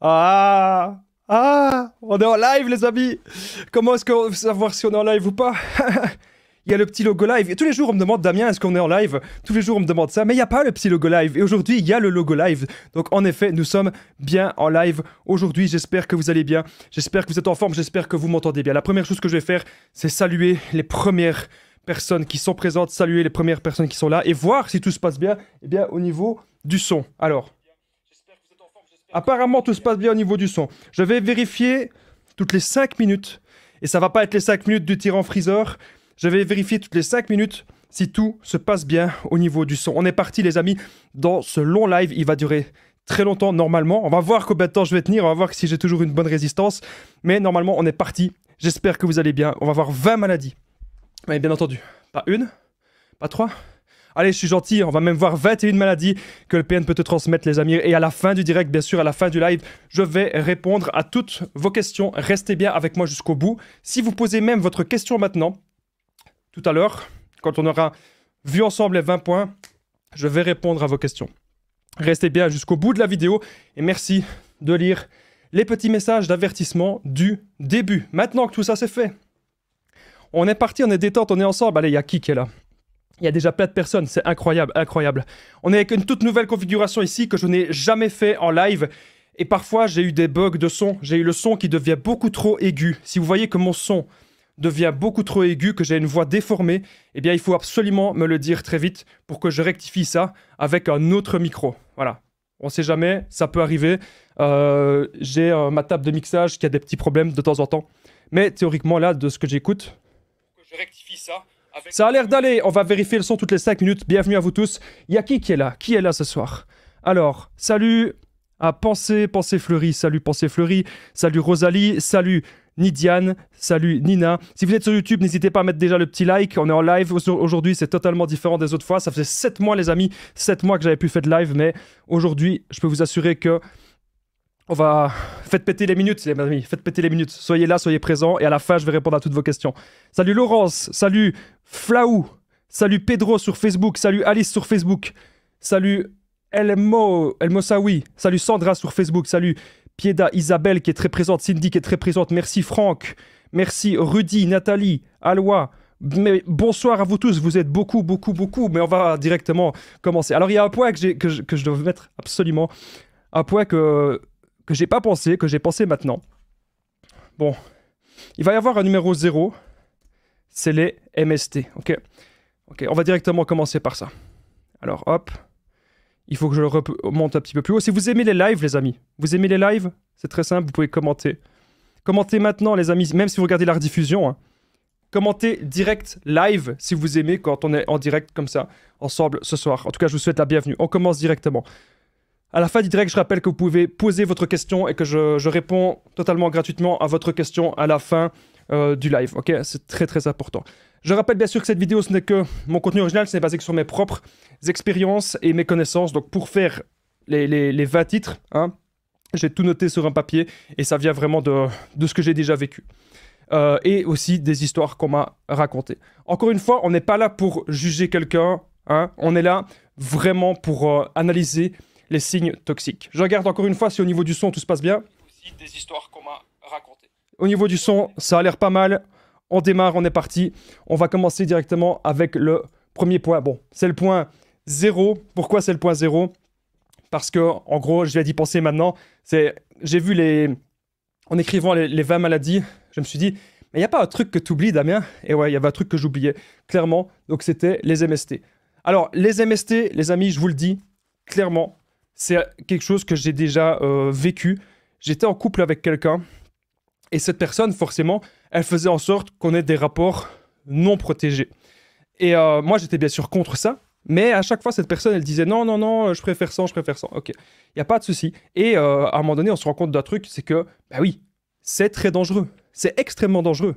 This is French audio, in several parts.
Ah Ah On est en live, les amis Comment est-ce qu'on veut savoir si on est en live ou pas Il y a le petit logo live. Et tous les jours, on me demande, Damien, est-ce qu'on est en live Tous les jours, on me demande ça. Mais il n'y a pas le petit logo live. Et aujourd'hui, il y a le logo live. Donc, en effet, nous sommes bien en live aujourd'hui. J'espère que vous allez bien. J'espère que vous êtes en forme. J'espère que vous m'entendez bien. La première chose que je vais faire, c'est saluer les premières personnes qui sont présentes, saluer les premières personnes qui sont là et voir si tout se passe bien, eh bien, au niveau du son. Alors, Apparemment, tout se passe bien au niveau du son. Je vais vérifier toutes les 5 minutes. Et ça va pas être les 5 minutes du tir en freezer. Je vais vérifier toutes les 5 minutes si tout se passe bien au niveau du son. On est parti, les amis, dans ce long live. Il va durer très longtemps normalement. On va voir combien de temps je vais tenir. On va voir si j'ai toujours une bonne résistance. Mais normalement, on est parti. J'espère que vous allez bien. On va voir 20 maladies. Mais bien entendu, pas une, pas trois, Allez, je suis gentil, on va même voir 21 maladies que le PN peut te transmettre, les amis. Et à la fin du direct, bien sûr, à la fin du live, je vais répondre à toutes vos questions. Restez bien avec moi jusqu'au bout. Si vous posez même votre question maintenant, tout à l'heure, quand on aura vu ensemble les 20 points, je vais répondre à vos questions. Restez bien jusqu'au bout de la vidéo et merci de lire les petits messages d'avertissement du début. Maintenant que tout ça c'est fait, on est parti, on est détente, on est ensemble. Allez, il y a qui qui est là il y a déjà plein de personnes, c'est incroyable, incroyable. On est avec une toute nouvelle configuration ici que je n'ai jamais fait en live. Et parfois, j'ai eu des bugs de son. J'ai eu le son qui devient beaucoup trop aigu. Si vous voyez que mon son devient beaucoup trop aigu, que j'ai une voix déformée, eh bien, il faut absolument me le dire très vite pour que je rectifie ça avec un autre micro. Voilà. On ne sait jamais, ça peut arriver. Euh, j'ai euh, ma table de mixage qui a des petits problèmes de temps en temps. Mais théoriquement, là, de ce que j'écoute, je rectifie ça ça a l'air d'aller. On va vérifier le son toutes les 5 minutes. Bienvenue à vous tous. Il y qui qui est là Qui est là ce soir Alors, salut à Pensée, Pensée Fleury. Salut Pensée Fleury. Salut Rosalie. Salut Nidiane. Salut Nina. Si vous êtes sur YouTube, n'hésitez pas à mettre déjà le petit like. On est en live aujourd'hui. C'est totalement différent des autres fois. Ça faisait 7 mois, les amis. 7 mois que j'avais pu faire de live. Mais aujourd'hui, je peux vous assurer que on va. Faites péter les minutes, les amis. Faites péter les minutes. Soyez là, soyez présents. Et à la fin, je vais répondre à toutes vos questions. Salut Laurence. Salut Flaou. Salut Pedro sur Facebook. Salut Alice sur Facebook. Salut Elmo. Elmo Saoui. Salut Sandra sur Facebook. Salut Pieda Isabelle qui est très présente. Cindy qui est très présente. Merci Franck. Merci Rudy, Nathalie, Alois. Mais bonsoir à vous tous, vous êtes beaucoup, beaucoup, beaucoup, mais on va directement commencer. Alors il y a un point que, que, je, que je dois mettre absolument, un point que que j'ai pas pensé, que j'ai pensé maintenant. Bon, il va y avoir un numéro 0, c'est les MST. Ok, ok, on va directement commencer par ça. Alors hop, il faut que je le remonte un petit peu plus haut. Si vous aimez les lives, les amis, vous aimez les lives, c'est très simple, vous pouvez commenter. Commentez maintenant, les amis, même si vous regardez la rediffusion. Hein. Commentez direct live si vous aimez quand on est en direct comme ça ensemble ce soir. En tout cas, je vous souhaite la bienvenue. On commence directement. À la fin du direct, je rappelle que vous pouvez poser votre question et que je, je réponds totalement gratuitement à votre question à la fin euh, du live. Ok, c'est très très important. Je rappelle bien sûr que cette vidéo, ce n'est que mon contenu original, c'est basé que sur mes propres expériences et mes connaissances. Donc pour faire les, les, les 20 titres, hein, j'ai tout noté sur un papier et ça vient vraiment de, de ce que j'ai déjà vécu. Euh, et aussi des histoires qu'on m'a racontées. Encore une fois, on n'est pas là pour juger quelqu'un, hein, on est là vraiment pour euh, analyser les signes toxiques. Je regarde encore une fois si au niveau du son tout se passe bien. Au niveau du son, ça a l'air pas mal. On démarre, on est parti. On va commencer directement avec le premier point. Bon, c'est le point zéro Pourquoi c'est le point zéro Parce que, en gros, je vais d'y penser maintenant. C'est, j'ai vu les, en écrivant les, les 20 maladies, je me suis dit, mais il n'y a pas un truc que tu oublies, Damien Et ouais, il y avait un truc que j'oubliais, clairement. Donc, c'était les MST. Alors, les MST, les amis, je vous le dis, clairement, c'est quelque chose que j'ai déjà euh, vécu. J'étais en couple avec quelqu'un et cette personne, forcément, elle faisait en sorte qu'on ait des rapports non protégés. Et euh, moi, j'étais bien sûr contre ça, mais à chaque fois, cette personne, elle disait non, non, non, je préfère ça, je préfère ça. Ok, il n'y a pas de souci. Et euh, à un moment donné, on se rend compte d'un truc, c'est que, bah oui, c'est très dangereux. C'est extrêmement dangereux.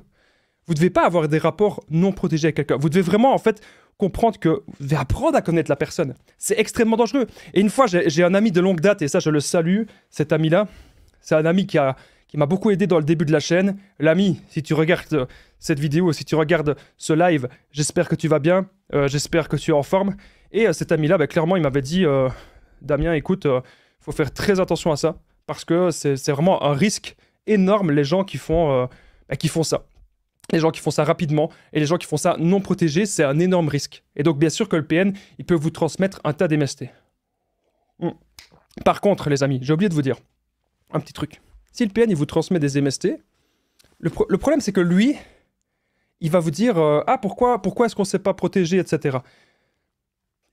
Vous ne devez pas avoir des rapports non protégés avec quelqu'un. Vous devez vraiment, en fait, comprendre que vous apprendre à connaître la personne. C'est extrêmement dangereux. Et une fois, j'ai un ami de longue date, et ça, je le salue, cet ami-là. C'est un ami qui a qui m'a beaucoup aidé dans le début de la chaîne. L'ami, si tu regardes euh, cette vidéo, si tu regardes ce live, j'espère que tu vas bien, euh, j'espère que tu es en forme. Et euh, cet ami-là, bah, clairement, il m'avait dit, Damien, écoute, faut faire très attention à ça, parce que c'est vraiment un risque énorme, les gens qui font, bah, qui font ça les gens qui font ça rapidement et les gens qui font ça non protégés, c'est un énorme risque. Et donc, bien sûr que le PN, il peut vous transmettre un tas d'MST. Hmm. Par contre, les amis, j'ai oublié de vous dire un petit truc. Si le PN, il vous transmet des MST, le, problème, c'est que lui, il va vous dire euh, Ah, pourquoi, pourquoi est-ce qu'on ne s'est pas protégé, etc.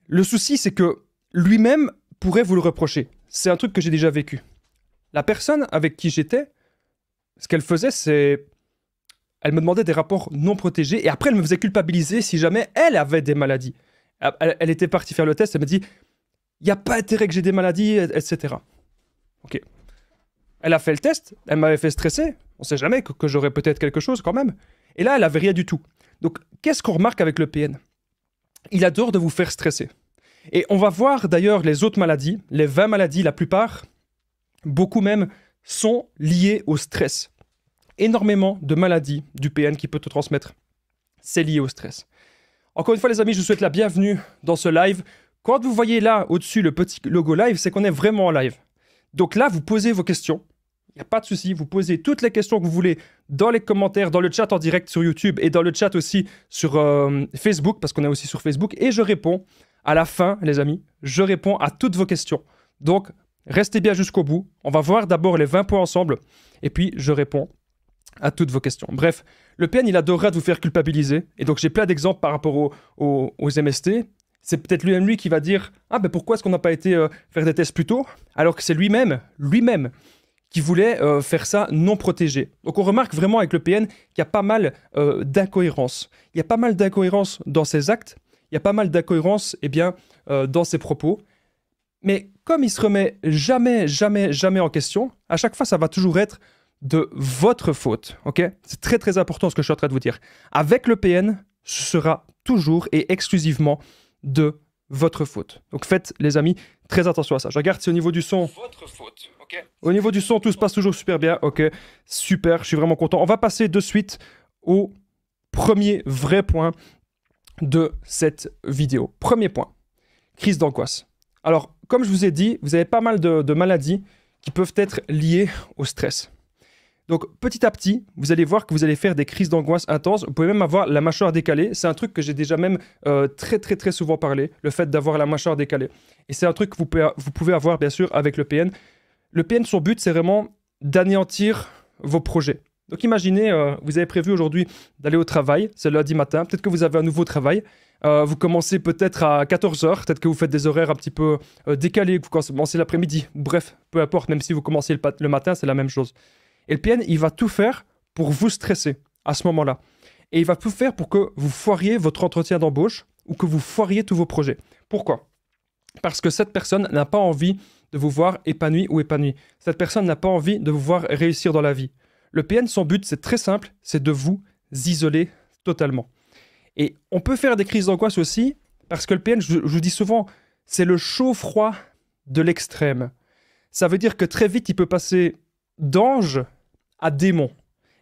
Le souci, c'est que lui-même pourrait vous le reprocher. C'est un truc que j'ai déjà vécu. La personne avec qui j'étais, ce qu'elle faisait, c'est elle me demandait des rapports non protégés et après elle me faisait culpabiliser si jamais elle avait des maladies. Elle, était partie faire le test, elle me dit il n'y a pas intérêt que j'ai des maladies, etc. Ok. Elle a fait le test, elle m'avait fait stresser, on sait jamais que, j'aurais peut-être quelque chose quand même. Et là, elle avait rien du tout. Donc, qu'est-ce qu'on remarque avec le PN Il adore de vous faire stresser. Et on va voir d'ailleurs les autres maladies, les 20 maladies, la plupart, beaucoup même, sont liées au stress énormément de maladies du PN qui peut te transmettre. C'est lié au stress. Encore une fois, les amis, je vous souhaite la bienvenue dans ce live. Quand vous voyez là au-dessus le petit logo live, c'est qu'on est vraiment en live. Donc là, vous posez vos questions. Il n'y a pas de souci. Vous posez toutes les questions que vous voulez dans les commentaires, dans le chat en direct sur YouTube et dans le chat aussi sur euh, Facebook, parce qu'on est aussi sur Facebook. Et je réponds à la fin, les amis. Je réponds à toutes vos questions. Donc, restez bien jusqu'au bout. On va voir d'abord les 20 points ensemble. Et puis, je réponds à toutes vos questions. Bref, le PN, il adorera vous faire culpabiliser. Et donc, j'ai plein d'exemples par rapport aux MST. C'est peut-être lui-même lui qui va dire Ah, ben pourquoi est-ce qu'on n'a pas été euh, faire des tests plus tôt Alors que c'est lui-même, lui-même, qui voulait euh, faire ça non protégé. Donc, on remarque vraiment avec le PN qu'il y a pas mal euh, d'incohérences. Il y a pas mal d'incohérences dans ses actes. Il y a pas mal d'incohérences eh bien, dans ses propos. Mais comme il se remet jamais, jamais, jamais en question, à chaque fois, ça va toujours être de votre faute. Ok C'est très très important ce que je suis en train de vous dire. Avec le PN, ce sera toujours et exclusivement de votre faute. Donc faites, les amis, très attention à ça. Je regarde si au niveau du son. Votre faute. Au niveau du son, tout se passe toujours super bien. Ok, super, je suis vraiment content. On va passer de suite au premier vrai point de cette vidéo. Premier point, crise d'angoisse. Alors, comme je vous ai dit, vous avez pas mal de maladies qui peuvent être liées au stress. Donc petit à petit, vous allez voir que vous allez faire des crises d'angoisse intenses. Vous pouvez même avoir la mâchoire décalée. C'est un truc que j'ai déjà même euh, très très très souvent parlé, le fait d'avoir la mâchoire décalée. Et c'est un truc que vous pouvez, vous pouvez avoir bien sûr avec le PN. Le PN, son but, c'est vraiment d'anéantir vos projets. Donc imaginez, euh, vous avez prévu aujourd'hui d'aller au travail, c'est lundi matin, peut-être que vous avez un nouveau travail, euh, vous commencez peut-être à 14h, peut-être que vous faites des horaires un petit peu décalés, que vous commencez l'après-midi, bref, peu importe, même si vous commencez le matin, c'est la même chose. Et le PN, il va tout faire pour vous stresser à ce moment-là. Et il va tout faire pour que vous foiriez votre entretien d'embauche ou que vous foiriez tous vos projets. Pourquoi Parce que cette personne n'a pas envie de vous voir épanoui ou épanoui. Cette personne n'a pas envie de vous voir réussir dans la vie. Le PN, son but, c'est très simple, c'est de vous isoler totalement. Et on peut faire des crises d'angoisse aussi, parce que le PN, je, vous dis souvent, c'est le chaud-froid de l'extrême. Ça veut dire que très vite, il peut passer d'ange à démon.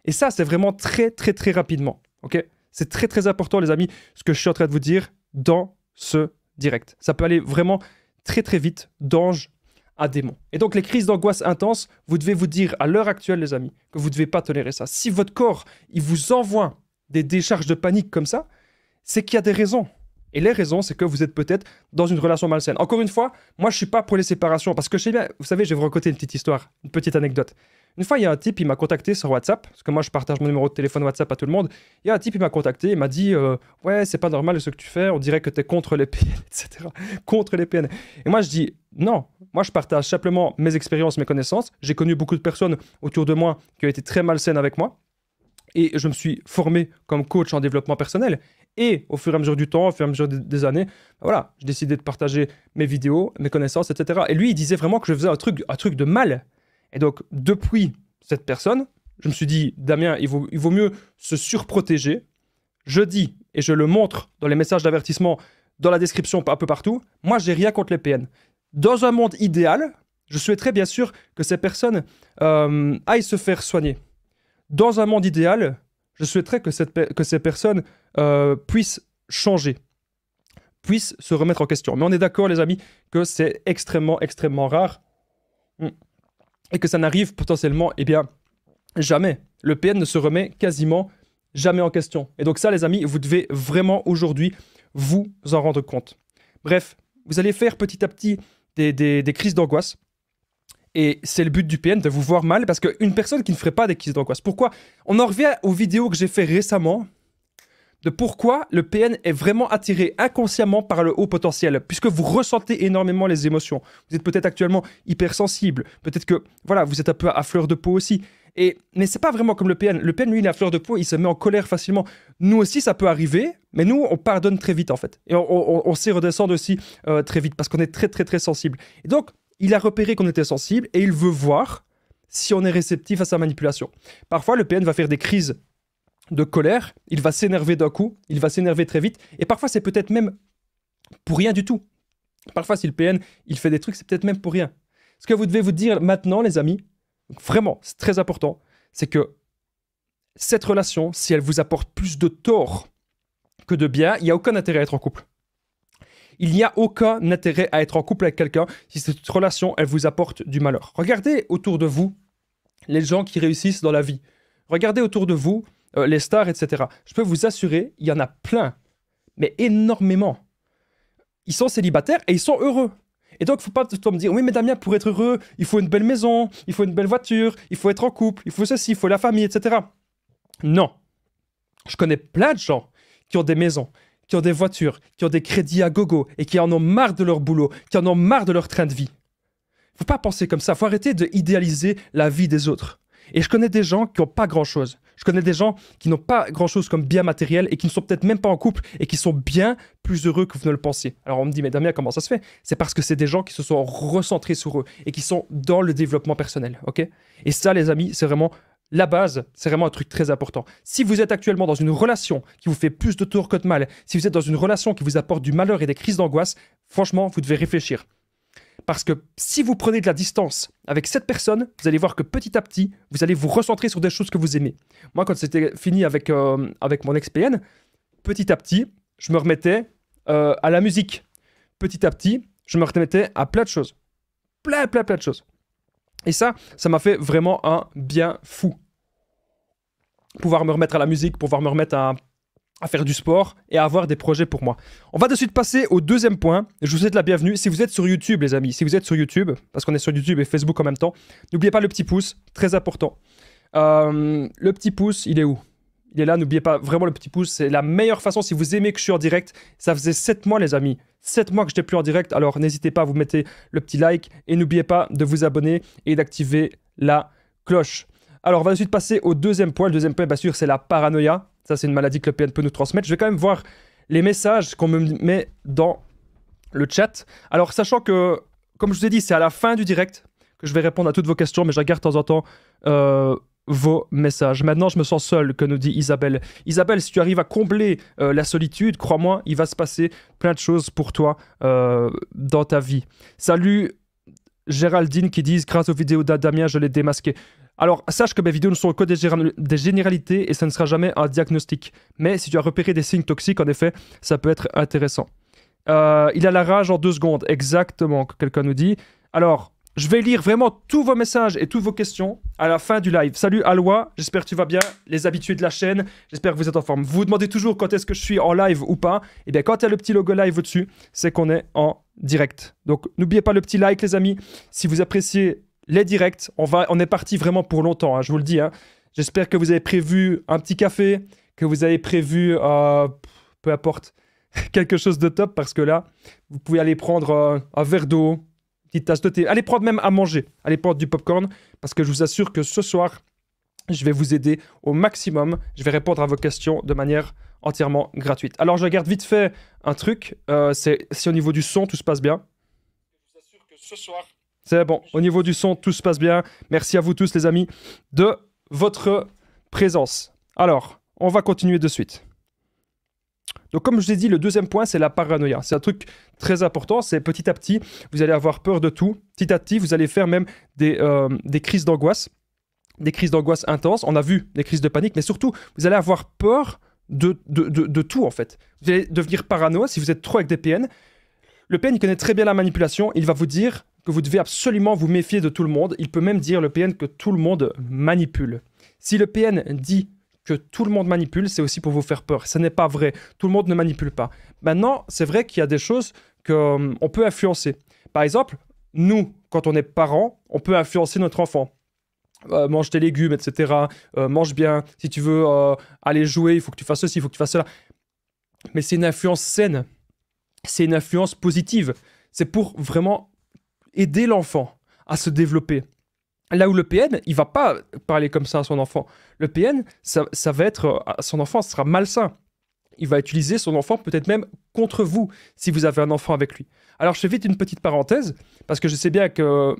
Et ça, c'est vraiment très, très, très rapidement. OK C'est très, très important, les amis, ce que je suis en train de vous dire dans ce direct. Ça peut aller vraiment très, très vite d'ange à démon. Et donc, les crises d'angoisse intense vous devez vous dire à l'heure actuelle, les amis, que vous ne devez pas tolérer ça. Si votre corps, il vous envoie des décharges de panique comme ça, c'est qu'il y a des raisons. Et les raisons, c'est que vous êtes peut-être dans une relation malsaine. Encore une fois, moi, je suis pas pour les séparations parce que je sais bien, vous savez, je vais vous raconter une petite histoire, une petite anecdote. Une fois, il y a un type, il m'a contacté sur WhatsApp, parce que moi, je partage mon numéro de téléphone WhatsApp à tout le monde. Il y a un type, il m'a contacté, il m'a dit euh, Ouais, c'est pas normal ce que tu fais, on dirait que tu es contre les PN, etc. contre les PN. Et moi, je dis Non, moi, je partage simplement mes expériences, mes connaissances. J'ai connu beaucoup de personnes autour de moi qui ont été très malsaines avec moi. Et je me suis formé comme coach en développement personnel. Et au fur et à mesure du temps, au fur et à mesure des, années, ben voilà, j'ai décidé de partager mes vidéos, mes connaissances, etc. Et lui, il disait vraiment que je faisais un truc, un truc de mal. Et donc, depuis cette personne, je me suis dit, Damien, il vaut, mieux se surprotéger. Je dis, et je le montre dans les messages d'avertissement, dans la description, un peu partout, moi, j'ai rien contre les PN. Dans un monde idéal, je souhaiterais bien sûr que ces personnes euh, aillent se faire soigner. Dans un monde idéal, je souhaiterais que, ces personnes euh, puissent changer, puissent se remettre en question. Mais on est d'accord, les amis, que c'est extrêmement, extrêmement rare hmm, et que ça n'arrive potentiellement, eh bien, jamais. Le PN ne se remet quasiment jamais en question. Et donc ça, les amis, vous devez vraiment aujourd'hui vous en rendre compte. Bref, vous allez faire petit à petit des crises d'angoisse. Et c'est le but du PN de vous voir mal parce qu'une personne qui ne ferait pas déguisé d'angoisse. Pourquoi On en revient aux vidéos que j'ai fait récemment de pourquoi le PN est vraiment attiré inconsciemment par le haut potentiel, puisque vous ressentez énormément les émotions. Vous êtes peut-être actuellement hypersensible, peut-être que voilà, vous êtes un peu à fleur de peau aussi. Et, mais c'est pas vraiment comme le PN. Le PN, lui, il est à fleur de peau, il se met en colère facilement. Nous aussi, ça peut arriver, mais nous, on pardonne très vite en fait. Et on, on, sait redescendre aussi euh, très vite, parce qu'on est très très très sensible. Et donc, il a repéré qu'on était sensible et il veut voir si on est réceptif à sa manipulation. Parfois, le PN va faire des crises de colère, il va s'énerver d'un coup, il va s'énerver très vite, et parfois c'est peut-être même pour rien du tout. Parfois, si le PN, il fait des trucs, c'est peut-être même pour rien. Ce que vous devez vous dire maintenant, les amis, vraiment, c'est très important, c'est que cette relation, si elle vous apporte plus de tort que de bien, il n'y a aucun intérêt à être en couple. Il n'y a aucun intérêt à être en couple avec quelqu'un si cette relation, elle vous apporte du malheur. Regardez autour de vous les gens qui réussissent dans la vie. Regardez autour de vous euh, les stars, etc. Je peux vous assurer, il y en a plein, mais énormément. Ils sont célibataires et ils sont heureux. Et donc, il faut pas tout me dire, oui, mais Damien, pour être heureux, il faut une belle maison, il faut une belle voiture, il faut être en couple, il faut ceci, il faut la famille, etc. Non. Je connais plein de gens qui ont des maisons, qui ont des voitures, qui ont des crédits à gogo et qui en ont marre de leur boulot, qui en ont marre de leur train de vie. Faut pas penser comme ça, faut arrêter de idéaliser la vie des autres. Et je connais des gens qui n'ont pas grand-chose. Je connais des gens qui n'ont pas grand-chose comme bien matériel et qui ne sont peut-être même pas en couple et qui sont bien plus heureux que vous ne le pensez. Alors on me dit, mais Damien, comment ça se fait C'est parce que c'est des gens qui se sont recentrés sur eux et qui sont dans le développement personnel, ok Et ça, les amis, c'est vraiment la base, c'est vraiment un truc très important. Si vous êtes actuellement dans une relation qui vous fait plus de tort que de mal, si vous êtes dans une relation qui vous apporte du malheur et des crises d'angoisse, franchement, vous devez réfléchir. Parce que si vous prenez de la distance avec cette personne, vous allez voir que petit à petit, vous allez vous recentrer sur des choses que vous aimez. Moi, quand c'était fini avec, euh, avec mon ex petit à petit, je me remettais euh, à la musique. Petit à petit, je me remettais à plein de choses. Plein, plein, plein de choses. Et ça, ça m'a fait vraiment un bien fou pouvoir me remettre à la musique, pouvoir me remettre à, faire du sport et avoir des projets pour moi. On va de suite passer au deuxième point. Je vous souhaite la bienvenue. Si vous êtes sur YouTube, les amis, si vous êtes sur YouTube, parce qu'on est sur YouTube et Facebook en même temps, n'oubliez pas le petit pouce, très important. Euh, le petit pouce, il est où il est là, n'oubliez pas vraiment le petit pouce, c'est la meilleure façon si vous aimez que je suis en direct. Ça faisait 7 mois les amis, 7 mois que je n'étais plus en direct, alors n'hésitez pas à vous mettre le petit like et n'oubliez pas de vous abonner et d'activer la cloche. Alors, on va ensuite passer au deuxième point. Le deuxième point, bien sûr, c'est la paranoïa. Ça, c'est une maladie que le PN peut nous transmettre. Je vais quand même voir les messages qu'on me met dans le chat. Alors, sachant que, comme je vous ai dit, c'est à la fin du direct que je vais répondre à toutes vos questions, mais je regarde de temps en temps euh, vos messages. Maintenant, je me sens seul, que nous dit Isabelle. Isabelle, si tu arrives à combler euh, la solitude, crois-moi, il va se passer plein de choses pour toi euh, dans ta vie. Salut Géraldine qui dit grâce aux vidéos d'Adamia, je l'ai démasqué. Alors, sache que mes vidéos ne sont que des, généralités et ça ne sera jamais un diagnostic. Mais si tu as repéré des signes toxiques, en effet, ça peut être intéressant. Euh, il a la rage en deux secondes, exactement, quelqu'un nous dit. Alors, je vais lire vraiment tous vos messages et toutes vos questions à la fin du live. Salut Alois, j'espère que tu vas bien, les habitués de la chaîne, j'espère que vous êtes en forme. Vous vous demandez toujours quand est-ce que je suis en live ou pas. Eh bien, quand il y le petit logo live au-dessus, c'est qu'on est en direct. Donc, n'oubliez pas le petit like, les amis. Si vous appréciez les directs, on, va, on est parti vraiment pour longtemps, hein, je vous le dis. Hein. J'espère que vous avez prévu un petit café, que vous avez prévu, euh, peu importe, quelque chose de top, parce que là, vous pouvez aller prendre euh, un verre d'eau, une petite tasse de thé, allez prendre même à manger, allez prendre du popcorn, parce que je vous assure que ce soir, je vais vous aider au maximum, je vais répondre à vos questions de manière entièrement gratuite. Alors je regarde vite fait un truc, euh, c'est si au niveau du son tout se passe bien. Je vous assure que ce soir... C'est bon. Au niveau du son, tout se passe bien. Merci à vous tous, les amis, de votre présence. Alors, on va continuer de suite. Donc, comme je vous ai dit, le deuxième point, c'est la paranoïa. C'est un truc très important. C'est petit à petit, vous allez avoir peur de tout. Petit à petit, vous allez faire même des, euh, crises d'angoisse, des crises d'angoisse intenses. On a vu des crises de panique, mais surtout, vous allez avoir peur de, de, tout, en fait. Vous allez devenir parano si vous êtes trop avec des PN. Le PN, il connaît très bien la manipulation. Il va vous dire que vous devez absolument vous méfier de tout le monde. Il peut même dire le PN que tout le monde manipule. Si le PN dit que tout le monde manipule, c'est aussi pour vous faire peur. Ce n'est pas vrai. Tout le monde ne manipule pas. Maintenant, c'est vrai qu'il y a des choses qu'on euh, on peut influencer. Par exemple, nous, quand on est parents, on peut influencer notre enfant. Euh, mange tes légumes, etc. Euh, mange bien. Si tu veux aller jouer, il faut que tu fasses ceci, il faut que tu fasses cela. Mais c'est une influence saine. C'est une influence positive. C'est pour vraiment aider l'enfant à se développer. Là où le PN, il va pas parler comme ça à son enfant. Le PN, ça, ça va être, euh, son enfant sera malsain. Il va utiliser son enfant peut-être même contre vous si vous avez un enfant avec lui. Alors je fais vite une petite parenthèse parce que je sais bien que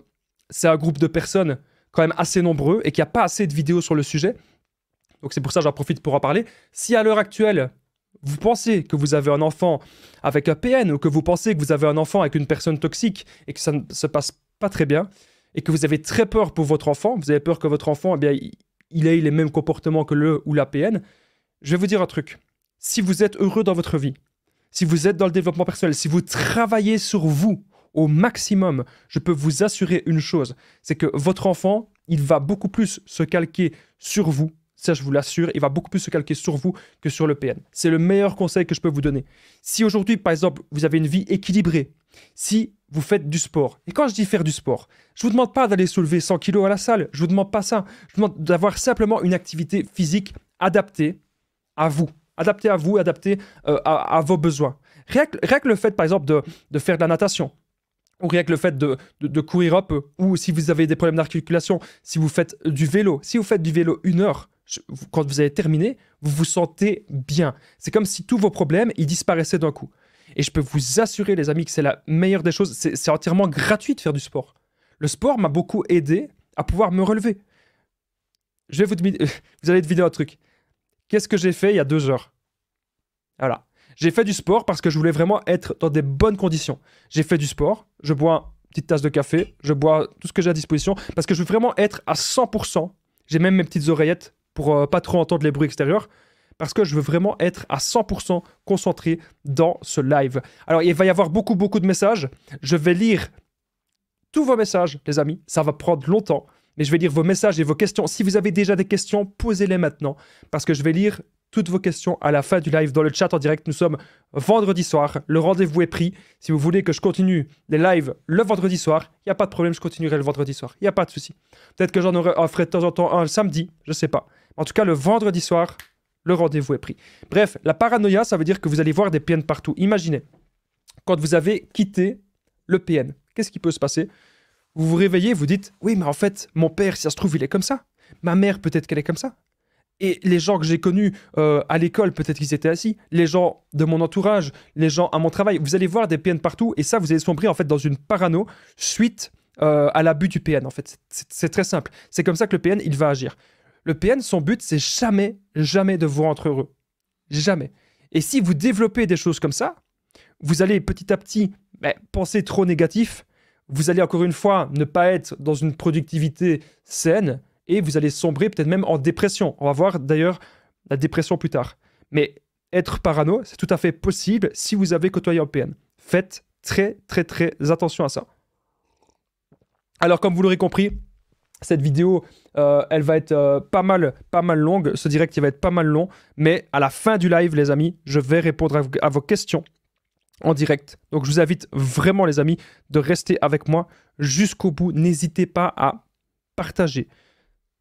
c'est un groupe de personnes quand même assez nombreux et qu'il n'y a pas assez de vidéos sur le sujet. Donc c'est pour ça que j'en profite pour en parler. Si à l'heure actuelle, vous pensez que vous avez un enfant avec un PN ou que vous pensez que vous avez un enfant avec une personne toxique et que ça ne se passe pas très bien et que vous avez très peur pour votre enfant, vous avez peur que votre enfant, eh bien, il ait les mêmes comportements que le ou la PN, je vais vous dire un truc. Si vous êtes heureux dans votre vie, si vous êtes dans le développement personnel, si vous travaillez sur vous au maximum, je peux vous assurer une chose, c'est que votre enfant, il va beaucoup plus se calquer sur vous ça, je vous l'assure, il va beaucoup plus se calquer sur vous que sur le PN. C'est le meilleur conseil que je peux vous donner. Si aujourd'hui, par exemple, vous avez une vie équilibrée, si vous faites du sport, et quand je dis faire du sport, je ne vous demande pas d'aller soulever 100 kilos à la salle, je ne vous demande pas ça. Je vous demande d'avoir simplement une activité physique adaptée à vous, adaptée à vous, adaptée euh, à, vos besoins. Rien que, le fait, par exemple, de, faire de la natation, ou rien que le fait de, courir un ou si vous avez des problèmes d'articulation, si vous faites du vélo, si vous faites du vélo une heure, quand vous avez terminé, vous vous sentez bien. C'est comme si tous vos problèmes, ils disparaissaient d'un coup. Et je peux vous assurer, les amis, que c'est la meilleure des choses. C'est entièrement gratuit de faire du sport. Le sport m'a beaucoup aidé à pouvoir me relever. Je vais vous, vous allez deviner un truc. Qu'est-ce que j'ai fait il y a deux heures Voilà. J'ai fait du sport parce que je voulais vraiment être dans des bonnes conditions. J'ai fait du sport, je bois une petite tasse de café, je bois tout ce que j'ai à disposition parce que je veux vraiment être à 100%. J'ai même mes petites oreillettes pour euh, pas trop entendre les bruits extérieurs parce que je veux vraiment être à 100% concentré dans ce live. Alors, il va y avoir beaucoup, beaucoup de messages. Je vais lire tous vos messages, les amis. Ça va prendre longtemps, mais je vais lire vos messages et vos questions. Si vous avez déjà des questions, posez-les maintenant, parce que je vais lire toutes vos questions à la fin du live dans le chat en direct. Nous sommes vendredi soir, le rendez-vous est pris. Si vous voulez que je continue les lives le vendredi soir, il n'y a pas de problème, je continuerai le vendredi soir. Il n'y a pas de souci. Peut-être que j'en ferai de temps en temps un samedi, je ne sais pas. En tout cas, le vendredi soir, le rendez-vous est pris. Bref, la paranoïa, ça veut dire que vous allez voir des PN partout. Imaginez, quand vous avez quitté le PN, qu'est-ce qui peut se passer Vous vous réveillez, vous dites Oui, mais en fait, mon père, si ça se trouve, il est comme ça. Ma mère, peut-être qu'elle est comme ça. Et les gens que j'ai connus euh, à l'école, peut-être qu'ils étaient assis. Les gens de mon entourage, les gens à mon travail. Vous allez voir des PN partout. Et ça, vous allez sombrer en fait dans une parano suite euh, à l'abus du PN. En fait, c'est très simple. C'est comme ça que le PN, il va agir. Le PN, son but, c'est jamais, jamais de vous rendre heureux. Jamais. Et si vous développez des choses comme ça, vous allez petit à petit ben, penser trop négatif, vous allez encore une fois ne pas être dans une productivité saine et vous allez sombrer peut-être même en dépression. On va voir d'ailleurs la dépression plus tard. Mais être parano, c'est tout à fait possible si vous avez côtoyé un PN. Faites très très très attention à ça. Alors comme vous l'aurez compris, cette vidéo, euh, elle va être euh, pas, mal, pas mal longue. Ce direct, il va être pas mal long. Mais à la fin du live, les amis, je vais répondre à, vos questions en direct. Donc je vous invite vraiment, les amis, de rester avec moi jusqu'au bout. N'hésitez pas à partager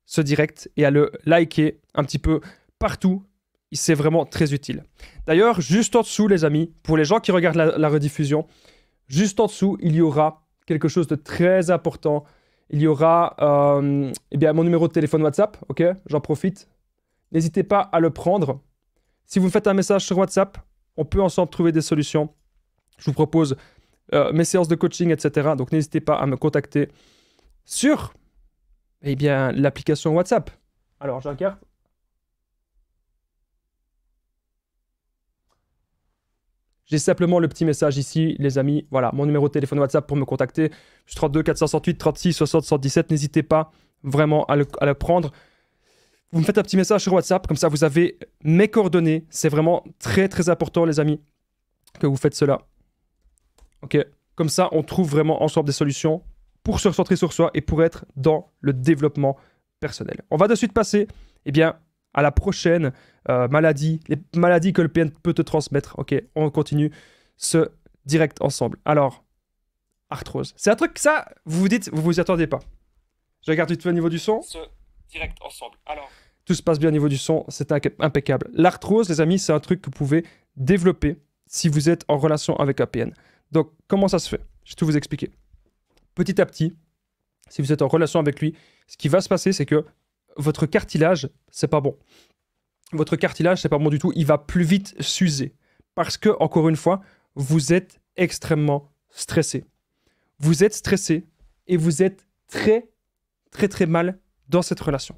ce direct et à le liker un petit peu partout. C'est vraiment très utile. D'ailleurs, juste en dessous, les amis, pour les gens qui regardent la rediffusion, juste en dessous, il y aura quelque chose de très important il y aura euh, eh bien, mon numéro de téléphone WhatsApp, ok J'en profite. N'hésitez pas à le prendre. Si vous me faites un message sur WhatsApp, on peut ensemble trouver des solutions. Je vous propose euh, mes séances de coaching, etc. Donc n'hésitez pas à me contacter sur eh bien, l'application WhatsApp. Alors, je regarde. J'ai simplement le petit message ici, les amis. Voilà, mon numéro de téléphone WhatsApp pour me contacter. suis 32 468 36 60 117. N'hésitez pas vraiment à le, prendre vous me faites un petit message sur WhatsApp, comme ça vous avez mes coordonnées. C'est vraiment très très important, les amis, que vous faites cela. Ok, comme ça on trouve vraiment ensemble des solutions pour se recentrer sur soi et pour être dans le développement personnel. On va de suite passer, eh bien, à la prochaine euh, maladies, les maladies que le PN peut te transmettre. Ok, on continue ce direct ensemble. Alors, arthrose. C'est un truc, que ça, vous vous dites, vous vous y attendez pas. Je regarde tout au niveau du son. Ce direct ensemble. Alors. Tout se passe bien au niveau du son, c'est impeccable. L'arthrose, les amis, c'est un truc que vous pouvez développer si vous êtes en relation avec un PN. Donc, comment ça se fait Je vais tout vous expliquer. Petit à petit, si vous êtes en relation avec lui, ce qui va se passer, c'est que votre cartilage, c'est pas bon votre cartilage, c'est pas bon du tout, il va plus vite s'user. Parce que, encore une fois, vous êtes extrêmement stressé. Vous êtes stressé et vous êtes très, très, très mal dans cette relation.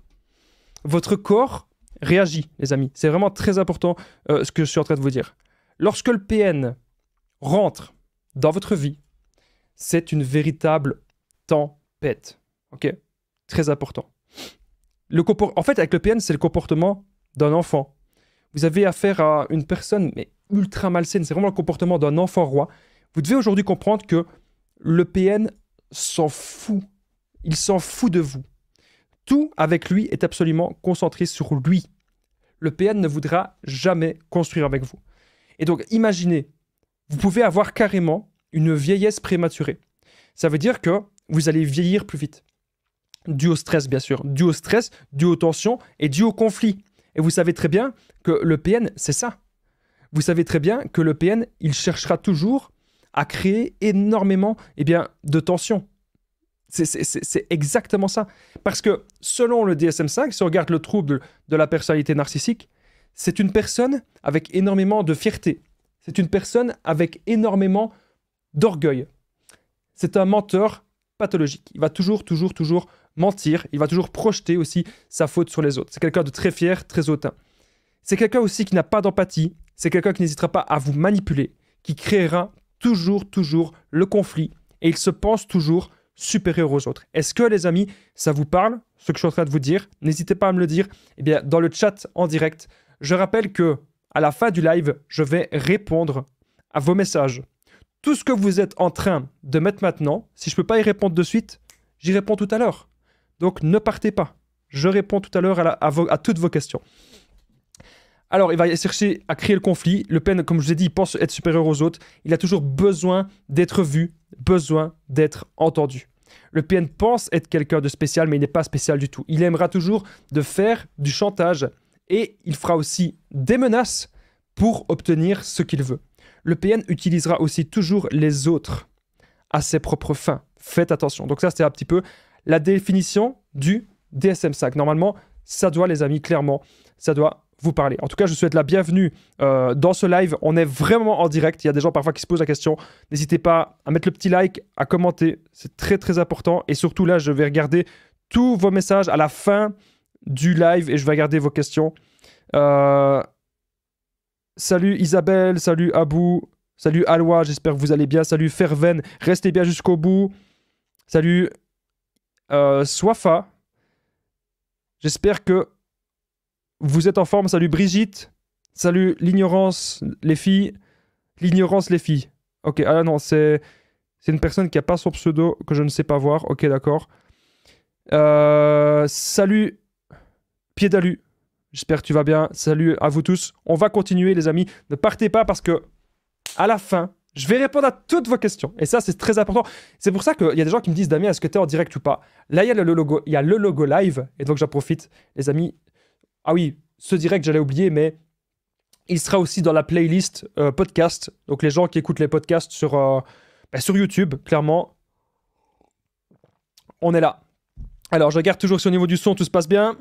Votre corps réagit, les amis. C'est vraiment très important euh, ce que je suis en train de vous dire. Lorsque le PN rentre dans votre vie, c'est une véritable tempête. OK Très important. en fait, avec le PN, c'est le comportement d'un enfant. Vous avez affaire à une personne mais ultra malsaine. C'est vraiment le comportement d'un enfant roi. Vous devez aujourd'hui comprendre que le PN s'en fout. Il s'en fout de vous. Tout avec lui est absolument concentré sur lui. Le PN ne voudra jamais construire avec vous. Et donc, imaginez, vous pouvez avoir carrément une vieillesse prématurée. Ça veut dire que vous allez vieillir plus vite. Dû au stress, bien sûr. Dû au stress, dû aux tensions et dû au conflit. Et vous savez très bien que le PN, c'est ça. Vous savez très bien que le PN, il cherchera toujours à créer énormément eh bien, de tensions. C'est exactement ça. Parce que selon le DSM5, si on regarde le trouble de la personnalité narcissique, c'est une personne avec énormément de fierté. C'est une personne avec énormément d'orgueil. C'est un menteur pathologique. Il va toujours, toujours, toujours mentir, il va toujours projeter aussi sa faute sur les autres. C'est quelqu'un de très fier, très hautain. C'est quelqu'un aussi qui n'a pas d'empathie, c'est quelqu'un qui n'hésitera pas à vous manipuler, qui créera toujours, toujours le conflit, et il se pense toujours supérieur aux autres. Est-ce que les amis, ça vous parle, ce que je suis en train de vous dire N'hésitez pas à me le dire eh bien, dans le chat en direct. Je rappelle que à la fin du live, je vais répondre à vos messages. Tout ce que vous êtes en train de mettre maintenant, si je ne peux pas y répondre de suite, j'y réponds tout à l'heure. Donc ne partez pas. Je réponds tout à l'heure à, toutes vos questions. Alors, il va chercher à créer le conflit. Le PN, comme je vous ai dit, pense être supérieur aux autres. Il a toujours besoin d'être vu, besoin d'être entendu. Le PN pense être quelqu'un de spécial, mais il n'est pas spécial du tout. Il aimera toujours de faire du chantage et il fera aussi des menaces pour obtenir ce qu'il veut. Le PN utilisera aussi toujours les autres à ses propres fins. Faites attention. Donc ça, c'était un petit peu la définition du DSM5. Normalement, ça doit, les amis, clairement, ça doit vous parler. En tout cas, je vous souhaite la bienvenue euh, dans ce live. On est vraiment en direct. Il y a des gens parfois qui se posent la question. N'hésitez pas à mettre le petit like, à commenter. C'est très très important. Et surtout là, je vais regarder tous vos messages à la fin du live et je vais regarder vos questions. Euh, salut Isabelle, salut Abou, salut Alois, j'espère que vous allez bien. Salut Ferven, restez bien jusqu'au bout. Salut euh, Soifa, j'espère que vous êtes en forme. Salut Brigitte. Salut l'ignorance, les filles. L'ignorance, les filles. Ok, ah non, c'est une personne qui a pas son pseudo que je ne sais pas voir. Ok, d'accord. Euh, salut Piedalu. J'espère que tu vas bien. Salut à vous tous. On va continuer, les amis. Ne partez pas parce que à la fin, je vais répondre à toutes vos questions. Et ça, c'est très important. C'est pour ça qu'il y a des gens qui me disent, Damien, est-ce que tu es en direct ou pas Là, il y, a le logo, il y a le logo live. Et donc, j'en profite, les amis. Ah oui, ce direct, j'allais oublier, mais il sera aussi dans la playlist euh, podcast. Donc, les gens qui écoutent les podcasts sur, euh, bah, sur YouTube, clairement, on est là. Alors, je regarde toujours si au niveau du son, tout se passe bien.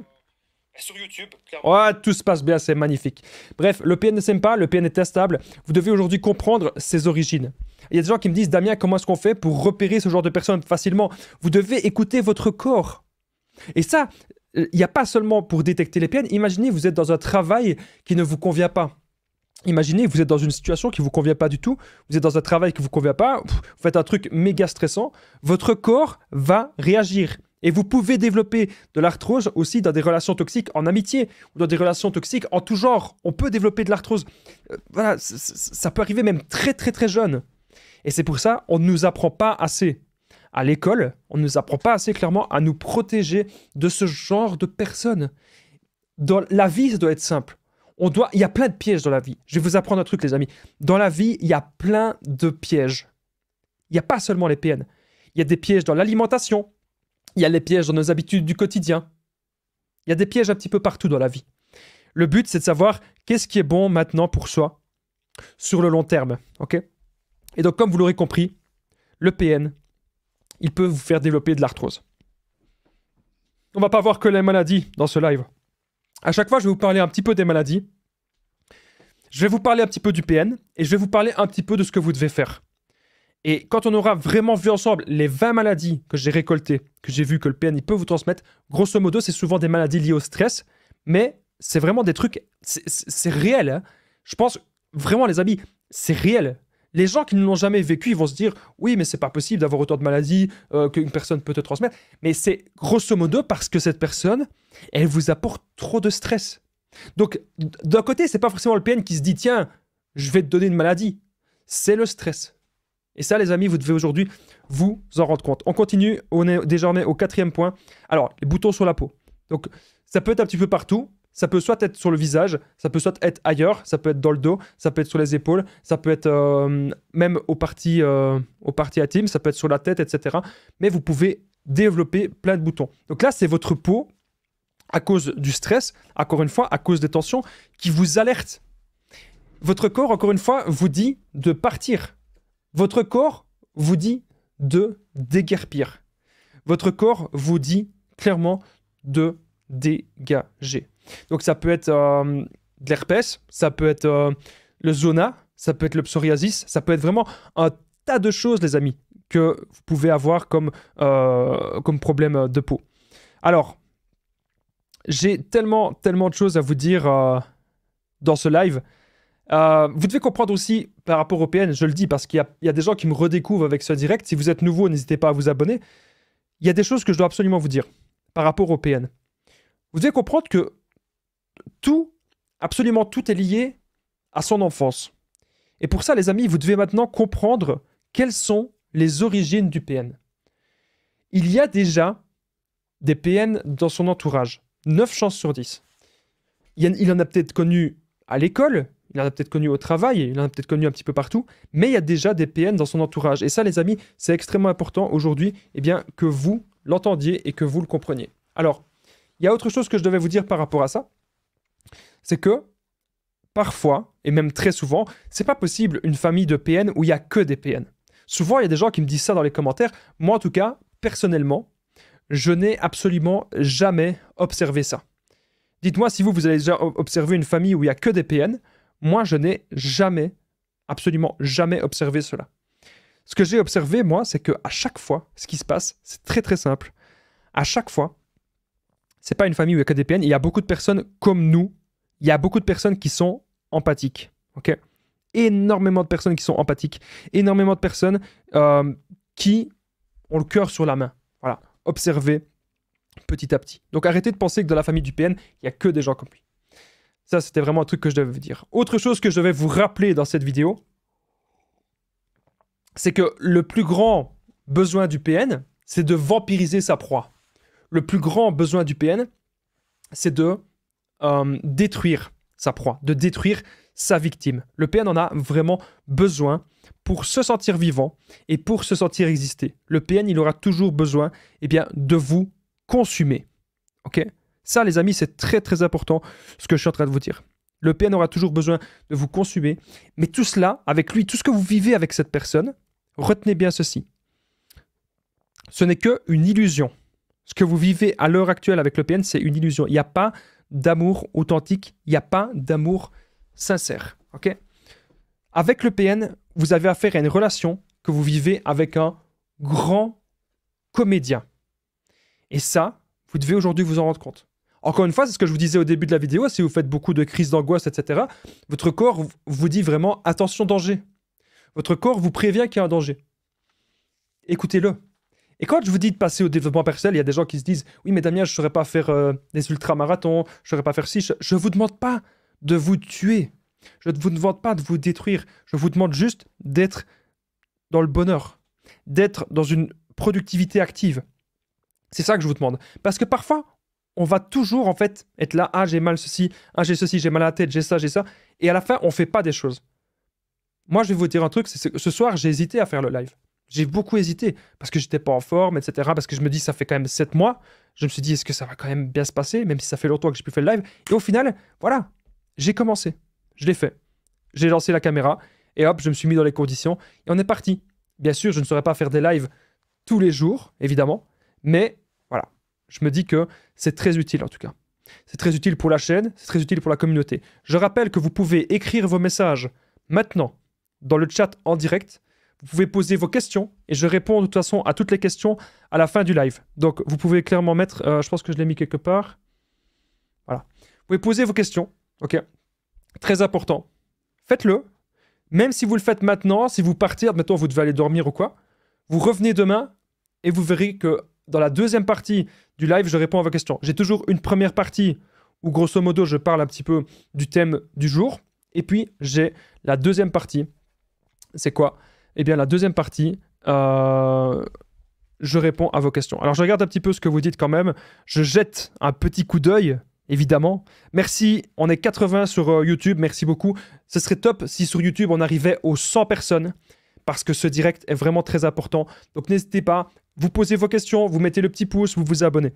Sur YouTube, clairement. Ouais, tout se passe bien, c'est magnifique. Bref, le PN ne s'aime pas, le PN est instable. Vous devez aujourd'hui comprendre ses origines. Il y a des gens qui me disent, Damien, comment est-ce qu'on fait pour repérer ce genre de personnes facilement Vous devez écouter votre corps. Et ça, il n'y a pas seulement pour détecter les PN. Imaginez, vous êtes dans un travail qui ne vous convient pas. Imaginez, vous êtes dans une situation qui ne vous convient pas du tout, vous êtes dans un travail qui ne vous convient pas, vous faites un truc méga stressant, votre corps va réagir. Et vous pouvez développer de l'arthrose aussi dans des relations toxiques en amitié ou dans des relations toxiques en tout genre. On peut développer de l'arthrose. Euh, voilà, ça peut arriver même très très très jeune. Et c'est pour ça, on ne nous apprend pas assez. À l'école, on ne nous apprend pas assez clairement à nous protéger de ce genre de personnes. Dans la vie, ça doit être simple. On doit, il y a plein de pièges dans la vie. Je vais vous apprendre un truc, les amis. Dans la vie, il y a plein de pièges. Il n'y a pas seulement les PN. Il y a des pièges dans l'alimentation, il y a les pièges dans nos habitudes du quotidien. Il y a des pièges un petit peu partout dans la vie. Le but, c'est de savoir qu'est-ce qui est bon maintenant pour soi sur le long terme. ok Et donc, comme vous l'aurez compris, le PN, il peut vous faire développer de l'arthrose. On va pas voir que les maladies dans ce live. À chaque fois, je vais vous parler un petit peu des maladies. Je vais vous parler un petit peu du PN et je vais vous parler un petit peu de ce que vous devez faire. Et quand on aura vraiment vu ensemble les 20 maladies que j'ai récoltées, que j'ai vu que le PNI peut vous transmettre, grosso modo, c'est souvent des maladies liées au stress, mais c'est vraiment des trucs, c'est réel. Hein. Je pense vraiment, les amis, c'est réel. Les gens qui ne l'ont jamais vécu, ils vont se dire oui, mais c'est pas possible d'avoir autant de maladies euh, qu'une personne peut te transmettre. Mais c'est grosso modo parce que cette personne, elle vous apporte trop de stress. Donc, d'un côté, c'est pas forcément le PN qui se dit tiens, je vais te donner une maladie. C'est le stress. Et ça, les amis, vous devez aujourd'hui vous en rendre compte. On continue, on est désormais au quatrième point. Alors, les boutons sur la peau. Donc, ça peut être un petit peu partout. Ça peut soit être sur le visage, ça peut soit être ailleurs, ça peut être dans le dos, ça peut être sur les épaules, ça peut être euh, même aux parties, euh, aux à team, ça peut être sur la tête, etc. Mais vous pouvez développer plein de boutons. Donc là, c'est votre peau, à cause du stress, encore une fois, à cause des tensions, qui vous alerte. Votre corps, encore une fois, vous dit de partir, votre corps vous dit de déguerpir. Votre corps vous dit clairement de dégager. Donc ça peut être euh, de l'herpès, ça peut être euh, le zona, ça peut être le psoriasis, ça peut être vraiment un tas de choses, les amis, que vous pouvez avoir comme, euh, comme problème de peau. Alors, j'ai tellement, tellement de choses à vous dire dans ce live. Euh, vous devez comprendre aussi par rapport au PN, je le dis parce qu'il y, y, a des gens qui me redécouvrent avec ce direct. Si vous êtes nouveau, n'hésitez pas à vous abonner. Il y a des choses que je dois absolument vous dire par rapport au PN. Vous devez comprendre que tout, absolument tout est lié à son enfance. Et pour ça, les amis, vous devez maintenant comprendre quelles sont les origines du PN. Il y a déjà des PN dans son entourage. 9 chances sur 10. Il en a peut-être connu à l'école, il en a peut-être connu au travail, il en a peut-être connu un petit peu partout, mais il y a déjà des PN dans son entourage. Et ça, les amis, c'est extrêmement important aujourd'hui eh bien, que vous l'entendiez et que vous le compreniez. Alors, il y a autre chose que je devais vous dire par rapport à ça, c'est que parfois, et même très souvent, c'est pas possible une famille de PN où il n'y a que des PN. Souvent, il y a des gens qui me disent ça dans les commentaires. Moi, en tout cas, personnellement, je n'ai absolument jamais observé ça. Dites-moi si vous, vous avez déjà observé une famille où il n'y a que des PN. Moi, je n'ai jamais, absolument jamais observé cela. Ce que j'ai observé, moi, c'est que à chaque fois, ce qui se passe, c'est très très simple. À chaque fois, c'est pas une famille où il a que des PN. il y a beaucoup de personnes comme nous, il y a beaucoup de personnes qui sont empathiques. ok énormément de personnes qui sont empathiques, énormément de personnes euh, qui ont le cœur sur la main. Voilà, observez petit à petit. Donc arrêtez de penser que dans la famille du PN, il n'y a que des gens comme lui. Ça, c'était vraiment un truc que je devais vous dire. Autre chose que je devais vous rappeler dans cette vidéo, c'est que le plus grand besoin du PN, c'est de vampiriser sa proie. Le plus grand besoin du PN, c'est de euh, détruire sa proie, de détruire sa victime. Le PN en a vraiment besoin pour se sentir vivant et pour se sentir exister. Le PN, il aura toujours besoin eh bien, de vous consumer. OK ça, les amis, c'est très très important ce que je suis en train de vous dire. Le PN aura toujours besoin de vous consumer. Mais tout cela, avec lui, tout ce que vous vivez avec cette personne, retenez bien ceci. Ce n'est qu'une illusion. Ce que vous vivez à l'heure actuelle avec le PN, c'est une illusion. Il n'y a pas d'amour authentique, il n'y a pas d'amour sincère. avec le PN, vous avez affaire à une relation que vous vivez avec un grand comédien. Et ça, vous devez aujourd'hui vous en rendre compte. Encore une fois, c'est ce que je vous disais au début de la vidéo, si vous faites beaucoup de crises d'angoisse, etc., votre corps vous dit vraiment attention danger. Votre corps vous prévient qu'il y a un danger. Écoutez-le. Et quand je vous dis de passer au développement personnel, il y a des gens qui se disent Oui, mais Damien, je ne saurais pas faire des euh, des ultramarathons, je ne saurais pas faire ci. Je ne vous demande pas de vous tuer. Je ne vous demande pas de vous détruire. Je vous demande juste d'être dans le bonheur, d'être dans une productivité active. C'est ça que je vous demande. Parce que parfois, on va toujours en fait être là, ah j'ai mal ceci, ah j'ai ceci, j'ai mal à la tête, j'ai ça, j'ai ça. Et à la fin, on ne fait pas des choses. Moi, je vais vous dire un truc, c'est ce soir, j'ai hésité à faire le live. J'ai beaucoup hésité parce que j'étais pas en forme, etc. Parce que je me dis, ça fait quand même 7 mois. Je me suis dit, est-ce que ça va quand même bien se passer, même si ça fait longtemps que j'ai plus fait le live. Et au final, voilà, j'ai commencé. Je l'ai fait. J'ai lancé la caméra et hop, je me suis mis dans les conditions et on est parti. Bien sûr, je ne saurais pas faire des lives tous les jours, évidemment, mais je me dis que c'est très utile en tout cas. C'est très utile pour la chaîne, c'est très utile pour la communauté. Je rappelle que vous pouvez écrire vos messages maintenant dans le chat en direct. Vous pouvez poser vos questions et je réponds de toute façon à toutes les questions à la fin du live. Donc vous pouvez clairement mettre, euh, je pense que je l'ai mis quelque part. Voilà. Vous pouvez poser vos questions, ok Très important. Faites-le. Même si vous le faites maintenant, si vous partez, maintenant vous devez aller dormir ou quoi, vous revenez demain et vous verrez que dans la deuxième partie du live, je réponds à vos questions. J'ai toujours une première partie où grosso modo je parle un petit peu du thème du jour. Et puis j'ai la deuxième partie. C'est quoi Eh bien la deuxième partie, euh, je réponds à vos questions. Alors je regarde un petit peu ce que vous dites quand même. Je jette un petit coup d'œil. Évidemment. Merci, on est 80 sur euh, YouTube, merci beaucoup. Ce serait top si sur YouTube on arrivait aux 100 personnes parce que ce direct est vraiment très important. Donc n'hésitez pas, vous posez vos questions, vous mettez le petit pouce, vous vous abonnez.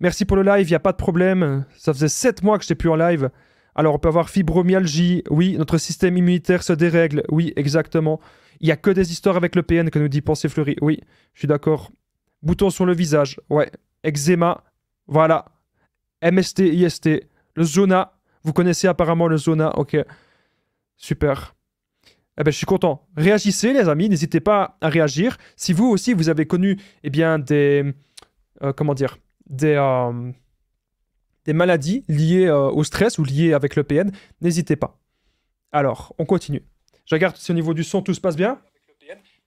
Merci pour le live, il n'y a pas de problème. Ça faisait 7 mois que n'étais plus en live. Alors on peut avoir fibromyalgie, oui, notre système immunitaire se dérègle, oui, exactement. Il n'y a que des histoires avec le PN que nous dit Pensez Fleury, oui, je suis d'accord. Bouton sur le visage, ouais. Eczéma, voilà. MST, IST. Le zona, vous connaissez apparemment le zona, ok. Super. Eh ben, je suis content. Réagissez, les amis. N'hésitez pas à réagir. Si vous aussi, vous avez connu eh bien, des. Euh, comment dire Des. Euh, des maladies liées euh, au stress ou liées avec le PN, n'hésitez pas. Alors, on continue. Je regarde si au niveau du son tout se passe bien.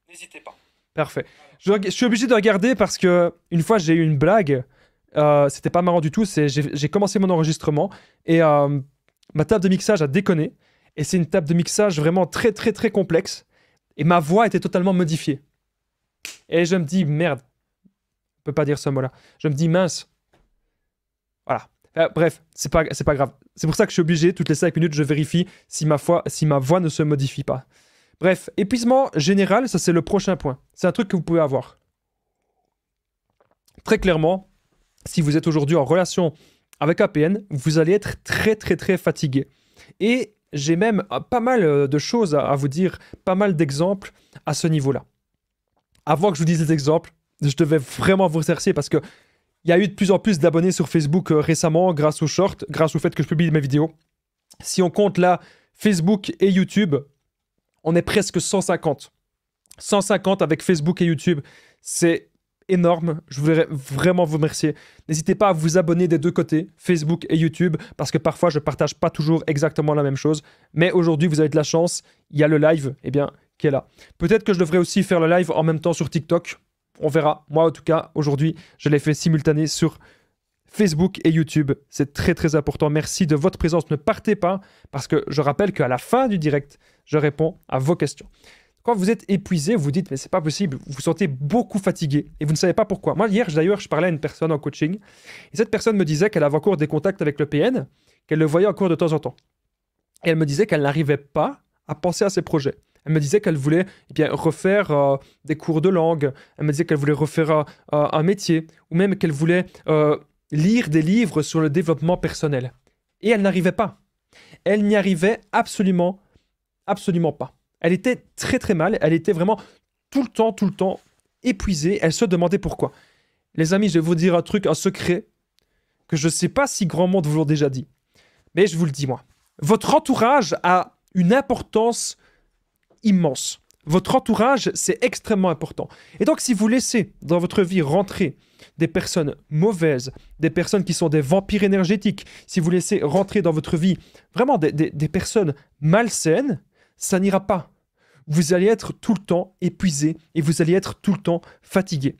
N'hésitez pas. Parfait. Je, suis obligé de regarder parce que une fois j'ai eu une blague. C'était pas marrant du tout. J'ai commencé mon enregistrement et ma table de mixage a déconné. Et c'est une table de mixage vraiment très très très complexe. Et ma voix était totalement modifiée. Et je me dis, merde, je peux pas dire ce mot-là. Je me dis, mince. Voilà. Euh, bref, c'est pas, c'est pas grave. C'est pour ça que je suis obligé, toutes les cinq minutes, je vérifie si ma, si ma voix ne se modifie pas. Bref, épuisement général, ça c'est le prochain point. C'est un truc que vous pouvez avoir. Très clairement, si vous êtes aujourd'hui en relation avec APN, vous allez être très très très fatigué. Et j'ai même euh, pas mal euh, de choses à, vous dire, pas mal d'exemples à ce niveau-là. Avant que je vous dise les exemples, je devais vraiment vous remercier parce que il y a eu de plus en plus d'abonnés sur Facebook euh, récemment grâce aux shorts, grâce au fait que je publie mes vidéos. Si on compte là Facebook et YouTube, on est presque 150. 150 avec Facebook et YouTube. C'est énorme. Je voudrais vraiment vous remercier. N'hésitez pas à vous abonner des deux côtés, Facebook et YouTube, parce que parfois je partage pas toujours exactement la même chose. Mais aujourd'hui, vous avez de la chance. Il y a le live, eh bien, qui est là. Peut-être que je devrais aussi faire le live en même temps sur TikTok. On verra. Moi, en tout cas, aujourd'hui, je l'ai fait simultané sur Facebook et YouTube. C'est très très important. Merci de votre présence. Ne partez pas parce que je rappelle qu'à la fin du direct, je réponds à vos questions. Quand vous êtes épuisé, vous dites mais c'est pas possible, vous vous sentez beaucoup fatigué et vous ne savez pas pourquoi. Moi hier d'ailleurs je parlais à une personne en coaching et cette personne me disait qu'elle avait encore des contacts avec le PN, qu'elle le voyait encore de temps en temps. Et elle me disait qu'elle n'arrivait pas à penser à ses projets. Elle me disait qu'elle voulait eh bien, refaire euh, des cours de langue, elle me disait qu'elle voulait refaire euh, euh, un métier, ou même qu'elle voulait lire des livres sur le développement personnel. Et elle n'arrivait pas. Elle n'y arrivait absolument, absolument pas. Elle était très très mal, elle était vraiment tout le temps, tout le temps épuisée, elle se demandait pourquoi. Les amis, je vais vous dire un truc, un secret, que je ne sais pas si grand monde vous l'a déjà dit, mais je vous le dis moi. Votre entourage a une importance immense. Votre entourage, c'est extrêmement important. Et donc, si vous laissez dans votre vie rentrer des personnes mauvaises, des personnes qui sont des vampires énergétiques, si vous laissez rentrer dans votre vie vraiment des personnes malsaines, ça n'ira pas vous allez être tout le temps épuisé et vous allez être tout le temps fatigué.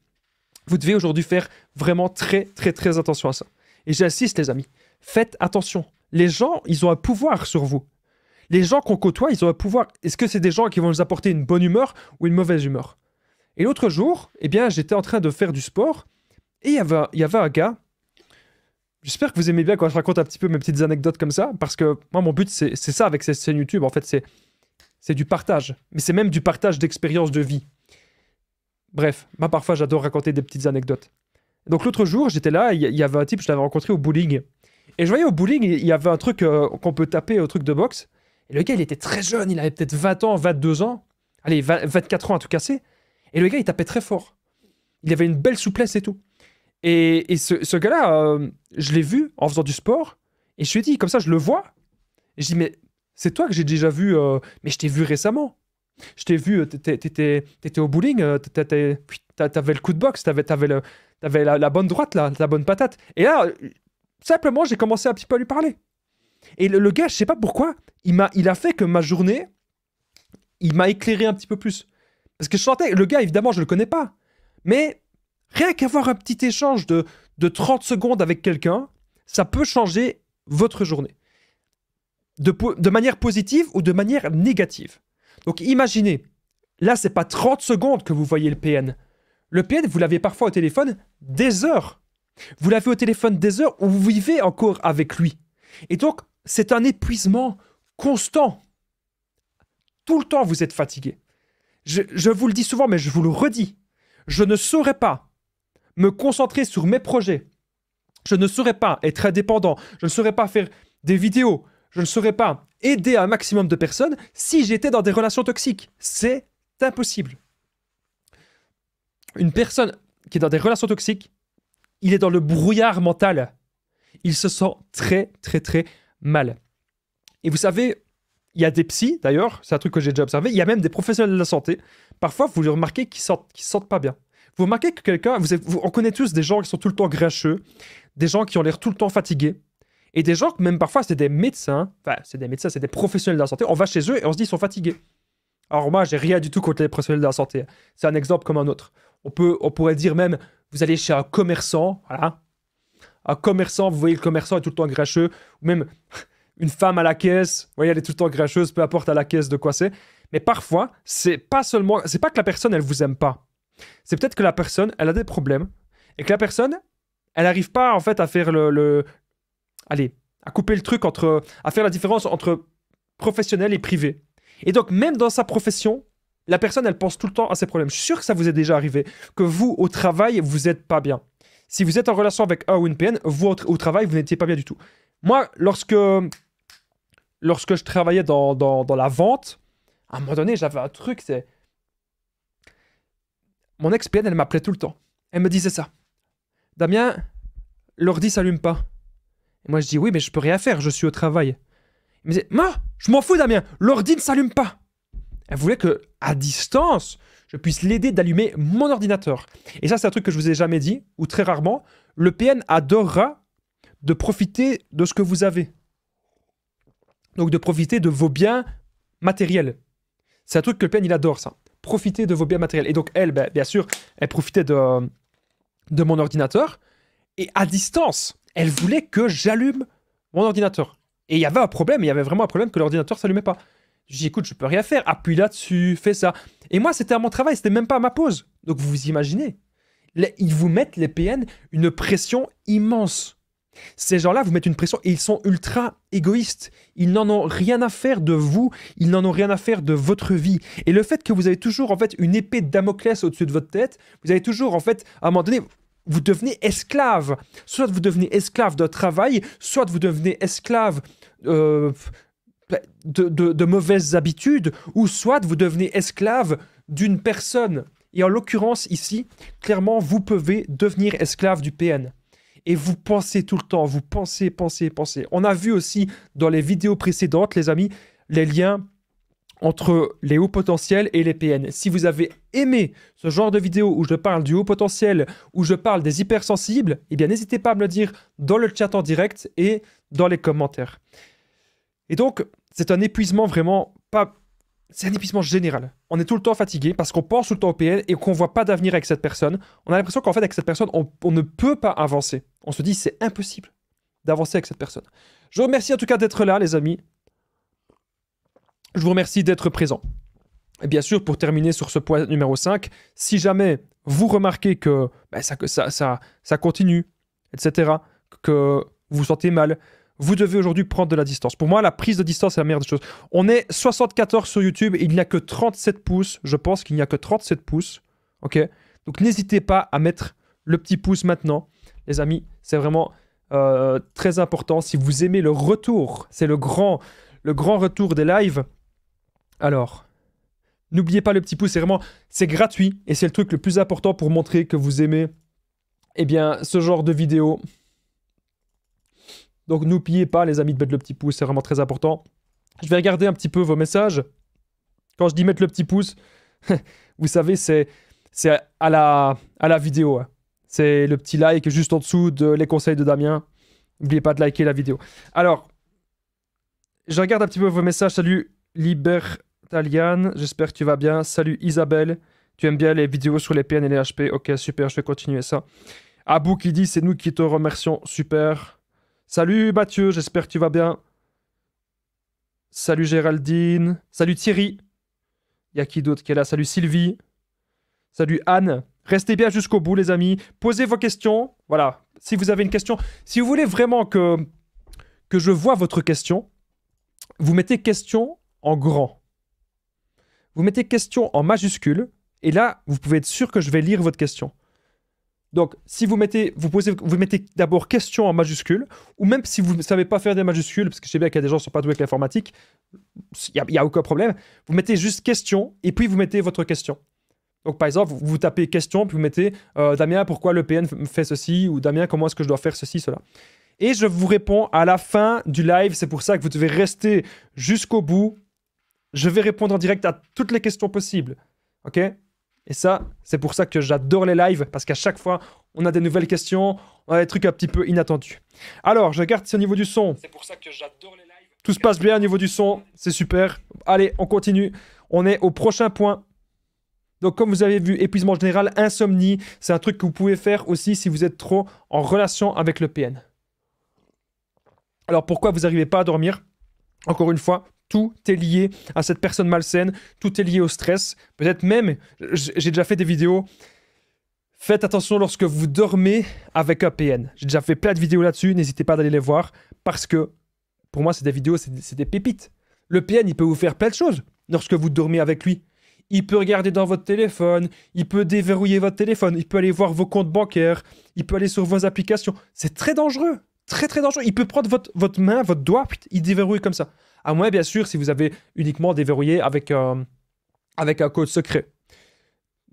Vous devez aujourd'hui faire vraiment très, très, très attention à ça. Et j'insiste, les amis, faites attention. Les gens, ils ont un pouvoir sur vous. Les gens qu'on côtoie, ils ont un pouvoir. Est-ce que c'est des gens qui vont nous apporter une bonne humeur ou une mauvaise humeur Et l'autre jour, eh bien, j'étais en train de faire du sport et il y avait, il y avait un gars. J'espère que vous aimez bien quand je raconte un petit peu mes petites anecdotes comme ça, parce que moi, mon but, c'est ça avec cette chaîne YouTube. En fait, c'est c'est du partage, mais c'est même du partage d'expériences de vie. Bref, moi parfois j'adore raconter des petites anecdotes. Donc l'autre jour, j'étais là, il y, avait un type, je l'avais rencontré au bowling. Et je voyais au bowling, il y avait un truc euh, qu'on peut taper, au truc de boxe. Et le gars, il était très jeune, il avait peut-être 20 ans, 22 ans. Allez, 24 ans à tout casser. Et le gars, il tapait très fort. Il avait une belle souplesse et tout. Et, ce, ce gars-là, euh, je l'ai vu en faisant du sport. Et je lui ai dit, comme ça, je le vois. Et je dis, mais c'est toi que j'ai déjà vu, euh, mais je t'ai vu récemment. Je t'ai vu, euh, t'étais au bowling, euh, t'avais le coup de boxe, t'avais la, la, bonne droite, là, la bonne patate. Et là, simplement, j'ai commencé un petit peu à lui parler. Et le, gars, je sais pas pourquoi, il a, il a fait que ma journée, il m'a éclairé un petit peu plus. Parce que je sentais, le gars, évidemment, je le connais pas. Mais rien qu'avoir un petit échange de, de 30 secondes avec quelqu'un, ça peut changer votre journée de, manière positive ou de manière négative. Donc imaginez, là, c'est pas 30 secondes que vous voyez le PN. Le PN, vous l'avez parfois au téléphone des heures. Vous l'avez au téléphone des heures où vous vivez encore avec lui. Et donc, c'est un épuisement constant. Tout le temps, vous êtes fatigué. Je, je, vous le dis souvent, mais je vous le redis. Je ne saurais pas me concentrer sur mes projets. Je ne saurais pas être indépendant. Je ne saurais pas faire des vidéos je ne saurais pas aider un maximum de personnes si j'étais dans des relations toxiques. C'est impossible. Une personne qui est dans des relations toxiques, il est dans le brouillard mental. Il se sent très, très, très mal. Et vous savez, il y a des psys, d'ailleurs, c'est un truc que j'ai déjà observé, il y a même des professionnels de la santé. Parfois, vous remarquez qu'ils sortent se sentent pas bien. Vous remarquez que quelqu'un, vous, vous, on connaît tous des gens qui sont tout le temps grincheux, des gens qui ont l'air tout le temps fatigués, et des gens, même parfois, c'est des médecins, enfin, c'est des médecins, c'est des professionnels de la santé. On va chez eux et on se dit, ils sont fatigués. Alors, moi, j'ai rien du tout contre les professionnels de la santé. C'est un exemple comme un autre. On, peut, on pourrait dire même, vous allez chez un commerçant, voilà. Un commerçant, vous voyez, le commerçant est tout le temps grincheux. Ou même une femme à la caisse, vous voyez, elle est tout le temps gracheuse peu importe à la caisse de quoi c'est. Mais parfois, c'est pas seulement, c'est pas que la personne, elle vous aime pas. C'est peut-être que la personne, elle a des problèmes et que la personne, elle n'arrive pas en fait à faire le, le, allez, à couper le truc entre, à faire la différence entre professionnel et privé. Et donc, même dans sa profession, la personne, elle pense tout le temps à ses problèmes. Je suis sûr que ça vous est déjà arrivé, que vous, au travail, vous n'êtes pas bien. Si vous êtes en relation avec un ou une PN, vous, au travail, vous n'étiez pas bien du tout. Moi, lorsque, lorsque je travaillais dans, la vente, à un moment donné, j'avais un truc, c'est... Mon ex-PN, elle m'appelait tout le temps. Elle me disait ça. Damien, l'ordi s'allume pas moi, je dis Oui, mais je peux rien faire, je suis au travail. Il me dit « Moi, je m'en fous, Damien, l'ordi ne s'allume pas. Elle voulait que, à distance, je puisse l'aider d'allumer mon ordinateur. Et ça, c'est un truc que je vous ai jamais dit, ou très rarement. Le PN adorera de profiter de ce que vous avez. Donc de profiter de vos biens matériels. C'est un truc que le PN, il adore ça. Profiter de vos biens matériels. Et donc elle, ben, bien sûr, elle profitait de, euh, de mon ordinateur. Et à distance, elle voulait que j'allume mon ordinateur. Et il y avait un problème, il y avait vraiment un problème que l'ordinateur s'allumait pas. J'ai dit, écoute, je peux rien faire, appuie là-dessus, fais ça. Et moi, c'était à mon travail, c'était même pas à ma pause. Donc vous vous imaginez, ils vous mettent, les PN, une pression immense. Ces gens-là vous mettent une pression et ils sont ultra égoïstes. Ils n'en ont rien à faire de vous, ils n'en ont rien à faire de votre vie. Et le fait que vous avez toujours en fait une épée de Damoclès au-dessus de votre tête, vous avez toujours en fait à un moment donné, vous devenez esclave. Soit vous devenez esclave de travail, soit vous devenez esclave euh, de, de, mauvaises habitudes, ou soit vous devenez esclave d'une personne. Et en l'occurrence, ici, clairement, vous pouvez devenir esclave du PN. Et vous pensez tout le temps, vous pensez, pensez, pensez. On a vu aussi dans les vidéos précédentes, les amis, les liens entre les hauts potentiels et les PN. Si vous avez aimé ce genre de vidéo où je parle du haut potentiel, où je parle des hypersensibles, eh bien n'hésitez pas à me le dire dans le chat en direct et dans les commentaires. Et donc, c'est un épuisement vraiment pas... C'est un épuisement général. On est tout le temps fatigué parce qu'on pense tout le temps au PN et qu'on ne voit pas d'avenir avec cette personne. On a l'impression qu'en fait, avec cette personne, on, ne peut pas avancer. On se dit, c'est impossible d'avancer avec cette personne. Je vous remercie en tout cas d'être là, les amis. Je vous remercie d'être présent. Et bien sûr, pour terminer sur ce point numéro 5, si jamais vous remarquez que bah, ça, continue, etc., que vous vous sentez mal, vous devez aujourd'hui prendre de la distance. Pour moi, la prise de distance c'est la meilleure des choses. On est 74 sur YouTube, et il n'y a que 37 pouces. Je pense qu'il n'y a que 37 pouces. OK Donc n'hésitez pas à mettre le petit pouce maintenant, les amis. C'est vraiment euh, très important. Si vous aimez le retour, c'est le grand, le grand retour des lives. Alors, n'oubliez pas le petit pouce, c'est vraiment, c'est gratuit et c'est le truc le plus important pour montrer que vous aimez, eh bien, ce genre de vidéo. Donc n'oubliez pas, les amis, de mettre le petit pouce, c'est vraiment très important. Je vais regarder un petit peu vos messages. Quand je dis mettre le petit pouce, vous savez, c'est à la, à la vidéo. Hein. C'est le petit like juste en dessous de les conseils de Damien. N'oubliez pas de liker la vidéo. Alors, je regarde un petit peu vos messages. Salut, Liber Aliane, j'espère que tu vas bien. Salut Isabelle, tu aimes bien les vidéos sur les PN et les HP. Ok, super, je vais continuer ça. Abou qui dit, c'est nous qui te remercions, super. Salut Mathieu, j'espère que tu vas bien. Salut Géraldine, salut Thierry. Il y a qui d'autre qui est là Salut Sylvie. Salut Anne. Restez bien jusqu'au bout, les amis. Posez vos questions. Voilà. Si vous avez une question, si vous voulez vraiment que, que je vois votre question, vous mettez question en grand vous mettez question en majuscule, et là, vous pouvez être sûr que je vais lire votre question. Donc, si vous mettez, vous posez, vous mettez d'abord question en majuscule, ou même si vous ne savez pas faire des majuscules, parce que je sais bien qu'il y a des gens qui ne sont pas doués avec l'informatique, il n'y a, aucun problème. Vous mettez juste question, et puis vous mettez votre question. Donc, par exemple, vous, tapez question, puis vous mettez euh, Damien, pourquoi le PN fait ceci, ou Damien, comment est-ce que je dois faire ceci, cela. Et je vous réponds à la fin du live. C'est pour ça que vous devez rester jusqu'au bout je vais répondre en direct à toutes les questions possibles. OK Et ça, c'est pour ça que j'adore les lives, parce qu'à chaque fois, on a des nouvelles questions, on a des trucs un petit peu inattendus. Alors, je regarde si au niveau du son. C'est pour ça que j'adore les lives. Tout se passe bien au niveau du son, c'est super. Allez, on continue. On est au prochain point. Donc comme vous avez vu, épuisement général, insomnie, c'est un truc que vous pouvez faire aussi si vous êtes trop en relation avec le PN. Alors pourquoi vous n'arrivez pas à dormir Encore une fois, tout est lié à cette personne malsaine, tout est lié au stress. Peut-être même, j'ai déjà fait des vidéos. Faites attention lorsque vous dormez avec un PN. J'ai déjà fait plein de vidéos là-dessus, n'hésitez pas d'aller les voir parce que pour moi, c'est des vidéos, c'est des pépites. Le PN, il peut vous faire plein de choses lorsque vous dormez avec lui. Il peut regarder dans votre téléphone, il peut déverrouiller votre téléphone, il peut aller voir vos comptes bancaires, il peut aller sur vos applications. C'est très dangereux, très très dangereux. Il peut prendre votre, votre main, votre doigt, il déverrouille comme ça. À ah moins, bien sûr, si vous avez uniquement déverrouillé avec, euh, avec un code secret.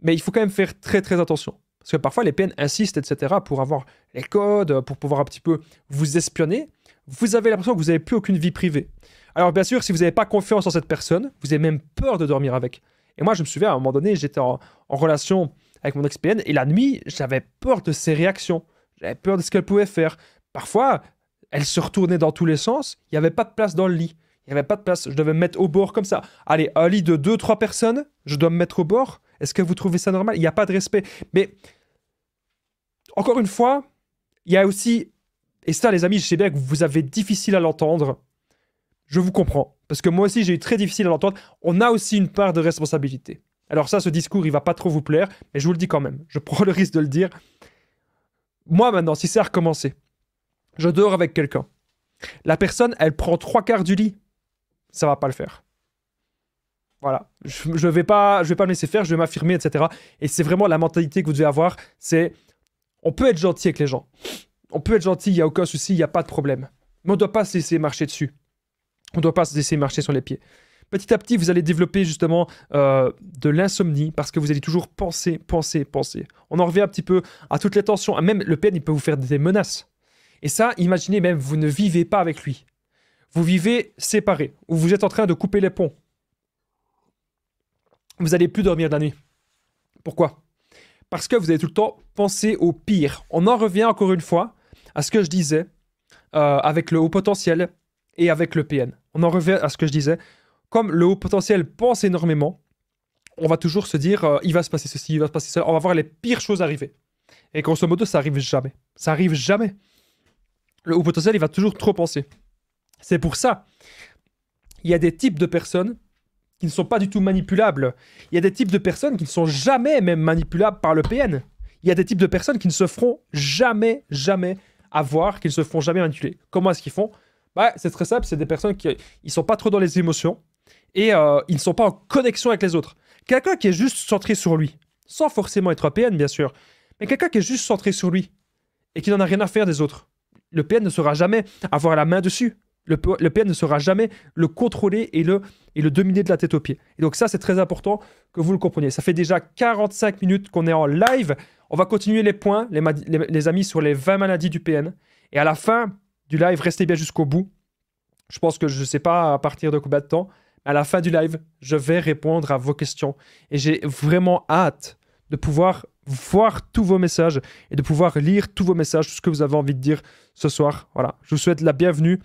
Mais il faut quand même faire très très attention. Parce que parfois, les PN insistent, etc., pour avoir les codes, pour pouvoir un petit peu vous espionner. Vous avez l'impression que vous n'avez plus aucune vie privée. Alors, bien sûr, si vous n'avez pas confiance en cette personne, vous avez même peur de dormir avec. Et moi, je me souviens, à un moment donné, j'étais en, en, relation avec mon ex-PN, et la nuit, j'avais peur de ses réactions. J'avais peur de ce qu'elle pouvait faire. Parfois, elle se retournait dans tous les sens, il n'y avait pas de place dans le lit. Il n'y avait pas de place. Je devais me mettre au bord comme ça. Allez, un lit de 2-3 personnes, je dois me mettre au bord. Est-ce que vous trouvez ça normal Il n'y a pas de respect. Mais encore une fois, il y a aussi, et ça les amis, je sais bien que vous avez difficile à l'entendre. Je vous comprends. Parce que moi aussi, j'ai eu très difficile à l'entendre. On a aussi une part de responsabilité. Alors ça, ce discours, il va pas trop vous plaire, mais je vous le dis quand même. Je prends le risque de le dire. Moi maintenant, si c'est à recommencer, je dors avec quelqu'un. La personne, elle prend trois quarts du lit ça va pas le faire. Voilà, je, ne vais pas, je vais pas me laisser faire, je vais m'affirmer, etc. Et c'est vraiment la mentalité que vous devez avoir. C'est, on peut être gentil avec les gens, on peut être gentil, il y a aucun souci, il n'y a pas de problème. Mais on doit pas se laisser marcher dessus. On doit pas se laisser marcher sur les pieds. Petit à petit, vous allez développer justement euh, de l'insomnie parce que vous allez toujours penser, penser, penser. On en revient un petit peu à toutes les tensions. Même le PN, il peut vous faire des menaces. Et ça, imaginez même, vous ne vivez pas avec lui. Vous vivez séparés, ou vous êtes en train de couper les ponts. Vous n'allez plus dormir la nuit. Pourquoi Parce que vous allez tout le temps penser au pire. On en revient encore une fois à ce que je disais euh, avec le haut potentiel et avec le PN. On en revient à ce que je disais. Comme le haut potentiel pense énormément, on va toujours se dire euh, il va se passer ceci, il va se passer cela. on va voir les pires choses arriver. Et grosso modo, ça arrive jamais. Ça arrive jamais. Le haut potentiel, il va toujours trop penser. C'est pour ça. Il y a des types de personnes qui ne sont pas du tout manipulables. Il y a des types de personnes qui ne sont jamais même manipulables par le PN. Il y a des types de personnes qui ne se feront jamais, jamais avoir, qui ne se feront jamais manipuler. Comment est-ce qu'ils font bah, C'est très simple, c'est des personnes qui ne sont pas trop dans les émotions et euh, ils ne sont pas en connexion avec les autres. Quelqu'un qui est juste centré sur lui, sans forcément être un PN bien sûr, mais quelqu'un qui est juste centré sur lui et qui n'en a rien à faire des autres, le PN ne saura jamais avoir la main dessus. Le, PN ne sera jamais le contrôler et le, et le dominer de la tête aux pieds. Et donc ça, c'est très important que vous le compreniez. Ça fait déjà 45 minutes qu'on est en live. On va continuer les points, les, les, amis, sur les 20 maladies du PN. Et à la fin du live, restez bien jusqu'au bout. Je pense que je ne sais pas à partir de combien de temps. À la fin du live, je vais répondre à vos questions. Et j'ai vraiment hâte de pouvoir voir tous vos messages et de pouvoir lire tous vos messages, tout ce que vous avez envie de dire ce soir. Voilà, je vous souhaite la bienvenue.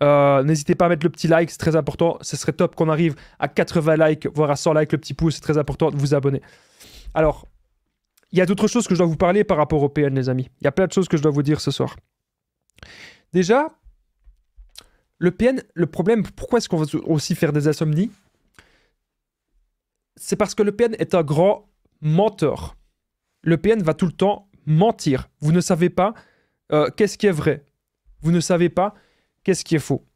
Euh, n'hésitez pas à mettre le petit like, c'est très important. Ce serait top qu'on arrive à 80 likes, voire à 100 likes, le petit pouce, c'est très important de vous abonner. Alors, il y a d'autres choses que je dois vous parler par rapport au PN, les amis. Il y a plein de choses que je dois vous dire ce soir. Déjà, le PN, le problème, pourquoi est-ce qu'on va aussi faire des insomnies C'est parce que le PN est un grand menteur. Le PN va tout le temps mentir. Vous ne savez pas euh, qu'est-ce qui est vrai. Vous ne savez pas Qu'est-ce qui est faux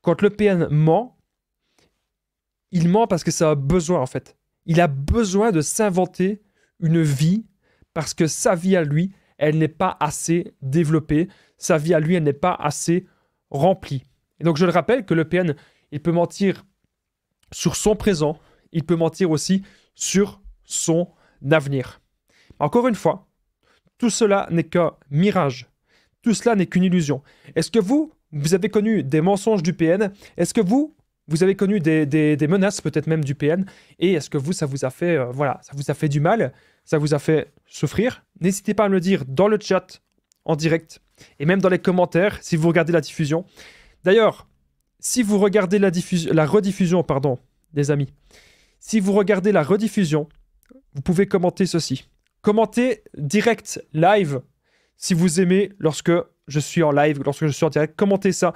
Quand le PN ment, il ment parce que ça a besoin en fait. Il a besoin de s'inventer une vie parce que sa vie à lui, elle n'est pas assez développée, sa vie à lui, elle n'est pas assez remplie. Et donc je le rappelle que le PN, il peut mentir sur son présent, il peut mentir aussi sur son avenir. Encore une fois, tout cela n'est qu'un mirage, tout cela n'est qu'une illusion. Est-ce que vous, vous avez connu des mensonges du PN. Est-ce que vous, vous avez connu des, menaces peut-être même du PN Et est-ce que vous, ça vous a fait, euh, voilà, ça vous a fait du mal Ça vous a fait souffrir N'hésitez pas à me le dire dans le chat, en direct, et même dans les commentaires si vous regardez la diffusion. D'ailleurs, si vous regardez la, la rediffusion, pardon, les amis, si vous regardez la rediffusion, vous pouvez commenter ceci. Commentez direct, live, si vous aimez lorsque je suis en live, lorsque je suis en direct. Commentez ça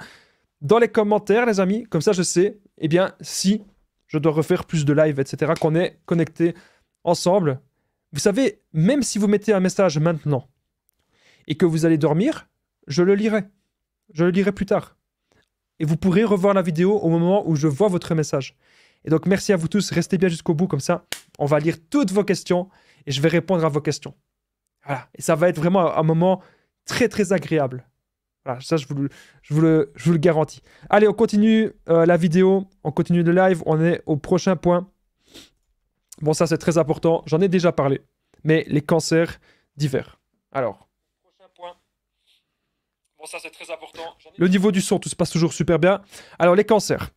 dans les commentaires, les amis. Comme ça, je sais, eh bien, si je dois refaire plus de live, etc., qu'on est connectés ensemble. Vous savez, même si vous mettez un message maintenant et que vous allez dormir, je le lirai. Je le lirai plus tard. Et vous pourrez revoir la vidéo au moment où je vois votre message. Et donc, merci à vous tous. Restez bien jusqu'au bout. Comme ça, on va lire toutes vos questions et je vais répondre à vos questions. Voilà. Et ça va être vraiment un moment très très agréable. Voilà, ça, je vous, le, je, vous je vous le garantis. Allez, on continue euh, la vidéo, on continue le live, on est au prochain point. Bon, ça, c'est très important, j'en ai déjà parlé, mais les cancers divers. Alors. Le niveau du son, tout se passe toujours super bien. Alors, les cancers.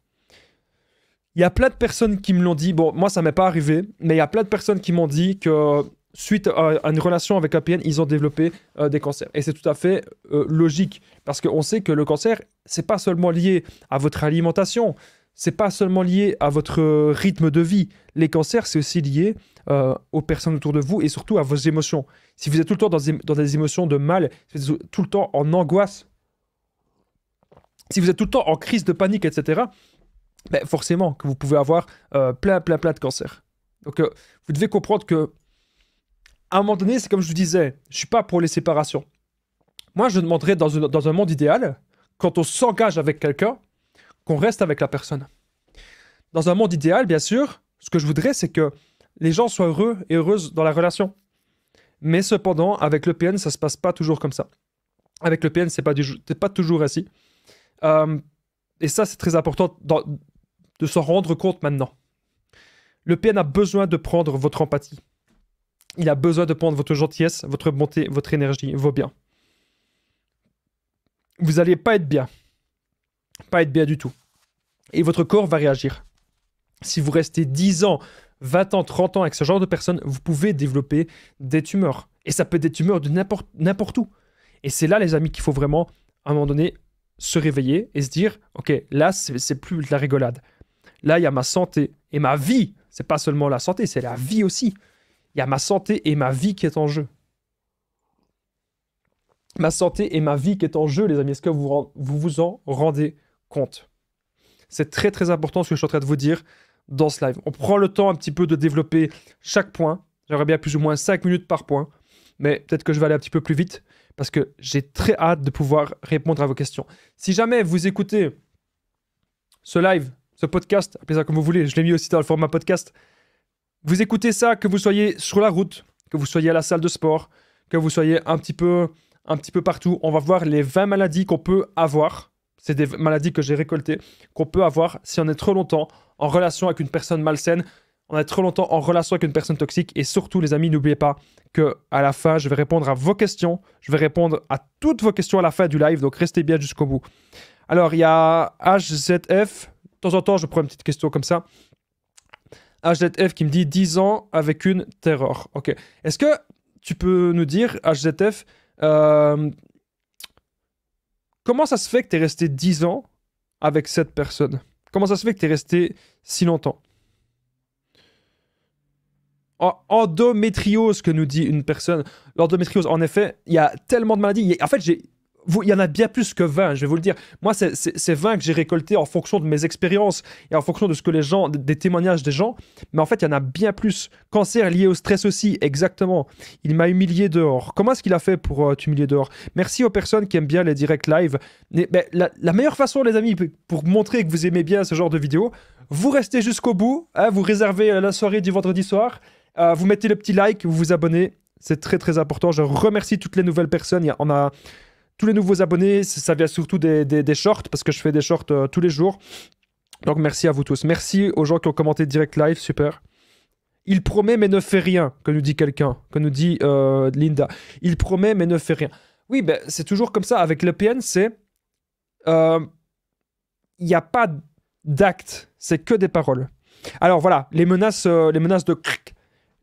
Il y a plein de personnes qui me l'ont dit. Bon, moi, ça m'est pas arrivé, mais il y a plein de personnes qui m'ont dit que suite à, une relation avec PN, ils ont développé euh, des cancers. Et c'est tout à fait euh, logique, parce qu'on sait que le cancer, c'est pas seulement lié à votre alimentation, c'est pas seulement lié à votre rythme de vie. Les cancers, c'est aussi lié euh, aux personnes autour de vous et surtout à vos émotions. Si vous êtes tout le temps dans, des émotions de mal, si vous êtes tout le temps en angoisse, si vous êtes tout le temps en crise de panique, etc., ben, forcément que vous pouvez avoir plein, plein, plein de cancers. Donc, vous devez comprendre que à un moment donné, c'est comme je vous disais, je ne suis pas pour les séparations. Moi, je demanderais dans, un monde idéal, quand on s'engage avec quelqu'un, qu'on reste avec la personne. Dans un monde idéal, bien sûr, ce que je voudrais, c'est que les gens soient heureux et heureuses dans la relation. Mais cependant, avec le PN, ça se passe pas toujours comme ça. Avec le PN, c'est pas, pas toujours ainsi. Euh, et ça, c'est très important de s'en rendre compte maintenant. Le PN a besoin de prendre votre empathie il a besoin de prendre votre gentillesse, votre bonté, votre énergie, vos biens. Vous n'allez pas être bien. Pas être bien du tout. Et votre corps va réagir. Si vous restez 10 ans, 20 ans, 30 ans avec ce genre de personne, vous pouvez développer des tumeurs. Et ça peut être des tumeurs de n'importe où. Et c'est là, les amis, qu'il faut vraiment, à un moment donné, se réveiller et se dire, ok, là, c'est plus de la rigolade. Là, il y a ma santé et ma vie. C'est pas seulement la santé, c'est la vie aussi il y a ma santé et ma vie qui est en jeu. Ma santé et ma vie qui est en jeu, les amis, est-ce que vous vous en rendez compte C'est très très important ce que je suis en train de vous dire dans ce live. On prend le temps un petit peu de développer chaque point. J'aurais bien plus ou moins 5 minutes par point, mais peut-être que je vais aller un petit peu plus vite parce que j'ai très hâte de pouvoir répondre à vos questions. Si jamais vous écoutez ce live, ce podcast, appelez ça comme vous voulez, je l'ai mis aussi dans le format podcast, vous écoutez ça, que vous soyez sur la route, que vous soyez à la salle de sport, que vous soyez un petit peu, un petit peu partout, on va voir les 20 maladies qu'on peut avoir. C'est des maladies que j'ai récoltées, qu'on peut avoir si on est trop longtemps en relation avec une personne malsaine, on est trop longtemps en relation avec une personne toxique. Et surtout, les amis, n'oubliez pas que à la fin, je vais répondre à vos questions. Je vais répondre à toutes vos questions à la fin du live. Donc, restez bien jusqu'au bout. Alors, il y a HZF. De temps en temps, je prends une petite question comme ça. HZF qui me dit 10 ans avec une terreur. Ok. Est-ce que tu peux nous dire, HZF, euh, comment ça se fait que tu es resté 10 ans avec cette personne Comment ça se fait que tu es resté si longtemps Endométriose, que nous dit une personne. L'endométriose, en effet, il y a tellement de maladies. en fait, j'ai il y en a bien plus que 20, je vais vous le dire. Moi, c'est 20 que j'ai récolté en fonction de mes expériences et en fonction de ce que les gens, des témoignages des gens. Mais en fait, il y en a bien plus. Cancer lié au stress aussi, exactement. Il m'a humilié dehors. Comment est-ce qu'il a fait pour euh, t'humilier dehors Merci aux personnes qui aiment bien les directs live. la, meilleure façon, les amis, pour montrer que vous aimez bien ce genre de vidéo, vous restez jusqu'au bout, hein, vous réservez euh, la soirée du vendredi soir, euh, vous mettez le petit like, vous vous abonnez. C'est très très important. Je remercie toutes les nouvelles personnes. Il y en on a tous les nouveaux abonnés, ça vient surtout des, shorts, parce que je fais des shorts euh, tous les jours. Donc merci à vous tous. Merci aux gens qui ont commenté direct live, super. Il promet mais ne fait rien, que nous dit quelqu'un, que nous dit euh, Linda. Il promet mais ne fait rien. Oui, ben, c'est toujours comme ça. Avec l'EPN, c'est... Euh, il n'y a pas d'acte, c'est que des paroles. Alors voilà, les menaces, les menaces de...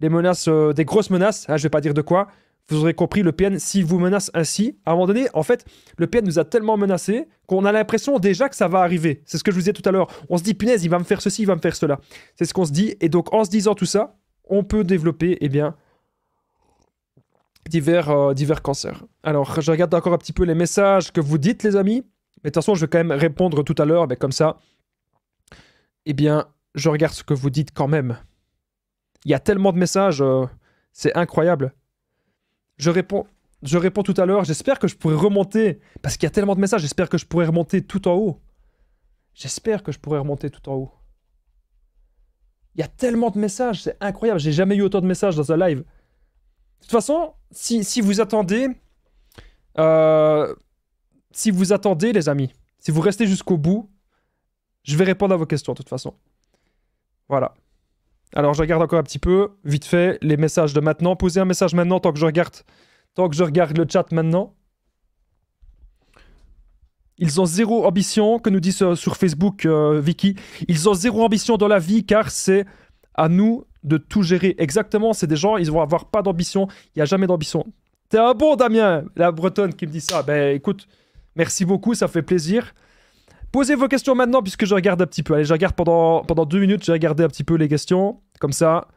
Les menaces, des grosses menaces, je je vais pas dire de quoi, vous aurez compris, le PN, s'il vous menace ainsi, à un moment donné, en fait, le PN nous a tellement menacé qu'on a l'impression déjà que ça va arriver. C'est ce que je vous disais tout à l'heure. On se dit, punaise, il va me faire ceci, il va me faire cela. C'est ce qu'on se dit. Et donc, en se disant tout ça, on peut développer, eh bien, divers, euh, divers cancers. Alors, je regarde encore un petit peu les messages que vous dites, les amis. Mais de toute façon, je vais quand même répondre tout à l'heure, mais comme ça, eh bien, je regarde ce que vous dites quand même. Il y a tellement de messages, euh, c'est incroyable je réponds, je réponds tout à l'heure. J'espère que je pourrai remonter, parce qu'il y a tellement de messages. J'espère que je pourrai remonter tout en haut. J'espère que je pourrai remonter tout en haut. Il y a tellement de messages, c'est incroyable. J'ai jamais eu autant de messages dans un live. De toute façon, si, vous attendez, euh, si vous attendez, les amis, si vous restez jusqu'au bout, je vais répondre à vos questions de toute façon. Voilà. Alors je regarde encore un petit peu, vite fait, les messages de maintenant. Posez un message maintenant tant que je regarde, tant que je regarde le chat maintenant. Ils ont zéro ambition, que nous dit euh, sur Facebook euh, Vicky. Ils ont zéro ambition dans la vie car c'est à nous de tout gérer. Exactement, c'est des gens, ils vont avoir pas d'ambition. Il n'y a jamais d'ambition. T'es un bon Damien, la Bretonne qui me dit ça. Ben écoute, merci beaucoup, ça fait plaisir. Posez vos questions maintenant puisque je regarde un petit peu. Allez, je regarde pendant, pendant deux minutes, vais regarder un petit peu les questions. Comme ça,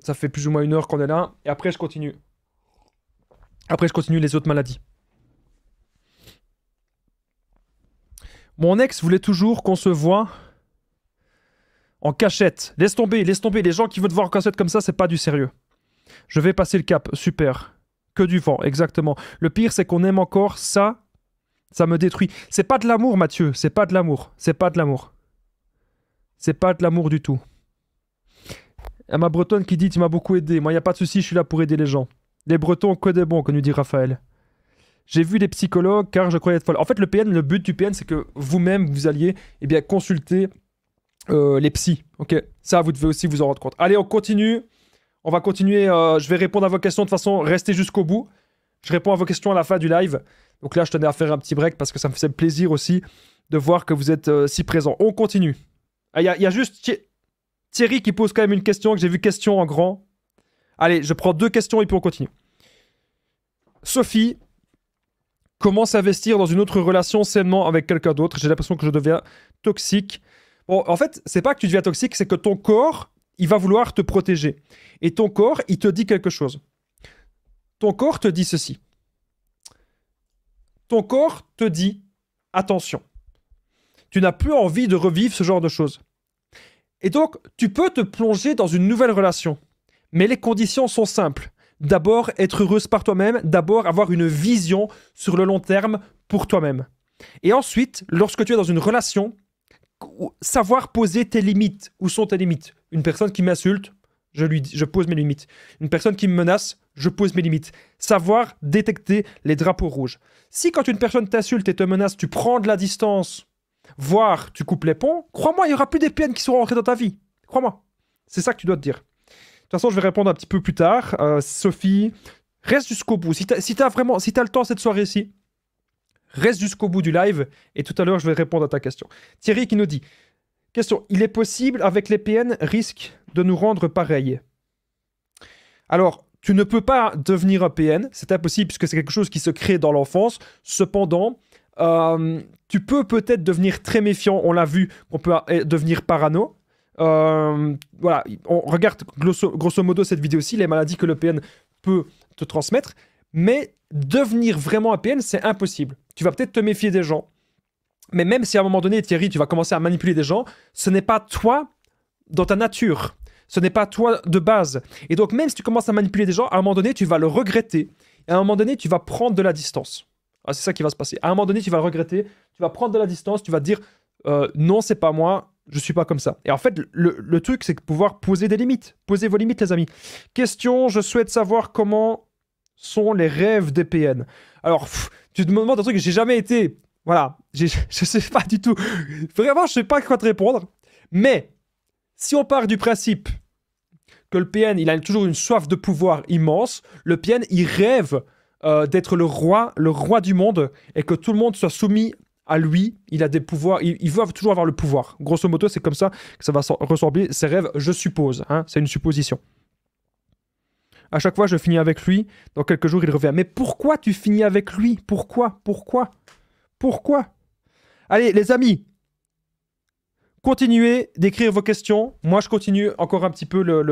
ça fait plus ou moins une heure qu'on est là. Et après, je continue. Après, je continue les autres maladies. Mon ex voulait toujours qu'on se voit en cachette. Laisse tomber, laisse tomber. Les gens qui veulent te voir en cachette comme ça, c'est pas du sérieux. Je vais passer le cap. Super. Que du vent, exactement. Le pire, c'est qu'on aime encore ça ça me détruit. C'est pas de l'amour, Mathieu. C'est pas de l'amour. C'est pas de l'amour. C'est pas de l'amour du tout. Il ma bretonne qui dit Tu m'as beaucoup aidé. Moi, il n'y a pas de souci, je suis là pour aider les gens. Les bretons que des bons, que nous dit Raphaël. J'ai vu les psychologues car je croyais être folle. En fait, le PN, le but du PN, c'est que vous-même, vous alliez eh bien, consulter euh, les psys. Ok, ça, vous devez aussi vous en rendre compte. Allez, on continue. On va continuer. Euh, je vais répondre à vos questions. De toute façon, rester jusqu'au bout. Je réponds à vos questions à la fin du live. Donc là, je tenais à faire un petit break parce que ça me faisait plaisir aussi de voir que vous êtes euh, si présent. On continue. Ah, il y, y, a juste Thierry qui pose quand même une question que j'ai vu question en grand. Allez, je prends deux questions et puis on continue. Sophie, comment s'investir dans une autre relation sainement avec quelqu'un d'autre J'ai l'impression que je deviens toxique. en fait, c'est pas que tu deviens toxique, c'est que ton corps, il va vouloir te protéger. Et ton corps, il te dit quelque chose. Ton corps te dit ceci ton corps te dit attention. Tu n'as plus envie de revivre ce genre de choses. Et donc, tu peux te plonger dans une nouvelle relation. Mais les conditions sont simples. D'abord, être heureuse par toi-même. D'abord, avoir une vision sur le long terme pour toi-même. Et ensuite, lorsque tu es dans une relation, savoir poser tes limites. Où sont tes limites Une personne qui m'insulte, je, lui, je pose mes limites. Une personne qui me menace, je pose mes limites. Savoir détecter les drapeaux rouges. Si quand une personne t'insulte et te menace, tu prends de la distance, voire tu coupes les ponts, crois-moi, il n'y aura plus des peines qui seront rentrées dans ta vie. Crois-moi. C'est ça que tu dois te dire. De toute façon, je vais répondre un petit peu plus tard. Euh, Sophie, reste jusqu'au bout. Si tu vraiment, si as le temps cette soirée-ci, reste jusqu'au bout du live et tout à l'heure, je vais répondre à ta question. Thierry qui nous dit Question. Il est possible, avec les PN, risque de nous rendre pareil Alors, tu ne peux pas devenir un PN, c'est impossible puisque c'est quelque chose qui se crée dans l'enfance. Cependant, euh, tu peux peut-être devenir très méfiant, on l'a vu, on peut euh, devenir parano. Euh, voilà, on regarde grosso, modo cette vidéo-ci, les maladies que le PN peut te transmettre, mais devenir vraiment un PN, c'est impossible. Tu vas peut-être te méfier des gens, mais même si à un moment donné, Thierry, tu vas commencer à manipuler des gens, ce n'est pas toi dans ta nature. Ce n'est pas toi de base. Et donc, même si tu commences à manipuler des gens, à un moment donné, tu vas le regretter. Et à un moment donné, tu vas prendre de la distance. Ah, c'est ça qui va se passer. À un moment donné, tu vas le regretter. Tu vas prendre de la distance. Tu vas dire euh, non, c'est pas moi. Je suis pas comme ça. Et en fait, le, truc, c'est pouvoir poser des limites. poser vos limites, les amis. Question je souhaite savoir comment sont les rêves des PN. Alors, tu te demandes un truc, j'ai jamais été voilà, je ne sais pas du tout. Vraiment, je ne sais pas quoi te répondre. Mais si on part du principe que le PN, il a toujours une soif de pouvoir immense, le PN, il rêve euh, d'être le roi, le roi du monde, et que tout le monde soit soumis à lui. Il a des pouvoirs, il, veut toujours avoir le pouvoir. Grosso modo, c'est comme ça que ça va ressembler ses rêves, je suppose. Hein. c'est une supposition. À chaque fois, je finis avec lui. Dans quelques jours, il revient. Mais pourquoi tu finis avec lui Pourquoi Pourquoi pourquoi Allez, les amis, continuez d'écrire vos questions. Moi, je continue encore un petit peu le,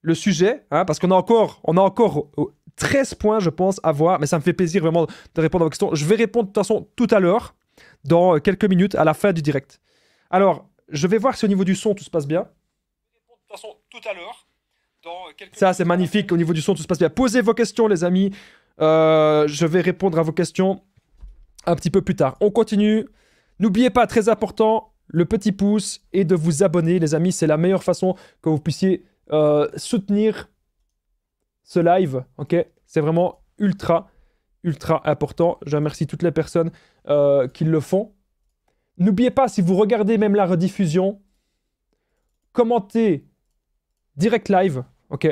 le, sujet, hein, parce qu'on a encore, on a encore 13 points, je pense, à voir. Mais ça me fait plaisir vraiment de répondre à vos questions. Je vais répondre de toute façon tout à l'heure, dans euh, quelques minutes, à la fin du direct. Alors, je vais voir si au niveau du son, tout se passe bien. tout à l'heure. Ça, c'est magnifique. Au niveau du son, tout se passe bien. Posez vos questions, les amis. Euh, je vais répondre à vos questions un petit peu plus tard. On continue. N'oubliez pas, très important, le petit pouce et de vous abonner, les amis. C'est la meilleure façon que vous puissiez euh, soutenir ce live. Ok, c'est vraiment ultra, ultra important. Je remercie toutes les personnes euh, qui le font. N'oubliez pas, si vous regardez même la rediffusion, commentez direct live. Ok,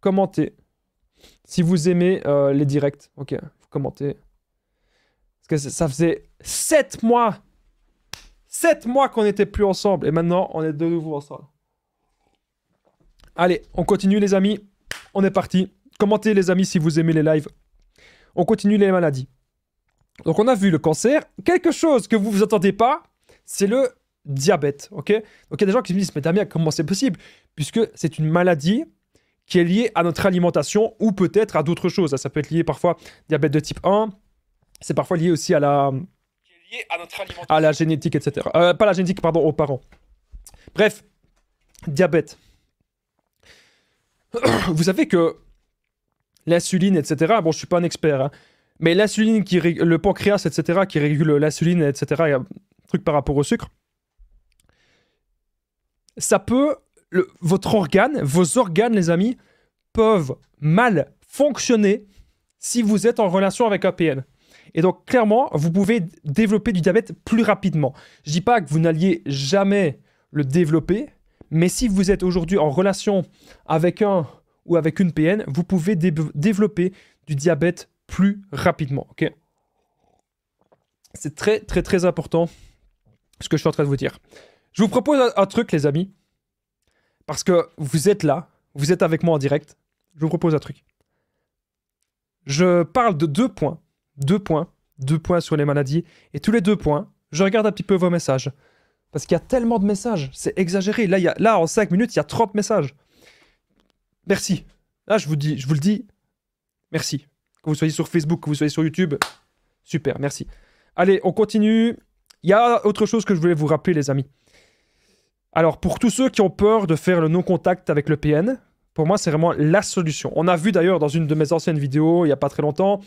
commentez. Si vous aimez euh, les directs, ok, commentez que ça faisait 7 mois 7 mois qu'on n'était plus ensemble. Et maintenant, on est de nouveau ensemble. Allez, on continue les amis. On est parti. Commentez les amis si vous aimez les lives. On continue les maladies. Donc on a vu le cancer. Quelque chose que vous vous attendez pas, c'est le diabète. Ok Donc il y a des gens qui me disent, mais Damien, comment c'est possible Puisque c'est une maladie qui est liée à notre alimentation ou peut-être à d'autres choses. Ça peut être lié parfois diabète de type 1, c'est parfois lié aussi à la, à, la génétique, etc. Euh, pas la génétique, pardon, aux parents. Bref, diabète. Vous savez que l'insuline, etc. Bon, je suis pas un expert, hein, mais l'insuline qui le pancréas, etc. qui régule l'insuline, etc. a un truc par rapport au sucre. Ça peut, votre organe, vos organes, les amis, peuvent mal fonctionner si vous êtes en relation avec un PN. Et donc, clairement, vous pouvez développer du diabète plus rapidement. Je dis pas que vous n'alliez jamais le développer, mais si vous êtes aujourd'hui en relation avec un ou avec une PN, vous pouvez développer du diabète plus rapidement. ok C'est très, très, très important ce que je suis en train de vous dire. Je vous propose un truc, les amis, parce que vous êtes là, vous êtes avec moi en direct. Je vous propose un truc. Je parle de deux points deux points, deux points sur les maladies, et tous les deux points, je regarde un petit peu vos messages. Parce qu'il y a tellement de messages, c'est exagéré. Là, il y là, en cinq minutes, il y a 30 messages. Merci. Là, je vous, dis, je vous le dis, merci. Que vous soyez sur Facebook, que vous soyez sur YouTube, super, merci. Allez, on continue. Il y a autre chose que je voulais vous rappeler, les amis. Alors, pour tous ceux qui ont peur de faire le non-contact avec le PN, pour moi, c'est vraiment la solution. On a vu d'ailleurs dans une de mes anciennes vidéos, il n'y a pas très longtemps,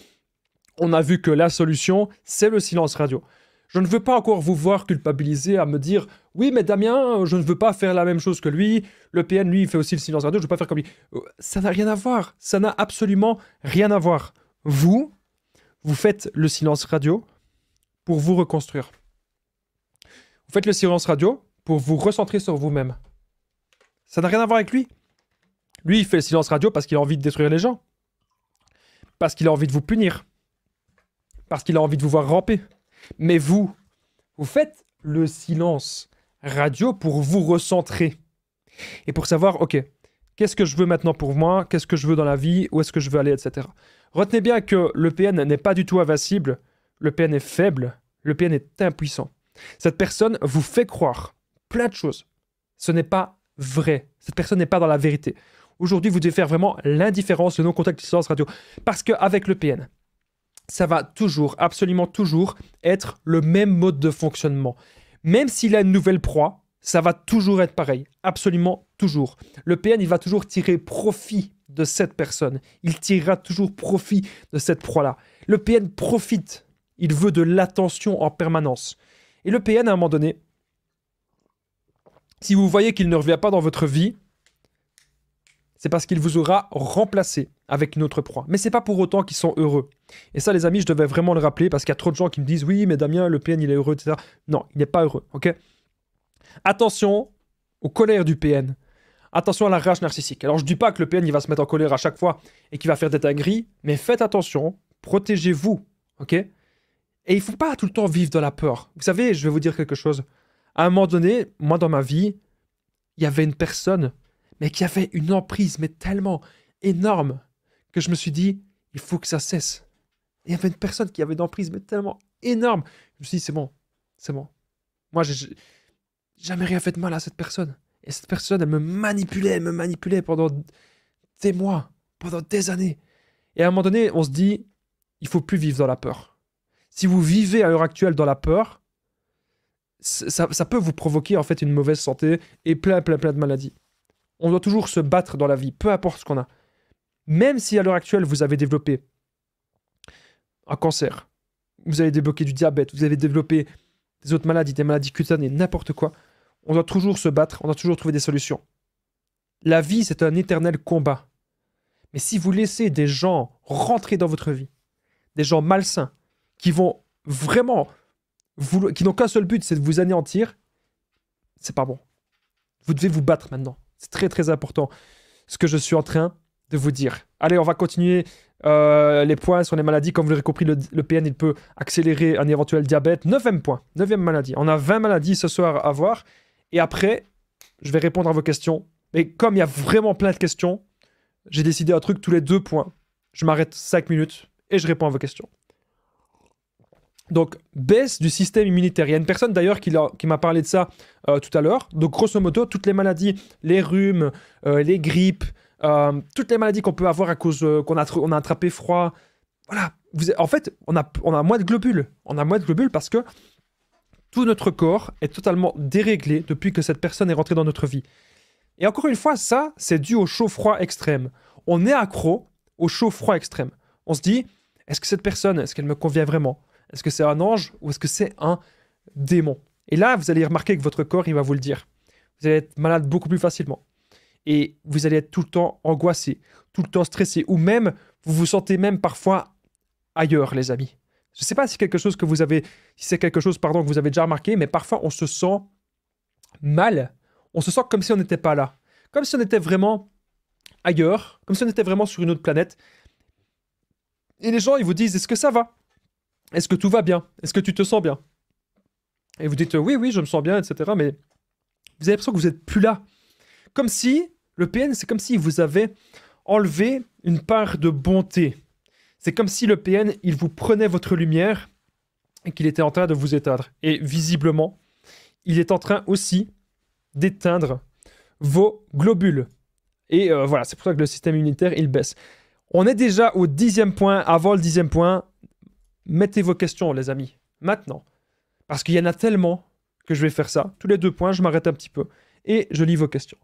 on a vu que la solution, c'est le silence radio. Je ne veux pas encore vous voir culpabiliser à me dire oui, mais Damien, je ne veux pas faire la même chose que lui. Le PN, lui, il fait aussi le silence radio. Je ne veux pas faire comme lui. Euh, ça n'a rien à voir. Ça n'a absolument rien à voir. Vous, vous faites le silence radio pour vous reconstruire. Vous faites le silence radio pour vous recentrer sur vous-même. Ça n'a rien à voir avec lui. Lui, il fait le silence radio parce qu'il a envie de détruire les gens. Parce qu'il a envie de vous punir parce qu'il a envie de vous voir ramper. Mais vous, vous faites le silence radio pour vous recentrer et pour savoir, ok, qu'est-ce que je veux maintenant pour moi, qu'est-ce que je veux dans la vie, où est-ce que je veux aller, etc. Retenez bien que le PN n'est pas du tout invincible, le PN est faible, le PN est impuissant. Cette personne vous fait croire plein de choses. Ce n'est pas vrai. Cette personne n'est pas dans la vérité. Aujourd'hui, vous devez faire vraiment l'indifférence, le non-contact, silence radio. Parce qu'avec le PN, ça va toujours, absolument toujours, être le même mode de fonctionnement. Même s'il a une nouvelle proie, ça va toujours être pareil, absolument toujours. Le PN, il va toujours tirer profit de cette personne. Il tirera toujours profit de cette proie-là. Le PN profite. Il veut de l'attention en permanence. Et le PN, à un moment donné, si vous voyez qu'il ne revient pas dans votre vie, c'est parce qu'il vous aura remplacé avec une autre proie. Mais c'est pas pour autant qu'ils sont heureux. Et ça, les amis, je devais vraiment le rappeler parce qu'il y a trop de gens qui me disent oui, mais Damien, le PN, il est heureux, etc. Non, il n'est pas heureux, ok Attention aux colères du PN. Attention à la rage narcissique. Alors, je dis pas que le PN, il va se mettre en colère à chaque fois et qu'il va faire des dingueries, mais faites attention, protégez-vous, ok Et il faut pas tout le temps vivre dans la peur. Vous savez, je vais vous dire quelque chose. À un moment donné, moi, dans ma vie, il y avait une personne mais qui avait une emprise, mais tellement énorme, que je me suis dit, il faut que ça cesse. il y avait une personne qui avait une emprise, mais tellement énorme. Je me suis dit, c'est bon, c'est bon. Moi, j'ai jamais rien fait de mal à cette personne. Et cette personne, elle me manipulait, elle me manipulait pendant des mois, pendant des années. Et à un moment donné, on se dit, il faut plus vivre dans la peur. Si vous vivez à l'heure actuelle dans la peur, ça, ça, peut vous provoquer en fait une mauvaise santé et plein, plein, plein de maladies. On doit toujours se battre dans la vie, peu importe ce qu'on a. Même si à l'heure actuelle, vous avez développé un cancer, vous avez débloqué du diabète, vous avez développé des autres maladies, des maladies cutanées, n'importe quoi, on doit toujours se battre, on doit toujours trouver des solutions. La vie, c'est un éternel combat. Mais si vous laissez des gens rentrer dans votre vie, des gens malsains, qui vont vraiment, qui n'ont qu'un seul but, c'est de vous anéantir, c'est pas bon. Vous devez vous battre maintenant. C'est très très important ce que je suis en train de vous dire. Allez, on va continuer euh, les points sur les maladies. Comme vous l'aurez compris, le, PN, il peut accélérer un éventuel diabète. Neuvième point, neuvième maladie. On a 20 maladies ce soir à voir. Et après, je vais répondre à vos questions. Mais comme il y a vraiment plein de questions, j'ai décidé un truc tous les deux points. Je m'arrête 5 minutes et je réponds à vos questions. Donc, baisse du système immunitaire. Il y a une personne d'ailleurs qui, m'a parlé de ça euh, tout à l'heure. Donc, grosso modo, toutes les maladies, les rhumes, euh, les grippes, euh, toutes les maladies qu'on peut avoir à cause qu'on a, on a attrapé froid. Voilà. Vous, en fait, on a, on a moins de globules. On a moins de globules parce que tout notre corps est totalement déréglé depuis que cette personne est rentrée dans notre vie. Et encore une fois, ça, c'est dû au chaud-froid extrême. On est accro au chaud-froid extrême. On se dit, est-ce que cette personne, est-ce qu'elle me convient vraiment est-ce que c'est un ange ou est-ce que c'est un démon Et là, vous allez remarquer que votre corps, il va vous le dire. Vous allez être malade beaucoup plus facilement. Et vous allez être tout le temps angoissé, tout le temps stressé, ou même, vous vous sentez même parfois ailleurs, les amis. Je ne sais pas si quelque chose que vous avez, si c'est quelque chose, pardon, que vous avez déjà remarqué, mais parfois on se sent mal. On se sent comme si on n'était pas là, comme si on était vraiment ailleurs, comme si on était vraiment sur une autre planète. Et les gens, ils vous disent, est-ce que ça va est-ce que tout va bien Est-ce que tu te sens bien Et vous dites oui, oui, je me sens bien, etc. Mais vous avez l'impression que vous n'êtes plus là. Comme si le PN, c'est comme si vous avez enlevé une part de bonté. C'est comme si le PN, il vous prenait votre lumière et qu'il était en train de vous éteindre. Et visiblement, il est en train aussi d'éteindre vos globules. Et euh, voilà, c'est pour ça que le système immunitaire, il baisse. On est déjà au dixième point. Avant le dixième point, mettez vos questions, les amis, maintenant. Parce qu'il y en a tellement que je vais faire ça. Tous les deux points, je m'arrête un petit peu. Et je lis vos questions.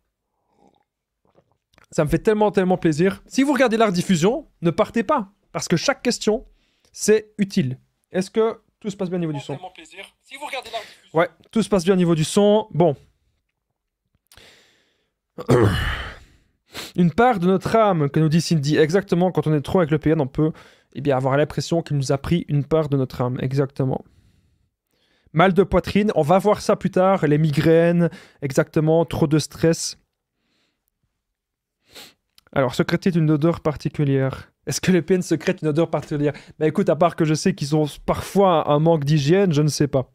Ça me fait tellement, tellement plaisir. Si vous regardez la diffusion, ne partez pas. Parce que chaque question, c'est utile. Est-ce que tout se passe bien au niveau du son si vous regardez Ouais, tout se passe bien au niveau du son. Bon. Une part de notre âme, que nous dit Cindy, exactement, quand on est trop avec le PN, on peut eh bien, avoir l'impression qu'il nous a pris une part de notre âme, exactement. Mal de poitrine, on va voir ça plus tard, les migraines, exactement, trop de stress. Alors, secréter une odeur particulière. Est-ce que les peines secrètent une odeur particulière Mais ben, écoute, à part que je sais qu'ils ont parfois un manque d'hygiène, je ne sais pas.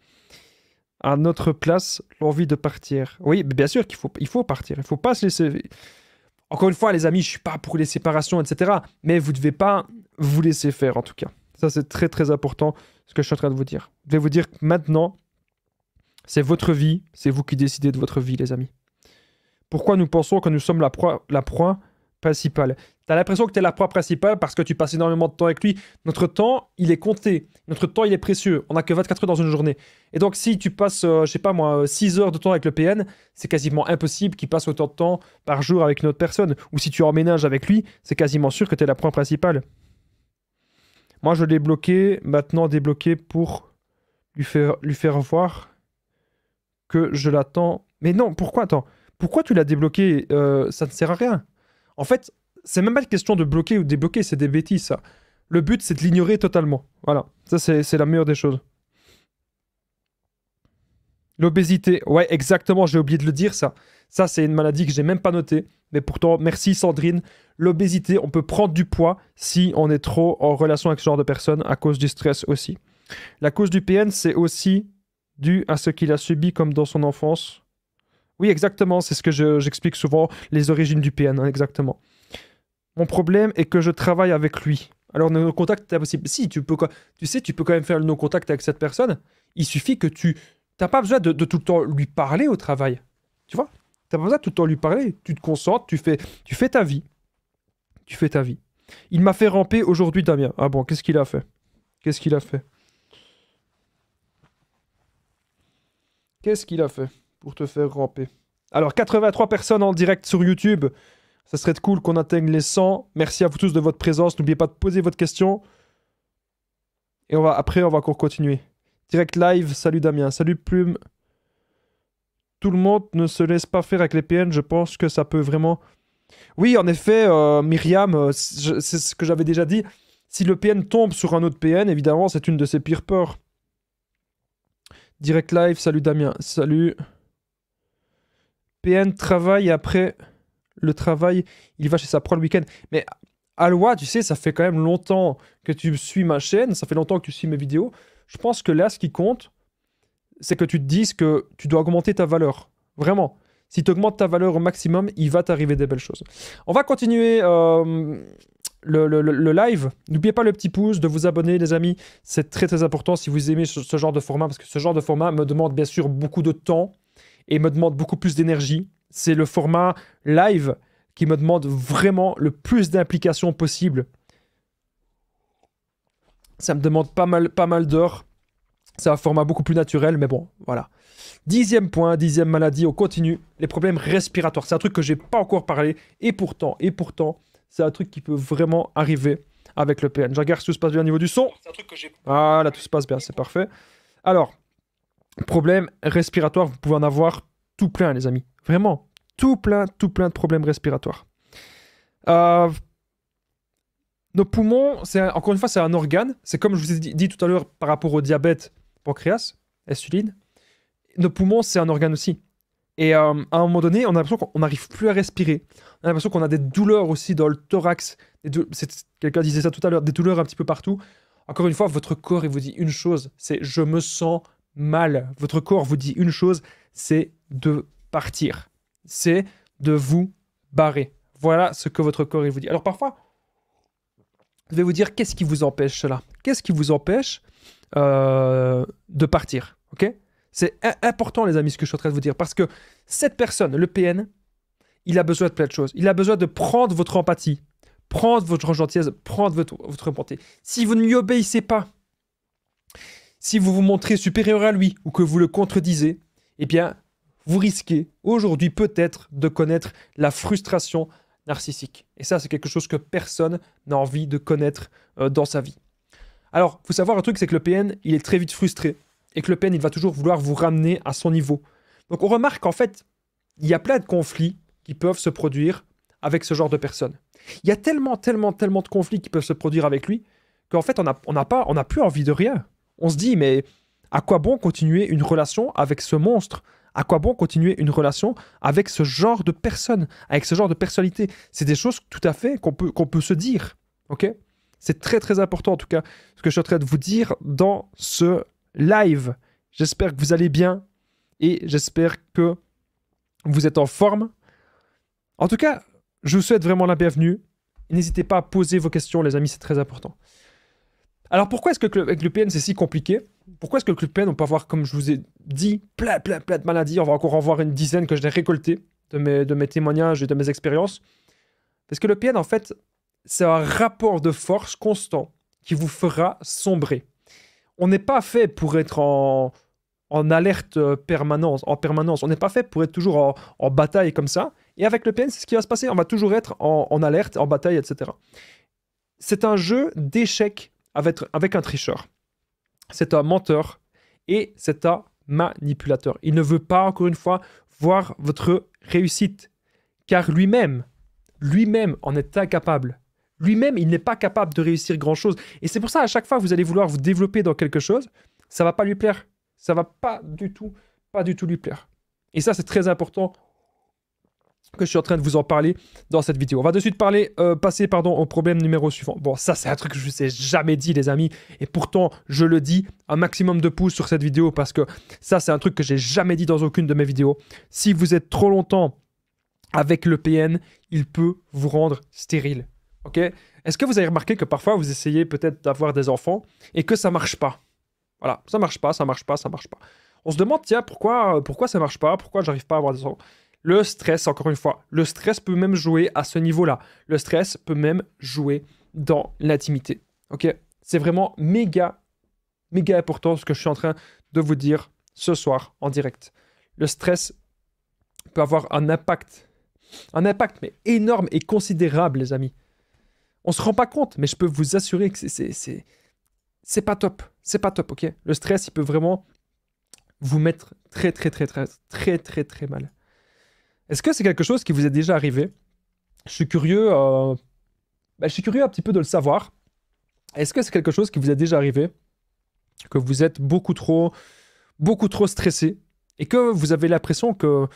À notre place, l'envie de partir. Oui, bien sûr qu'il faut, il faut partir, il ne faut pas se laisser... Encore une fois, les amis, je ne suis pas pour les séparations, etc. Mais vous ne devez pas vous laissez faire en tout cas. Ça, c'est très très important ce que je suis en train de vous dire. Je vais vous dire que maintenant, c'est votre vie, c'est vous qui décidez de votre vie, les amis. Pourquoi nous pensons que nous sommes la proie, la proie principale T'as l'impression que tu es la proie principale parce que tu passes énormément de temps avec lui. Notre temps, il est compté. Notre temps, il est précieux. On n'a que 24 heures dans une journée. Et donc, si tu passes, euh, je sais pas moi, 6 euh, heures de temps avec le PN, c'est quasiment impossible qu'il passe autant de temps par jour avec une autre personne. Ou si tu emménages avec lui, c'est quasiment sûr que tu es la proie principale. Moi, je l'ai bloqué, maintenant débloqué pour lui faire, lui faire voir que je l'attends. Mais non, pourquoi Attends, pourquoi tu l'as débloqué euh, Ça ne sert à rien. En fait, c'est même pas une question de bloquer ou débloquer, c'est des bêtises, ça. Le but, c'est de l'ignorer totalement. Voilà, ça, c'est la meilleure des choses. L'obésité, ouais, exactement, j'ai oublié de le dire ça. Ça, c'est une maladie que j'ai même pas notée, mais pourtant, merci Sandrine. L'obésité, on peut prendre du poids si on est trop en relation avec ce genre de personnes à cause du stress aussi. La cause du PN, c'est aussi dû à ce qu'il a subi comme dans son enfance. Oui, exactement, c'est ce que j'explique souvent, les origines du PN, hein, exactement. Mon problème est que je travaille avec lui. Alors, nos contacts, c'est impossible. Si, tu peux, tu sais, tu peux quand même faire le non contact avec cette personne. Il suffit que tu T'as pas besoin de, tout le temps lui parler au travail. Tu vois T'as pas besoin de tout le temps lui parler. Tu te concentres, tu fais, tu fais ta vie. Tu fais ta vie. Il m'a fait ramper aujourd'hui, Damien. Ah bon, qu'est-ce qu'il a fait Qu'est-ce qu'il a fait Qu'est-ce qu'il a fait pour te faire ramper Alors, 83 personnes en direct sur YouTube. Ça serait cool qu'on atteigne les 100. Merci à vous tous de votre présence. N'oubliez pas de poser votre question. Et on va, après, on va encore continuer. Direct live, salut Damien, salut Plume. Tout le monde ne se laisse pas faire avec les PN, je pense que ça peut vraiment... Oui, en effet, euh, Myriam, euh, c'est ce que j'avais déjà dit, si le PN tombe sur un autre PN, évidemment, c'est une de ses pires peurs. Direct live, salut Damien, salut. PN travaille après le travail, il va chez sa pro le week-end. Mais Alois, tu sais, ça fait quand même longtemps que tu suis ma chaîne, ça fait longtemps que tu suis mes vidéos. Je pense que là, ce qui compte, c'est que tu te dises que tu dois augmenter ta valeur. Vraiment. Si tu augmentes ta valeur au maximum, il va t'arriver des belles choses. On va continuer euh, le, live. N'oubliez pas le petit pouce, de vous abonner, les amis. C'est très très important si vous aimez ce, genre de format, parce que ce genre de format me demande bien sûr beaucoup de temps et me demande beaucoup plus d'énergie. C'est le format live qui me demande vraiment le plus d'implication possible. Ça me demande pas mal, pas mal d'heures c'est un format beaucoup plus naturel, mais bon, voilà. Dixième point, dixième maladie, on continue, les problèmes respiratoires. C'est un truc que j'ai pas encore parlé, et pourtant, et pourtant, c'est un truc qui peut vraiment arriver avec le PN. Je regarde si tout se passe bien au niveau du son. Un ah là, tout se passe bien, c'est parfait. Alors, problème respiratoire, vous pouvez en avoir tout plein, les amis. Vraiment, tout plein, tout plein de problèmes respiratoires. Euh, nos poumons, c'est encore une fois, c'est un organe. C'est comme je vous ai dit tout à l'heure par rapport au diabète, pancréas, estuline, Nos poumons, c'est un organe aussi. Et euh, à un moment donné, on a l'impression qu'on n'arrive plus à respirer. On a l'impression qu'on a des douleurs aussi dans le thorax. Quelqu'un disait ça tout à l'heure, des douleurs un petit peu partout. Encore une fois, votre corps, il vous dit une chose, c'est je me sens mal. Votre corps vous dit une chose, c'est de partir. C'est de vous barrer. Voilà ce que votre corps, il vous dit. Alors parfois, je vais vous dire, qu'est-ce qui vous empêche cela Qu'est-ce qui vous empêche euh, de partir Ok C'est important, les amis, ce que je suis en train de vous dire. Parce que cette personne, le PN, il a besoin de plein de choses. Il a besoin de prendre votre empathie, prendre votre gentillesse, prendre votre, votre bonté. Si vous ne lui obéissez pas, si vous vous montrez supérieur à lui ou que vous le contredisez, eh bien, vous risquez aujourd'hui peut-être de connaître la frustration narcissique. Et ça, c'est quelque chose que personne n'a envie de connaître euh, dans sa vie. Alors, faut savoir un truc, c'est que le PN, il est très vite frustré. Et que le PN, il va toujours vouloir vous ramener à son niveau. Donc on remarque qu'en fait, il y a plein de conflits qui peuvent se produire avec ce genre de personne. Il y a tellement, tellement, tellement de conflits qui peuvent se produire avec lui qu'en fait, on n'a pas, on n'a plus envie de rien. On se dit, mais à quoi bon continuer une relation avec ce monstre À quoi bon continuer une relation avec ce genre de personne, avec ce genre de personnalité C'est des choses tout à fait qu'on peut, qu'on peut se dire, ok c'est très très important en tout cas ce que je suis en train de vous dire dans ce live. J'espère que vous allez bien et j'espère que vous êtes en forme. En tout cas, je vous souhaite vraiment la bienvenue. N'hésitez pas à poser vos questions les amis, c'est très important. Alors pourquoi est-ce que avec le PN c'est si compliqué Pourquoi est-ce que le PN on peut avoir, comme je vous ai dit, plein plein plein de maladies On va encore en voir une dizaine que j'ai l'ai récoltées de mes, de mes témoignages et de mes expériences. Parce que le PN en fait, c'est un rapport de force constant qui vous fera sombrer. On n'est pas fait pour être en, en alerte permanence, en permanence. On n'est pas fait pour être toujours en, bataille comme ça. Et avec le PN, c'est ce qui va se passer. On va toujours être en, en alerte, en bataille, etc. C'est un jeu d'échec avec, avec un tricheur. C'est un menteur et c'est un manipulateur. Il ne veut pas, encore une fois, voir votre réussite. Car lui-même, lui-même en est incapable lui-même, il n'est pas capable de réussir grand-chose. Et c'est pour ça, à chaque fois que vous allez vouloir vous développer dans quelque chose, ça va pas lui plaire. Ça va pas du tout, pas du tout lui plaire. Et ça, c'est très important que je suis en train de vous en parler dans cette vidéo. On va de suite parler, euh, passer pardon, au problème numéro suivant. Bon, ça c'est un truc que je ne sais jamais dit les amis, et pourtant je le dis, un maximum de pouces sur cette vidéo, parce que ça c'est un truc que j'ai jamais dit dans aucune de mes vidéos. Si vous êtes trop longtemps avec le PN, il peut vous rendre stérile. OK? Est-ce que vous avez remarqué que parfois vous essayez peut-être d'avoir des enfants et que ça marche pas? Voilà, ça marche pas, ça marche pas, ça marche pas. On se demande, tiens, pourquoi, euh, pourquoi ça marche pas? Pourquoi j'arrive pas à avoir des enfants? Le stress, encore une fois, le stress peut même jouer à ce niveau-là. Le stress peut même jouer dans l'intimité. OK? C'est vraiment méga, méga important ce que je suis en train de vous dire ce soir en direct. Le stress peut avoir un impact, un impact mais énorme et considérable, les amis, on se rend pas compte, mais je peux vous assurer que c'est c'est pas top, c'est pas top, ok Le stress, il peut vraiment vous mettre très très très très très très très mal. Est-ce que c'est quelque chose qui vous est déjà arrivé Je suis curieux, euh, bah, je suis curieux un petit peu de le savoir. Est-ce que c'est quelque chose qui vous est déjà arrivé que vous êtes beaucoup trop, beaucoup trop stressé et que vous avez l'impression que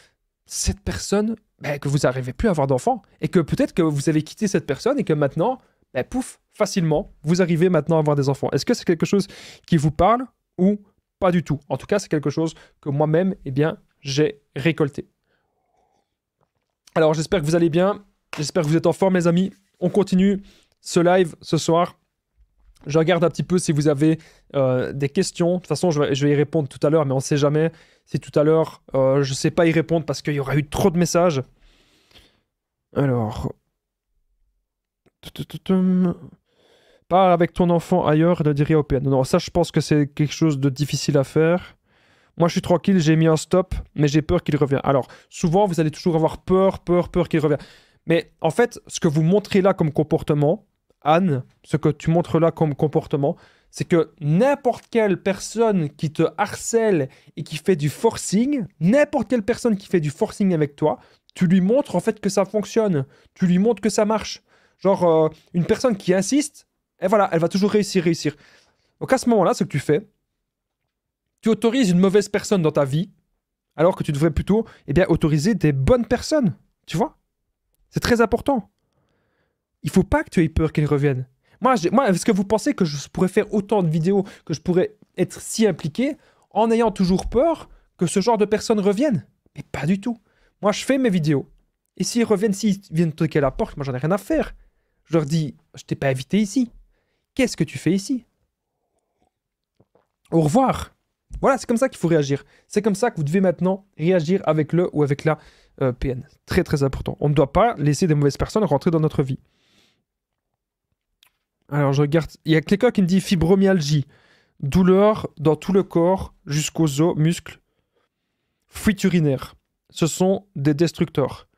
cette personne ben, que vous n'arrivez plus à avoir d'enfants Et que peut-être que vous avez quitté cette personne et que maintenant, ben, pouf, facilement, vous arrivez maintenant à avoir des enfants. Est-ce que c'est quelque chose qui vous parle ou pas du tout En tout cas, c'est quelque chose que moi-même, eh bien, j'ai récolté. Alors, j'espère que vous allez bien. J'espère que vous êtes en forme, mes amis. On continue ce live ce soir. Je regarde un petit peu si vous avez euh, des questions. De toute façon, je vais, y répondre tout à l'heure, mais on ne sait jamais si tout à l'heure, euh, je ne sais pas y répondre parce qu'il y aura eu trop de messages. Alors... pas avec ton enfant ailleurs la le au Non, ça, je pense que c'est quelque chose de difficile à faire. Moi, je suis tranquille, j'ai mis un stop, mais j'ai peur qu'il revienne. Alors, souvent, vous allez toujours avoir peur, peur, peur qu'il revienne. Mais en fait, ce que vous montrez là comme comportement, Anne, ce que tu montres là comme comportement, c'est que n'importe quelle personne qui te harcèle et qui fait du forcing, n'importe quelle personne qui fait du forcing avec toi, tu lui montres en fait que ça fonctionne, tu lui montres que ça marche. Genre, euh, une personne qui insiste, et voilà, elle va toujours réussir, réussir. Donc à ce moment-là, ce que tu fais, tu autorises une mauvaise personne dans ta vie, alors que tu devrais plutôt eh bien, autoriser des bonnes personnes, tu vois C'est très important. Il faut pas que tu aies peur qu'ils reviennent. Moi, moi est-ce que vous pensez que je pourrais faire autant de vidéos, que je pourrais être si impliqué en ayant toujours peur que ce genre de personnes reviennent Mais pas du tout. Moi, je fais mes vidéos. Et s'ils reviennent, s'ils viennent toquer à la porte, moi, j'en ai rien à faire. Je leur dis, je t'ai pas invité ici. Qu'est-ce que tu fais ici Au revoir. Voilà, c'est comme ça qu'il faut réagir. C'est comme ça que vous devez maintenant réagir avec le ou avec la euh, PN. Très, très important. On ne doit pas laisser des mauvaises personnes rentrer dans notre vie. Alors je regarde, il y a quelqu'un qui me dit fibromyalgie, douleur dans tout le corps jusqu'aux os, muscles, fuite urinaires, Ce sont des destructeurs.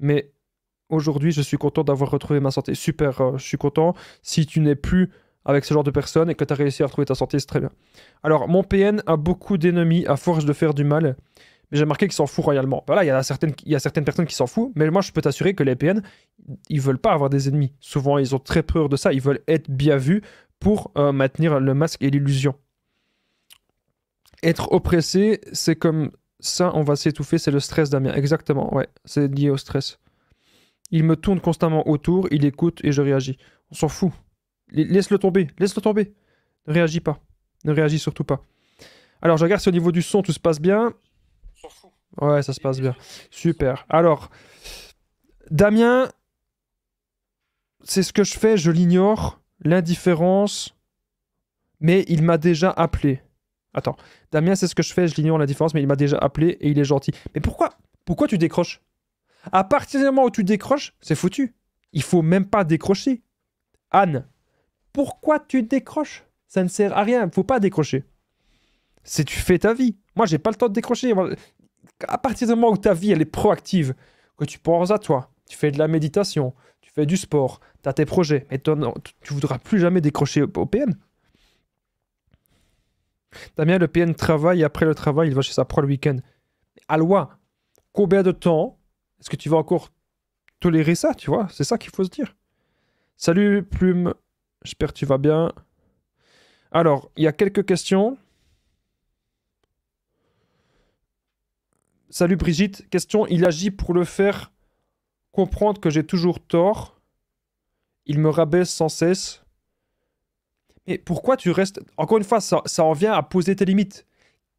Mais aujourd'hui, je suis content d'avoir retrouvé ma santé. Super, euh, je suis content. Si tu n'es plus avec ce genre de personnes et que tu as réussi à retrouver ta santé, c'est très bien. Alors, mon PN a beaucoup d'ennemis à force de faire du mal mais j'ai marqué qu'ils s'en foutent royalement. Bah voilà, il y, a certaines, personnes qui s'en foutent, mais moi je peux t'assurer que les PN, ils veulent pas avoir des ennemis. Souvent, ils ont très peur de ça, ils veulent être bien vus pour euh, maintenir le masque et l'illusion. Être oppressé, c'est comme ça, on va s'étouffer, c'est le stress, Damien. Exactement, ouais, c'est lié au stress. Il me tourne constamment autour, il écoute et je réagis. On s'en fout. Laisse-le tomber, laisse-le tomber. Ne réagis pas. Ne réagis surtout pas. Alors, je regarde si au niveau du son tout se passe bien. Ouais, ça se passe bien. Super. Alors, Damien, c'est ce que je fais, je l'ignore, l'indifférence, mais il m'a déjà appelé. Attends, Damien, c'est ce que je fais, je l'ignore, l'indifférence, mais il m'a déjà appelé et il est gentil. Mais pourquoi Pourquoi tu décroches À partir du moment où tu décroches, c'est foutu. Il faut même pas décrocher. Anne, pourquoi tu décroches Ça ne sert à rien, il faut pas décrocher. C'est tu fais ta vie. Moi, j'ai pas le temps de décrocher à partir du moment où ta vie elle est proactive, que tu penses à toi, tu fais de la méditation, tu fais du sport, tu as tes projets, mais tu voudras plus jamais décrocher au PN. Damien, le PN travaille, après le travail, il va chez sa pro le week-end. À loi, combien de temps est-ce que tu vas encore tolérer ça, tu vois C'est ça qu'il faut se dire. Salut Plume, j'espère que tu vas bien. Alors, il y a quelques questions. Salut Brigitte, question, il agit pour le faire comprendre que j'ai toujours tort. Il me rabaisse sans cesse. Mais pourquoi tu restes... Encore une fois, ça, en vient à poser tes limites.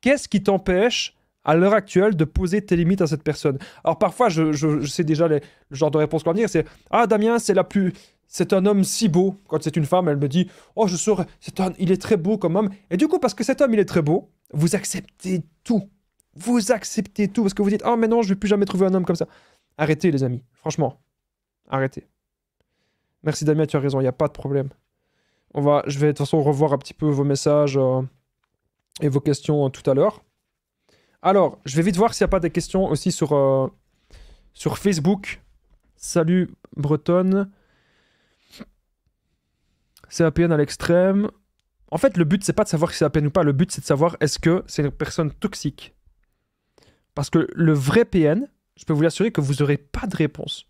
Qu'est-ce qui t'empêche à l'heure actuelle de poser tes limites à cette personne Alors parfois, je, sais déjà le genre de réponse qu'on va dire, c'est « Ah Damien, c'est la plus... C'est un homme si beau. » Quand c'est une femme, elle me dit « Oh, je saurais... Un... Il est très beau comme homme. » Et du coup, parce que cet homme, il est très beau, vous acceptez tout vous acceptez tout parce que vous dites Oh, mais non, je vais plus jamais trouver un homme comme ça. Arrêtez, les amis. Franchement, arrêtez. Merci, Damien, tu as raison, il n'y a pas de problème. On va, je vais de toute façon revoir un petit peu vos messages euh, et vos questions euh, tout à l'heure. Alors, je vais vite voir s'il n'y a pas des questions aussi sur, euh, sur Facebook. Salut, Bretonne. APN à l'extrême. En fait, le but, c'est pas de savoir si c'est APN ou pas. Le but, c'est de savoir est-ce que c'est une personne toxique. Parce que le vrai PN, je peux vous l'assurer que vous n'aurez pas de réponse.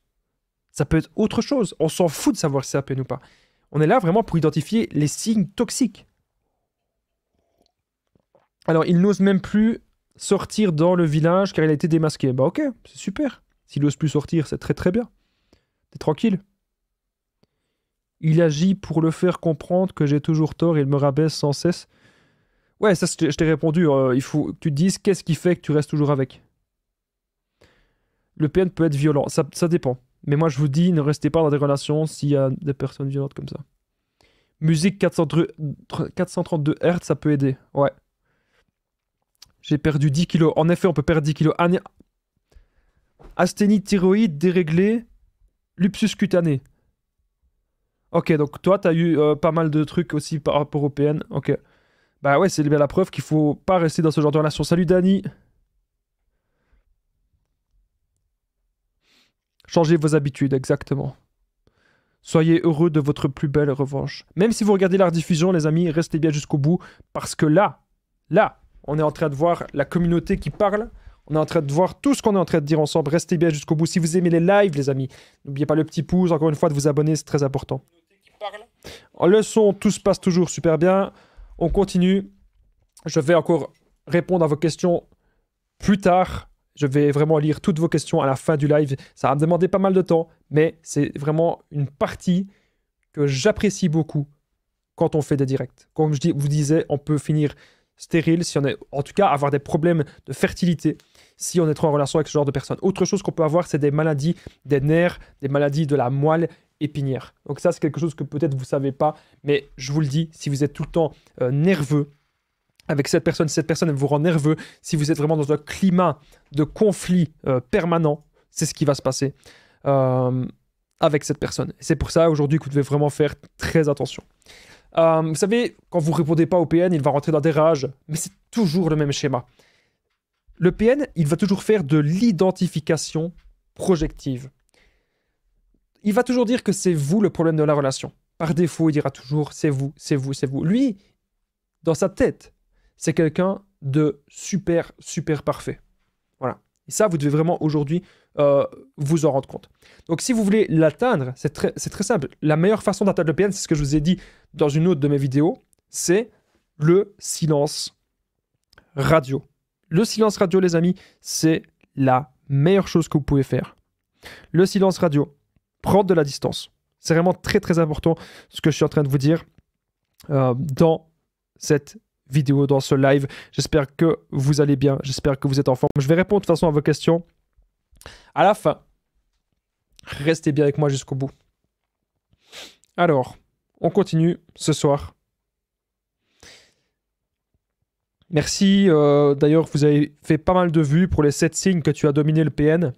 Ça peut être autre chose. On s'en fout de savoir si c'est un ou pas. On est là vraiment pour identifier les signes toxiques. Alors, il n'ose même plus sortir dans le village car il a été démasqué. Bah ok, c'est super. S'il n'ose plus sortir, c'est très très bien. T'es tranquille. Il agit pour le faire comprendre que j'ai toujours tort, et il me rabaisse sans cesse. Ouais, ça, je t'ai répondu. Euh, il faut que tu te dises qu'est-ce qui fait que tu restes toujours avec. Le PN peut être violent, ça, ça dépend. Mais moi, je vous dis, ne restez pas dans des relations s'il y a des personnes violentes comme ça. Musique 432 Hz, ça peut aider. Ouais. J'ai perdu 10 kilos. En effet, on peut perdre 10 kilos. An... Asthénie thyroïde déréglée, lupus cutané. Ok, donc toi, t'as eu euh, pas mal de trucs aussi par rapport au PN. Ok. Bah ouais, c'est bien la preuve qu'il faut pas rester dans ce genre de relation. Salut Dani Changez vos habitudes, exactement. Soyez heureux de votre plus belle revanche. Même si vous regardez la rediffusion, les amis, restez bien jusqu'au bout, parce que là, là, on est en train de voir la communauté qui parle, on est en train de voir tout ce qu'on est en train de dire ensemble. Restez bien jusqu'au bout. Si vous aimez les lives, les amis, n'oubliez pas le petit pouce, encore une fois, de vous abonner, c'est très important. En leçon, tout se passe toujours super bien. On continue. Je vais encore répondre à vos questions plus tard. Je vais vraiment lire toutes vos questions à la fin du live. Ça va me demander pas mal de temps, mais c'est vraiment une partie que j'apprécie beaucoup quand on fait des directs. Comme je vous disais, on peut finir stérile si on est, en tout cas, avoir des problèmes de fertilité si on est trop en relation avec ce genre de personnes. Autre chose qu'on peut avoir, c'est des maladies des nerfs, des maladies de la moelle, épinière. Donc ça, c'est quelque chose que peut-être vous ne savez pas, mais je vous le dis, si vous êtes tout le temps euh, nerveux, avec cette personne, cette personne vous rend nerveux, si vous êtes vraiment dans un climat de conflit euh, permanent, c'est ce qui va se passer euh, avec cette personne. C'est pour ça aujourd'hui que vous devez vraiment faire très attention. vous savez, quand vous répondez pas au PN, il va rentrer dans des rages, mais c'est toujours le même schéma. Le PN, il va toujours faire de l'identification projective il va toujours dire que c'est vous le problème de la relation. Par défaut, il dira toujours c'est vous, c'est vous, c'est vous. Lui, dans sa tête, c'est quelqu'un de super, super parfait. Voilà. Et ça, vous devez vraiment aujourd'hui euh, vous en rendre compte. Donc, si vous voulez l'atteindre, c'est très, très, simple. La meilleure façon d'atteindre le PN, c'est ce que je vous ai dit dans une autre de mes vidéos, c'est le silence radio. Le silence radio, les amis, c'est la meilleure chose que vous pouvez faire. Le silence radio, prendre de la distance. C'est vraiment très très important ce que je suis en train de vous dire euh, dans cette vidéo, dans ce live. J'espère que vous allez bien, j'espère que vous êtes en forme. Je vais répondre de toute façon à vos questions à la fin. Restez bien avec moi jusqu'au bout. Alors, on continue ce soir. Merci. Euh, d'ailleurs, vous avez fait pas mal de vues pour les sept signes que tu as dominé le PN.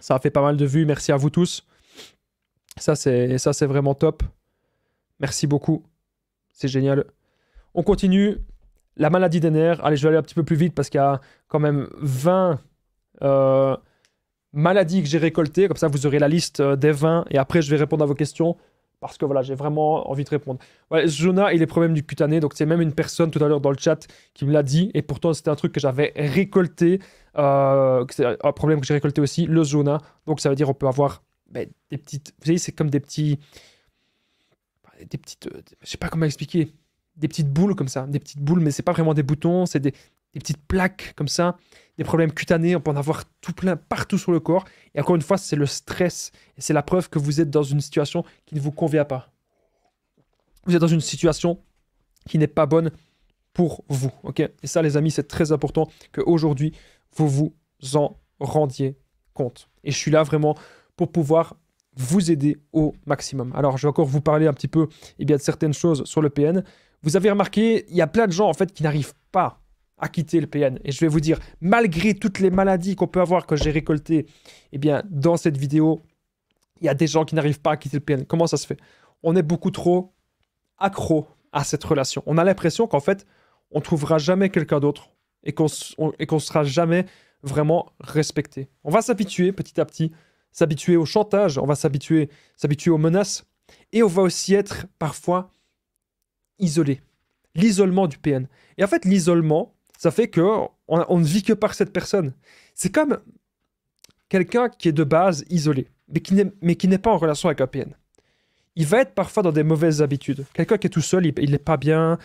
Ça a fait pas mal de vues. Merci à vous tous. Ça, c'est, ça, c'est vraiment top. Merci beaucoup. C'est génial. On continue. La maladie des nerfs. Allez, je vais aller un petit peu plus vite parce qu'il y a quand même 20 euh, maladies que j'ai récoltées. Comme ça, vous aurez la liste euh, des 20 et après, je vais répondre à vos questions parce que voilà, j'ai vraiment envie de répondre. Ouais, zona il est problèmes du cutané, donc c'est même une personne tout à l'heure dans le chat qui me l'a dit, et pourtant c'était un truc que j'avais récolté, euh, c'est un problème que j'ai récolté aussi, le zona donc ça veut dire on peut avoir bah, des petites. Vous voyez, c'est comme des petits. Des petites. Euh, je sais pas comment expliquer. Des petites boules comme ça. Des petites boules, mais c'est pas vraiment des boutons, c'est des, petites plaques comme ça. Des problèmes cutanés, on peut en avoir tout plein partout sur le corps. Et encore une fois, c'est le stress. Et c'est la preuve que vous êtes dans une situation qui ne vous convient pas. Vous êtes dans une situation qui n'est pas bonne pour vous. ok et ça, les amis, c'est très important qu'aujourd'hui, vous vous en rendiez compte. Et je suis là vraiment pour pouvoir vous aider au maximum. Alors, je vais encore vous parler un petit peu et eh bien, de certaines choses sur le PN. Vous avez remarqué, il y a plein de gens en fait qui n'arrivent pas à quitter le PN. Et je vais vous dire, malgré toutes les maladies qu'on peut avoir que j'ai récoltées, et eh bien, dans cette vidéo, il y a des gens qui n'arrivent pas à quitter le PN. Comment ça se fait On est beaucoup trop accro à cette relation. On a l'impression qu'en fait, on trouvera jamais quelqu'un d'autre et qu'on sera jamais vraiment respecté. On va s'habituer petit à petit s'habituer au chantage, on va s'habituer, s'habituer aux menaces, et on va aussi être parfois isolé. L'isolement du PN. Et en fait, l'isolement, ça fait que on, ne vit que par cette personne. C'est comme quelqu'un qui est de base isolé, mais qui n'est pas en relation avec un PN. Il va être parfois dans des mauvaises habitudes. Quelqu'un qui est tout seul, il n'est pas bien.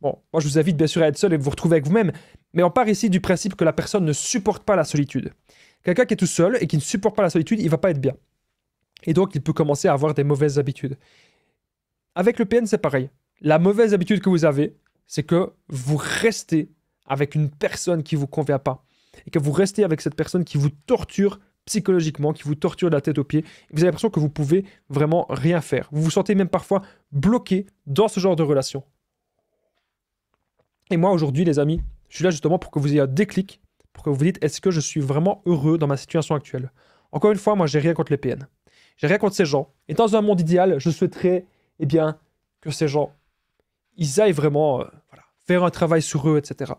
Bon, moi je vous invite bien sûr à être seul et vous retrouver avec vous-même, mais on part ici du principe que la personne ne supporte pas la solitude. Quelqu'un qui est tout seul et qui ne supporte pas la solitude, il va pas être bien. Et donc, il peut commencer à avoir des mauvaises habitudes. Avec le PN, c'est pareil. La mauvaise habitude que vous avez, c'est que vous restez avec une personne qui vous convient pas. Et que vous restez avec cette personne qui vous torture psychologiquement, qui vous torture de la tête aux pieds. Vous avez l'impression que vous pouvez vraiment rien faire. Vous vous sentez même parfois bloqué dans ce genre de relation. Et moi, aujourd'hui, les amis, je suis là justement pour que vous ayez un déclic, que vous dites est-ce que je suis vraiment heureux dans ma situation actuelle Encore une fois, moi, j'ai rien contre les PN. J'ai rien contre ces gens. Et dans un monde idéal, je souhaiterais eh bien, que ces gens, ils aillent vraiment euh, faire un travail sur eux, etc.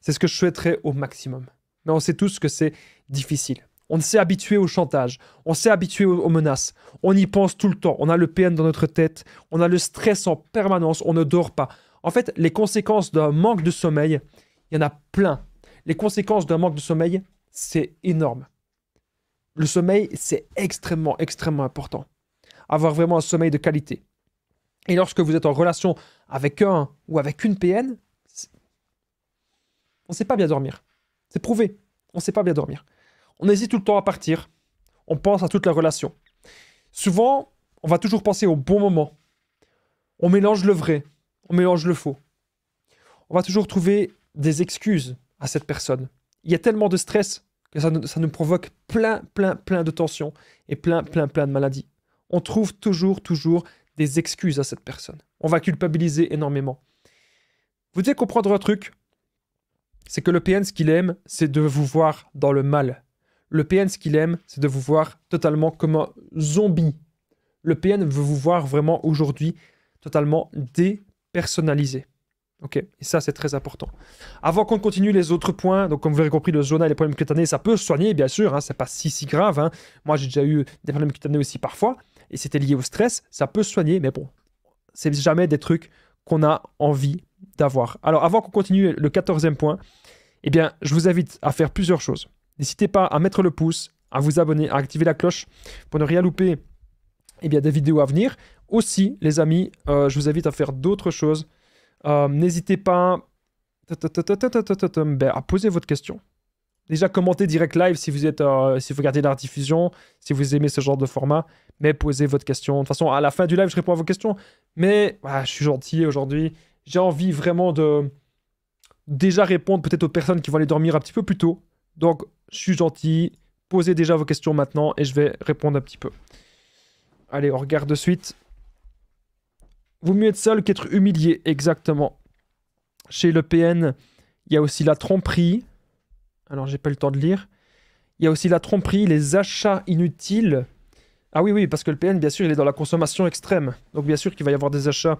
C'est ce que je souhaiterais au maximum. Mais on sait tous que c'est difficile. On s'est habitué au chantage, on s'est habitué aux menaces, on y pense tout le temps, on a le PN dans notre tête, on a le stress en permanence, on ne dort pas. En fait, les conséquences d'un manque de sommeil, il y en a plein les conséquences d'un manque de sommeil, c'est énorme. Le sommeil, c'est extrêmement, extrêmement important. Avoir vraiment un sommeil de qualité. Et lorsque vous êtes en relation avec un ou avec une PN, on ne sait pas bien dormir. C'est prouvé. On ne sait pas bien dormir. On hésite tout le temps à partir. On pense à toute la relation. Souvent, on va toujours penser au bon moment. On mélange le vrai. On mélange le faux. On va toujours trouver des excuses à cette personne. Il y a tellement de stress que ça, ça nous provoque plein, plein, plein de tensions et plein, plein, plein de maladies. On trouve toujours, toujours des excuses à cette personne. On va culpabiliser énormément. Vous devez comprendre un truc, c'est que le PN, ce qu'il aime, c'est de vous voir dans le mal. Le PN, ce qu'il aime, c'est de vous voir totalement comme un zombie. Le PN veut vous voir vraiment aujourd'hui totalement dépersonnalisé. Ok, et ça c'est très important. Avant qu'on continue les autres points, donc comme vous l'avez compris, le zona et les problèmes cutanés, ça peut soigner bien sûr, hein, c'est pas si si grave. Hein. Moi j'ai déjà eu des problèmes cutanés aussi parfois, et c'était lié au stress, ça peut soigner, mais bon, c'est jamais des trucs qu'on a envie d'avoir. Alors avant qu'on continue le quatorzième point, eh bien je vous invite à faire plusieurs choses. N'hésitez pas à mettre le pouce, à vous abonner, à activer la cloche pour ne rien louper eh bien, des vidéos à venir. Aussi les amis, euh, je vous invite à faire d'autres choses euh, n'hésitez pas à poser votre question. Déjà, commentez direct live si vous, êtes, euh, si vous regardez la diffusion, si vous aimez ce genre de format. Mais posez votre question. De toute façon, à la fin du live, je réponds à vos questions. Mais ah, je suis gentil aujourd'hui. J'ai envie vraiment de déjà répondre peut-être aux personnes qui vont aller dormir un petit peu plus tôt. Donc, je suis gentil. Posez déjà vos questions maintenant et je vais répondre un petit peu. Allez, on regarde de suite. Vaut mieux être seul qu'être humilié, exactement. Chez le PN, il y a aussi la tromperie. Alors, j'ai pas le temps de lire. Il y a aussi la tromperie, les achats inutiles. Ah oui, oui, parce que le PN, bien sûr, il est dans la consommation extrême. Donc, bien sûr qu'il va y avoir des achats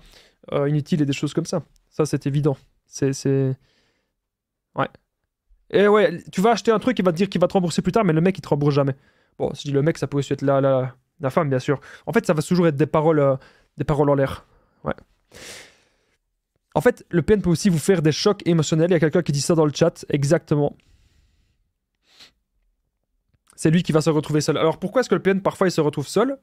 euh, inutiles et des choses comme ça. Ça, c'est évident. C'est. Ouais. Et ouais, tu vas acheter un truc, il va te dire qu'il va te rembourser plus tard, mais le mec, il te rembourse jamais. Bon, si je dis le mec, ça peut aussi être la, la, la femme, bien sûr. En fait, ça va toujours être des paroles, euh, des paroles en l'air. Ouais. En fait, le PN peut aussi vous faire des chocs émotionnels. Il y a quelqu'un qui dit ça dans le chat, exactement. C'est lui qui va se retrouver seul. Alors pourquoi est-ce que le PN parfois il se retrouve seul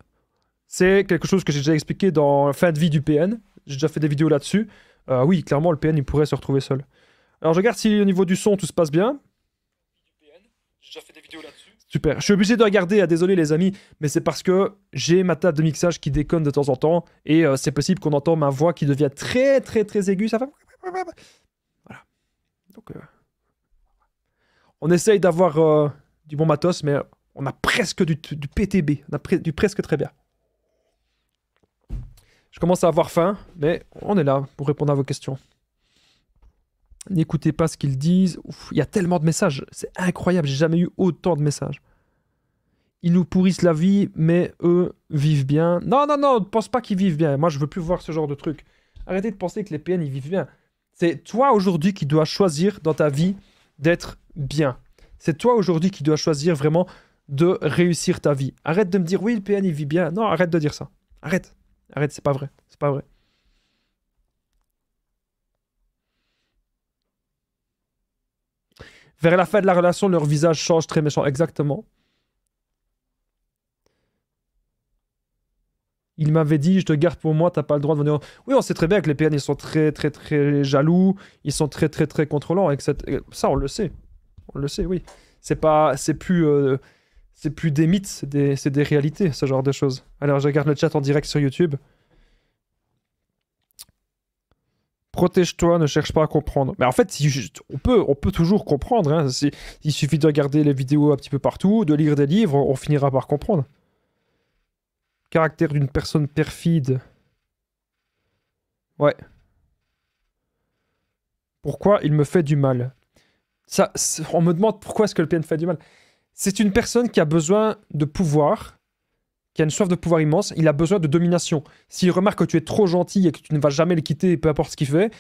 C'est quelque chose que j'ai déjà expliqué dans la fin de vie du PN. J'ai déjà fait des vidéos là-dessus. Euh, oui, clairement, le PN il pourrait se retrouver seul. Alors je regarde si au niveau du son tout se passe bien. J'ai déjà fait des vidéos là-dessus. Super. Je suis obligé de regarder, ah, désolé les amis, mais c'est parce que j'ai ma table de mixage qui déconne de temps en temps et euh, c'est possible qu'on entend ma voix qui devient très très très aiguë. Ça va. Voilà. Donc, euh, on essaye d'avoir euh, du bon matos, mais on a presque du, PTB. On a du presque très bien. Je commence à avoir faim, mais on est là pour répondre à vos questions n'écoutez pas ce qu'ils disent. Il y a tellement de messages, c'est incroyable, j'ai jamais eu autant de messages. Ils nous pourrissent la vie, mais eux vivent bien. Non, non, non, ne pense pas qu'ils vivent bien. Moi, je veux plus voir ce genre de truc. Arrêtez de penser que les PN, ils vivent bien. C'est toi aujourd'hui qui dois choisir dans ta vie d'être bien. C'est toi aujourd'hui qui dois choisir vraiment de réussir ta vie. Arrête de me dire oui, le PN, il vit bien. Non, arrête de dire ça. Arrête. Arrête, c'est pas vrai. C'est pas vrai. Vers la fin de la relation, leur visage change très méchant. Exactement. Il m'avait dit, je te garde pour moi, t'as pas le droit de venir. Oui, on sait très bien que les PN, ils sont très, très, très jaloux, ils sont très, très, très contrôlants, etc. Ça, on le sait. On le sait, oui. C'est pas, c'est plus, euh, c'est plus des mythes, c'est des, des, réalités, ce genre de choses. Alors, je regarde le chat en direct sur YouTube. protège-toi, ne cherche pas à comprendre. Mais en fait, on peut, on peut toujours comprendre. Hein. Il suffit de regarder les vidéos un petit peu partout, de lire des livres, on finira par comprendre. Caractère d'une personne perfide. Ouais. Pourquoi il me fait du mal Ça, on me demande pourquoi est-ce que le PN fait du mal. C'est une personne qui a besoin de pouvoir, qui a une soif de pouvoir immense, il a besoin de domination. S'il remarque que tu es trop gentil et que tu ne vas jamais le quitter, peu importe ce qu'il fait,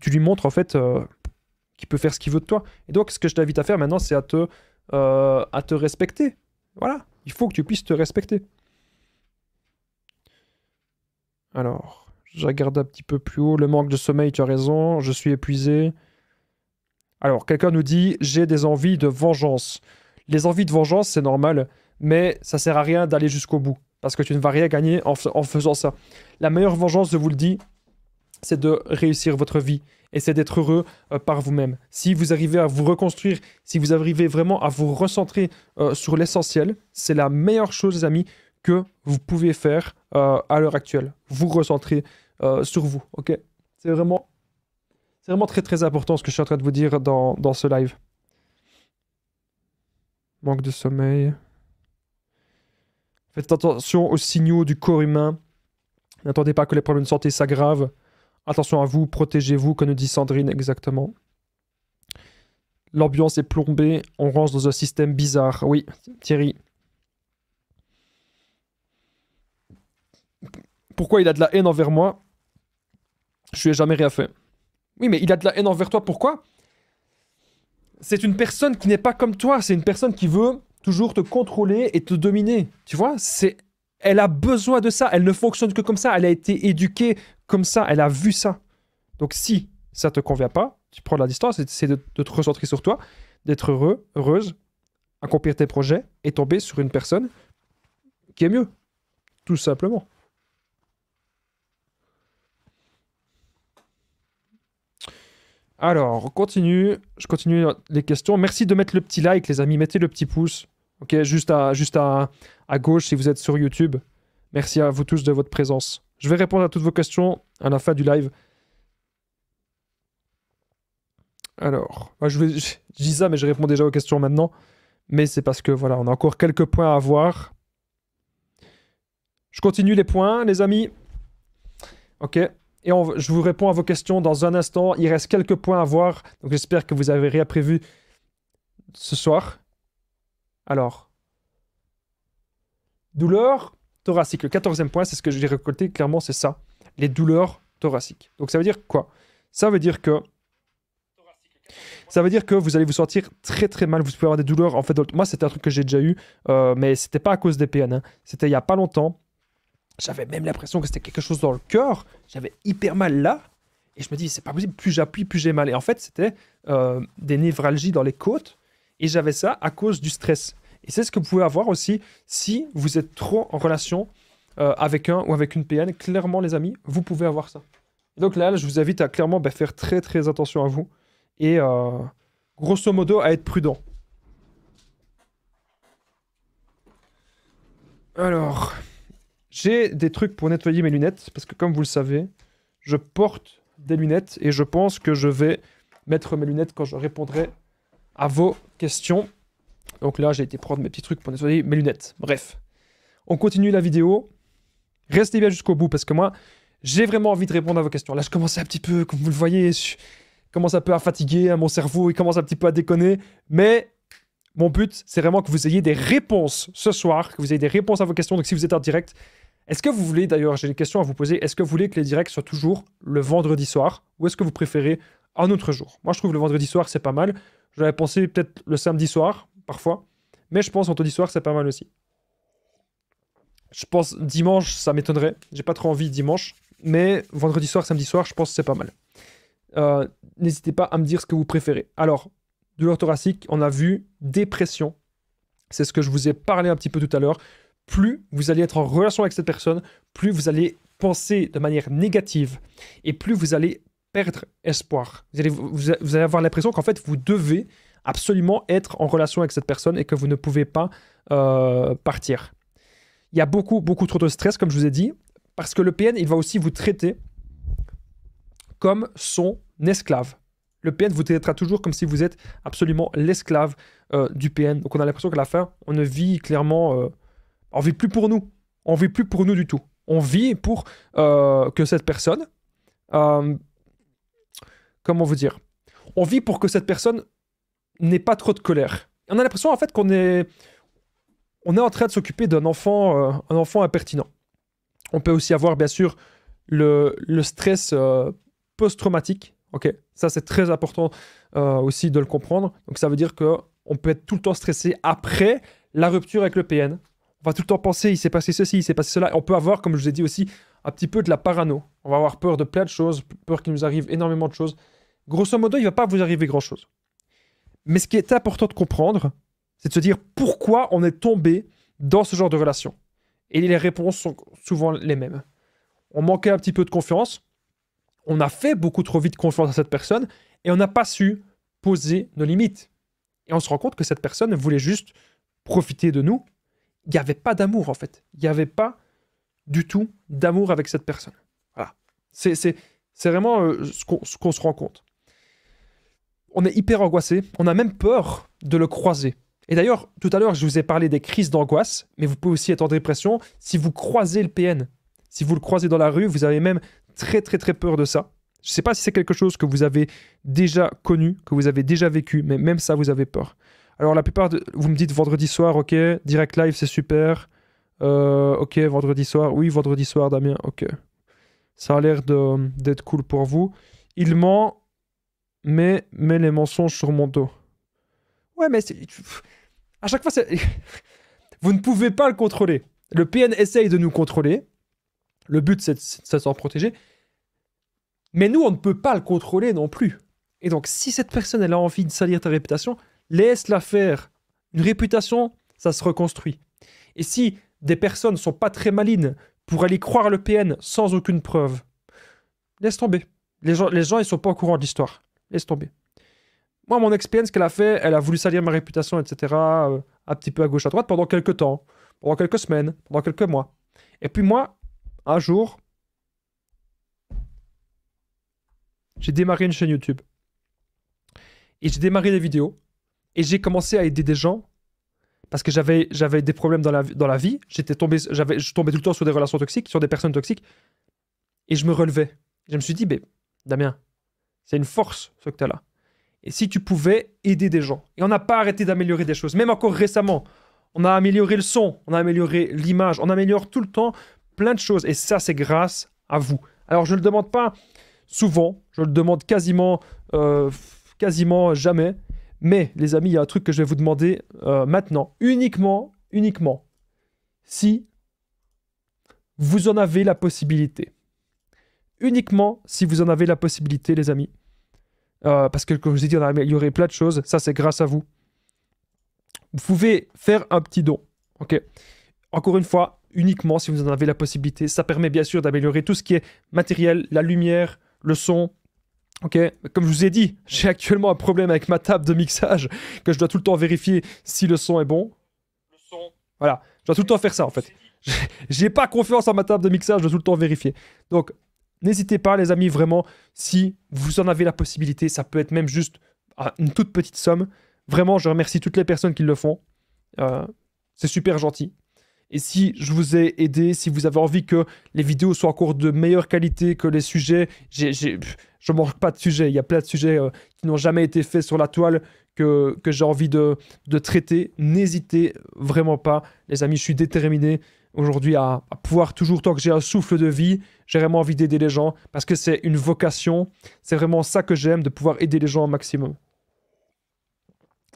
tu lui montres en fait euh, qu'il peut faire ce qu'il veut de toi. Et donc, ce que je t'invite à faire maintenant, c'est à te, euh, à te respecter. Voilà, il faut que tu puisses te respecter. Alors, je regarde un petit peu plus haut. Le manque de sommeil, tu as raison, je suis épuisé. Alors, quelqu'un nous dit, j'ai des envies de vengeance. Les envies de vengeance, c'est normal mais ça sert à rien d'aller jusqu'au bout, parce que tu ne vas rien gagner en, faisant ça. La meilleure vengeance, je vous le dis, c'est de réussir votre vie et c'est d'être heureux euh, par vous-même. Si vous arrivez à vous reconstruire, si vous arrivez vraiment à vous recentrer euh, sur l'essentiel, c'est la meilleure chose, les amis, que vous pouvez faire euh, à l'heure actuelle. Vous recentrer sur vous, ok C'est vraiment, c'est vraiment très très important ce que je suis en train de vous dire dans, dans ce live. Manque de sommeil. Faites attention aux signaux du corps humain. N'attendez pas que les problèmes de santé s'aggravent. Attention à vous, protégez-vous, que nous dit Sandrine exactement. L'ambiance est plombée, on rentre dans un système bizarre. Oui, Thierry. Pourquoi il a de la haine envers moi Je lui ai jamais rien fait. Oui, mais il a de la haine envers toi, pourquoi C'est une personne qui n'est pas comme toi, c'est une personne qui veut toujours te contrôler et te dominer. Tu vois, c'est elle a besoin de ça. Elle ne fonctionne que comme ça. Elle a été éduquée comme ça. Elle a vu ça. Donc si ça te convient pas, tu prends de la distance et c'est de, de, te recentrer sur toi, d'être heureux, heureuse, accomplir tes projets et tomber sur une personne qui est mieux. Tout simplement. Alors, on continue. Je continue les questions. Merci de mettre le petit like, les amis. Mettez le petit pouce. Ok, juste à, juste à, gauche si vous êtes sur YouTube. Merci à vous tous de votre présence. Je vais répondre à toutes vos questions à la fin du live. Alors, ah, je, vais, dis ça, mais je réponds déjà aux questions maintenant. Mais c'est parce que voilà, on a encore quelques points à voir. Je continue les points, les amis. Ok. Et je vous réponds à vos questions dans un instant. Il reste quelques points à voir. Donc j'espère que vous avez rien prévu ce soir. Alors, douleur thoracique. Le quatorzième point, c'est ce que j'ai récolté, clairement, c'est ça. Les douleurs thoraciques. Donc ça veut dire quoi Ça veut dire que... Ça veut dire que vous allez vous sentir très très mal, vous pouvez avoir des douleurs. En fait, moi c'était un truc que j'ai déjà eu, euh, mais c'était pas à cause des PN, hein. c'était il y a pas longtemps. J'avais même l'impression que c'était quelque chose dans le cœur, j'avais hyper mal là, et je me dis c'est pas possible, plus j'appuie, plus j'ai mal. Et en fait, c'était euh, des névralgies dans les côtes, et j'avais ça à cause du stress. Et c'est ce que vous pouvez avoir aussi si vous êtes trop en relation euh, avec un ou avec une PN. Clairement, les amis, vous pouvez avoir ça. donc là, je vous invite à clairement bah, faire très très attention à vous et euh, grosso modo à être prudent. Alors, j'ai des trucs pour nettoyer mes lunettes parce que comme vous le savez, je porte des lunettes et je pense que je vais mettre mes lunettes quand je répondrai à vos questions. Donc là, j'ai été prendre mes petits trucs pour nettoyer mes lunettes. Bref, on continue la vidéo. Restez bien jusqu'au bout parce que moi, j'ai vraiment envie de répondre à vos questions. Là, je commence un petit peu, comme vous le voyez, je commence un peu à fatiguer, hein, mon cerveau, et commence un petit peu à déconner. Mais mon but, c'est vraiment que vous ayez des réponses ce soir, que vous ayez des réponses à vos questions. Donc si vous êtes en direct, est-ce que vous voulez, d'ailleurs, j'ai des questions à vous poser, est-ce que vous voulez que les directs soient toujours le vendredi soir ou est-ce que vous préférez un autre jour Moi, je trouve le vendredi soir, c'est pas mal. Je pensé peut-être le samedi soir, parfois. Mais je pense vendredi soir, c'est pas mal aussi. Je pense dimanche, ça m'étonnerait. J'ai pas trop envie dimanche. Mais vendredi soir, samedi soir, je pense que c'est pas mal. Euh, n'hésitez pas à me dire ce que vous préférez. Alors, douleur thoracique, on a vu dépression. C'est ce que je vous ai parlé un petit peu tout à l'heure. Plus vous allez être en relation avec cette personne, plus vous allez penser de manière négative et plus vous allez perdre espoir. Vous allez, vous, avoir l'impression qu'en fait, vous devez absolument être en relation avec cette personne et que vous ne pouvez pas euh, partir. Il y a beaucoup, beaucoup trop de stress, comme je vous ai dit, parce que le PN, il va aussi vous traiter comme son esclave. Le PN vous traitera toujours comme si vous êtes absolument l'esclave euh, du PN. Donc on a l'impression qu'à la fin, on ne vit clairement... On euh, on vit plus pour nous. On ne vit plus pour nous du tout. On vit pour que cette personne comment vous dire On vit pour que cette personne n'ait pas trop de colère. On a l'impression en fait qu'on est, on est en train de s'occuper d'un enfant, euh, un enfant impertinent. On peut aussi avoir bien sûr le, stress euh, post-traumatique. Ok, ça c'est très important euh, aussi de le comprendre. Donc ça veut dire que on peut être tout le temps stressé après la rupture avec le PN. On va tout le temps penser, il s'est passé ceci, il s'est passé cela. on peut avoir, comme je vous ai dit aussi, un petit peu de la parano. On va avoir peur de plein de choses, peur qu'il nous arrive énormément de choses grosso modo, il ne va pas vous arriver grand-chose. Mais ce qui est important de comprendre, c'est de se dire pourquoi on est tombé dans ce genre de relation. Et les réponses sont souvent les mêmes. On manquait un petit peu de confiance, on a fait beaucoup trop vite confiance à cette personne, et on n'a pas su poser nos limites. Et on se rend compte que cette personne voulait juste profiter de nous. Il n'y avait pas d'amour, en fait. Il n'y avait pas du tout d'amour avec cette personne. Voilà. C'est vraiment euh, ce qu'on se rend compte on est hyper angoissé, on a même peur de le croiser. Et d'ailleurs, tout à l'heure, je vous ai parlé des crises d'angoisse, mais vous pouvez aussi être en dépression si vous croisez le PN. Si vous le croisez dans la rue, vous avez même très très très peur de ça. Je ne sais pas si c'est quelque chose que vous avez déjà connu, que vous avez déjà vécu, mais même ça, vous avez peur. Alors la plupart, de... vous me dites vendredi soir, ok, direct live, c'est super. Euh, ok, vendredi soir, oui, vendredi soir, Damien, ok. Ça a l'air d'être cool pour vous. Il ment, mais met les mensonges sur mon dos. Ouais, mais c'est... à chaque fois, vous ne pouvez pas le contrôler. Le PN essaye de nous contrôler. Le but, c'est de s'en protéger. Mais nous, on ne peut pas le contrôler non plus. Et donc, si cette personne, elle a envie de salir ta réputation, laisse-la faire. Une réputation, ça se reconstruit. Et si des personnes sont pas très malines pour aller croire le PN sans aucune preuve, laisse tomber. Les gens, les gens ils sont pas au courant de l'histoire laisse tomber. Moi, mon expérience qu'elle a fait, elle a voulu salir ma réputation, etc., euh, un petit peu à gauche, à droite, pendant quelques temps, pendant quelques semaines, pendant quelques mois. Et puis moi, un jour, j'ai démarré une chaîne YouTube. Et j'ai démarré des vidéos. Et j'ai commencé à aider des gens parce que j'avais, j'avais des problèmes dans la, dans la vie. J'étais tombé, j'avais, je tombais tout le temps sur des relations toxiques, sur des personnes toxiques. Et je me relevais. Je me suis dit, mais Damien, c'est une force, ce que tu as là. Et si tu pouvais aider des gens. Et on n'a pas arrêté d'améliorer des choses. Même encore récemment, on a amélioré le son, on a amélioré l'image, on améliore tout le temps plein de choses. Et ça, c'est grâce à vous. Alors, je ne le demande pas souvent, je le demande quasiment, euh, quasiment jamais. Mais, les amis, il y a un truc que je vais vous demander euh, maintenant. Uniquement, uniquement, si vous en avez la possibilité uniquement si vous en avez la possibilité, les amis. Euh, parce que, comme je vous ai dit, on a amélioré plein de choses. Ça, c'est grâce à vous. Vous pouvez faire un petit don. OK Encore une fois, uniquement si vous en avez la possibilité. Ça permet bien sûr d'améliorer tout ce qui est matériel, la lumière, le son. Ok, comme je vous ai dit, j'ai actuellement un problème avec ma table de mixage que je dois tout le temps vérifier si le son est bon. Le son. Voilà, je dois tout le temps faire ça en fait. J'ai pas confiance en ma table de mixage, je dois tout le temps vérifier. Donc, N'hésitez pas, les amis, vraiment, si vous en avez la possibilité, ça peut être même juste ah, une toute petite somme. Vraiment, je remercie toutes les personnes qui le font. Euh, c'est super gentil. Et si je vous ai aidé, si vous avez envie que les vidéos soient encore de meilleure qualité, que les sujets, je ne manque pas de sujets. Il y a plein de sujets euh, qui n'ont jamais été faits sur la toile que, j'ai envie de, de traiter. N'hésitez vraiment pas, les amis, je suis déterminé aujourd'hui à, pouvoir toujours, tant que j'ai un souffle de vie, j'ai vraiment envie d'aider les gens parce que c'est une vocation. C'est vraiment ça que j'aime, de pouvoir aider les gens au maximum.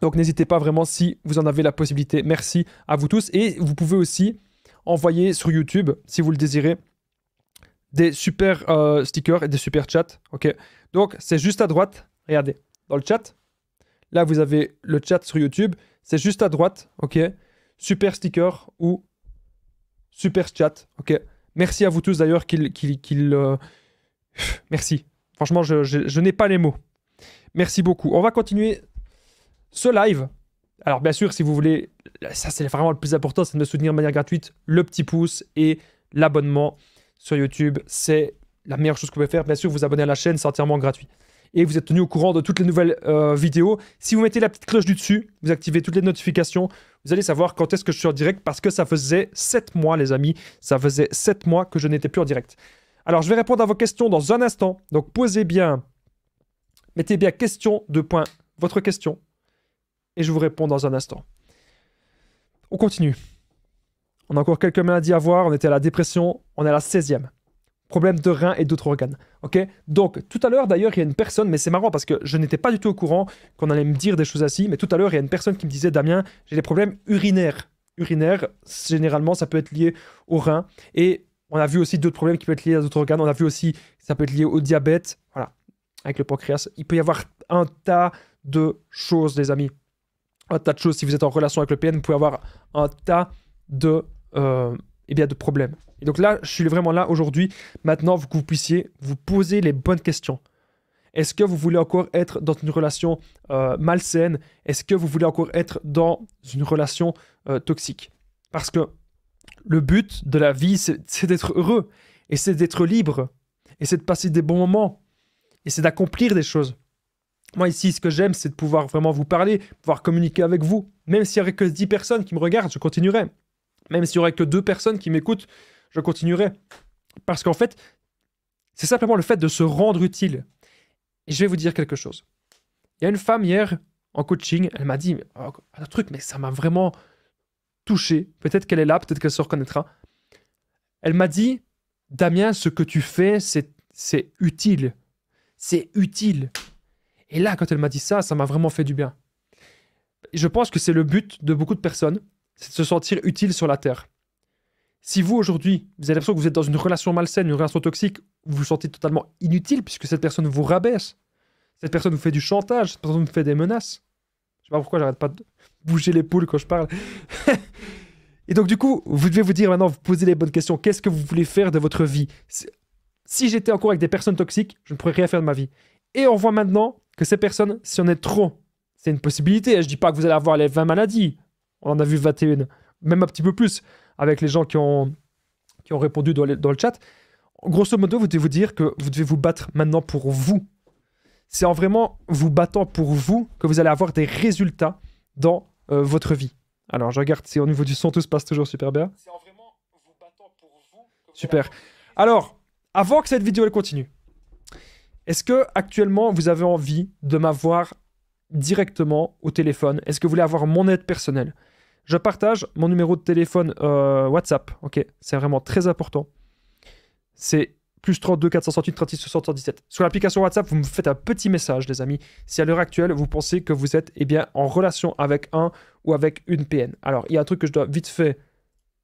Donc n'hésitez pas vraiment si vous en avez la possibilité. Merci à vous tous. Et vous pouvez aussi envoyer sur YouTube, si vous le désirez, des super euh, stickers et des super chats. Ok. Donc c'est juste à droite. Regardez, dans le chat. Là, vous avez le chat sur YouTube. C'est juste à droite. Ok. Super sticker ou Super chat. Ok. Merci à vous tous d'ailleurs qu'il. Euh, merci. Franchement, je, n'ai pas les mots. Merci beaucoup. On va continuer ce live. Alors, bien sûr, si vous voulez, ça c'est vraiment le plus important, c'est de me soutenir de manière gratuite. Le petit pouce et l'abonnement sur YouTube, c'est la meilleure chose que vous pouvez faire. Bien sûr, vous abonner à la chaîne, c'est entièrement gratuit et vous êtes tenu au courant de toutes les nouvelles euh, vidéos. Si vous mettez la petite cloche du dessus, vous activez toutes les notifications, vous allez savoir quand est-ce que je suis en direct parce que ça faisait sept mois, les amis. Ça faisait sept mois que je n'étais plus en direct. Alors, je vais répondre à vos questions dans un instant. Donc, posez bien, mettez bien question, de points, votre question et je vous réponds dans un instant. On continue. On a encore quelques maladies à voir. On était à la dépression. On est à la 16e problèmes de reins et d'autres organes. Ok Donc, tout à l'heure, d'ailleurs, il y a une personne, mais c'est marrant parce que je n'étais pas du tout au courant qu'on allait me dire des choses ainsi, mais tout à l'heure, il y a une personne qui me disait Damien, j'ai des problèmes urinaires. Urinaires, généralement, ça peut être lié aux reins. Et on a vu aussi d'autres problèmes qui peuvent être liés à d'autres organes. On a vu aussi ça peut être lié au diabète. Voilà, avec le pancréas. Il peut y avoir un tas de choses, les amis. Un tas de choses. Si vous êtes en relation avec le PN, vous pouvez avoir un tas de. Euh, eh bien, de problèmes. Et donc là, je suis vraiment là aujourd'hui, maintenant, que vous puissiez vous poser les bonnes questions. Est-ce que vous voulez encore être dans une relation euh, malsaine Est-ce que vous voulez encore être dans une relation euh, toxique Parce que le but de la vie, c'est d'être heureux, et c'est d'être libre, et c'est de passer des bons moments, et c'est d'accomplir des choses. Moi, ici, ce que j'aime, c'est de pouvoir vraiment vous parler, pouvoir communiquer avec vous. Même s'il n'y avait que 10 personnes qui me regardent, je continuerai. Même s'il n'y aurait que deux personnes qui m'écoutent, je continuerai. Parce qu'en fait, c'est simplement le fait de se rendre utile. Et je vais vous dire quelque chose. Il y a une femme hier en coaching, elle m'a dit oh, un truc, mais ça m'a vraiment touché. Peut-être qu'elle est là, peut-être qu'elle se reconnaîtra. Elle m'a dit Damien, ce que tu fais, c'est utile. C'est utile. Et là, quand elle m'a dit ça, ça m'a vraiment fait du bien. Je pense que c'est le but de beaucoup de personnes c'est de se sentir utile sur la Terre. Si vous, aujourd'hui, vous avez l'impression que vous êtes dans une relation malsaine, une relation toxique, vous vous sentez totalement inutile puisque cette personne vous rabaisse, cette personne vous fait du chantage, cette personne vous fait des menaces. Je sais pas pourquoi j'arrête pas de bouger les poules quand je parle. Et donc, du coup, vous devez vous dire maintenant, vous posez les bonnes questions. Qu'est-ce que vous voulez faire de votre vie Si j'étais encore avec des personnes toxiques, je ne pourrais rien faire de ma vie. Et on voit maintenant que ces personnes, si on est trop, c'est une possibilité. Je dis pas que vous allez avoir les 20 maladies. On en a vu 21, même un petit peu plus avec les gens qui ont, qui ont répondu dans, le chat. Grosso modo, vous devez vous dire que vous devez vous battre maintenant pour vous. C'est en vraiment vous battant pour vous que vous allez avoir des résultats dans euh, votre vie. Alors, je regarde si au niveau du son, tout se passe toujours super bien. C'est en vraiment vous battant pour vous. super. Alors, avant que cette vidéo elle continue, est-ce que actuellement vous avez envie de m'avoir directement au téléphone. Est-ce que vous voulez avoir mon aide personnelle Je partage mon numéro de téléphone euh, WhatsApp. Ok, c'est vraiment très important. C'est plus 32 468 36 77. Sur l'application WhatsApp, vous me faites un petit message, les amis, si à l'heure actuelle, vous pensez que vous êtes eh bien, en relation avec un ou avec une PN. Alors, il y a un truc que je dois vite faire,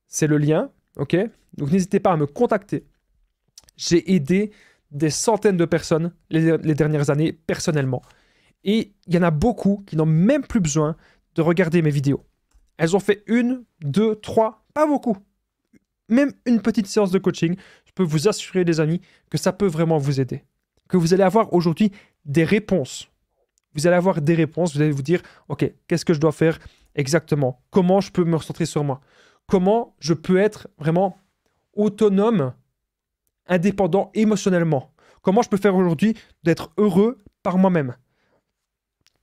c'est le lien, ok Donc, n'hésitez pas à me contacter. J'ai aidé des centaines de personnes les dernières années personnellement. Et il y en a beaucoup qui n'ont même plus besoin de regarder mes vidéos. Elles ont fait une, deux, trois, pas beaucoup. Même une petite séance de coaching, je peux vous assurer, les amis, que ça peut vraiment vous aider. Que vous allez avoir aujourd'hui des réponses. Vous allez avoir des réponses, vous allez vous dire, OK, qu'est-ce que je dois faire exactement Comment je peux me recentrer sur moi Comment je peux être vraiment autonome, indépendant émotionnellement Comment je peux faire aujourd'hui d'être heureux par moi-même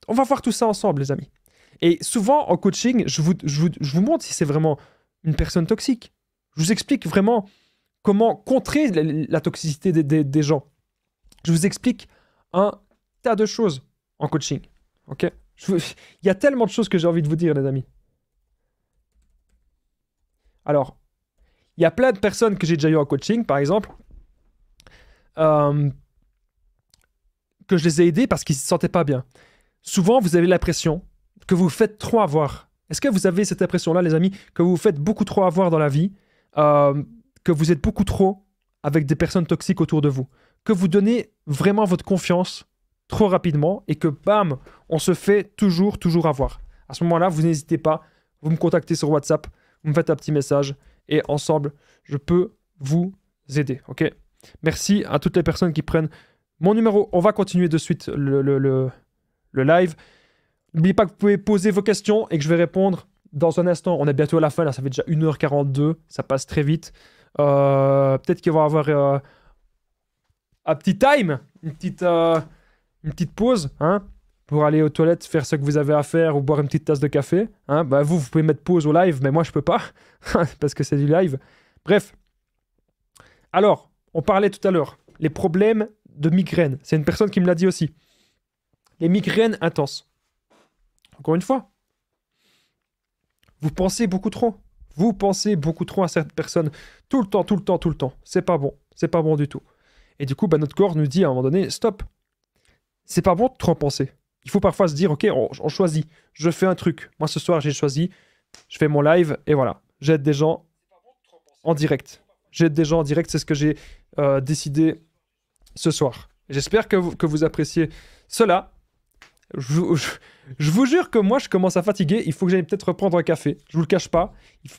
on va voir tout ça ensemble, les amis. Et souvent, en coaching, je vous, montre si c'est vraiment une personne toxique. Je vous explique vraiment comment contrer la, toxicité des, gens. Je vous explique un tas de choses en coaching. Ok Il y a tellement de choses que j'ai envie de vous dire, les amis. Alors, il y a plein de personnes que j'ai déjà eues en coaching, par exemple, euh, que je les ai aidées parce qu'ils ne se sentaient pas bien souvent vous avez l'impression que vous faites trop avoir. Est-ce que vous avez cette impression-là, les amis, que vous faites beaucoup trop avoir dans la vie, euh, que vous êtes beaucoup trop avec des personnes toxiques autour de vous, que vous donnez vraiment votre confiance trop rapidement et que bam, on se fait toujours, toujours avoir. À ce moment-là, vous n'hésitez pas, vous me contactez sur WhatsApp, vous me faites un petit message et ensemble, je peux vous aider. Ok Merci à toutes les personnes qui prennent mon numéro. On va continuer de suite le, le le live. N'oubliez pas que vous pouvez poser vos questions et que je vais répondre dans un instant. On est bientôt à la fin, là, ça fait déjà 1h42, ça passe très vite. Euh, peut-être qu'il va avoir euh, un petit time, une petite, euh, une petite pause, hein, pour aller aux toilettes, faire ce que vous avez à faire ou boire une petite tasse de café. Hein. Bah, vous, vous pouvez mettre pause au live, mais moi, je peux pas, parce que c'est du live. Bref. Alors, on parlait tout à l'heure, les problèmes de migraine. C'est une personne qui me l'a dit aussi les migraines intenses. Encore une fois, vous pensez beaucoup trop. Vous pensez beaucoup trop à cette personne tout le temps, tout le temps, tout le temps. C'est pas bon. C'est pas bon du tout. Et du coup, bah, notre corps nous dit à un moment donné, stop. C'est pas bon de trop penser. Il faut parfois se dire, ok, on, choisit. Je fais un truc. Moi, ce soir, j'ai choisi. Je fais mon live et voilà. J'aide des gens en direct. J'aide des gens en direct. C'est ce que j'ai euh, décidé ce soir. J'espère que que vous appréciez cela. Je, vous jure que moi, je commence à fatiguer. Il faut que j'aille peut-être reprendre un café. Je vous le cache pas.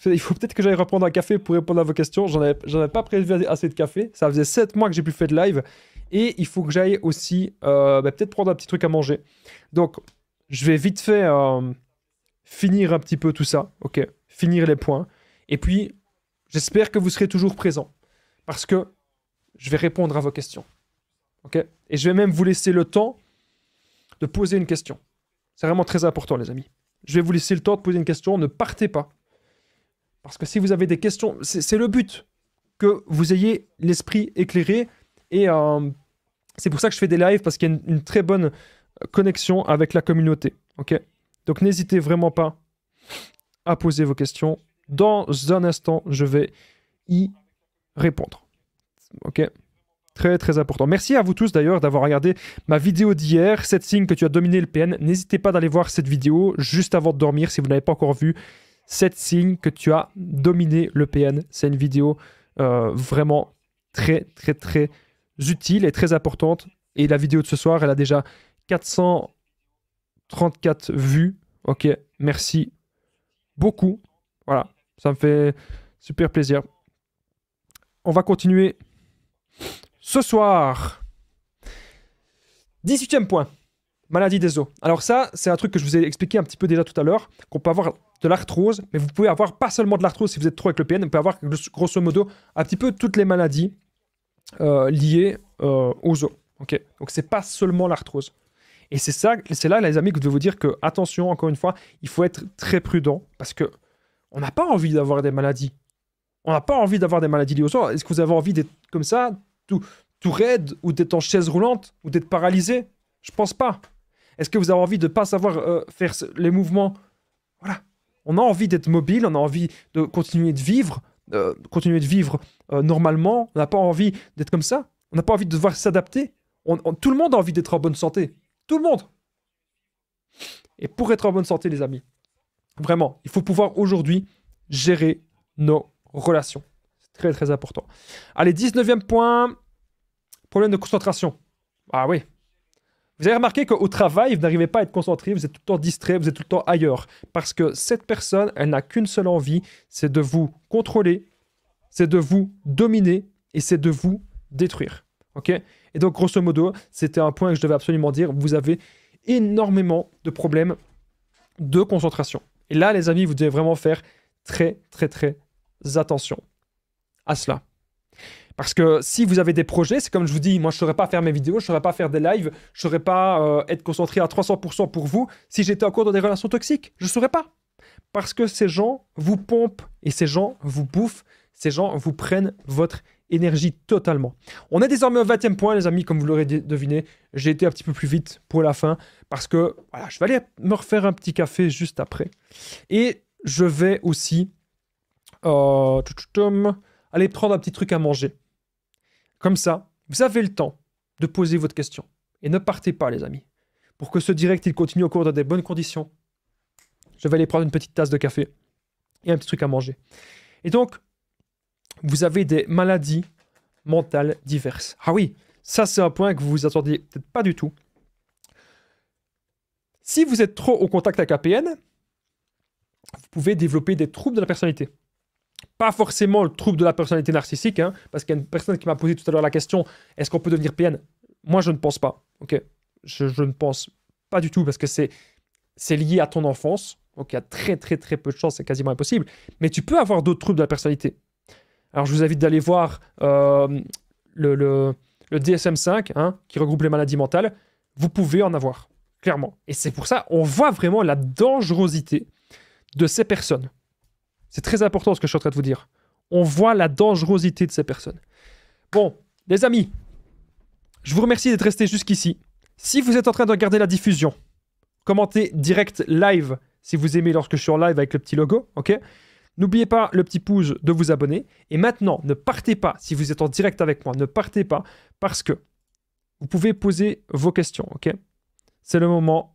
Il faut, peut-être que j'aille reprendre un café pour répondre à vos questions. J'en avais, pas prévu assez de café. Ça faisait 7 mois que j'ai plus fait de live. Et il faut que j'aille aussi euh, bah, peut-être prendre un petit truc à manger. Donc, je vais vite fait euh, finir un petit peu tout ça. Ok, finir les points. Et puis, j'espère que vous serez toujours présents. Parce que je vais répondre à vos questions. Ok Et je vais même vous laisser le temps de poser une question. C'est vraiment très important, les amis. Je vais vous laisser le temps de poser une question. Ne partez pas. Parce que si vous avez des questions, c'est le but que vous ayez l'esprit éclairé. Et euh, c'est pour ça que je fais des lives, parce qu'il y a une, très bonne connexion avec la communauté. ok Donc n'hésitez vraiment pas à poser vos questions. Dans un instant, je vais y répondre. ok Très très important. Merci à vous tous d'ailleurs d'avoir regardé ma vidéo d'hier, cette signe que tu as dominé le PN. N'hésitez pas d'aller voir cette vidéo juste avant de dormir si vous n'avez pas encore vu cette signe que tu as dominé le PN. C'est une vidéo euh, vraiment très très très utile et très importante. Et la vidéo de ce soir, elle a déjà 434 vues. Ok, merci beaucoup. Voilà, ça me fait super plaisir. On va continuer ce soir. 18e point, maladie des os. Alors ça, c'est un truc que je vous ai expliqué un petit peu déjà tout à l'heure, qu'on peut avoir de l'arthrose, mais vous pouvez avoir pas seulement de l'arthrose si vous êtes trop avec le PN, vous pouvez avoir grosso modo un petit peu toutes les maladies euh, liées euh, aux os. Ok, Donc c'est pas seulement l'arthrose. Et c'est ça, c'est là, les amis, que je vais vous dire que, attention, encore une fois, il faut être très prudent parce que on n'a pas envie d'avoir des maladies. On n'a pas envie d'avoir des maladies liées aux os. Est-ce que vous avez envie d'être comme ça tout, raide ou d'être en chaise roulante ou d'être paralysé Je pense pas. Est-ce que vous avez envie de ne pas savoir euh, faire les mouvements Voilà. On a envie d'être mobile, on a envie de continuer de vivre, euh, continuer de vivre euh, normalement. On n'a pas envie d'être comme ça. On n'a pas envie de devoir s'adapter. tout le monde a envie d'être en bonne santé. Tout le monde. Et pour être en bonne santé, les amis, vraiment, il faut pouvoir aujourd'hui gérer nos relations. Très, très important. Allez, 19e point. Problème de concentration. Ah oui. Vous avez remarqué qu'au travail, vous n'arrivez pas à être concentré, vous êtes tout le temps distrait, vous êtes tout le temps ailleurs. Parce que cette personne, elle n'a qu'une seule envie, c'est de vous contrôler, c'est de vous dominer et c'est de vous détruire. Ok Et donc, grosso modo, c'était un point que je devais absolument dire. Vous avez énormément de problèmes de concentration. Et là, les amis, vous devez vraiment faire très, très, très attention à cela. Parce que si vous avez des projets, c'est comme je vous dis, moi je ne saurais pas faire mes vidéos, je ne saurais pas faire des lives, je ne saurais pas euh, être concentré à 300% pour vous si j'étais encore dans des relations toxiques. Je ne saurais pas. Parce que ces gens vous pompent et ces gens vous bouffent, ces gens vous prennent votre énergie totalement. On est désormais au 20e point, les amis, comme vous l'aurez deviné. J'ai été un petit peu plus vite pour la fin parce que voilà, je vais aller me refaire un petit café juste après. Et je vais aussi... Euh allez prendre un petit truc à manger. Comme ça, vous avez le temps de poser votre question. Et ne partez pas, les amis. Pour que ce direct, il continue au cours de des bonnes conditions, je vais aller prendre une petite tasse de café et un petit truc à manger. Et donc, vous avez des maladies mentales diverses. Ah oui, ça c'est un point que vous vous attendiez peut-être pas du tout. Si vous êtes trop au contact avec APN, vous pouvez développer des troubles de la personnalité pas forcément le trouble de la personnalité narcissique, hein, parce qu'il y a une personne qui m'a posé tout à l'heure la question est-ce qu'on peut devenir PN Moi, je ne pense pas. Ok, je, ne pense pas du tout parce que c'est c'est lié à ton enfance. Donc il y a très très très peu de chances, c'est quasiment impossible. Mais tu peux avoir d'autres troubles de la personnalité. Alors je vous invite d'aller voir euh, le, le, DSM5, hein, qui regroupe les maladies mentales. Vous pouvez en avoir, clairement. Et c'est pour ça, on voit vraiment la dangerosité de ces personnes. C'est très important ce que je suis en train de vous dire. On voit la dangerosité de ces personnes. Bon, les amis, je vous remercie d'être restés jusqu'ici. Si vous êtes en train de regarder la diffusion, commentez direct live si vous aimez lorsque je suis en live avec le petit logo, ok N'oubliez pas le petit pouce de vous abonner. Et maintenant, ne partez pas, si vous êtes en direct avec moi, ne partez pas parce que vous pouvez poser vos questions, ok C'est le moment,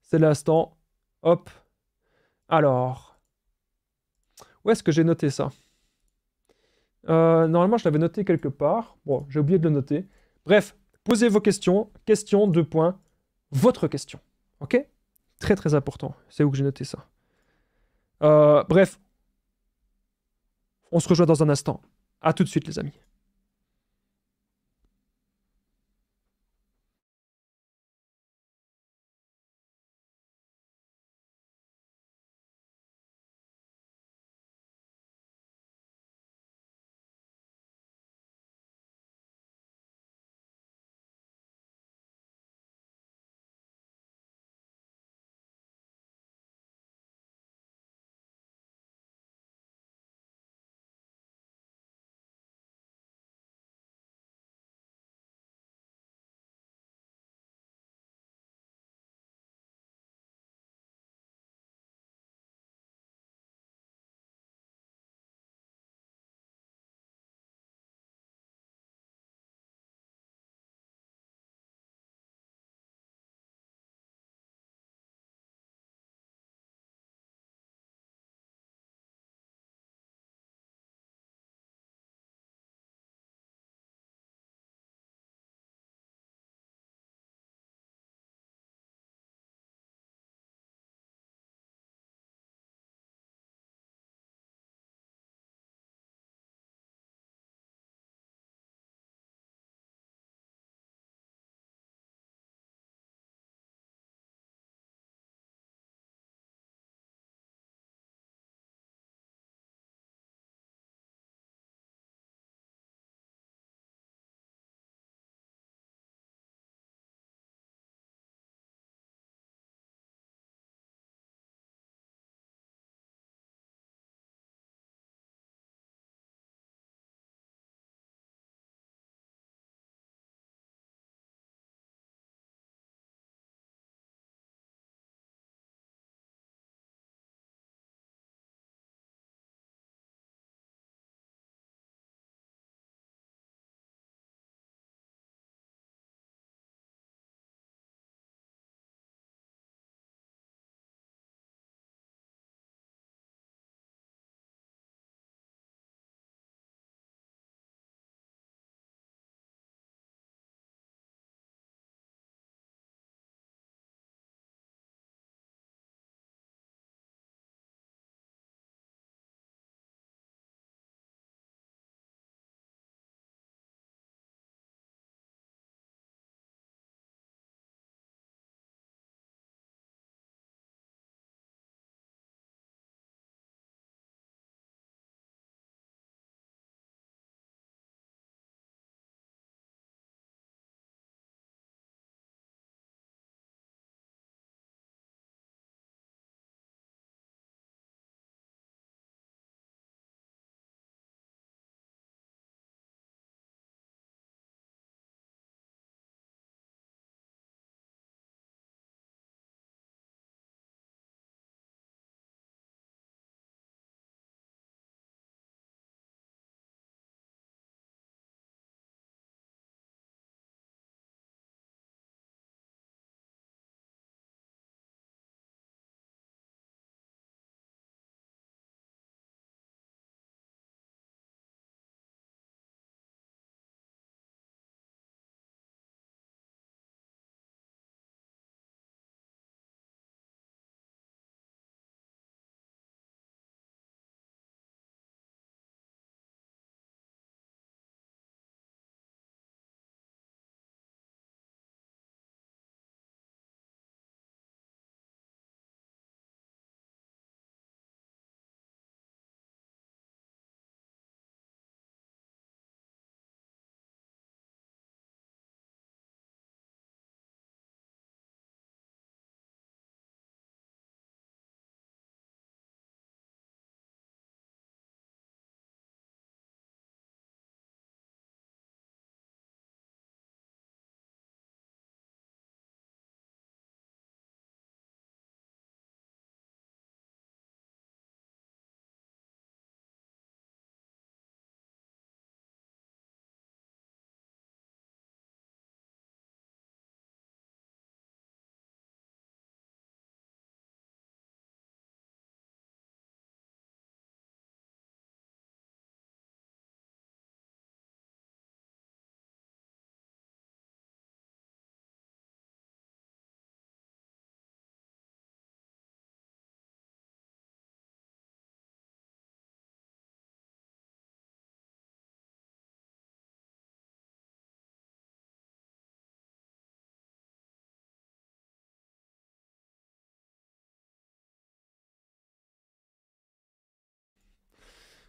c'est l'instant. Hop. Alors, où est-ce que j'ai noté ça euh, Normalement, je l'avais noté quelque part. Bon, j'ai oublié de le noter. Bref, posez vos questions. Question, deux points. Votre question. OK Très, très important. C'est où que j'ai noté ça. Euh, bref, on se rejoint dans un instant. À tout de suite, les amis.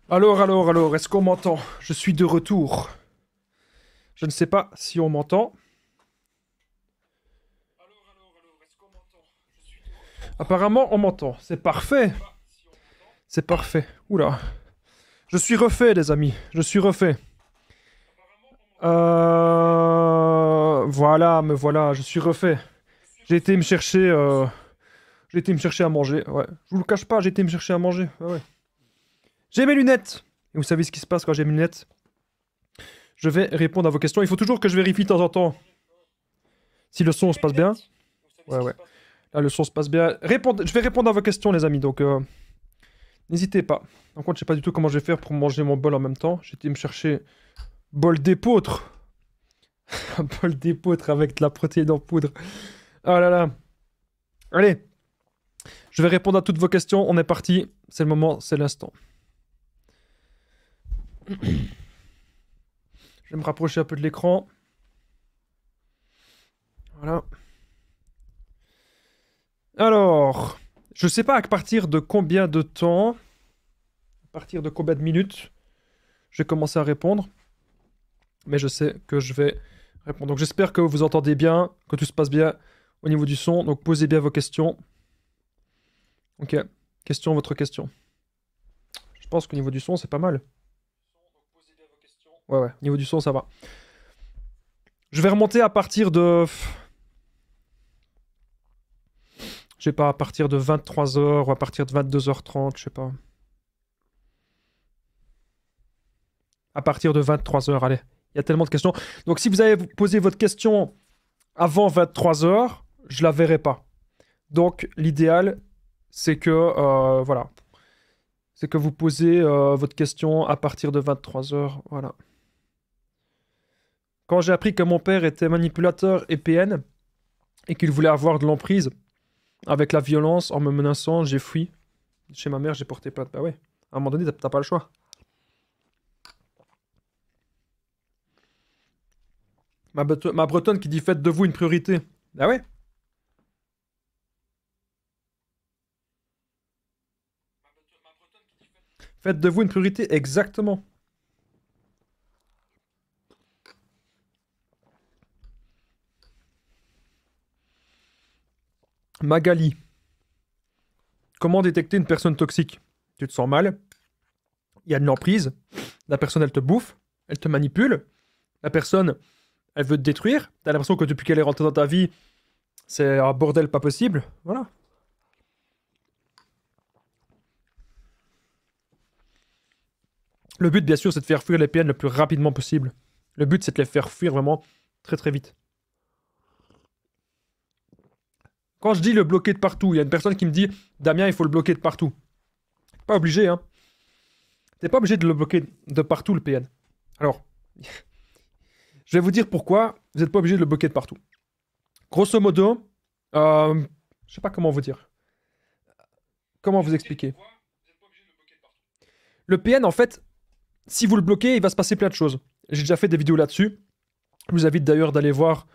Alors, alors, alors, est-ce qu'on m'entend Je suis de retour. Je ne sais pas si on m'entend. Apparemment, on m'entend. C'est parfait. C'est parfait. Oula. Je suis refait, les amis. Je suis refait. Euh, voilà, me voilà. Je suis refait. J'ai été me chercher... Euh, j'ai été me chercher à manger. Ouais. Je vous le cache pas, j'ai été me chercher à manger. J'ai mes lunettes Et vous savez ce qui se passe quand j'ai mes lunettes Je vais répondre à vos questions. Il faut toujours que je vérifie de temps en temps si le son se passe bien. Ouais, ouais. Là, le son se passe bien. Je vais répondre à vos questions, les amis, donc euh, n'hésitez pas. En contre, je sais pas du tout comment je vais faire pour manger mon bol en même temps. J'ai été me chercher bol d'épautre bol d'épautre avec de la protéine en poudre. Oh là là. Allez, je vais répondre à toutes vos questions. On est parti. C'est le moment, c'est l'instant. Je vais me rapprocher un peu de l'écran. Voilà. Alors, je ne sais pas à partir de combien de temps, à partir de combien de minutes, je vais commencer à répondre. Mais je sais que je vais répondre. Donc j'espère que vous entendez bien, que tout se passe bien au niveau du son. Donc posez bien vos questions. Ok, question, votre question. Je pense qu'au niveau du son, c'est pas mal ouais, ouais. Niveau du son, ça va. Je vais remonter à partir de. Je sais pas, à partir de 23h ou à partir de 22h30, je sais pas. À partir de 23h, allez. Il y a tellement de questions. Donc si vous avez posé votre question avant 23h, je la verrai pas. Donc l'idéal, c'est que euh, voilà, c'est que vous posez euh, votre question à partir de 23h, voilà. Quand j'ai appris que mon père était manipulateur et PN et qu'il voulait avoir de l'emprise avec la violence en me menaçant, j'ai fui. Chez ma mère, j'ai porté plainte. Bah ouais, à un moment donné, t'as pas le choix. Ma, bretonne qui dit faites de vous une priorité. Bah ouais. Faites de vous une priorité, exactement. Magali. Comment détecter une personne toxique Tu te sens mal, il y a de l'emprise, la personne elle te bouffe, elle te manipule, la personne elle veut te détruire, t'as l'impression que depuis qu'elle est rentrée dans ta vie, c'est un bordel pas possible, voilà. Le but bien sûr c'est de faire fuir les PN le plus rapidement possible. Le but c'est de les faire fuir vraiment très très vite. Quand je dis le bloquer de partout, il y a une personne qui me dit Damien, il faut le bloquer de partout. Pas obligé, hein. T'es pas obligé de le bloquer de partout, le PN. Alors, je vais vous dire pourquoi vous n'êtes pas obligé de le bloquer de partout. Grosso modo, euh, je sais pas comment vous dire. Comment vous expliquer Le PN, en fait, si vous le bloquez, il va se passer plein de choses. J'ai déjà fait des vidéos là-dessus. Je vous invite d'ailleurs d'aller voir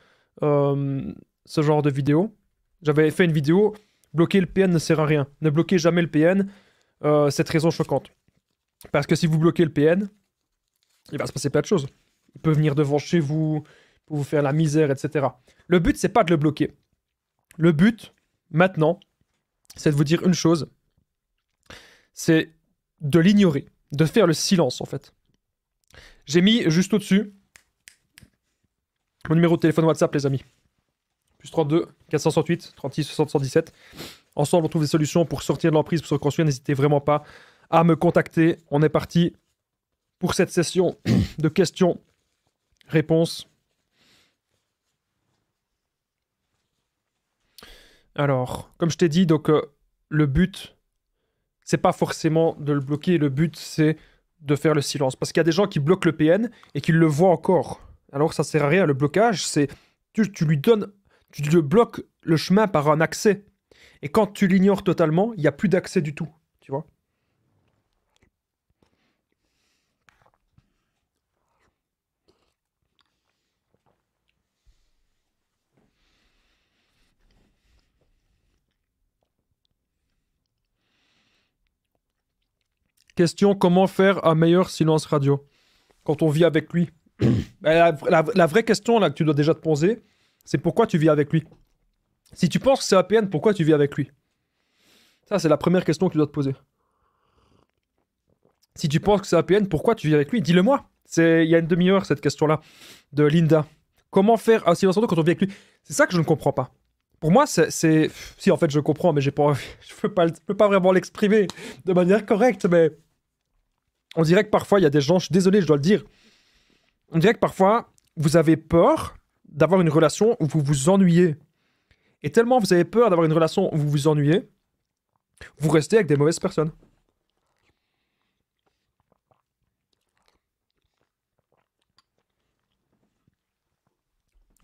euh, ce genre de vidéos. J'avais fait une vidéo, bloquer le PN ne sert à rien. Ne bloquez jamais le PN, euh, cette raison choquante. Parce que si vous bloquez le PN, il va se passer plein de choses. Il peut venir devant chez vous, pour vous faire la misère, etc. Le but, c'est pas de le bloquer. Le but, maintenant, c'est de vous dire une chose. C'est de l'ignorer, de faire le silence, en fait. J'ai mis juste au-dessus mon numéro de téléphone WhatsApp, les amis plus 32, 468, 36, 77 Ensemble, on trouve des solutions pour sortir de l'emprise, pour se reconstruire. N'hésitez vraiment pas à me contacter. On est parti pour cette session de questions-réponses. Alors, comme je t'ai dit, donc euh, le but, c'est pas forcément de le bloquer. Le but, c'est de faire le silence. Parce qu'il y a des gens qui bloquent le PN et qui le voient encore. Alors, ça sert à rien. Le blocage, c'est tu, tu lui donnes tu bloques le chemin par un accès. Et quand tu l'ignores totalement, il n'y a plus d'accès du tout, tu vois. Question, comment faire un meilleur silence radio quand on vit avec lui la, la, vraie question là, que tu dois déjà te poser, c'est pourquoi tu vis avec lui. Si tu penses que c'est APN, pourquoi tu vis avec lui Ça, c'est la première question que tu dois te poser. Si tu penses que c'est APN, pourquoi tu vis avec lui Dis-le-moi. C'est il y a une demi-heure cette question-là de Linda. Comment faire un ah, silence quand on vit avec lui C'est ça que je ne comprends pas. Pour moi, c'est si en fait je comprends, mais je peux pas, peux pas vraiment l'exprimer de manière correcte. Mais on dirait que parfois il y a des gens, je suis désolé, je dois le dire. On dirait que parfois vous avez peur d'avoir une relation où vous vous ennuyez. Et tellement vous avez peur d'avoir une relation où vous vous ennuyez, vous restez avec des mauvaises personnes.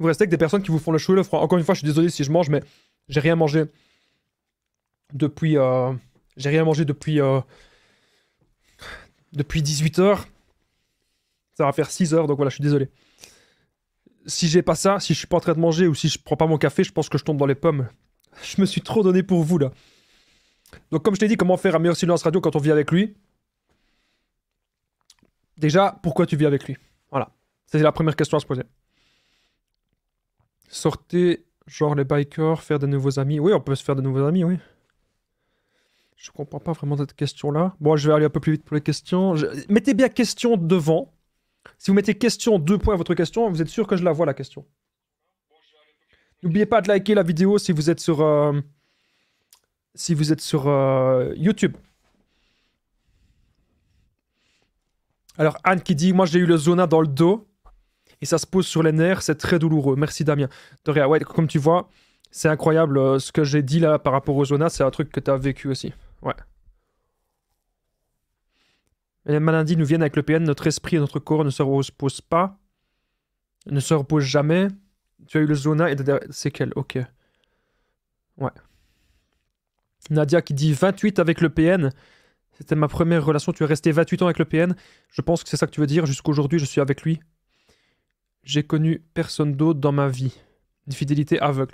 Vous restez avec des personnes qui vous font le chaud le froid. Encore une fois, je suis désolé si je mange, mais j'ai rien mangé depuis. Euh, j'ai rien mangé depuis. Euh, depuis 18 heures. Ça va faire 6 heures, donc voilà, je suis désolé si j'ai pas ça, si je suis pas en train de manger ou si je prends pas mon café, je pense que je tombe dans les pommes. Je me suis trop donné pour vous là. Donc comme je t'ai dit, comment faire un meilleur silence radio quand on vit avec lui Déjà, pourquoi tu vis avec lui Voilà. C'était la première question à se poser. Sortez, genre les bikers, faire de nouveaux amis. Oui, on peut se faire de nouveaux amis, oui. Je comprends pas vraiment cette question-là. Bon, je vais aller un peu plus vite pour les questions. Mettez bien question devant. Si vous mettez question, deux points à votre question, vous êtes sûr que je la vois la question. N'oubliez pas de liker la vidéo si vous êtes sur, euh, si vous êtes sur euh, YouTube. Alors Anne qui dit, moi j'ai eu le zona dans le dos et ça se pose sur les nerfs, c'est très douloureux. Merci Damien. Doria, ouais, comme tu vois, c'est incroyable euh, ce que j'ai dit là par rapport au zona, c'est un truc que tu as vécu aussi. Ouais. Les maladies nous viennent avec le PN, notre esprit et notre corps ne se reposent pas, ne se reposent jamais. Tu as eu le zona et des séquelles, ok. Ouais. Nadia qui dit 28 avec le PN. C'était ma première relation, tu es resté 28 ans avec le PN. Je pense que c'est ça que tu veux dire, jusqu'aujourd'hui je suis avec lui. J'ai connu personne d'autre dans ma vie. Une fidélité aveugle.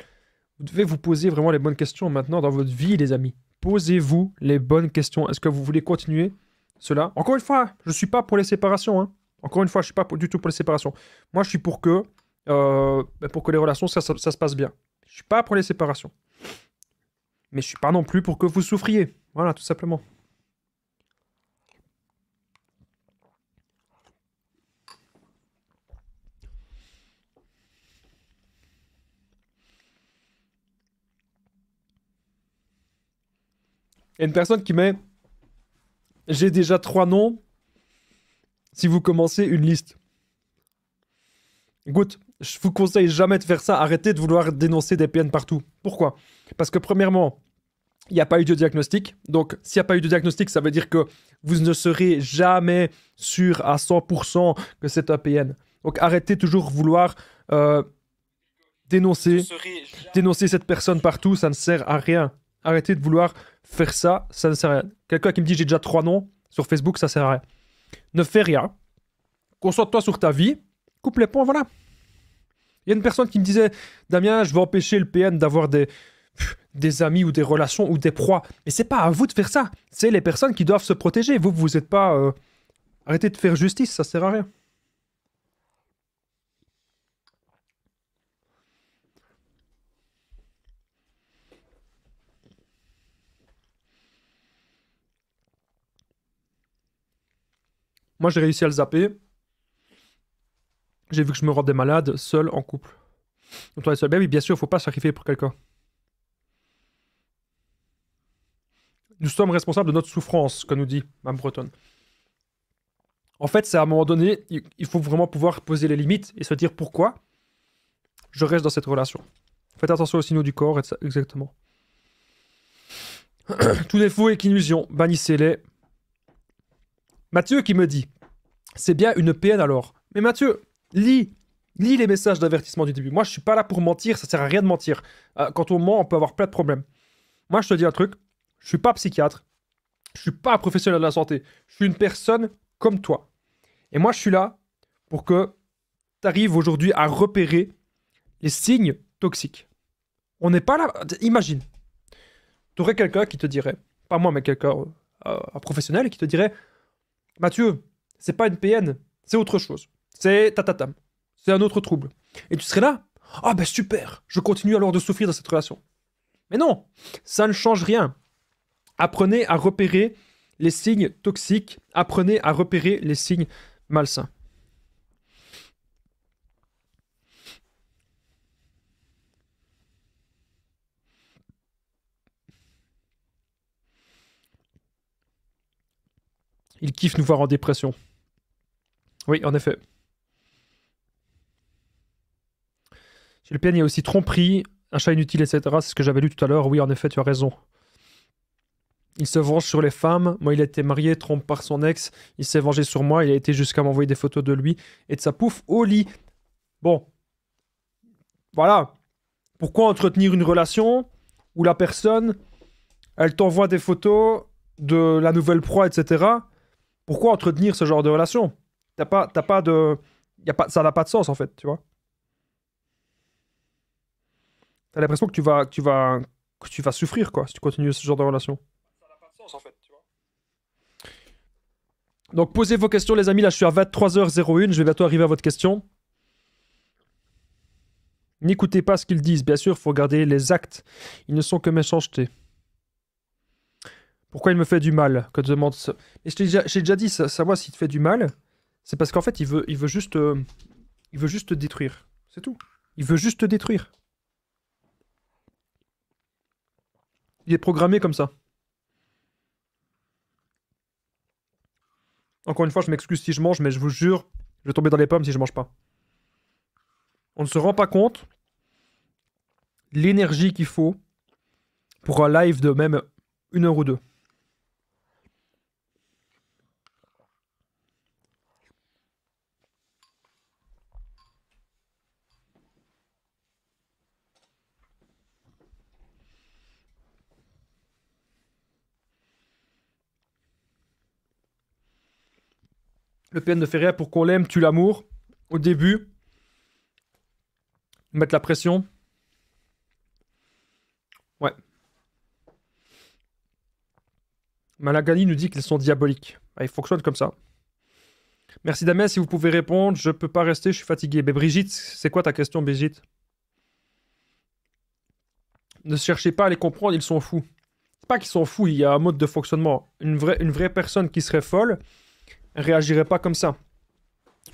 Vous devez vous poser vraiment les bonnes questions maintenant dans votre vie, les amis. Posez-vous les bonnes questions. Est-ce que vous voulez continuer cela. Encore une fois, je ne suis pas pour les séparations. Hein. Encore une fois, je ne suis pas du tout pour les séparations. Moi, je suis pour que, euh, ben, pour que les relations, ça, se passe bien. Je ne suis pas pour les séparations. Mais je ne suis pas non plus pour que vous souffriez. Voilà, tout simplement. Et une personne qui met j'ai déjà trois noms. Si vous commencez une liste. Écoute, je vous conseille jamais de faire ça. Arrêtez de vouloir dénoncer des PN partout. Pourquoi Parce que premièrement, il n'y a pas eu de diagnostic. Donc, s'il n'y a pas eu de diagnostic, ça veut dire que vous ne serez jamais sûr à 100% que c'est un PN. Donc, arrêtez toujours vouloir euh, dénoncer, dénoncer cette personne partout. Ça ne sert à rien. Arrêtez de vouloir faire ça, ça ne sert à rien. Quelqu'un qui me dit j'ai déjà trois noms sur Facebook, ça ne sert à rien. Ne fais rien. Concentre-toi sur ta vie. Coupe les ponts, voilà. Il y a une personne qui me disait Damien, je vais empêcher le PN d'avoir des, des amis ou des relations ou des proies. Mais c'est pas à vous de faire ça. C'est les personnes qui doivent se protéger. Vous, vous n'êtes pas. Euh, arrêtez de faire justice, ça sert à rien. Moi, j'ai réussi à le zapper. J'ai vu que je me rendais malade, seul, en couple. Donc, toi, seul. ne oui, bien sûr, faut pas sacrifier pour quelqu'un. Nous sommes responsables de notre souffrance, que nous dit Mme Breton. En fait, c'est à un moment donné, il faut vraiment pouvoir poser les limites et se dire pourquoi je reste dans cette relation. Faites attention aux signaux du corps, exactement. Tout défaut et qu'illusion, bannissez-les. Mathieu qui me dit C'est bien une PN alors. Mais Mathieu, lis Lis les messages d'avertissement du début. Moi, je suis pas là pour mentir, ça sert à rien de mentir. Euh, quand on ment, on peut avoir plein de problèmes. Moi, je te dis un truc, je suis pas psychiatre, je suis pas un professionnel de la santé, je suis une personne comme toi. Et moi, je suis là pour que tu arrives aujourd'hui à repérer les signes toxiques. On n'est pas là. Imagine, tu aurais quelqu'un qui te dirait, pas moi, mais quelqu'un, euh, un professionnel, qui te dirait Mathieu, c'est pas une PN, c'est autre chose. C'est tatatam. C'est un autre trouble. Et tu serais là Ah ben super, je continue alors de souffrir dans cette relation. Mais non, ça ne change rien. Apprenez à repérer les signes toxiques, apprenez à repérer les signes malsains. « Il kiffe nous voir en dépression. Oui, en effet. Chez le PN, il y a aussi tromperie, chat inutile, etc. C'est ce que j'avais lu tout à l'heure. Oui, en effet, tu as raison. Il se venge sur les femmes. Moi, il a été marié, trompe par son ex. Il s'est vengé sur moi. Il a été jusqu'à m'envoyer des photos de lui et de sa pouffe au lit. Bon. Voilà. Pourquoi entretenir une relation où la personne, elle t'envoie des photos de la nouvelle proie, etc pourquoi entretenir ce genre de relation T'as pas, t'as pas de, y a pas, ça n'a pas de sens en fait, tu vois. T'as l'impression que tu vas, tu vas, que tu vas souffrir quoi si tu continues ce genre de relation. Ça n'a pas de sens en fait, Donc posez vos questions les amis, là je suis à 23h01, je vais bientôt arriver à votre question. N'écoutez pas ce qu'ils disent, bien sûr, il faut regarder les actes. Ils ne sont que méchanceté. Pourquoi il me fait du mal Que demande ce... Et je t'ai déjà, dit, ça, savoir s'il te fait du mal, c'est parce qu'en fait, il veut, il veut juste, euh, il veut juste te détruire. C'est tout. Il veut juste te détruire. Il est programmé comme ça. Encore une fois, je m'excuse si je mange, mais je vous jure, je vais tomber dans les pommes si je mange pas. On ne se rend pas compte l'énergie qu'il faut pour un live de même une heure ou deux. le PN de Ferrer pour qu'on l'aime, tue l'amour. Au début, mettre la pression. Ouais. Malagani nous dit qu'ils sont diaboliques. Ah, ils fonctionnent comme ça. Merci Damien, si vous pouvez répondre, je peux pas rester, je suis fatigué. Mais Brigitte, c'est quoi ta question, Brigitte Ne cherchez pas à les comprendre, ils sont fous. C'est pas qu'ils sont fous, il y a un mode de fonctionnement. Une vraie, une vraie personne qui serait folle, réagirait pas comme ça.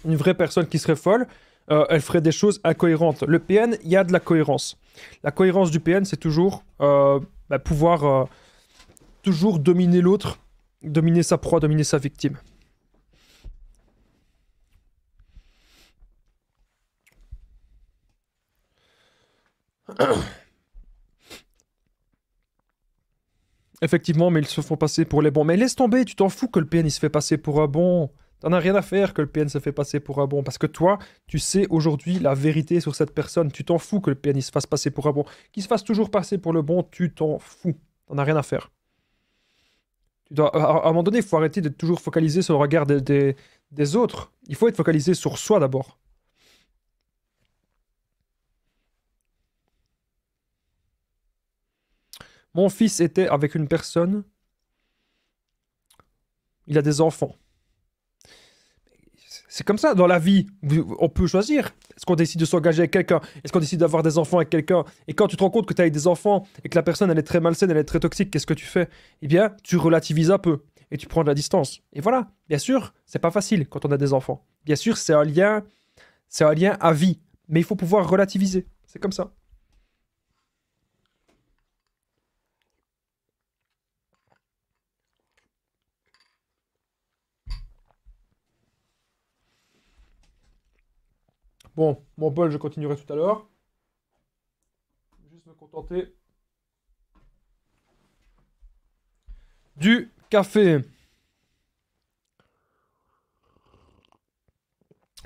Une vraie personne qui serait folle, euh, elle ferait des choses incohérentes. Le PN, il y a de la cohérence. La cohérence du PN, c'est toujours euh, bah, pouvoir euh, toujours dominer l'autre, dominer sa proie, dominer sa victime. Effectivement, mais ils se font passer pour les bons. Mais laisse tomber, tu t'en fous que le PN se fait passer pour un bon. T'en as rien à faire que le PN se fait passer pour un bon. Parce que toi, tu sais aujourd'hui la vérité sur cette personne. Tu t'en fous que le PN se fasse passer pour un bon. Qu'il se fasse toujours passer pour le bon, tu t'en fous. T'en as rien à faire. Tu dois, à, un moment donné, il faut arrêter de toujours focaliser sur le regard des autres. Il faut être focalisé sur soi d'abord. Mon fils était avec une personne. Il a des enfants. C'est comme ça dans la vie. On peut choisir. Est-ce qu'on décide de s'engager avec quelqu'un Est-ce qu'on décide d'avoir des enfants avec quelqu'un Et quand tu te rends compte que tu as des enfants et que la personne elle est très malsaine, elle est très toxique, qu'est-ce que tu fais Eh bien, tu relativises un peu et tu prends de la distance. Et voilà. Bien sûr, c'est pas facile quand on a des enfants. Bien sûr, c'est un lien, c'est un lien à vie, mais il faut pouvoir relativiser. C'est comme ça. Bon, mon bol, je continuerai tout à l'heure. Juste me contenter du café.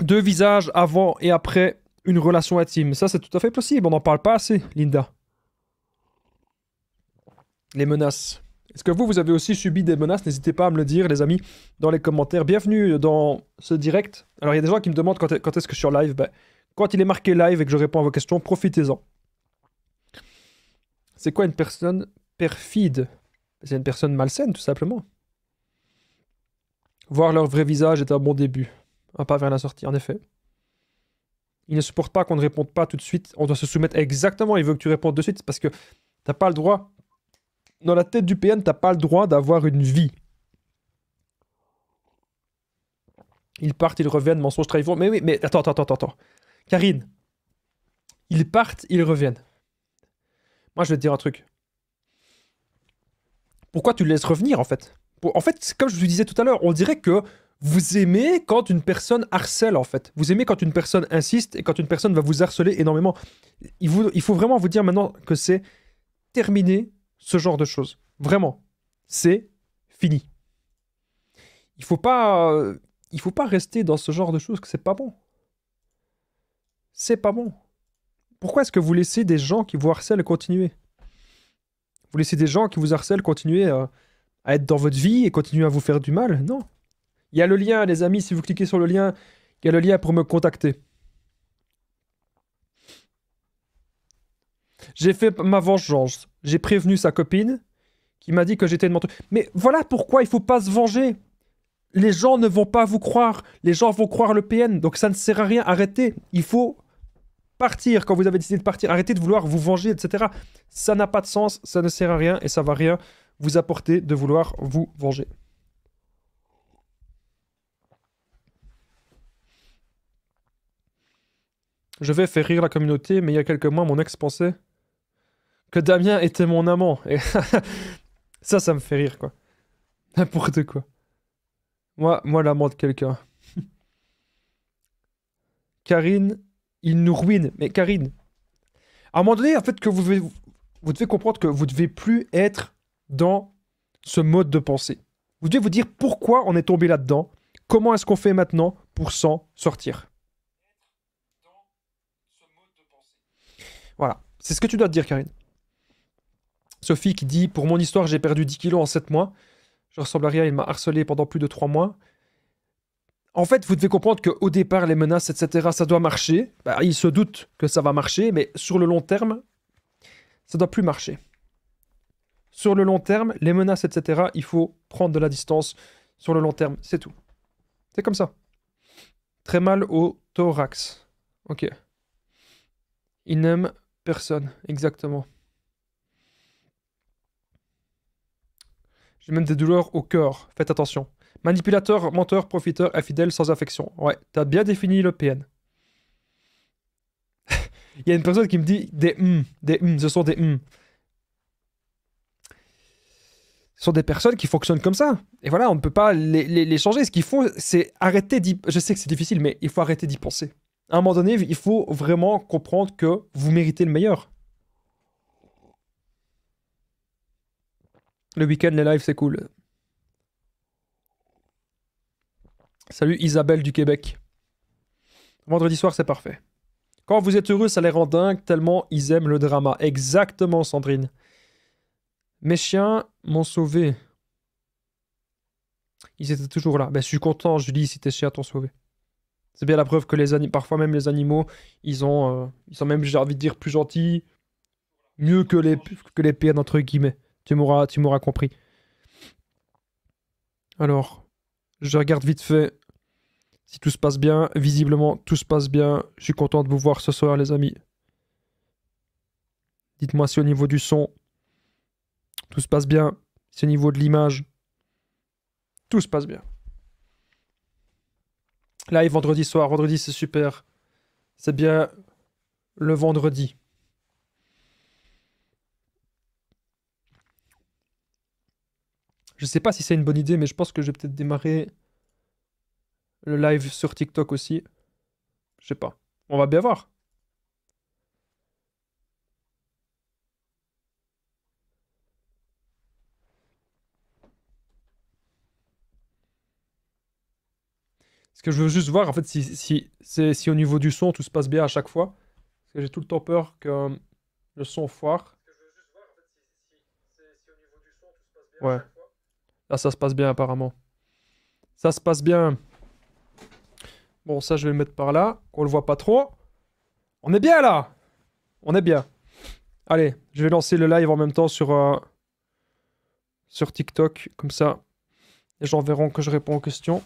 Deux visages avant et après une relation intime. Ça, c'est tout à fait possible. On n'en parle pas assez, Linda. Les menaces. Est-ce que vous, vous avez aussi subi des menaces N'hésitez pas à me le dire, les amis, dans les commentaires. Bienvenue dans ce direct. Alors, il y a des gens qui me demandent quand, est-ce que je suis en live. Ben, quand il est marqué live et que je réponds à vos questions, profitez-en. C'est quoi une personne perfide C'est une personne malsaine, tout simplement. Voir leur vrai visage est un bon début. Un pas vers la sortie, en effet. Il ne supporte pas qu'on ne réponde pas tout de suite. On doit se soumettre exactement. Il veut que tu répondes de suite parce que t'as pas le droit dans la tête du PN, t'as pas le droit d'avoir une vie. Ils partent, ils reviennent, mensonge, trahison. Mais oui, mais attends, attends, attends, attends. Karine, ils partent, ils reviennent. Moi, je vais te dire un truc. Pourquoi tu le laisses revenir, en fait En fait, comme je vous disais tout à l'heure, on dirait que vous aimez quand une personne harcèle, en fait. Vous aimez quand une personne insiste et quand une personne va vous harceler énormément. Il, vous, il faut vraiment vous dire maintenant que c'est terminé ce genre de choses. Vraiment, c'est fini. Il faut pas, euh, il faut pas rester dans ce genre de choses que c'est pas bon. C'est pas bon. Pourquoi est-ce que vous laissez des gens qui vous harcèlent continuer Vous laissez des gens qui vous harcèlent continuer euh, à être dans votre vie et continuer à vous faire du mal Non. Il y a le lien, les amis, si vous cliquez sur le lien, il y a le lien pour me contacter. J'ai fait ma vengeance. J'ai prévenu sa copine qui m'a dit que j'étais une menteuse. Mais voilà pourquoi il ne faut pas se venger. Les gens ne vont pas vous croire. Les gens vont croire le PN. Donc ça ne sert à rien. Arrêtez. Il faut partir quand vous avez décidé de partir. Arrêtez de vouloir vous venger, etc. Ça n'a pas de sens. Ça ne sert à rien et ça ne va rien vous apporter de vouloir vous venger. Je vais faire rire la communauté, mais il y a quelques mois, mon ex pensait que Damien était mon amant. ça, ça me fait rire, quoi. N'importe quoi. Moi, moi l'amant de quelqu'un. Karine, il nous ruine. Mais Karine, à un moment donné, en fait, que vous devez, vous devez comprendre que vous ne devez plus être dans ce mode de pensée. Vous devez vous dire pourquoi on est tombé là-dedans, comment est-ce qu'on fait maintenant pour s'en sortir. Voilà, c'est ce que tu dois te dire, Karine. Sophie qui dit Pour mon histoire, j'ai perdu 10 kilos en 7 mois. Je ressemble à rien, il m'a harcelé pendant plus de 3 mois. En fait, vous devez comprendre qu'au départ, les menaces, etc., ça doit marcher. Bah, il se doute que ça va marcher, mais sur le long terme, ça doit plus marcher. Sur le long terme, les menaces, etc., il faut prendre de la distance sur le long terme. C'est tout. C'est comme ça. Très mal au thorax. Ok. Il n'aime personne, exactement. J'ai même des douleurs au cœur. Faites attention. Manipulateur, menteur, profiteur, infidèle, sans affection. Ouais, t'as bien défini le PN. Il y a une personne qui me dit des hum, des hum, ce sont des hum. Ce sont des personnes qui fonctionnent comme ça. Et voilà, on ne peut pas les, changer. Ce qu'il faut, c'est arrêter d'y... Je sais que c'est difficile, mais il faut arrêter d'y penser. À un moment donné, il faut vraiment comprendre que vous méritez le meilleur. Le week-end, les lives, c'est cool. Salut Isabelle du Québec. Vendredi soir, c'est parfait. Quand vous êtes heureux, ça les rend dingues tellement ils aiment le drama. Exactement, Sandrine. Mes chiens m'ont sauvé. Ils étaient toujours là. Ben, je suis content, Julie, si tes chiens t'ont sauvé. C'est bien la preuve que les animaux, parfois même les animaux, ils, ont, euh, ils sont même, j'ai envie de dire, plus gentils, mieux que les, que les entre guillemets. Tu m'auras, tu m'auras compris. Alors, je regarde vite fait si tout se passe bien. Visiblement, tout se passe bien. Je suis content de vous voir ce soir, les amis. Dites-moi si au niveau du son, tout se passe bien. Si au niveau de l'image, tout se passe bien. Live vendredi soir, vendredi c'est super. C'est bien le vendredi. Je sais pas si c'est une bonne idée, mais je pense que je vais peut-être démarrer le live sur TikTok aussi. Je sais pas. On va bien voir. ce que je veux juste voir en fait si, si, au niveau du son tout se passe bien à chaque fois. Parce que j'ai tout le temps peur que le son foire. Ouais. Ah, ça se passe bien apparemment. Ça se passe bien. Bon, ça, je vais le mettre par là. Qu'on le voit pas trop. On est bien là On est bien. Allez, je vais lancer le live en même temps sur, euh, sur TikTok, comme ça. Les gens verront que je réponds aux questions.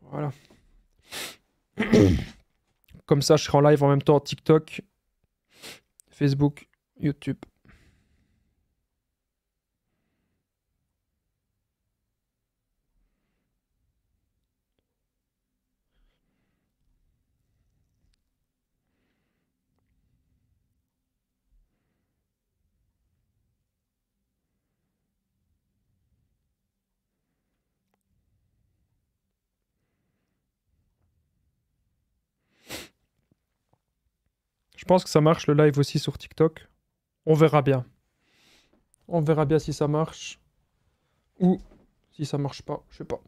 Voilà. comme ça, je serai en live en même temps TikTok Facebook, YouTube. Je pense que ça marche le live aussi sur TikTok. On verra bien. On verra bien si ça marche. Ou si ça marche pas. Je sais pas.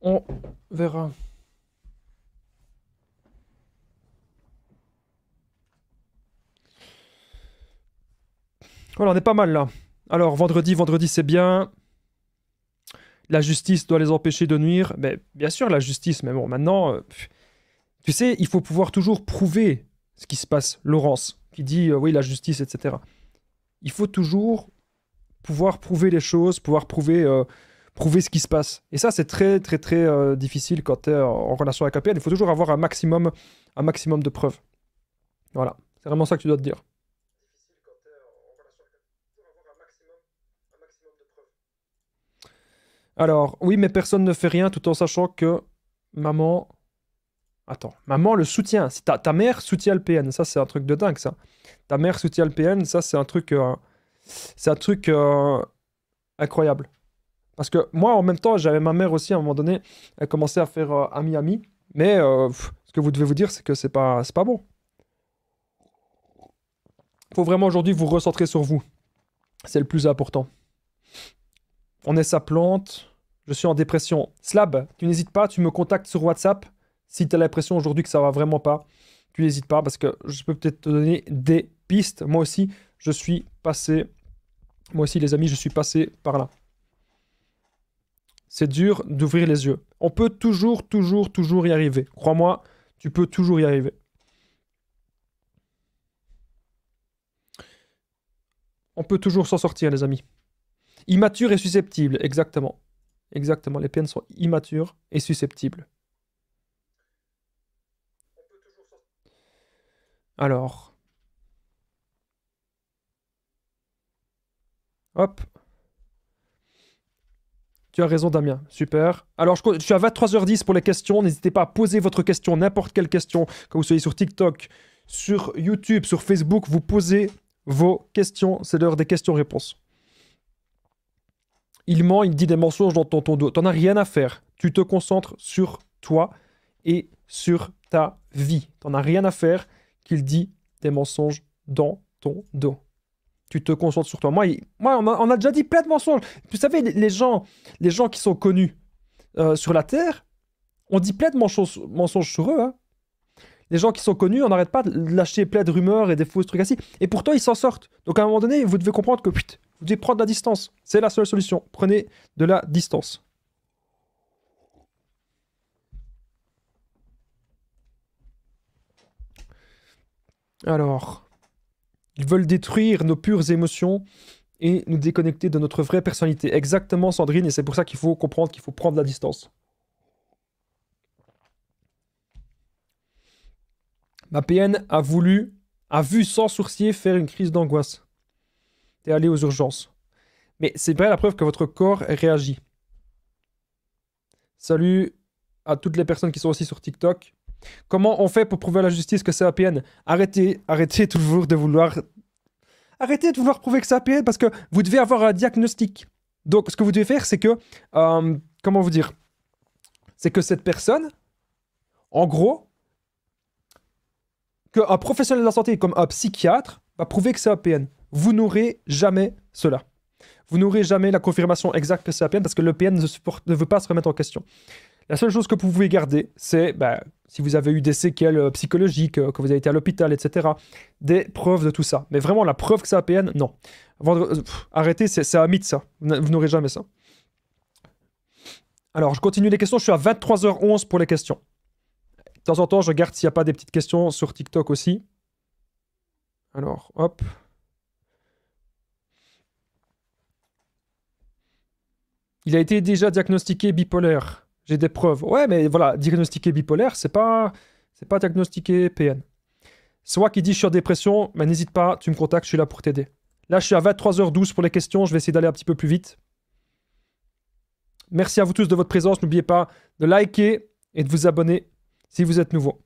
On verra. Voilà, on est pas mal là. Alors, vendredi, vendredi, c'est bien. La justice doit les empêcher de nuire. Mais bien sûr, la justice, mais bon, maintenant, euh, tu sais, il faut pouvoir toujours prouver ce qui se passe, Laurence, qui dit euh, oui, la justice, etc. Il faut toujours pouvoir prouver les choses, pouvoir prouver, euh, prouver ce qui se passe. Et ça, c'est très, très, très euh, difficile quand tu es en relation avec un PN. Il faut toujours avoir un maximum, un maximum de preuves. Voilà, c'est vraiment ça que tu dois te dire. Alors, oui, mais personne ne fait rien tout en sachant que maman Attends, maman le soutient. Ta, ta mère soutient le PN. Ça, c'est un truc de dingue, ça. Ta mère soutient le PN. Ça, c'est un truc. Euh, c'est un truc euh, incroyable. Parce que moi, en même temps, j'avais ma mère aussi, à un moment donné, elle commençait à faire euh, ami-ami. Mais ce que vous devez vous dire, c'est que c'est pas, pas bon. Faut vraiment aujourd'hui vous recentrer sur vous. C'est le plus important. On est sa plante. Je suis en dépression. Slab, tu n'hésites pas, tu me contactes sur WhatsApp. Si tu as l'impression aujourd'hui que ça va vraiment pas, tu n'hésites pas parce que je peux peut-être te donner des pistes. Moi aussi, je suis passé. Moi aussi, les amis, je suis passé par là. C'est dur d'ouvrir les yeux. On peut toujours, toujours, toujours y arriver. Crois-moi, tu peux toujours y arriver. On peut toujours s'en sortir, les amis. Immature et susceptible, exactement. Exactement, les peines sont immatures et susceptibles. Alors. Hop. Tu as raison, Damien. Super. Alors, je, suis à 23h10 pour les questions. N'hésitez pas à poser votre question, n'importe quelle question, que vous soyez sur TikTok, sur YouTube, sur Facebook. Vous posez vos questions. C'est l'heure des questions-réponses. Il ment, il dit des mensonges dans ton, ton dos. T'en as rien à faire. Tu te concentres sur toi et sur ta vie. T'en as rien à faire qu'il dit des mensonges dans ton dos. Tu te concentres sur toi. Moi, moi on, a, déjà dit plein de mensonges. Tu savez, les, gens, les gens qui sont connus euh, sur la Terre, on dit plein de mensonges, sur eux. Hein. Les gens qui sont connus, on n'arrête pas de lâcher plein de rumeurs et des fausses trucs ainsi. Et pourtant, ils s'en sortent. Donc à un moment donné, vous devez comprendre que putain, vous devez prendre de la distance. C'est la seule solution. Prenez de la distance. Alors, ils veulent détruire nos pures émotions et nous déconnecter de notre vraie personnalité. Exactement, Sandrine, et c'est pour ça qu'il faut comprendre qu'il faut prendre la distance. Ma PN a voulu, a vu sans sourcier faire une crise d'angoisse. et aller aux urgences. Mais c'est bien la preuve que votre corps réagit. Salut à toutes les personnes qui sont aussi sur TikTok. Comment on fait pour prouver à la justice que c'est APN Arrêtez, arrêtez toujours de vouloir... Arrêtez de vouloir prouver que c'est APN parce que vous devez avoir un diagnostic. Donc, ce que vous devez faire, c'est que... Euh, comment vous dire C'est que cette personne, en gros, qu'un professionnel de la santé comme un psychiatre va prouver que c'est APN. Vous n'aurez jamais cela. Vous n'aurez jamais la confirmation exacte que c'est APN parce que l'EPN PN ne veut pas se remettre en question. La seule chose que vous pouvez garder, c'est bah, si vous avez eu des séquelles euh, psychologiques, euh, que vous avez été à l'hôpital, etc. Des preuves de tout ça. Mais vraiment, la preuve que c'est APN, non. Euh, arrêtez, c'est un mythe, ça. Vous n'aurez jamais ça. Alors, je continue les questions. Je suis à 23h11 pour les questions. De temps en temps, je regarde s'il n'y a pas des petites questions sur TikTok aussi. Alors, hop. Il a été déjà diagnostiqué bipolaire j'ai des preuves. Ouais, mais voilà, diagnostiquer bipolaire, c'est pas, c'est pas diagnostiquer PN. Soit qui dit je suis en dépression, mais n'hésite pas, tu me contactes, je suis là pour t'aider. Là, je suis à 23h12 pour les questions, je vais essayer d'aller un petit peu plus vite. Merci à vous tous de votre présence, n'oubliez pas de liker et de vous abonner si vous êtes nouveau.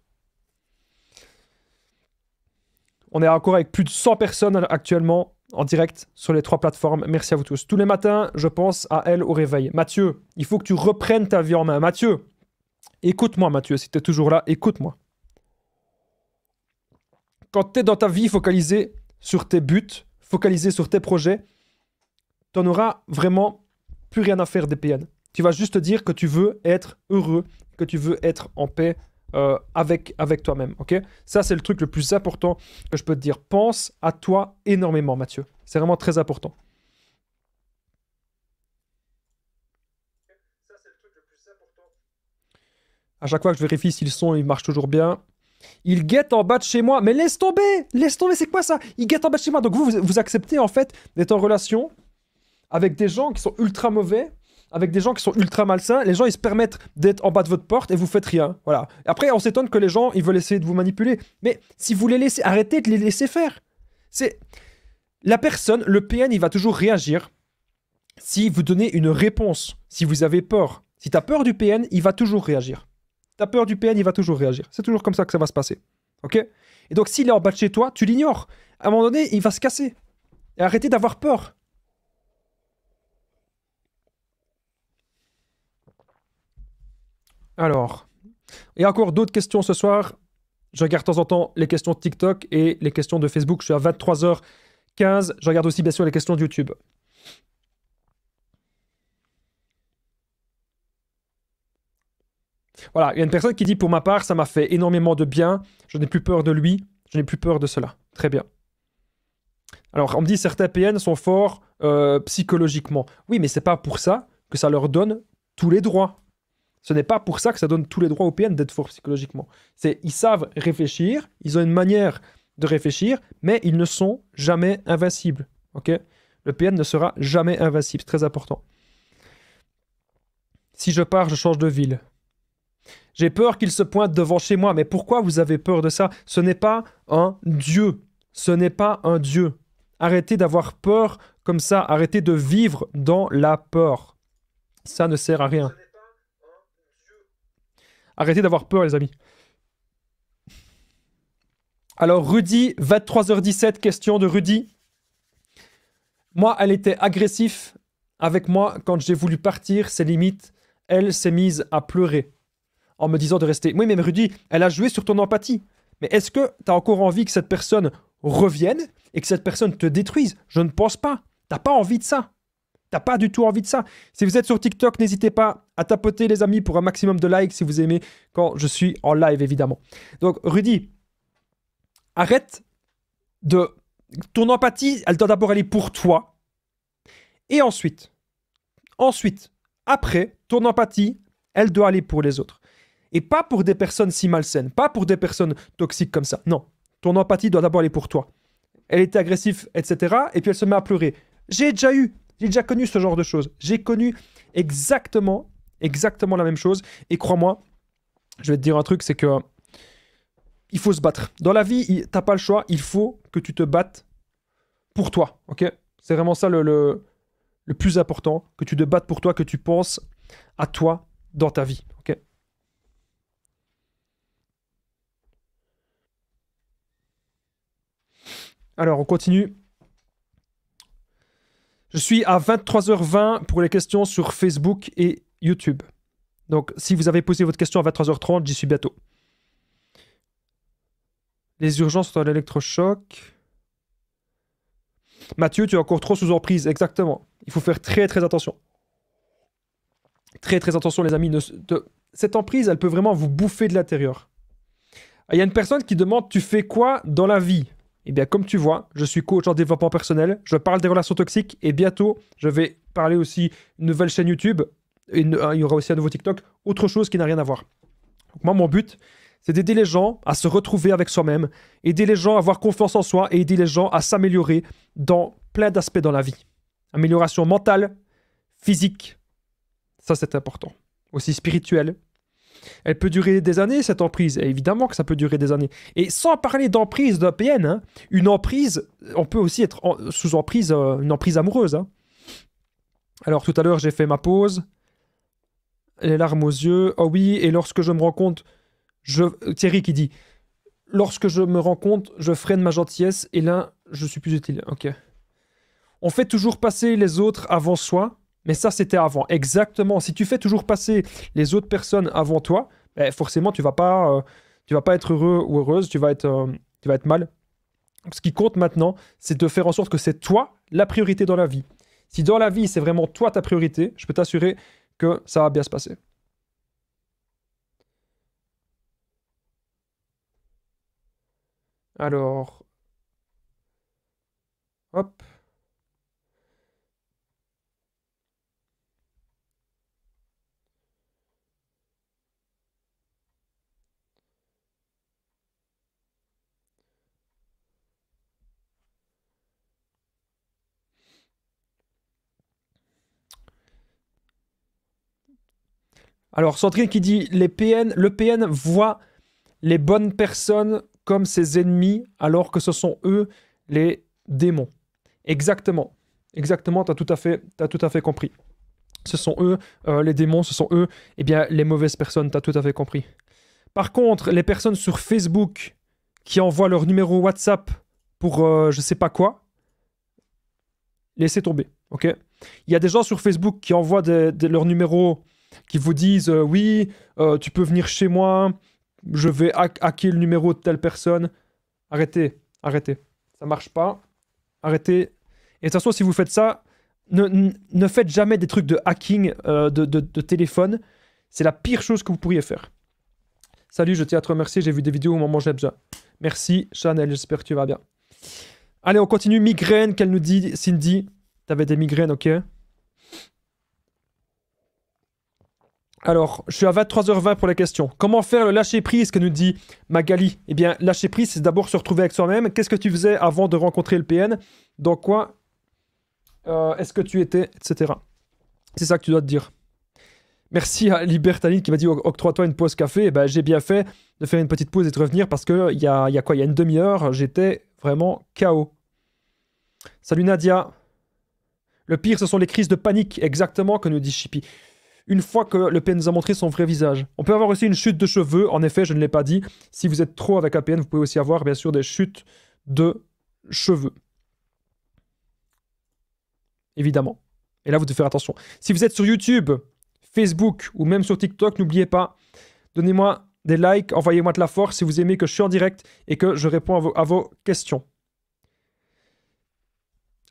On est encore avec plus de 100 personnes actuellement en direct sur les trois plateformes. Merci à vous tous. Tous les matins, je pense à elle au réveil. Mathieu, il faut que tu reprennes ta vie en main. Mathieu, écoute-moi, Mathieu, si tu es toujours là, écoute-moi. Quand tu es dans ta vie focalisée sur tes buts, focalisée sur tes projets, tu n'en auras vraiment plus rien à faire des PN. Tu vas juste dire que tu veux être heureux, que tu veux être en paix euh, avec, avec toi-même. ok Ça, c'est le truc le plus important que je peux te dire. Pense à toi énormément, Mathieu. C'est vraiment très important. À chaque fois que je vérifie s'ils sont, ils marchent toujours bien. Ils guettent en bas de chez moi. Mais laisse tomber Laisse tomber, c'est quoi ça Ils guettent en bas de chez moi. Donc vous, vous acceptez en fait d'être en relation avec des gens qui sont ultra mauvais avec des gens qui sont ultra malsains, les gens ils se permettent d'être en bas de votre porte et vous faites rien. Voilà. Après, on s'étonne que les gens ils veulent essayer de vous manipuler. Mais si vous les laissez, arrêtez de les laisser faire. C'est. La personne, le PN, il va toujours réagir si vous donnez une réponse, si vous avez peur. Si tu as peur du PN, il va toujours réagir. Tu as peur du PN, il va toujours réagir. C'est toujours comme ça que ça va se passer. OK Et donc, s'il est en bas de chez toi, tu l'ignores. À un moment donné, il va se casser. Et arrêtez d'avoir peur. Alors, et encore d'autres questions ce soir. Je regarde de temps en temps les questions de TikTok et les questions de Facebook. Je suis à 23h15. Je regarde aussi bien sûr les questions de YouTube. Voilà, il y a une personne qui dit pour ma part, ça m'a fait énormément de bien. Je n'ai plus peur de lui. Je n'ai plus peur de cela. Très bien. Alors, on me dit certains PN sont forts euh, psychologiquement. Oui, mais c'est pas pour ça que ça leur donne tous les droits. Ce n'est pas pour ça que ça donne tous les droits aux PN d'être forts psychologiquement. C'est ils savent réfléchir, ils ont une manière de réfléchir, mais ils ne sont jamais invincibles. Ok Le PN ne sera jamais invincible, c'est très important. Si je pars, je change de ville. J'ai peur qu'il se pointe devant chez moi, mais pourquoi vous avez peur de ça Ce n'est pas un dieu. Ce n'est pas un dieu. Arrêtez d'avoir peur comme ça, arrêtez de vivre dans la peur. Ça ne sert à rien. Arrêtez d'avoir peur, les amis. Alors, Rudy, 23h17, question de Rudy. Moi, elle était agressive avec moi quand j'ai voulu partir, ses limites Elle s'est mise à pleurer en me disant de rester. Oui, mais Rudy, elle a joué sur ton empathie. Mais est-ce que tu as encore envie que cette personne revienne et que cette personne te détruise Je ne pense pas. T'as pas envie de ça. T'as pas du tout envie de ça. Si vous êtes sur TikTok, n'hésitez pas à tapoter les amis pour un maximum de likes si vous aimez quand je suis en live évidemment. Donc Rudy, arrête de ton empathie, elle doit d'abord aller pour toi. Et ensuite, ensuite, après, ton empathie, elle doit aller pour les autres. Et pas pour des personnes si malsaines, pas pour des personnes toxiques comme ça. Non, ton empathie doit d'abord aller pour toi. Elle était agressive, etc. Et puis elle se met à pleurer. J'ai déjà eu j'ai déjà connu ce genre de choses. J'ai connu exactement, exactement la même chose. Et crois-moi, je vais te dire un truc, c'est que il faut se battre. Dans la vie, t'as pas le choix. Il faut que tu te battes pour toi. Ok C'est vraiment ça le, le, plus important, que tu te battes pour toi, que tu penses à toi dans ta vie. Ok Alors, on continue. Je suis à 23h20 pour les questions sur Facebook et YouTube. Donc, si vous avez posé votre question à 23h30, j'y suis bientôt. Les urgences sont à l'électrochoc. Mathieu, tu es encore trop sous emprise, exactement. Il faut faire très très attention. Très très attention, les amis. Cette emprise, elle peut vraiment vous bouffer de l'intérieur. Il y a une personne qui demande Tu fais quoi dans la vie et eh bien, comme tu vois, je suis coach en développement personnel, je parle des relations toxiques et bientôt, je vais parler aussi une nouvelle chaîne YouTube, il y aura aussi un nouveau TikTok, autre chose qui n'a rien à voir. moi, mon but, c'est d'aider les gens à se retrouver avec soi-même, aider les gens à avoir confiance en soi et aider les gens à s'améliorer dans plein d'aspects dans la vie. Amélioration mentale, physique, ça c'est important. Aussi spirituelle, elle peut durer des années, cette emprise. évidemment que ça peut durer des années. Et sans parler d'emprise d'APN, hein, une emprise, on peut aussi être sous emprise, euh, une emprise amoureuse. Hein. Alors tout à l'heure, j'ai fait ma pause. Les larmes aux yeux. Oh oui, et lorsque je me rends compte, je... Thierry qui dit Lorsque je me rends compte, je freine ma gentillesse et là, je suis plus utile. Ok. On fait toujours passer les autres avant soi. Mais ça, c'était avant. Exactement. Si tu fais toujours passer les autres personnes avant toi, ben, forcément, tu vas pas, euh, tu vas pas être heureux ou heureuse. Tu vas être, euh, tu vas être mal. Ce qui compte maintenant, c'est de faire en sorte que c'est toi la priorité dans la vie. Si dans la vie, c'est vraiment toi ta priorité, je peux t'assurer que ça va bien se passer. Alors. Hop. Alors, Sandrine qui dit les PN, le PN voit les bonnes personnes comme ses ennemis, alors que ce sont eux les démons. Exactement. Exactement, tu as, tout à fait, as tout à fait compris. Ce sont eux, euh, les démons, ce sont eux, eh bien, les mauvaises personnes, tu as tout à fait compris. Par contre, les personnes sur Facebook qui envoient leur numéro WhatsApp pour euh, je sais pas quoi, laissez tomber, ok Il y a des gens sur Facebook qui envoient de leur numéro qui vous disent euh, oui, euh, tu peux venir chez moi, je vais hacker le numéro de telle personne. Arrêtez, arrêtez. Ça marche pas. Arrêtez. Et de toute façon, si vous faites ça, ne, ne faites jamais des trucs de hacking euh, de, de, téléphone. C'est la pire chose que vous pourriez faire. Salut, je tiens à te remercier. J'ai vu des vidéos où on mangeait déjà. Merci, Chanel. J'espère que tu vas bien. Allez, on continue. Migraine, qu'elle nous dit, Cindy. T'avais des migraines, ok Alors, je suis à 23h20 pour la question. Comment faire le lâcher-prise que nous dit Magali Eh bien, lâcher-prise, c'est d'abord se retrouver avec soi-même. Qu'est-ce que tu faisais avant de rencontrer le PN Dans quoi euh, est-ce que tu étais Etc. C'est ça que tu dois te dire. Merci à Libertaline qui m'a dit octroie-toi une pause café. Eh ben, j'ai bien fait de faire une petite pause et de revenir parce qu'il y a, y a quoi Il y a une demi-heure, j'étais vraiment KO. Salut Nadia. Le pire, ce sont les crises de panique, exactement, que nous dit Chippy une fois que le PN nous a montré son vrai visage. On peut avoir aussi une chute de cheveux, en effet, je ne l'ai pas dit. Si vous êtes trop avec APN, vous pouvez aussi avoir, bien sûr, des chutes de cheveux. Évidemment. Et là, vous devez faire attention. Si vous êtes sur YouTube, Facebook ou même sur TikTok, n'oubliez pas, donnez-moi des likes, envoyez-moi de la force si vous aimez que je suis en direct et que je réponds à vos questions.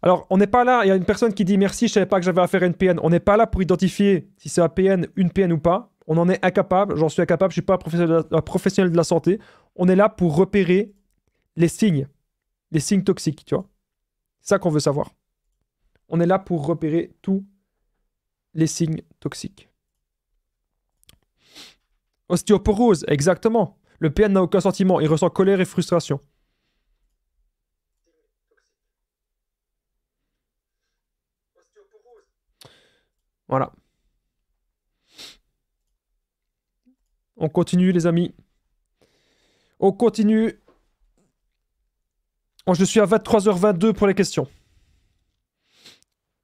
Alors, on n'est pas là, il y a une personne qui dit merci, je savais pas que j'avais affaire à une PN. On n'est pas là pour identifier si c'est un PN, une PN ou pas. On en est incapable, j'en suis incapable, je ne suis pas un professionnel, professionnel de la santé. On est là pour repérer les signes, les signes toxiques, tu vois. C'est ça qu'on veut savoir. On est là pour repérer tous les signes toxiques. Ostéoporose, exactement. Le PN n'a aucun sentiment, il ressent colère et frustration. Voilà. On continue, les amis. On continue. Oh, je suis à 23h22 pour les questions.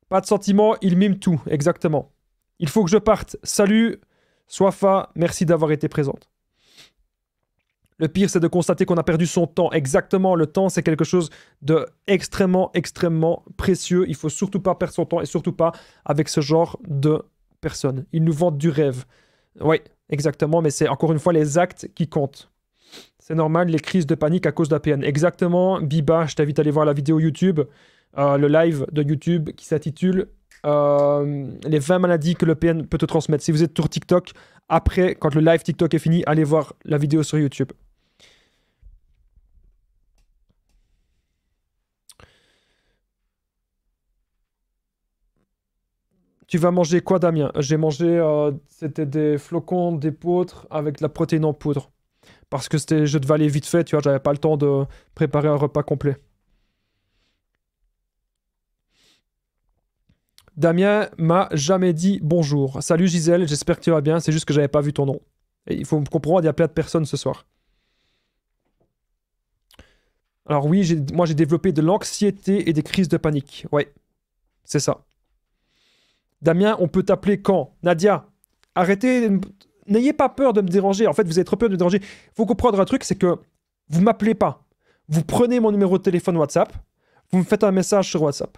Pas de sentiment, il mime tout, exactement. Il faut que je parte. Salut, Soifa, merci d'avoir été présente. Le pire, c'est de constater qu'on a perdu son temps. Exactement, le temps, c'est quelque chose de extrêmement, extrêmement précieux. Il faut surtout pas perdre son temps et surtout pas avec ce genre de personnes. Ils nous vendent du rêve. Oui, exactement, mais c'est encore une fois les actes qui comptent. C'est normal, les crises de panique à cause PN. Exactement, Biba, je t'invite à aller voir la vidéo YouTube, euh, le live de YouTube qui s'intitule euh, les 20 maladies que PN peut te transmettre. Si vous êtes sur TikTok, après, quand le live TikTok est fini, allez voir la vidéo sur YouTube. Tu vas manger quoi, Damien J'ai mangé, euh, c'était des flocons d'épeautre avec de la protéine en poudre. Parce que c'était, je devais aller vite fait, tu vois, j'avais pas le temps de préparer un repas complet. Damien m'a jamais dit bonjour. Salut Gisèle, j'espère que tu vas bien, c'est juste que j'avais pas vu ton nom. il faut me comprendre, il y a plein de personnes ce soir. Alors oui, moi j'ai développé de l'anxiété et des crises de panique. Ouais, c'est ça. Damien, on peut t'appeler quand Nadia, arrêtez, n'ayez pas peur de me déranger. En fait, vous êtes trop peur de me déranger. Il faut comprendre un truc, c'est que vous m'appelez pas. Vous prenez mon numéro de téléphone WhatsApp, vous me faites un message sur WhatsApp.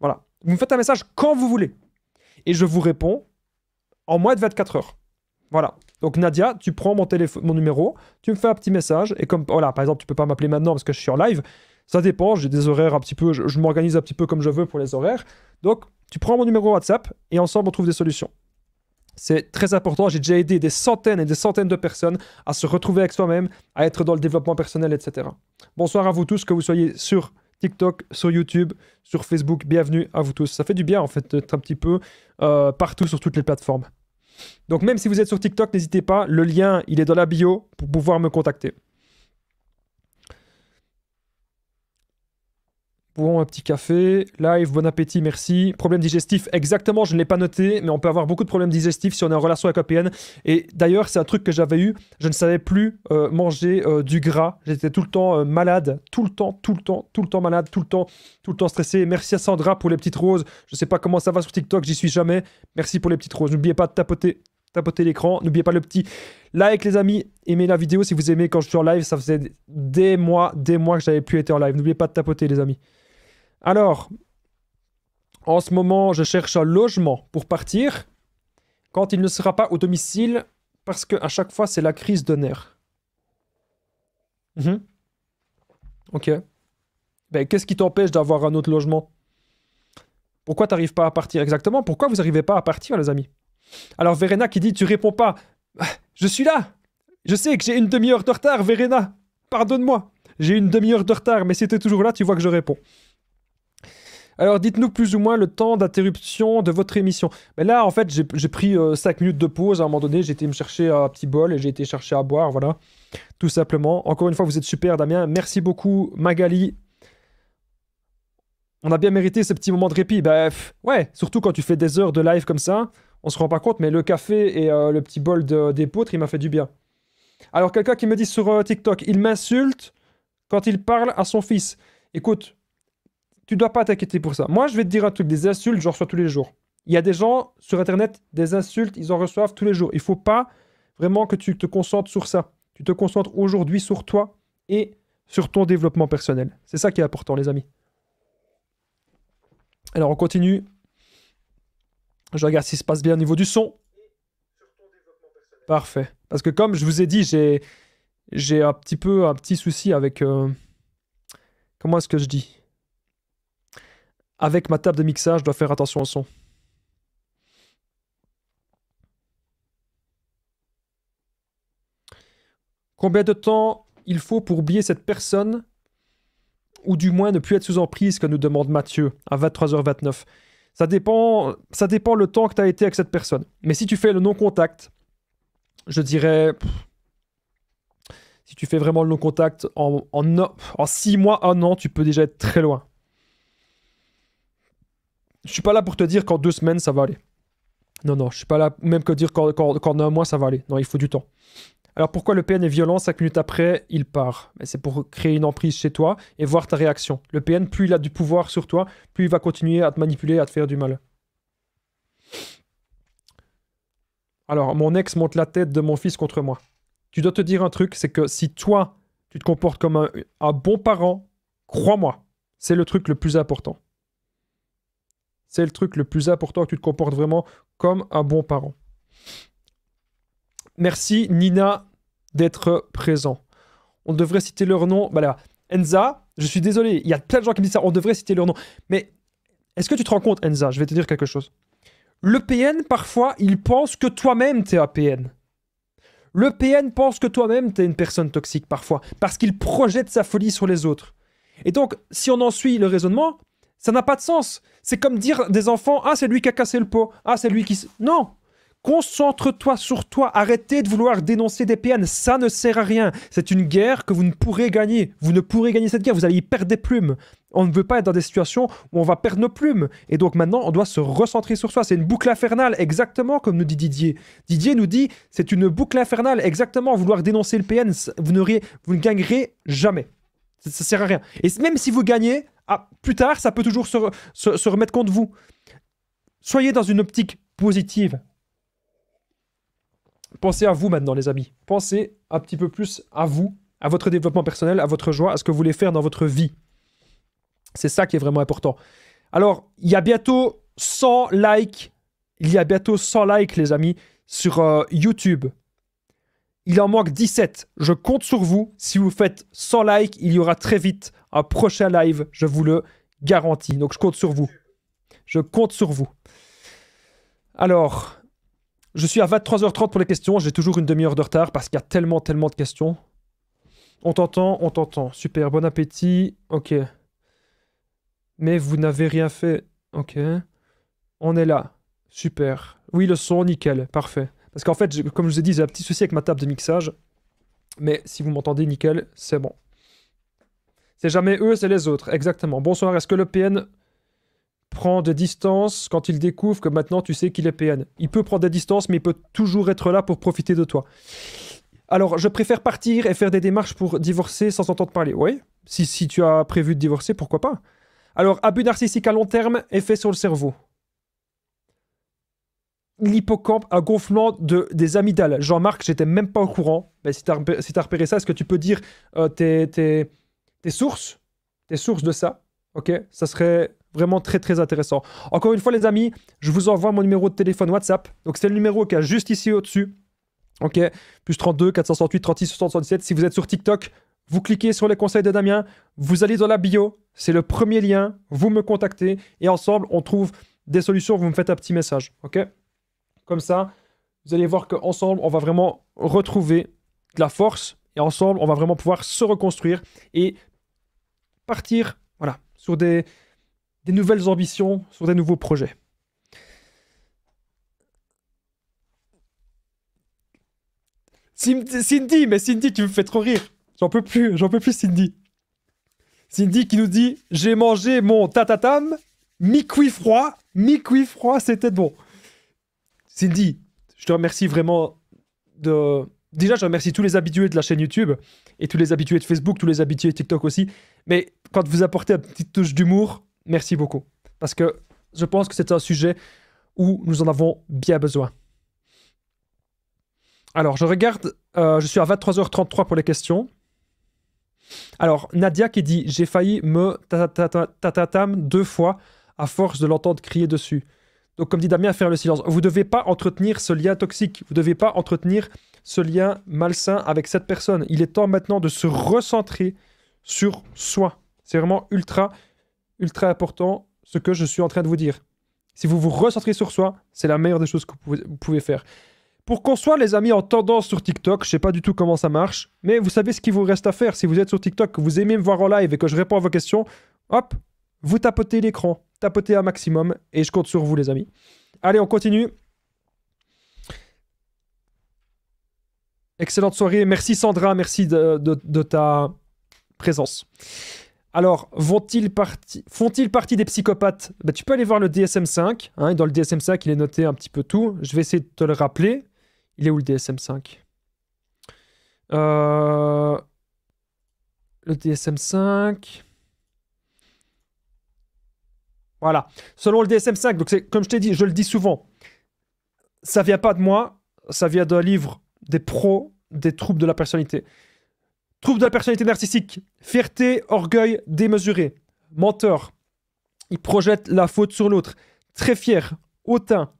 Voilà. Vous me faites un message quand vous voulez. Et je vous réponds en moins de 24 heures. Voilà. Donc Nadia, tu prends mon, téléphone, mon numéro, tu me fais un petit message, et comme, voilà, par exemple, tu peux pas m'appeler maintenant parce que je suis en live, ça dépend, j'ai des horaires un petit peu, je, m'organise un petit peu comme je veux pour les horaires. Donc, tu prends mon numéro WhatsApp et ensemble, on trouve des solutions. C'est très important. J'ai déjà aidé des centaines et des centaines de personnes à se retrouver avec soi-même, à être dans le développement personnel, etc. Bonsoir à vous tous, que vous soyez sur TikTok, sur YouTube, sur Facebook. Bienvenue à vous tous. Ça fait du bien, en fait, d'être un petit peu euh, partout sur toutes les plateformes. Donc, même si vous êtes sur TikTok, n'hésitez pas. Le lien, il est dans la bio pour pouvoir me contacter. Bon, un petit café. Live, bon appétit, merci. Problème digestif, exactement, je ne l'ai pas noté, mais on peut avoir beaucoup de problèmes digestifs si on est en relation avec OPN, Et d'ailleurs, c'est un truc que j'avais eu, je ne savais plus euh, manger euh, du gras. J'étais tout le temps euh, malade, tout le temps, tout le temps, tout le temps malade, tout le temps, tout le temps stressé. Merci à Sandra pour les petites roses. Je ne sais pas comment ça va sur TikTok, j'y suis jamais. Merci pour les petites roses. N'oubliez pas de tapoter tapoter l'écran. N'oubliez pas le petit like, les amis. Aimez la vidéo si vous aimez quand je suis en live. Ça faisait des mois, des mois que j'avais plus été en live. N'oubliez pas de tapoter, les amis. Alors, en ce moment, je cherche un logement pour partir quand il ne sera pas au domicile parce qu'à chaque fois, c'est la crise de nerfs. Mhm. Ok. Ben, qu'est-ce qui t'empêche d'avoir un autre logement Pourquoi tu n'arrives pas à partir exactement Pourquoi vous n'arrivez pas à partir, les amis Alors, Verena qui dit Tu réponds pas. Je suis là Je sais que j'ai une demi-heure de retard, Verena Pardonne-moi J'ai une demi-heure de retard, mais si tu es toujours là, tu vois que je réponds. Alors dites-nous plus ou moins le temps d'interruption de votre émission. Mais là, en fait, j'ai pris 5 euh, minutes de pause. À un moment donné, j'ai été me chercher un petit bol et j'ai été chercher à boire, voilà. Tout simplement. Encore une fois, vous êtes super, Damien. Merci beaucoup, Magali. On a bien mérité ce petit moment de répit. Bref, bah, ouais, surtout quand tu fais des heures de live comme ça, on se rend pas compte, mais le café et euh, le petit bol d'épeautre, il m'a fait du bien. Alors, quelqu'un qui me dit sur euh, TikTok, il m'insulte quand il parle à son fils. Écoute, tu dois pas t'inquiéter pour ça. Moi, je vais te dire un truc, des insultes, je reçois tous les jours. Il y a des gens sur Internet, des insultes, ils en reçoivent tous les jours. Il faut pas vraiment que tu te concentres sur ça. Tu te concentres aujourd'hui sur toi et sur ton développement personnel. C'est ça qui est important, les amis. Alors, on continue. Je regarde si se passe bien au niveau du son. Parfait. Parce que comme je vous ai dit, j'ai, j'ai un petit peu un petit souci avec... Euh, comment est-ce que je dis avec ma table de mixage, je dois faire attention au son. Combien de temps il faut pour oublier cette personne ou du moins ne plus être sous emprise que nous demande Mathieu à 23h29 ça dépend, ça dépend le temps que tu as été avec cette personne. Mais si tu fais le non-contact, je dirais. si tu fais vraiment le non-contact, en, en, en, six mois, un an, tu peux déjà être très loin. Je suis pas là pour te dire qu'en deux semaines, ça va aller. Non, non, je suis pas là même que dire qu'en, un mois, ça va aller. Non, il faut du temps. Alors pourquoi le PN est violent Cinq minutes après, il part C'est pour créer une emprise chez toi et voir ta réaction. Le PN, plus il a du pouvoir sur toi, plus il va continuer à te manipuler, à te faire du mal. Alors, mon ex monte la tête de mon fils contre moi. Tu dois te dire un truc, c'est que si toi, tu te comportes comme un bon parent, crois-moi, c'est le truc le plus important. C'est le truc le plus important que tu te comportes vraiment comme un bon parent. Merci Nina d'être présent. On devrait citer leur nom. Voilà. Bah Enza, je suis désolé, il y a plein de gens qui me disent ça, on devrait citer leur nom. Mais est-ce que tu te rends compte, Enza Je vais te dire quelque chose. Le PN, parfois, il pense que toi-même, t'es un PN. Le PN pense que toi-même, t'es une personne toxique, parfois, parce qu'il projette sa folie sur les autres. Et donc, si on en suit le raisonnement, ça n'a pas de sens. C'est comme dire des enfants Ah, c'est lui qui a cassé le pot. Ah, c'est lui qui. Non Concentre-toi sur toi. Arrêtez de vouloir dénoncer des PN. Ça ne sert à rien. C'est une guerre que vous ne pourrez gagner. Vous ne pourrez gagner cette guerre. Vous allez y perdre des plumes. On ne veut pas être dans des situations où on va perdre nos plumes. Et donc maintenant, on doit se recentrer sur soi. C'est une boucle infernale, exactement comme nous dit Didier. Didier nous dit, c'est une boucle infernale, exactement. Vouloir dénoncer le PN, vous, vous ne gagnerez jamais. Ça ne sert à rien. Et même si vous gagnez, ah, plus tard, ça peut toujours se, remettre contre vous. Soyez dans une optique positive. Pensez à vous maintenant, les amis. Pensez un petit peu plus à vous, à votre développement personnel, à votre joie, à ce que vous voulez faire dans votre vie. C'est ça qui est vraiment important. Alors, il y a bientôt 100 likes. Il y a bientôt 100 likes, les amis, sur euh, YouTube. Il en manque 17. Je compte sur vous. Si vous faites 100 likes, il y aura très vite un prochain live. Je vous le garantis. Donc je compte sur vous. Je compte sur vous. Alors, je suis à 23h30 pour les questions. J'ai toujours une demi-heure de retard parce qu'il y a tellement, tellement de questions. On t'entend, on t'entend. Super, bon appétit. Ok. Mais vous n'avez rien fait. Ok. On est là. Super. Oui, le son, nickel. Parfait. Parce qu'en fait, comme je vous ai dit, j'ai un petit souci avec ma table de mixage. Mais si vous m'entendez, nickel, c'est bon. C'est jamais eux, c'est les autres. Exactement. Bonsoir, est-ce que le PN prend des distances quand il découvre que maintenant tu sais qu'il est PN Il peut prendre des distances, mais il peut toujours être là pour profiter de toi. Alors, je préfère partir et faire des démarches pour divorcer sans entendre parler. Oui, si, si tu as prévu de divorcer, pourquoi pas Alors, abus narcissique à long terme, effet sur le cerveau l'hippocampe, à gonflement de, des amygdales. Jean-Marc, j'étais même pas au courant. Mais si tu as, si repéré ça, est-ce que tu peux dire euh, tes, tes, sources Tes sources de ça Ok Ça serait vraiment très très intéressant. Encore une fois, les amis, je vous envoie mon numéro de téléphone WhatsApp. Donc c'est le numéro qui est juste ici au-dessus. Ok Plus 32, 468, 36, 77. Si vous êtes sur TikTok, vous cliquez sur les conseils de Damien. Vous allez dans la bio. C'est le premier lien. Vous me contactez. Et ensemble, on trouve des solutions. Vous me faites un petit message. Ok comme ça, vous allez voir qu'ensemble, on va vraiment retrouver de la force et ensemble, on va vraiment pouvoir se reconstruire et partir voilà, sur des, des nouvelles ambitions, sur des nouveaux projets. Cindy, mais Cindy, tu me fais trop rire. J'en peux plus, j'en peux plus, Cindy. Cindy qui nous dit J'ai mangé mon tatatam, mi-cuit froid, mi-cuit froid, c'était bon. Cindy, je te remercie vraiment de... Déjà, je remercie tous les habitués de la chaîne YouTube et tous les habitués de Facebook, tous les habitués de TikTok aussi. Mais quand vous apportez une petite touche d'humour, merci beaucoup. Parce que je pense que c'est un sujet où nous en avons bien besoin. Alors, je regarde, euh, je suis à 23h33 pour les questions. Alors, Nadia qui dit J'ai failli me tatatatatam deux fois à force de l'entendre crier dessus. Donc, comme dit Damien, faire le silence. Vous ne devez pas entretenir ce lien toxique. Vous ne devez pas entretenir ce lien malsain avec cette personne. Il est temps maintenant de se recentrer sur soi. C'est vraiment ultra, ultra important ce que je suis en train de vous dire. Si vous vous recentrez sur soi, c'est la meilleure des choses que vous pouvez faire. Pour qu'on soit, les amis, en tendance sur TikTok, je sais pas du tout comment ça marche, mais vous savez ce qu'il vous reste à faire. Si vous êtes sur TikTok, que vous aimez me voir en live et que je réponds à vos questions, hop, vous tapotez l'écran tapoter à maximum et je compte sur vous, les amis. Allez, on continue. Excellente soirée. Merci Sandra, merci de, ta présence. Alors, font-ils partie, des psychopathes bah, Tu peux aller voir le DSM-5. Hein. dans le DSM-5, il est noté un petit peu tout. Je vais essayer de te le rappeler. Il est où le DSM-5 euh, Le DSM-5... Voilà. Selon le DSM-5, donc comme je t'ai dit, je le dis souvent, ça vient pas de moi, ça vient d'un livre des pros des troubles de la personnalité. Troubles de la personnalité narcissique, fierté, orgueil démesuré, menteur. Il projette la faute sur l'autre, très fier, hautain.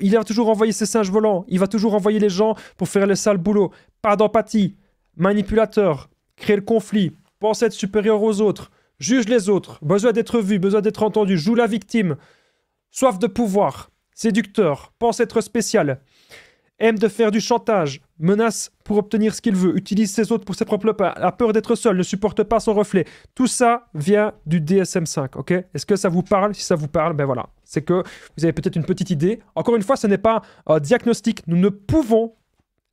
il a toujours envoyé ses singes volants, il va toujours envoyer les gens pour faire le sale boulot. Pas d'empathie, manipulateur, créer le conflit, pense être supérieur aux autres, juge les autres, besoin d'être vu, besoin d'être entendu, joue la victime, soif de pouvoir, séducteur, pense être spécial, aime de faire du chantage, menace pour obtenir ce qu'il veut, utilise ses autres pour ses propres pas, a peur d'être seul, ne supporte pas son reflet. Tout ça vient du DSM5, ok Est-ce que ça vous parle Si ça vous parle, ben voilà, c'est que vous avez peut-être une petite idée. Encore une fois, ce n'est pas un diagnostic, nous ne pouvons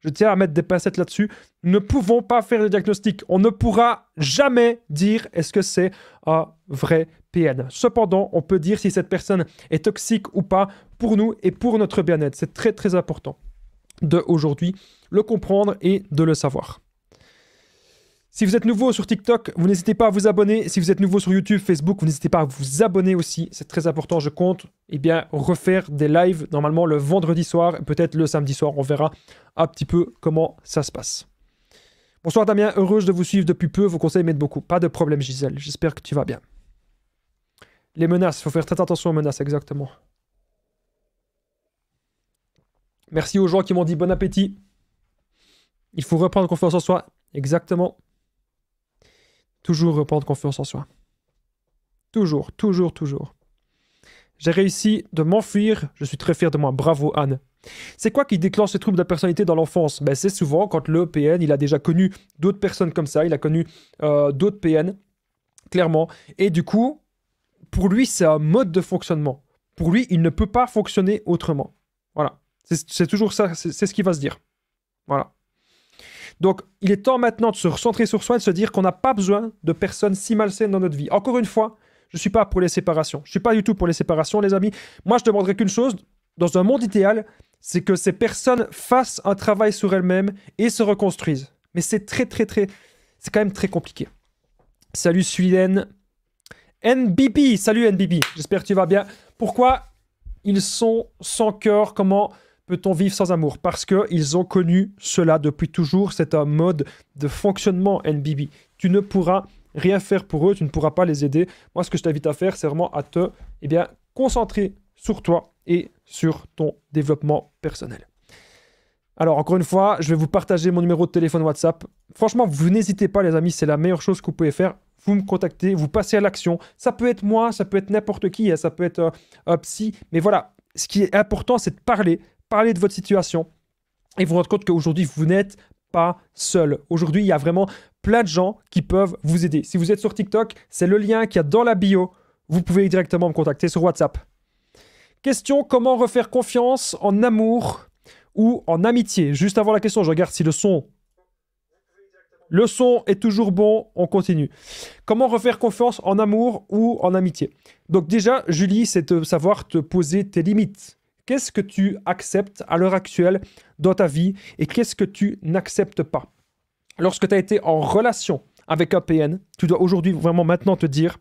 je tiens à mettre des pincettes là-dessus. ne pouvons pas faire de diagnostic. On ne pourra jamais dire est-ce que c'est un vrai PN. Cependant, on peut dire si cette personne est toxique ou pas pour nous et pour notre bien-être. C'est très très important de aujourd'hui le comprendre et de le savoir. Si vous êtes nouveau sur TikTok, vous n'hésitez pas à vous abonner. Si vous êtes nouveau sur YouTube, Facebook, vous n'hésitez pas à vous abonner aussi. C'est très important. Je compte eh bien, refaire des lives normalement le vendredi soir, peut-être le samedi soir. On verra un petit peu comment ça se passe. Bonsoir Damien, heureuse de vous suivre depuis peu. Vos conseils m'aident beaucoup. Pas de problème Gisèle, j'espère que tu vas bien. Les menaces, il faut faire très attention aux menaces, exactement. Merci aux gens qui m'ont dit bon appétit. Il faut reprendre confiance en soi, exactement. Toujours reprendre confiance en soi. Toujours, toujours, toujours. J'ai réussi de m'enfuir, je suis très fier de moi. Bravo Anne. C'est quoi qui déclenche ses troubles de la personnalité dans l'enfance ben, C'est souvent quand le PN, il a déjà connu d'autres personnes comme ça, il a connu euh, d'autres PN, clairement. Et du coup, pour lui, c'est un mode de fonctionnement. Pour lui, il ne peut pas fonctionner autrement. Voilà. C'est toujours ça, c'est ce qui va se dire. Voilà. Donc, il est temps maintenant de se recentrer sur soi et de se dire qu'on n'a pas besoin de personnes si malsaines dans notre vie. Encore une fois, je ne suis pas pour les séparations. Je ne suis pas du tout pour les séparations, les amis. Moi, je demanderais qu'une chose, dans un monde idéal, c'est que ces personnes fassent un travail sur elles-mêmes et se reconstruisent. Mais c'est très, très, très... C'est quand même très compliqué. Salut Suiden. NBB, salut NBB, j'espère que tu vas bien. Pourquoi ils sont sans cœur Comment peut-on vivre sans amour Parce qu'ils ont connu cela depuis toujours. C'est un mode de fonctionnement NBB. Tu ne pourras rien faire pour eux, tu ne pourras pas les aider. Moi, ce que je t'invite à faire, c'est vraiment à te eh bien, concentrer sur toi et sur ton développement personnel. Alors, encore une fois, je vais vous partager mon numéro de téléphone WhatsApp. Franchement, vous n'hésitez pas, les amis, c'est la meilleure chose que vous pouvez faire. Vous me contactez, vous passez à l'action. Ça peut être moi, ça peut être n'importe qui, hein, ça peut être euh, psy, mais voilà. Ce qui est important, c'est de parler, parler de votre situation et vous rendre compte qu'aujourd'hui, vous n'êtes pas seul. Aujourd'hui, il y a vraiment plein de gens qui peuvent vous aider. Si vous êtes sur TikTok, c'est le lien qu'il y a dans la bio. Vous pouvez directement me contacter sur WhatsApp. Question comment refaire confiance en amour ou en amitié Juste avant la question, je regarde si le son. Le son est toujours bon, on continue. Comment refaire confiance en amour ou en amitié Donc déjà, Julie, c'est de savoir te poser tes limites. Qu'est-ce que tu acceptes à l'heure actuelle dans ta vie et qu'est-ce que tu n'acceptes pas Lorsque tu as été en relation avec un PN, tu dois aujourd'hui vraiment maintenant te dire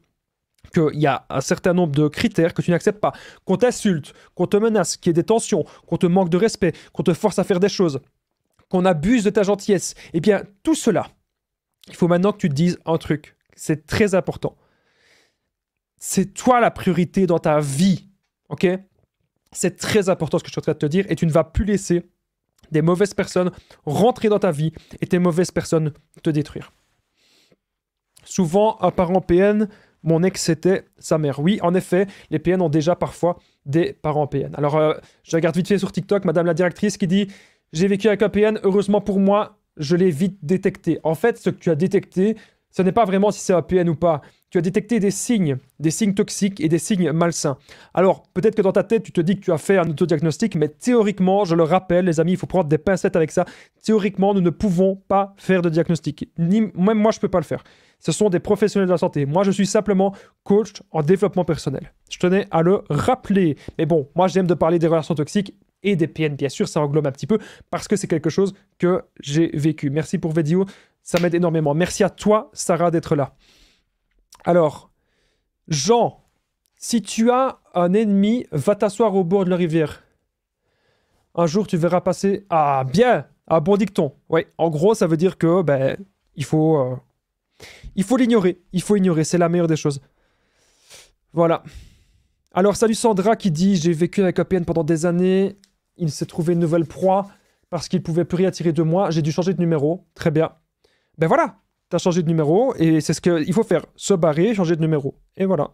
qu'il y a un certain nombre de critères que tu n'acceptes pas. Qu'on t'insulte, qu'on te menace, qu'il y ait des tensions, qu'on te manque de respect, qu'on te force à faire des choses, qu'on abuse de ta gentillesse. Eh bien, tout cela, il faut maintenant que tu te dises un truc. C'est très important. C'est toi la priorité dans ta vie. OK c'est très important ce que je suis en train de te dire et tu ne vas plus laisser des mauvaises personnes rentrer dans ta vie et tes mauvaises personnes te détruire. Souvent, un parent PN, mon ex c'était sa mère. Oui, en effet, les PN ont déjà parfois des parents PN. Alors, euh, je regarde vite fait sur TikTok, madame la directrice qui dit J'ai vécu avec un PN, heureusement pour moi, je l'ai vite détecté. En fait, ce que tu as détecté, ce n'est pas vraiment si c'est un PN ou pas. Tu as détecté des signes, des signes toxiques et des signes malsains. Alors, peut-être que dans ta tête, tu te dis que tu as fait un autodiagnostic, mais théoriquement, je le rappelle, les amis, il faut prendre des pincettes avec ça. Théoriquement, nous ne pouvons pas faire de diagnostic. même moi, je ne peux pas le faire. Ce sont des professionnels de la santé. Moi, je suis simplement coach en développement personnel. Je tenais à le rappeler. Mais bon, moi, j'aime de parler des relations toxiques et des PN, bien sûr, ça englobe un petit peu parce que c'est quelque chose que j'ai vécu. Merci pour Vedio ça m'aide énormément. Merci à toi, Sarah, d'être là. Alors, Jean, si tu as un ennemi, va t'asseoir au bord de la rivière. Un jour, tu verras passer. Ah, bien Un ah, bon dicton. Oui, en gros, ça veut dire que, ben, il faut. Euh, il faut l'ignorer. Il faut ignorer. C'est la meilleure des choses. Voilà. Alors, salut Sandra qui dit J'ai vécu avec APN pendant des années. Il s'est trouvé une nouvelle proie parce qu'il pouvait plus rien tirer de moi. J'ai dû changer de numéro. Très bien ben voilà, t'as changé de numéro et c'est ce qu'il faut faire, se barrer, changer de numéro. Et voilà.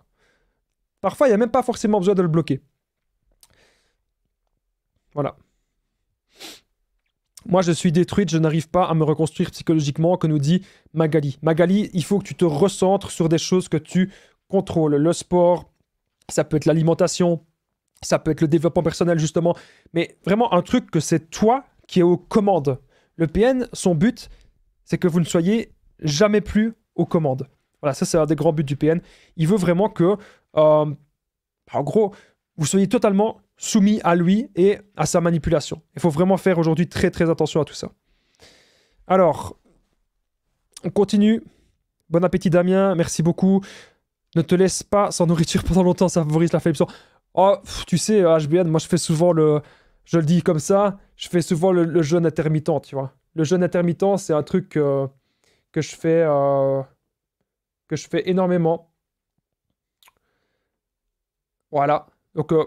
Parfois, il n'y a même pas forcément besoin de le bloquer. Voilà. Moi, je suis détruite, je n'arrive pas à me reconstruire psychologiquement, que nous dit Magali. Magali, il faut que tu te recentres sur des choses que tu contrôles. Le sport, ça peut être l'alimentation, ça peut être le développement personnel, justement. Mais vraiment, un truc que c'est toi qui es aux commandes. Le PN, son but, c'est que vous ne soyez jamais plus aux commandes. Voilà, ça c'est un des grands buts du PN. Il veut vraiment que, euh, en gros, vous soyez totalement soumis à lui et à sa manipulation. Il faut vraiment faire aujourd'hui très très attention à tout ça. Alors, on continue. Bon appétit Damien, merci beaucoup. Ne te laisse pas sans nourriture pendant longtemps, ça favorise la faiblesse. Oh, tu sais, HBN, moi je fais souvent le... Je le dis comme ça, je fais souvent le, le jeûne intermittent, tu vois le jeûne intermittent, c'est un truc que, je fais, euh, que je fais énormément. Voilà. Donc, euh,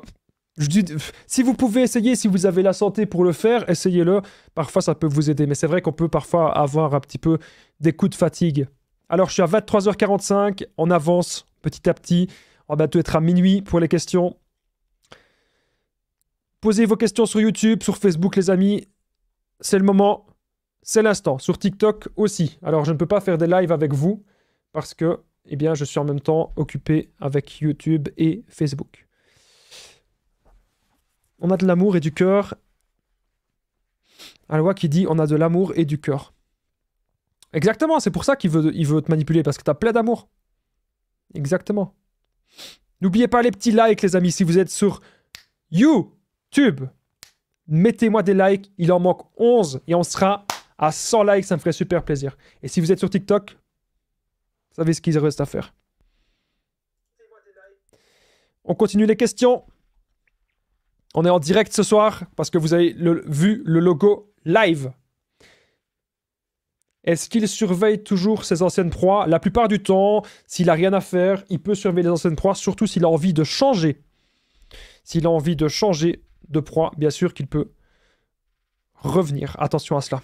je dis, si vous pouvez essayer, si vous avez la santé pour le faire, essayez-le. Parfois, ça peut vous aider. Mais c'est vrai qu'on peut parfois avoir un petit peu des coups de fatigue. Alors, je suis à 23h45. On avance petit à petit. On va bientôt être à minuit pour les questions. Posez vos questions sur YouTube, sur Facebook, les amis. C'est le moment c'est l'instant. Sur TikTok aussi. Alors, je ne peux pas faire des lives avec vous parce que, eh bien, je suis en même temps occupé avec YouTube et Facebook. On a de l'amour et du cœur. Alois qui dit on a de l'amour et du cœur. Exactement, c'est pour ça qu'il veut, il veut te manipuler parce que t'as plein d'amour. Exactement. N'oubliez pas les petits likes, les amis, si vous êtes sur YouTube. Mettez-moi des likes, il en manque 11 et on sera à 100 likes, ça me ferait super plaisir. Et si vous êtes sur TikTok, vous savez ce qu'il reste à faire. On continue les questions. On est en direct ce soir parce que vous avez vu le logo live. Est-ce qu'il surveille toujours ses anciennes proies La plupart du temps, s'il n'a rien à faire, il peut surveiller les anciennes proies, surtout s'il a envie de changer. S'il a envie de changer de proie, bien sûr qu'il peut revenir. Attention à cela.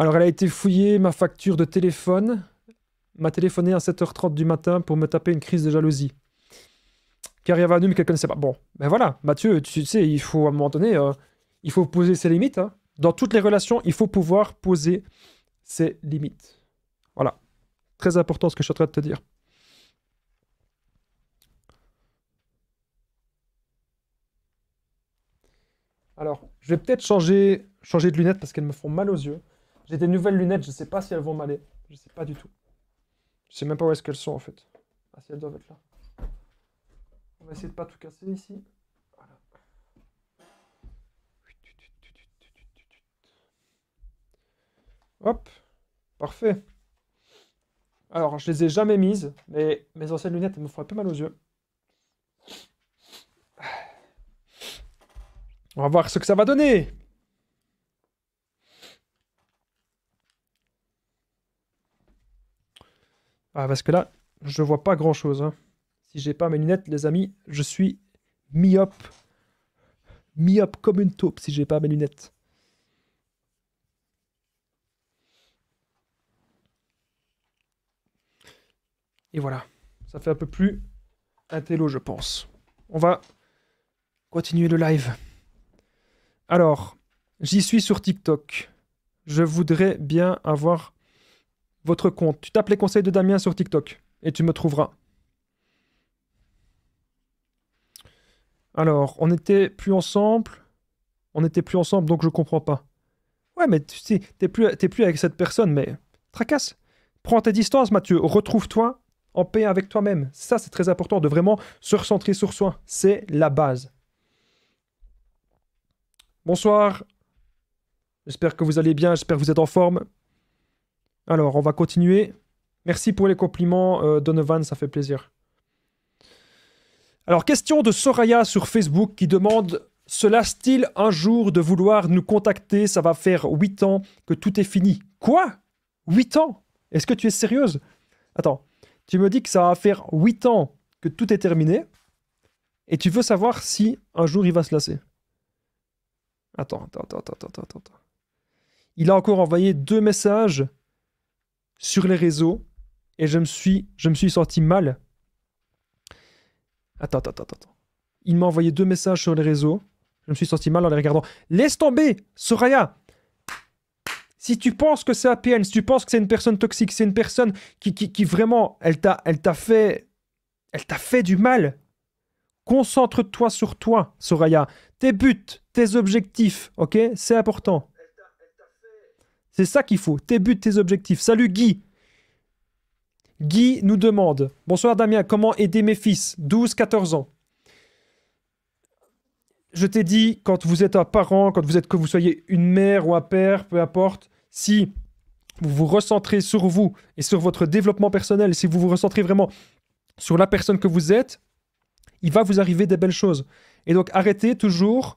Alors, elle a été fouillée, ma facture de téléphone. M'a téléphoné à 7h30 du matin pour me taper une crise de jalousie. Car il y avait un homme qu'elle connaissait pas. Bon, ben voilà, Mathieu, tu sais, il faut à un moment donné, euh, il faut poser ses limites. Hein. Dans toutes les relations, il faut pouvoir poser ses limites. Voilà. Très important ce que je suis en train de te dire. Alors, je vais peut-être changer de lunettes parce qu'elles me font mal aux yeux. J'ai des nouvelles lunettes, je sais pas si elles vont m'aller. Je sais pas du tout. Je sais même pas où est-ce qu'elles sont en fait. Ah si elles doivent être là. On va essayer de pas tout casser ici. Hop, parfait. Alors, je les ai jamais mises, mais mes anciennes lunettes elles me font un peu mal aux yeux. On va voir ce que ça va donner. Ah, parce que là, je vois pas grand chose. Hein. Si j'ai pas mes lunettes, les amis, je suis myope. Myope comme une taupe si j'ai pas mes lunettes. Et voilà. Ça fait un peu plus télo je pense. On va continuer le live. Alors, j'y suis sur TikTok. Je voudrais bien avoir votre compte. Tu tapes les conseils de Damien sur TikTok et tu me trouveras. Alors, on n'était plus ensemble. On n'était plus ensemble, donc je comprends pas. Ouais, mais tu sais, t'es plus, plus avec cette personne, mais tracasse. Prends tes distances, Mathieu. Retrouve-toi en paix avec toi-même. Ça, c'est très important de vraiment se recentrer sur soi. C'est la base. Bonsoir. J'espère que vous allez bien. J'espère que vous êtes en forme. Alors, on va continuer. Merci pour les compliments, euh, Donovan, ça fait plaisir. Alors, question de Soraya sur Facebook qui demande Se lasse-t-il un jour de vouloir nous contacter Ça va faire 8 ans que tout est fini. Quoi 8 ans Est-ce que tu es sérieuse Attends, tu me dis que ça va faire 8 ans que tout est terminé et tu veux savoir si un jour il va se lasser. Attends, attends, attends, attends, attends, attends. Il a encore envoyé deux messages sur les réseaux et je me suis, je me suis sorti mal. Attends, attends, attends, attends. Il m'a envoyé deux messages sur les réseaux. Je me suis senti mal en les regardant. Laisse tomber, Soraya si tu penses que c'est APN, si tu penses que c'est une personne toxique, c'est une personne qui, qui, qui vraiment, elle t'a, elle t'a fait, elle t'a fait du mal. Concentre-toi sur toi, Soraya. Tes buts, tes objectifs, ok C'est important. C'est ça qu'il faut. Tes buts, tes objectifs. Salut Guy. Guy nous demande Bonsoir Damien, comment aider mes fils 12-14 ans. Je t'ai dit, quand vous êtes un parent, quand vous êtes que vous soyez une mère ou un père, peu importe, si vous vous recentrez sur vous et sur votre développement personnel, si vous vous recentrez vraiment sur la personne que vous êtes, il va vous arriver des belles choses. Et donc arrêtez toujours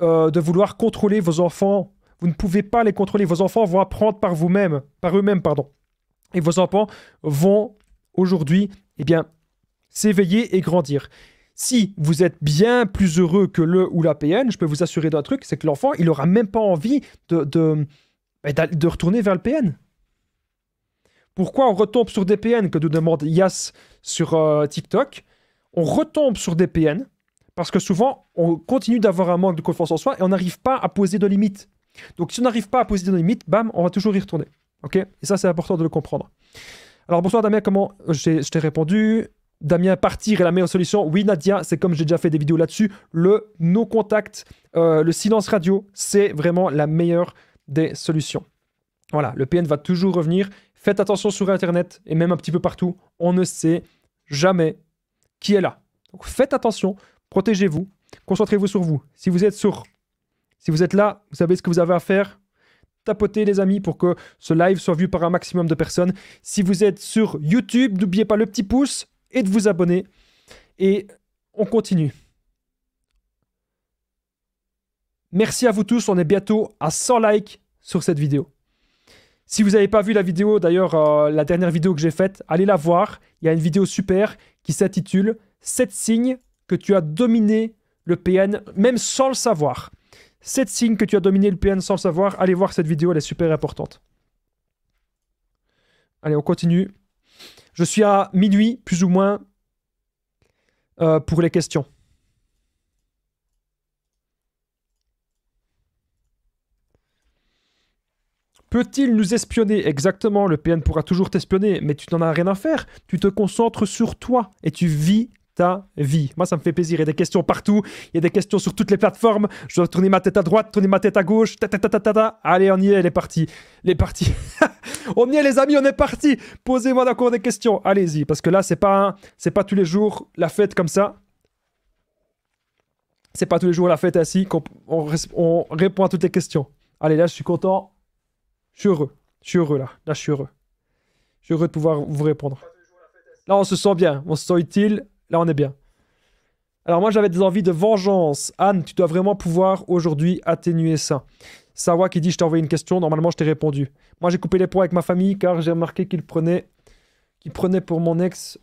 euh, de vouloir contrôler vos enfants vous ne pouvez pas les contrôler. Vos enfants vont apprendre par vous-même, par eux-mêmes, pardon. Et vos enfants vont aujourd'hui, eh bien, s'éveiller et grandir. Si vous êtes bien plus heureux que le ou la PN, je peux vous assurer d'un truc, c'est que l'enfant, il n'aura même pas envie de, bah, de, retourner vers le PN. Pourquoi on retombe sur des PN que nous demande Yas sur euh, TikTok On retombe sur des PN parce que souvent, on continue d'avoir un manque de confiance en soi et on n'arrive pas à poser de limites. Donc si on n'arrive pas à poser nos limites, bam, on va toujours y retourner. Ok Et ça, c'est important de le comprendre. Alors bonsoir Damien, comment euh, je t'ai répondu Damien, partir est la meilleure solution. Oui, Nadia, c'est comme j'ai déjà fait des vidéos là-dessus. Le no-contact, euh, le silence radio, c'est vraiment la meilleure des solutions. Voilà, le PN va toujours revenir. Faites attention sur Internet et même un petit peu partout. On ne sait jamais qui est là. Donc faites attention, protégez-vous, concentrez-vous sur vous. Si vous êtes sur si vous êtes là, vous savez ce que vous avez à faire. Tapotez les amis pour que ce live soit vu par un maximum de personnes. Si vous êtes sur YouTube, n'oubliez pas le petit pouce et de vous abonner. Et on continue. Merci à vous tous, on est bientôt à 100 likes sur cette vidéo. Si vous n'avez pas vu la vidéo, d'ailleurs, euh, la dernière vidéo que j'ai faite, allez la voir. Il y a une vidéo super qui s'intitule 7 signes que tu as dominé le PN, même sans le savoir. 7 signes que tu as dominé le PN sans savoir. Allez voir cette vidéo, elle est super importante. Allez, on continue. Je suis à minuit, plus ou moins, euh, pour les questions. Peut-il nous espionner Exactement, le PN pourra toujours t'espionner, mais tu n'en as rien à faire. Tu te concentres sur toi et tu vis vie. Moi, ça me fait plaisir. Il y a des questions partout. Il y a des questions sur toutes les plateformes. Je dois tourner ma tête à droite, tourner ma tête à gauche. Ta, ta, ta, Allez, on y est, elle est partie. Elle est partie. on y est, les amis, on est parti. Posez-moi d'accord des questions. Allez-y, parce que là, c'est pas, c'est pas tous les jours la fête comme ça. C'est pas tous les jours la fête ainsi qu'on on, répond à toutes les questions. Allez, là, je suis content. Je suis heureux. Je suis heureux, là. Là, je suis heureux. Je suis heureux de pouvoir vous répondre. Là, on se sent bien, on se sent utile, Là, on est bien. Alors moi, j'avais des envies de vengeance. Anne, tu dois vraiment pouvoir aujourd'hui atténuer ça. Savoie qui dit, je t'ai envoyé une question, normalement je t'ai répondu. Moi, j'ai coupé les points avec ma famille car j'ai remarqué qu'il prenait, prenait pour mon ex.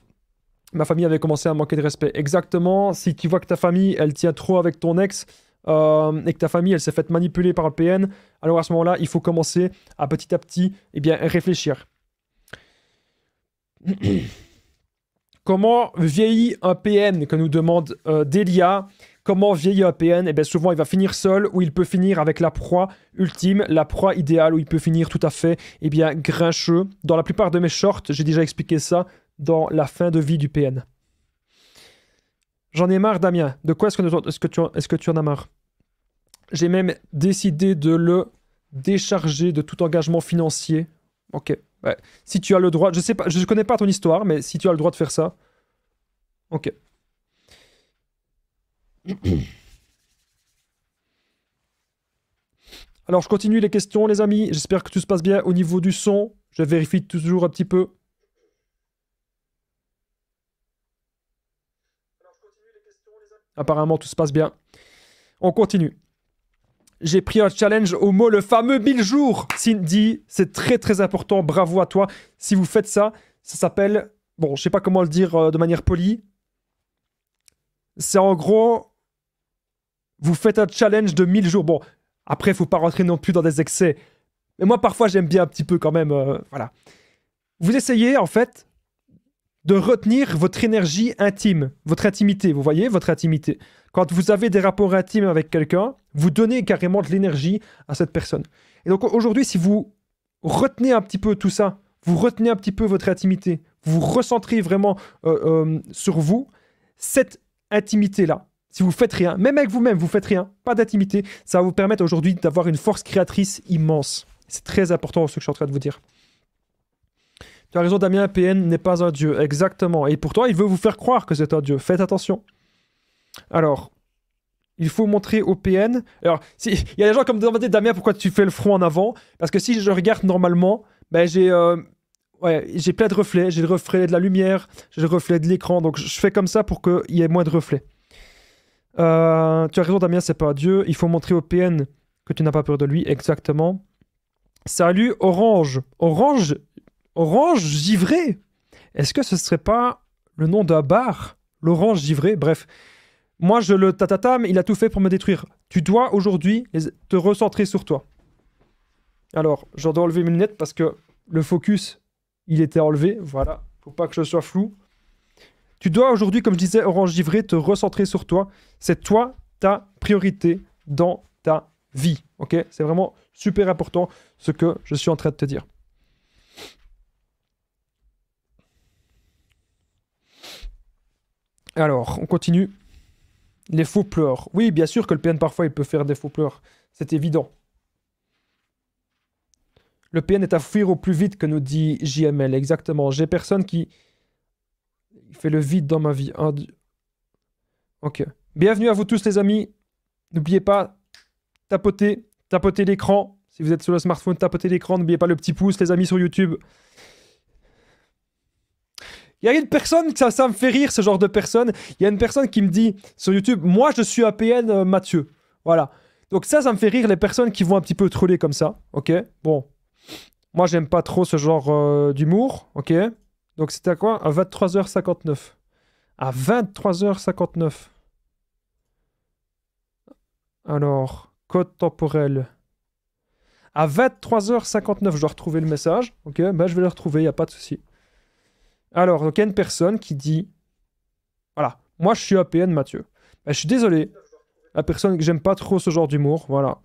Ma famille avait commencé à manquer de respect. Exactement, si tu vois que ta famille, elle tient trop avec ton ex, euh, et que ta famille, elle s'est faite manipuler par le PN, alors à ce moment-là, il faut commencer à petit à petit, eh bien, réfléchir. Comment vieillit un PN que nous demande euh, Delia Comment vieillit un PN Et eh bien souvent il va finir seul ou il peut finir avec la proie ultime, la proie idéale où il peut finir tout à fait eh bien grincheux. Dans la plupart de mes shorts, j'ai déjà expliqué ça dans la fin de vie du PN. J'en ai marre Damien. De quoi est-ce que, tu, que tu en as marre J'ai même décidé de le décharger de tout engagement financier. Ok. Si tu as le droit, je sais pas, je connais pas ton histoire, mais si tu as le droit de faire ça, ok. Alors je continue les questions, les amis. J'espère que tout se passe bien au niveau du son. Je vérifie toujours un petit peu. Apparemment, tout se passe bien. On continue. J'ai pris un challenge au mot le fameux 1000 jours. Cindy, c'est très très important. Bravo à toi. Si vous faites ça, ça s'appelle. Bon, je sais pas comment le dire euh, de manière polie. C'est en gros. Vous faites un challenge de 1000 jours. Bon, après, faut pas rentrer non plus dans des excès. Mais moi, parfois, j'aime bien un petit peu quand même. Euh, voilà. Vous essayez, en fait, de retenir votre énergie intime, votre intimité, vous voyez, votre intimité. Quand vous avez des rapports intimes avec quelqu'un, vous donnez carrément de l'énergie à cette personne. Et donc aujourd'hui, si vous retenez un petit peu tout ça, vous retenez un petit peu votre intimité, vous recentrez vraiment euh, euh, sur vous, cette intimité-là, si vous faites rien, même avec vous-même, vous faites rien, pas d'intimité, ça va vous permettre aujourd'hui d'avoir une force créatrice immense. C'est très important ce que je suis en train de vous dire. Tu as raison, Damien, PN n'est pas un dieu. Exactement. Et pourtant, il veut vous faire croire que c'est un dieu. Faites attention. Alors, il faut montrer au PN. Alors, il y a des gens comme me Damien, pourquoi tu fais le front en avant Parce que si je regarde normalement, ben j'ai. Euh, ouais, j'ai plein de reflets, j'ai le reflet de la lumière, j'ai le reflet de l'écran, donc je fais comme ça pour qu'il y ait moins de reflets. Euh, tu as raison Damien, c'est pas un Dieu, il faut montrer au PN que tu n'as pas peur de lui, exactement. Salut Orange. Orange, Orange givré Est-ce que ce serait pas le nom d'un bar L'orange givré Bref. Moi, je le mais il a tout fait pour me détruire. Tu dois aujourd'hui te recentrer sur toi. Alors, je dois enlever mes lunettes parce que le focus, il était enlevé. Voilà, faut pas que je sois flou. Tu dois aujourd'hui, comme je disais, Orange Givré, te recentrer sur toi. C'est toi ta priorité dans ta vie. Ok C'est vraiment super important ce que je suis en train de te dire. Alors, on continue. Les faux pleurs. Oui, bien sûr que le PN parfois il peut faire des faux pleurs. C'est évident. Le PN est à fuir au plus vite que nous dit JML. Exactement. J'ai personne qui fait le vide dans ma vie. Ok. Bienvenue à vous tous les amis. N'oubliez pas, tapoter, tapoter l'écran. Si vous êtes sur le smartphone, tapotez l'écran. N'oubliez pas le petit pouce les amis sur YouTube. Il y a une personne, ça, ça me fait rire ce genre de personne. Il y a une personne qui me dit sur YouTube, moi je suis APN euh, Mathieu. Voilà. Donc ça, ça me fait rire les personnes qui vont un petit peu troller comme ça. Ok Bon. Moi, j'aime pas trop ce genre euh, d'humour. Ok Donc c'était à quoi À 23h59. À 23h59. Alors, code temporel. À 23h59, je dois retrouver le message. Ok, ben, je vais le retrouver, il n'y a pas de souci. Alors, il y a une personne qui dit Voilà, moi je suis APN Mathieu. Ben, je suis désolé. La personne que j'aime pas trop ce genre d'humour, voilà.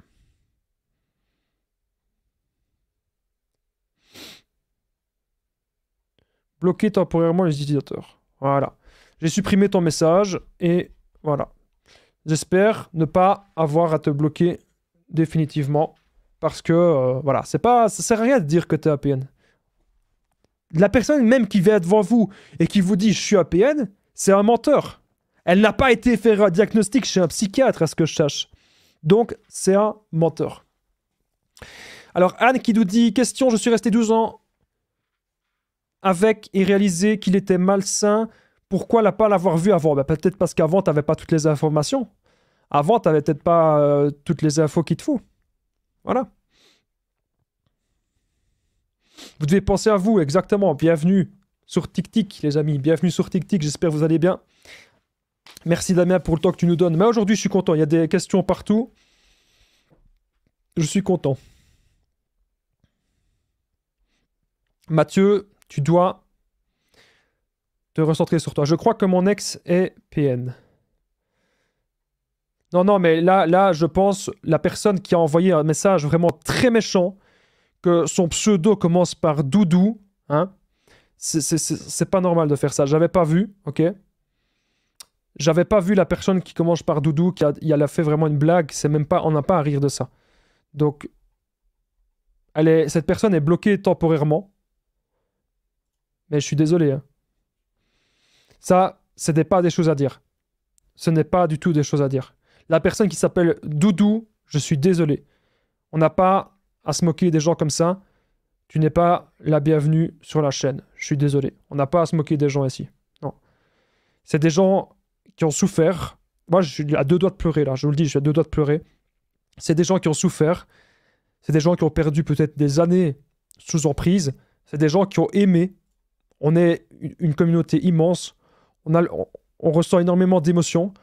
Bloquer temporairement les utilisateurs. Voilà. J'ai supprimé ton message et voilà. J'espère ne pas avoir à te bloquer définitivement parce que euh, voilà, c'est pas ça sert à rien de dire que tu es APN la personne même qui vient devant vous et qui vous dit je suis APN, c'est un menteur. Elle n'a pas été faire un diagnostic chez un psychiatre, à ce que je sache. Donc, c'est un menteur. Alors, Anne qui nous dit Question, je suis resté 12 ans avec et réalisé qu'il était malsain. Pourquoi la pas l'avoir vu avant ben, Peut-être parce qu'avant, tu n'avais pas toutes les informations. Avant, tu n'avais peut-être pas euh, toutes les infos qu'il te faut. Voilà. Vous devez penser à vous, exactement. Bienvenue sur TicTic, les amis. Bienvenue sur TicTic, j'espère que vous allez bien. Merci Damien pour le temps que tu nous donnes. Mais aujourd'hui, je suis content. Il y a des questions partout. Je suis content. Mathieu, tu dois te recentrer sur toi. Je crois que mon ex est PN. Non, non, mais là, là, je pense la personne qui a envoyé un message vraiment très méchant que son pseudo commence par Doudou, hein, c'est pas normal de faire ça. J'avais pas vu, ok J'avais pas vu la personne qui commence par Doudou, qui a, a fait vraiment une blague. C'est même pas, on n'a pas à rire de ça. Donc, cette personne est bloquée temporairement. Mais je suis désolé. Hein. Ça, ce n'est pas des choses à dire. Ce n'est pas du tout des choses à dire. La personne qui s'appelle Doudou, je suis désolé. On n'a pas à se moquer des gens comme ça, tu n'es pas la bienvenue sur la chaîne. Je suis désolé. On n'a pas à se moquer des gens ici. Non. C'est des gens qui ont souffert. Moi, je suis à deux doigts de pleurer là. Je vous le dis, je suis à deux doigts de pleurer. C'est des gens qui ont souffert. C'est des gens qui ont perdu peut-être des années sous emprise. C'est des gens qui ont aimé. On est une communauté immense. On, on ressent énormément d'émotions.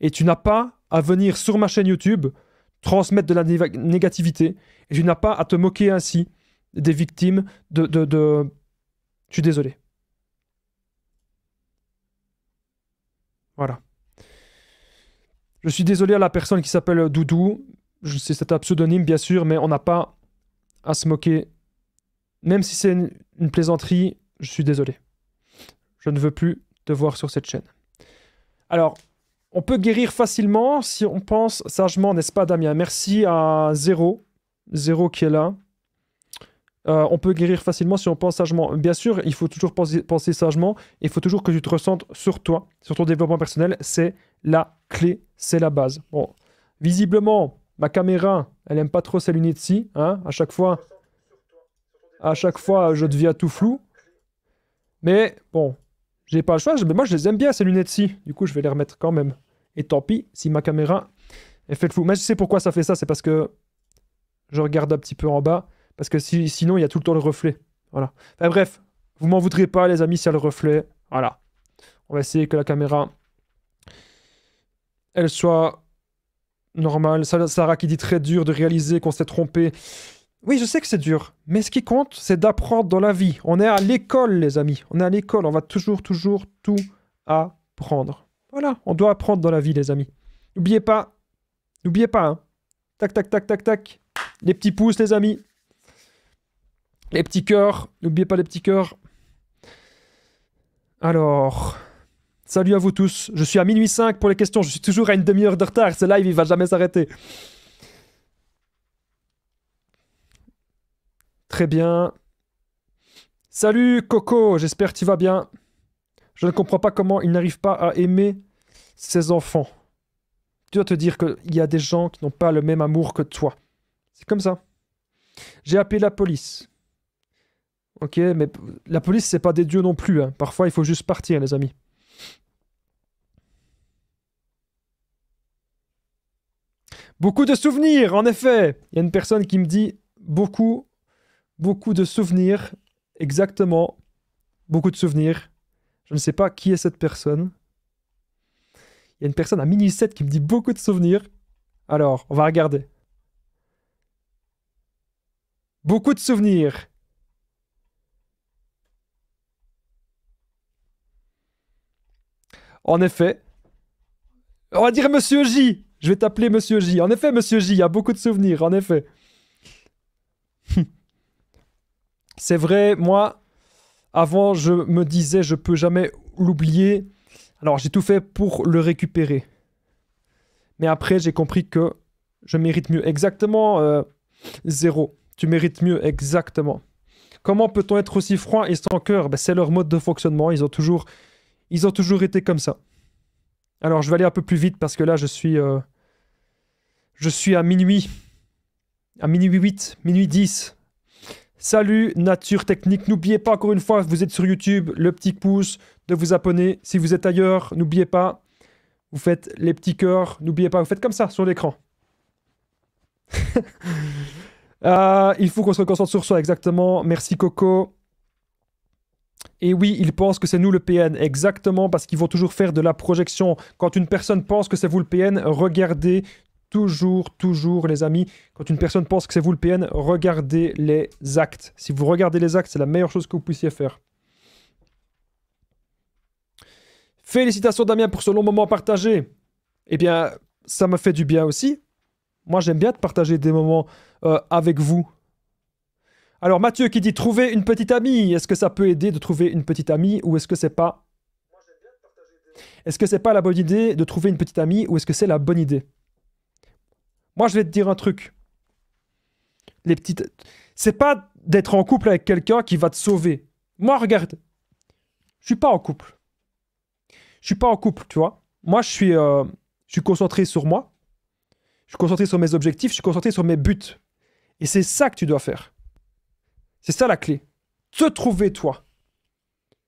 Et tu n'as pas à venir sur ma chaîne YouTube transmettre de la négativité. Et tu n'as pas à te moquer ainsi des victimes de... Je suis désolé. Voilà. Je suis désolé à la personne qui s'appelle Doudou. C'est un pseudonyme, bien sûr, mais on n'a pas à se moquer. Même si c'est une plaisanterie, je suis désolé. Je ne veux plus te voir sur cette chaîne. Alors, on peut guérir facilement si on pense sagement, n'est-ce pas Damien Merci à Zéro. Zéro qui est là. Euh, on peut guérir facilement si on pense sagement. Bien sûr, il faut toujours penser, penser sagement. Il faut toujours que tu te ressentes sur toi, sur ton développement personnel. C'est la clé, c'est la base. Bon, visiblement, ma caméra, elle aime pas trop ces lunettes-ci. Hein. à chaque fois, à chaque fois, je deviens tout flou. Mais bon, j'ai pas le choix. Mais moi, je les aime bien ces lunettes-ci. Du coup, je vais les remettre quand même. Et tant pis si ma caméra elle fait fou. Mais je sais pourquoi ça fait ça, c'est parce que je regarde un petit peu en bas, parce que sinon il y a tout le temps le reflet. Voilà. Enfin, bref, vous m'en voudrez pas, les amis, s'il y a le reflet. Voilà. On va essayer que la caméra elle soit normale. Sarah qui dit très dur de réaliser qu'on s'est trompé. Oui, je sais que c'est dur, mais ce qui compte, c'est d'apprendre dans la vie. On est à l'école, les amis. On est à l'école, on va toujours, toujours tout apprendre. Voilà, on doit apprendre dans la vie, les amis. N'oubliez pas, n'oubliez pas, hein. tac, tac, tac, tac, tac, les petits pouces, les amis, les petits cœurs, n'oubliez pas les petits cœurs. Alors, salut à vous tous. Je suis à minuit 5 pour les questions. Je suis toujours à une demi-heure de retard. Ce live, il va jamais s'arrêter. Très bien. Salut Coco, j'espère que tu vas bien. Je ne comprends pas comment il n'arrive pas à aimer ses enfants. Tu dois te dire qu'il y a des gens qui n'ont pas le même amour que toi. C'est comme ça. J'ai appelé la police. Ok, mais la police, c'est pas des dieux non plus. Hein. Parfois, il faut juste partir, les amis. Beaucoup de souvenirs, en effet. Il y a une personne qui me dit beaucoup, beaucoup de souvenirs. Exactement. Beaucoup de souvenirs. Je ne sais pas qui est cette personne. Il y a une personne à mini 7 qui me dit beaucoup de souvenirs. Alors, on va regarder. Beaucoup de souvenirs. En effet, on va dire Monsieur J. Je vais t'appeler Monsieur J. En effet, Monsieur J, il y a beaucoup de souvenirs, en effet. C'est vrai, moi, avant, je me disais, je peux jamais l'oublier. Alors, j'ai tout fait pour le récupérer. Mais après, j'ai compris que je mérite mieux. Exactement, euh, zéro. Tu mérites mieux, exactement. Comment peut-on être aussi froid et sans cœur ben, C'est leur mode de fonctionnement. Ils ont, toujours, ils ont toujours été comme ça. Alors, je vais aller un peu plus vite parce que là, je suis, euh, je suis à minuit. À minuit 8, minuit 10. Salut Nature Technique, n'oubliez pas encore une fois, vous êtes sur YouTube, le petit pouce, de vous abonner. Si vous êtes ailleurs, n'oubliez pas, vous faites les petits cœurs, n'oubliez pas, vous faites comme ça sur l'écran. Euh, il faut qu'on se concentre sur soi, exactement. Merci Coco. Et oui, ils pensent que c'est nous le PN, exactement, parce qu'ils vont toujours faire de la projection. Quand une personne pense que c'est vous le PN, regardez toujours, toujours, les amis, quand une personne pense que c'est vous le PN, regardez les actes. Si vous regardez les actes, c'est la meilleure chose que vous puissiez faire. Félicitations Damien pour ce long moment partagé. Eh bien, ça me fait du bien aussi. Moi, j'aime bien de partager des moments euh, avec vous. Alors Mathieu qui dit trouver une petite amie. Est-ce que ça peut aider de trouver une petite amie ou est-ce que c'est pas Est-ce que c'est pas la bonne idée de trouver une petite amie ou est-ce que c'est la bonne idée moi, je vais te dire un truc. Les petites. C'est pas d'être en couple avec quelqu'un qui va te sauver. Moi, regarde. Je suis pas en couple. Je suis pas en couple, tu vois. Moi, je suis, euh, je suis concentré sur moi. Je suis concentré sur mes objectifs. Je suis concentré sur mes buts. Et c'est ça que tu dois faire. C'est ça la clé. Te trouver toi.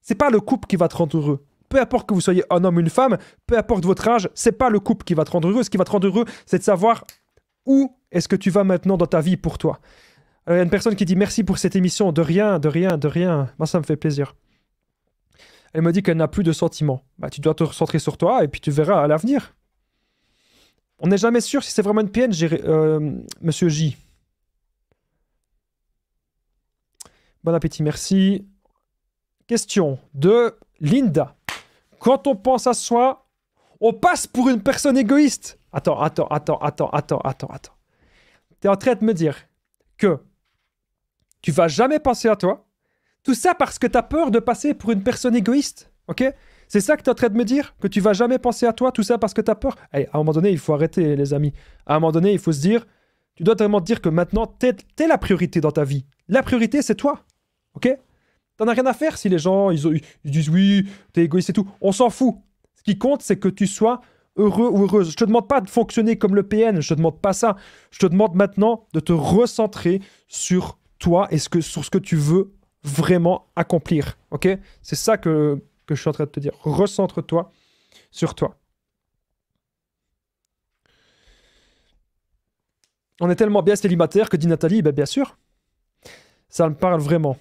C'est pas le couple qui va te rendre heureux. Peu importe que vous soyez un homme ou une femme, peu importe votre âge, c'est pas le couple qui va te rendre heureux. Ce qui va te rendre heureux, c'est de savoir où est-ce que tu vas maintenant dans ta vie pour toi Il euh, y a une personne qui dit merci pour cette émission, de rien, de rien, de rien. Moi, ça me fait plaisir. Elle me dit qu'elle n'a plus de sentiments. Bah, tu dois te recentrer sur toi et puis tu verras à l'avenir. On n'est jamais sûr si c'est vraiment une PN, euh, monsieur J. Bon appétit, merci. Question de Linda. Quand on pense à soi, on passe pour une personne égoïste. Attends, attends, attends, attends, attends, attends, attends. Tu es en train de me dire que tu vas jamais penser à toi. Tout ça parce que tu as peur de passer pour une personne égoïste. OK C'est ça que tu es en train de me dire Que tu vas jamais penser à toi, tout ça parce que tu as peur hey, eh, À un moment donné, il faut arrêter, les amis. À un moment donné, il faut se dire tu dois vraiment dire que maintenant, tu es, la priorité dans ta vie. La priorité, c'est toi. OK T'en as rien à faire si les gens ils, ils disent oui, t'es égoïste et tout. On s'en fout. Ce qui compte, c'est que tu sois heureux ou heureuse. Je te demande pas de fonctionner comme le PN, je te demande pas ça. Je te demande maintenant de te recentrer sur toi et ce que, sur ce que tu veux vraiment accomplir. Ok C'est ça que, je suis en train de te dire. Recentre-toi sur toi. On est tellement bien célibataire que dit Nathalie, ben, bien sûr. Ça me parle vraiment.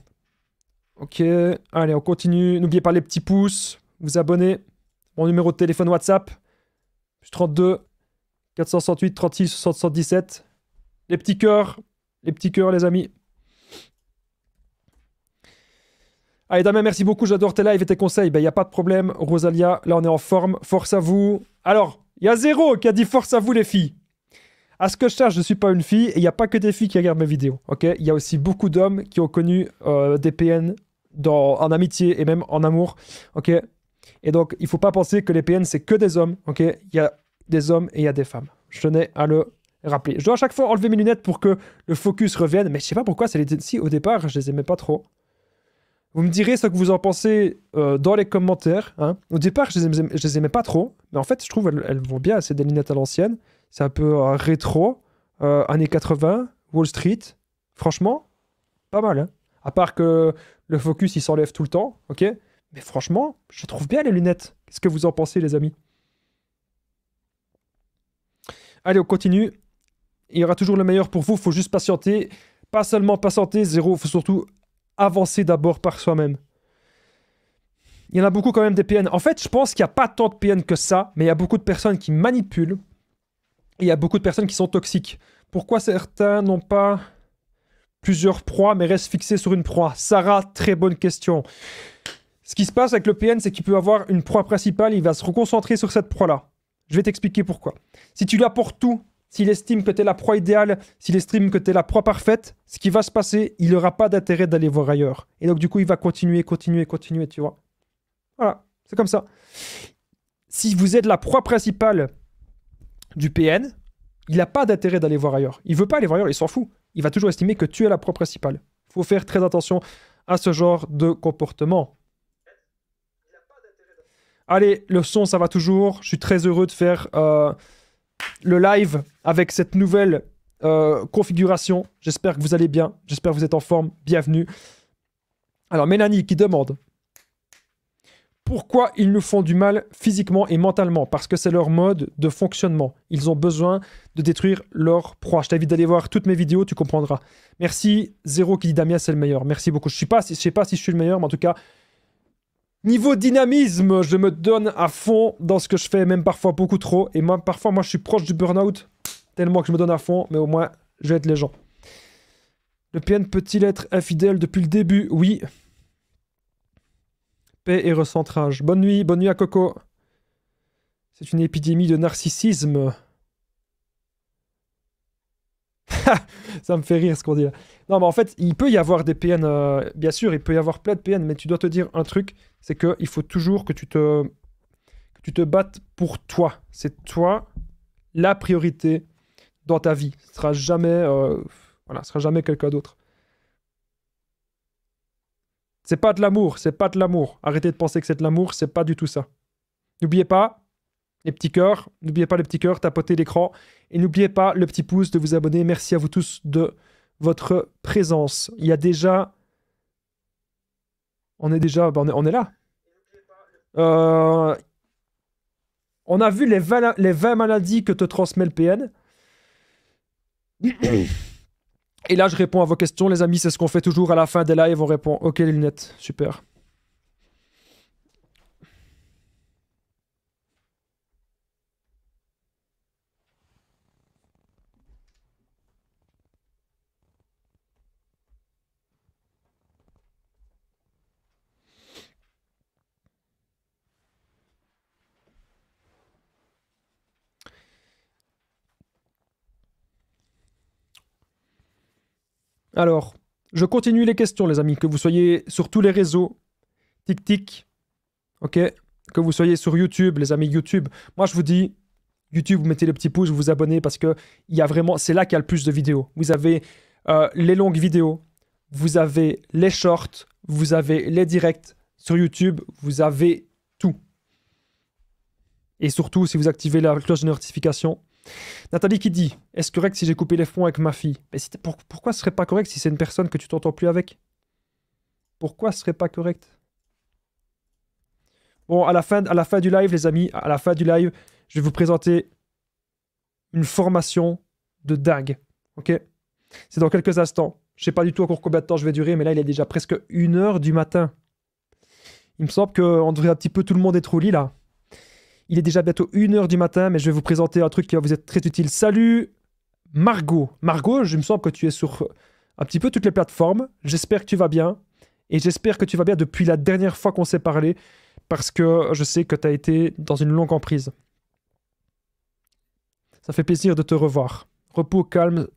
Ok, allez, on continue. N'oubliez pas les petits pouces, vous abonner, mon numéro de téléphone WhatsApp 32, 468, 36, 77. Les petits cœurs, les petits cœurs, les amis. Allez, Damien, merci beaucoup. J'adore tes lives et tes conseils. Il ben, y n'y a pas de problème, Rosalia. Là, on est en forme. Force à vous. Alors, il y a zéro qui a dit force à vous, les filles. À ce que je cherche, je ne suis pas une fille et il n'y a pas que des filles qui regardent mes vidéos. Il y a aussi beaucoup d'hommes qui ont connu euh, des PN dans, en amitié et même en amour. Ok et donc, il ne faut pas penser que les PN, c'est que des hommes. ok il y a des hommes et il y a des femmes. Je tenais à le rappeler. Je dois à chaque fois enlever mes lunettes pour que le focus revienne, mais je sais pas pourquoi. Les... Si, au départ, je les aimais pas trop. Vous me direz ce que vous en pensez euh, dans les commentaires. Hein. Au départ, je les, aimais, les aimais pas trop, mais en fait, je trouve elles, vont bien. C'est des lunettes à l'ancienne. C'est un peu euh, rétro, euh, années 80, Wall Street. Franchement, pas mal. Hein. À part que le focus, il s'enlève tout le temps, ok mais franchement, je trouve bien les lunettes. Qu'est-ce que vous en pensez, les amis Allez, on continue. Il y aura toujours le meilleur pour vous, faut juste patienter. Pas seulement patienter, zéro, faut surtout avancer d'abord par soi-même. Il y en a beaucoup quand même des PN. En fait, je pense qu'il n'y a pas tant de PN que ça, mais il y a beaucoup de personnes qui manipulent et il y a beaucoup de personnes qui sont toxiques. Pourquoi certains n'ont pas plusieurs proies mais restent fixés sur une proie Sarah, très bonne question. Ce qui se passe avec le PN, c'est qu'il peut avoir une proie principale, il va se reconcentrer sur cette proie-là. Je vais t'expliquer pourquoi. Si tu l'apportes tout, s'il estime que tu es la proie idéale, s'il estime que tu es la proie parfaite, ce qui va se passer, il n'aura pas d'intérêt d'aller voir ailleurs. Et donc, du coup, il va continuer, continuer, continuer, tu vois. Voilà, c'est comme ça. Si vous êtes la proie principale du PN, il n'a pas d'intérêt d'aller voir ailleurs. Il veut pas aller voir ailleurs, il s'en fout. Il va toujours estimer que tu es la proie principale. Il faut faire très attention à ce genre de comportement. Allez, le son, ça va toujours. Je suis très heureux de faire euh, le live avec cette nouvelle euh, configuration. J'espère que vous allez bien. J'espère que vous êtes en forme. Bienvenue. Alors, Mélanie qui demande pourquoi ils nous font du mal physiquement et mentalement Parce que c'est leur mode de fonctionnement. Ils ont besoin de détruire leur proie. Je t'invite d'aller voir toutes mes vidéos, tu comprendras. Merci Zéro qui dit Damien, c'est le meilleur. Merci beaucoup. Je ne sais pas si je suis le meilleur, mais en tout cas, Niveau dynamisme, je me donne à fond dans ce que je fais, même parfois beaucoup trop. Et parfois, moi, je suis proche du burn-out, tellement que je me donne à fond, mais au moins, je vais être les gens. Le PN peut-il être infidèle depuis le début Oui. Paix et recentrage. Bonne nuit, bonne nuit à Coco. C'est une épidémie de narcissisme. ça me fait rire ce qu'on dit là. Non, mais en fait, il peut y avoir des PN, euh, bien sûr, il peut y avoir plein de PN, mais tu dois te dire un truc, c'est qu'il faut toujours que tu te, que tu te battes pour toi. C'est toi la priorité dans ta vie. Ce sera jamais, euh, voilà, ce sera jamais quelqu'un d'autre. C'est pas de l'amour, c'est pas de l'amour. Arrêtez de penser que c'est de l'amour, c'est pas du tout ça. N'oubliez pas, les petits cœurs. N'oubliez pas les petits cœurs, tapotez l'écran. Et n'oubliez pas le petit pouce de vous abonner. Merci à vous tous de votre présence. Il y a déjà... On est déjà... Ben, on, est, là. Euh, on a vu les les 20 maladies que te transmet le PN. Et là, je réponds à vos questions, les amis. C'est ce qu'on fait toujours à la fin des lives. On répond OK, les lunettes. Super. Alors, je continue les questions, les amis, que vous soyez sur tous les réseaux. Tic tic. Ok Que vous soyez sur YouTube, les amis, YouTube. Moi, je vous dis, YouTube, vous mettez le petit pouce, vous vous abonnez parce que il y a vraiment, c'est là qu'il y a le plus de vidéos. Vous avez euh, les longues vidéos, vous avez les shorts, vous avez les directs sur YouTube, vous avez tout. Et surtout, si vous activez la cloche de notification, Nathalie qui dit Est-ce correct si j'ai coupé les fonds avec ma fille Mais Pourquoi ce serait pas correct si c'est une personne que tu t'entends plus avec Pourquoi ce serait pas correct Bon, à la, fin, à la fin du live, les amis, à la fin du live, je vais vous présenter une formation de dingue. Ok C'est dans quelques instants. Je sais pas du tout encore combien de temps je vais durer, mais là, il est déjà presque une heure du matin. Il me semble qu'on devrait un petit peu tout le monde être au lit là. Il est déjà bientôt 1h du matin, mais je vais vous présenter un truc qui va vous être très utile. Salut Margot. Margot, je me semble que tu es sur euh, un petit peu toutes les plateformes. J'espère que tu vas bien. Et j'espère que tu vas bien depuis la dernière fois qu'on s'est parlé, parce que je sais que tu as été dans une longue emprise. Ça fait plaisir de te revoir. Repos calme,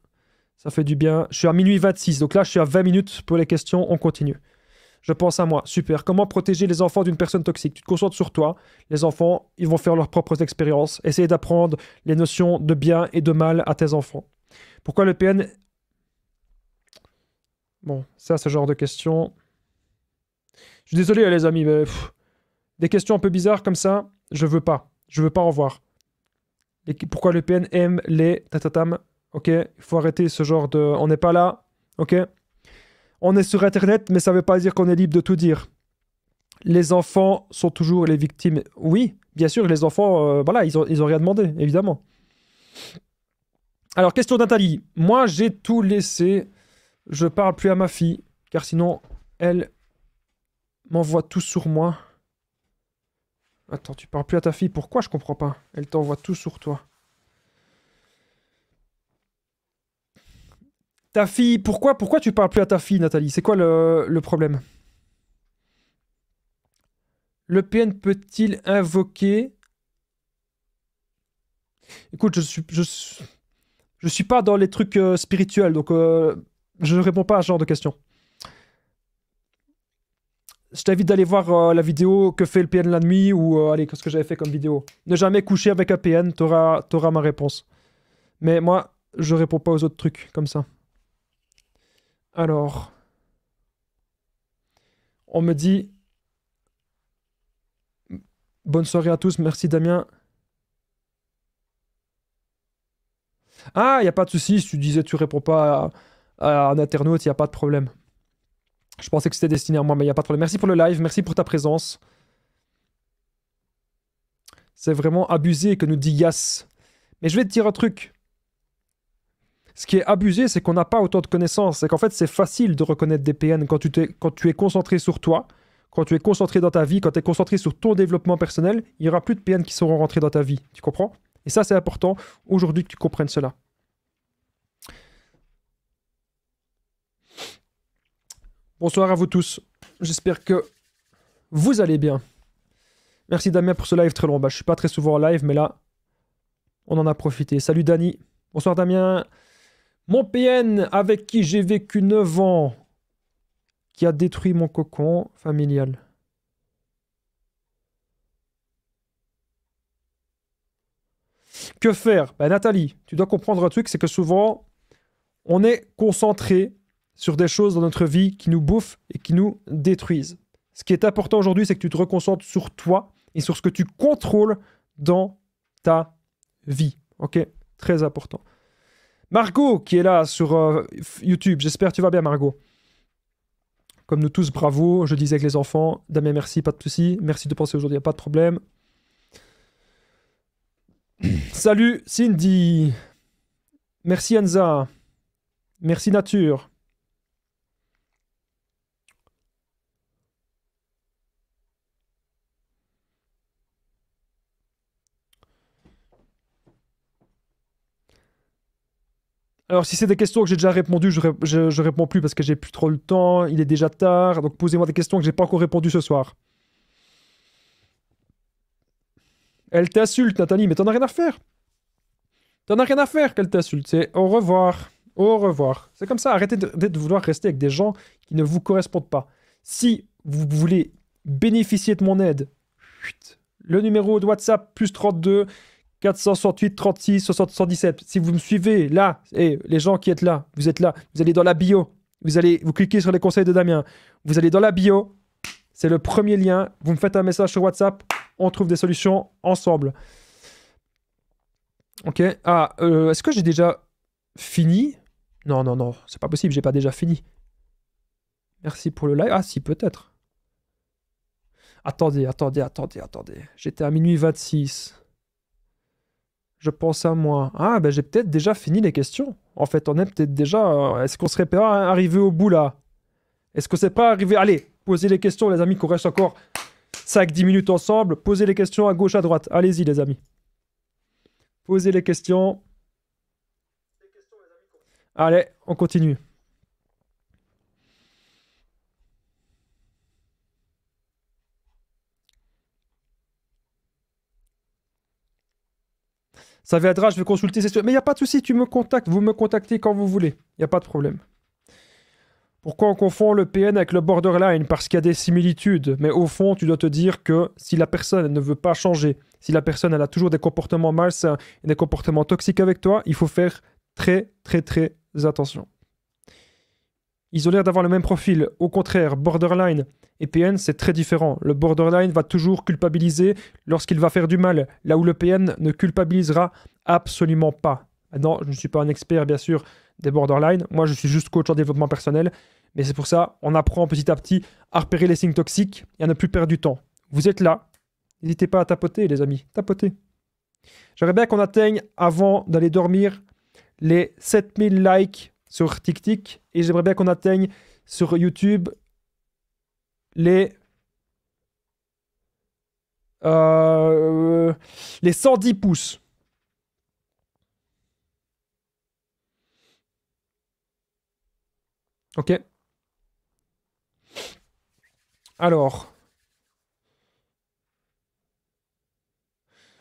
ça fait du bien. Je suis à minuit 26, donc là je suis à 20 minutes pour les questions, on continue je pense à moi. Super. Comment protéger les enfants d'une personne toxique Tu te concentres sur toi. Les enfants, ils vont faire leurs propres expériences. Essayer d'apprendre les notions de bien et de mal à tes enfants. Pourquoi le PN Bon, ça, ce genre de questions. Je suis désolé, hein, les amis, mais des questions un peu bizarres comme ça, je veux pas. Je veux pas en voir. pourquoi le PN aime les tatatam Ok, il faut arrêter ce genre de. On n'est pas là. Ok on est sur Internet, mais ça ne veut pas dire qu'on est libre de tout dire. Les enfants sont toujours les victimes. Oui, bien sûr, les enfants, euh, voilà, ils n'ont ils ont rien demandé, évidemment. Alors, question Nathalie. Moi, j'ai tout laissé. Je parle plus à ma fille, car sinon, elle m'envoie tout sur moi. Attends, tu parles plus à ta fille. Pourquoi je ne comprends pas Elle t'envoie tout sur toi. Ta fille, pourquoi, pourquoi tu parles plus à ta fille, Nathalie C'est quoi le, problème Le PN peut-il invoquer Écoute, je suis, je, suis pas dans les trucs euh, spirituels, donc euh, je ne réponds pas à ce genre de questions. Je t'invite d'aller voir euh, la vidéo que fait le PN la nuit ou allez, ce que j'avais fait comme vidéo. Ne jamais coucher avec un PN, tu auras ma réponse. Mais moi, je réponds pas aux autres trucs comme ça. Alors, on me dit bonne soirée à tous, merci Damien. Ah, il n'y a pas de souci, si tu disais tu réponds pas à, un internaute, il n'y a pas de problème. Je pensais que c'était destiné à moi, mais il n'y a pas de problème. Merci pour le live, merci pour ta présence. C'est vraiment abusé que nous dit Yas. Mais je vais te dire un truc. Ce qui est abusé, c'est qu'on n'a pas autant de connaissances. C'est qu'en fait, c'est facile de reconnaître des PN quand tu, quand tu es concentré sur toi, quand tu es concentré dans ta vie, quand tu es concentré sur ton développement personnel, il n'y aura plus de PN qui seront rentrés dans ta vie. Tu comprends Et ça, c'est important aujourd'hui que tu comprennes cela. Bonsoir à vous tous. J'espère que vous allez bien. Merci Damien pour ce live très long. Je bah, je suis pas très souvent en live, mais là, on en a profité. Salut Dani. Bonsoir Damien. Mon PN avec qui j'ai vécu 9 ans, qui a détruit mon cocon familial. Que faire ben, Nathalie, tu dois comprendre un truc, c'est que souvent, on est concentré sur des choses dans notre vie qui nous bouffent et qui nous détruisent. Ce qui est important aujourd'hui, c'est que tu te reconcentres sur toi et sur ce que tu contrôles dans ta vie. Ok Très important. Margot qui est là sur euh, YouTube. J'espère que tu vas bien, Margot. Comme nous tous, bravo. Je disais que les enfants. Damien, merci, pas de souci. Merci de penser aujourd'hui, pas de problème. Salut Cindy. Merci Anza. Merci Nature. Alors, si c'est des questions que j'ai déjà répondu, je, je, réponds plus parce que j'ai plus trop le temps, il est déjà tard. Donc, posez-moi des questions que j'ai pas encore répondu ce soir. Elle t'insulte, Nathalie, mais t'en as rien à faire. T'en as rien à faire qu'elle t'insulte. C'est au revoir. Au revoir. C'est comme ça. Arrêtez de, de, vouloir rester avec des gens qui ne vous correspondent pas. Si vous voulez bénéficier de mon aide, le numéro de WhatsApp plus 32 468 36 77. Si vous me suivez là, et les gens qui êtes là, vous êtes là, vous allez dans la bio, vous allez vous cliquez sur les conseils de Damien, vous allez dans la bio, c'est le premier lien, vous me faites un message sur WhatsApp, on trouve des solutions ensemble. Ok. Ah, euh, est-ce que j'ai déjà fini Non, non, non, c'est pas possible, j'ai pas déjà fini. Merci pour le live. Ah, si, peut-être. Attendez, attendez, attendez, attendez. J'étais à minuit 26 je pense à moi. Ah, ben j'ai peut-être déjà fini les questions. En fait, on est peut-être déjà. Euh, est-ce qu'on serait pas arrivé au bout là Est-ce qu'on s'est pas arrivé Allez, posez les questions, les amis, qu'on reste encore 5-10 minutes ensemble. Posez les questions à gauche, à droite. Allez-y, les amis. Posez les questions. Allez, on continue. Ça viendra, je vais consulter. Mais il n'y a pas de souci, tu me contactes. Vous me contactez quand vous voulez. Il n'y a pas de problème. Pourquoi on confond le PN avec le borderline Parce qu'il y a des similitudes. Mais au fond, tu dois te dire que si la personne ne veut pas changer, si la personne elle a toujours des comportements malsains, des comportements toxiques avec toi, il faut faire très très très attention. Ils d'avoir le même profil. Au contraire, Borderline et PN, c'est très différent. Le Borderline va toujours culpabiliser lorsqu'il va faire du mal, là où le PN ne culpabilisera absolument pas. Maintenant, ah je ne suis pas un expert, bien sûr, des borderlines. Moi, je suis juste coach en développement personnel. Mais c'est pour ça, on apprend petit à petit à repérer les signes toxiques et à ne plus perdre du temps. Vous êtes là. N'hésitez pas à tapoter, les amis. Tapoter. J'aimerais bien qu'on atteigne, avant d'aller dormir, les 7000 likes sur TikTok et j'aimerais bien qu'on atteigne sur YouTube les euh, les 110 pouces. Ok. Alors,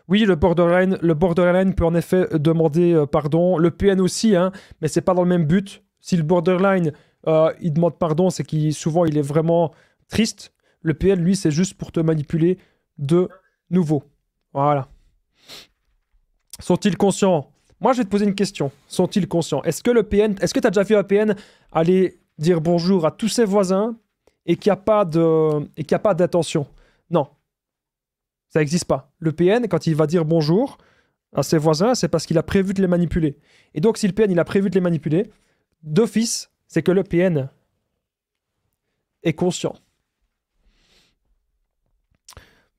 Oui, le borderline, le borderline peut en effet euh, demander euh, pardon. Le PN aussi, hein, mais c'est pas dans le même but. Si le borderline, euh, il demande pardon, c'est qu'il souvent il est vraiment triste. Le PN, lui, c'est juste pour te manipuler de nouveau. Voilà. Sont-ils conscients Moi, je vais te poser une question. Sont-ils conscients Est-ce que le PN, est-ce que tu as déjà vu un PN aller dire bonjour à tous ses voisins et qu'il n'y a pas de, et a pas d'attention Non, ça n'existe pas. Le PN, quand il va dire bonjour à ses voisins, c'est parce qu'il a prévu de les manipuler. Et donc, si le PN, il a prévu de les manipuler, d'office, c'est que le PN est conscient.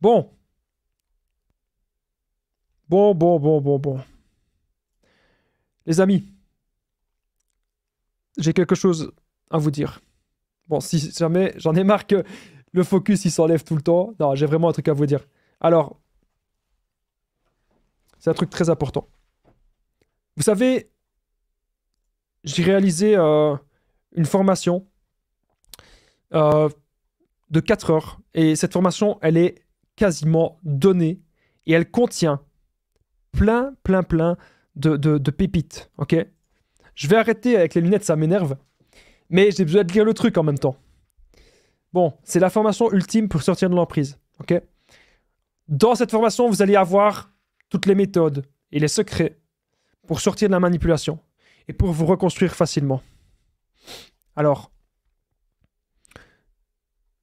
Bon. Bon, bon, bon, bon, bon. Les amis, j'ai quelque chose à vous dire. Bon, si jamais j'en ai marre que le focus il s'enlève tout le temps, non, j'ai vraiment un truc à vous dire. Alors, c'est un truc très important. Vous savez, j'ai réalisé euh, une formation euh, de 4 heures. Et cette formation, elle est quasiment donnée. Et elle contient plein, plein, plein de, pépites. Ok Je vais arrêter avec les lunettes, ça m'énerve. Mais j'ai besoin de lire le truc en même temps. Bon, c'est la formation ultime pour sortir de l'emprise. Ok dans cette formation, vous allez avoir toutes les méthodes et les secrets pour sortir de la manipulation et pour vous reconstruire facilement. Alors,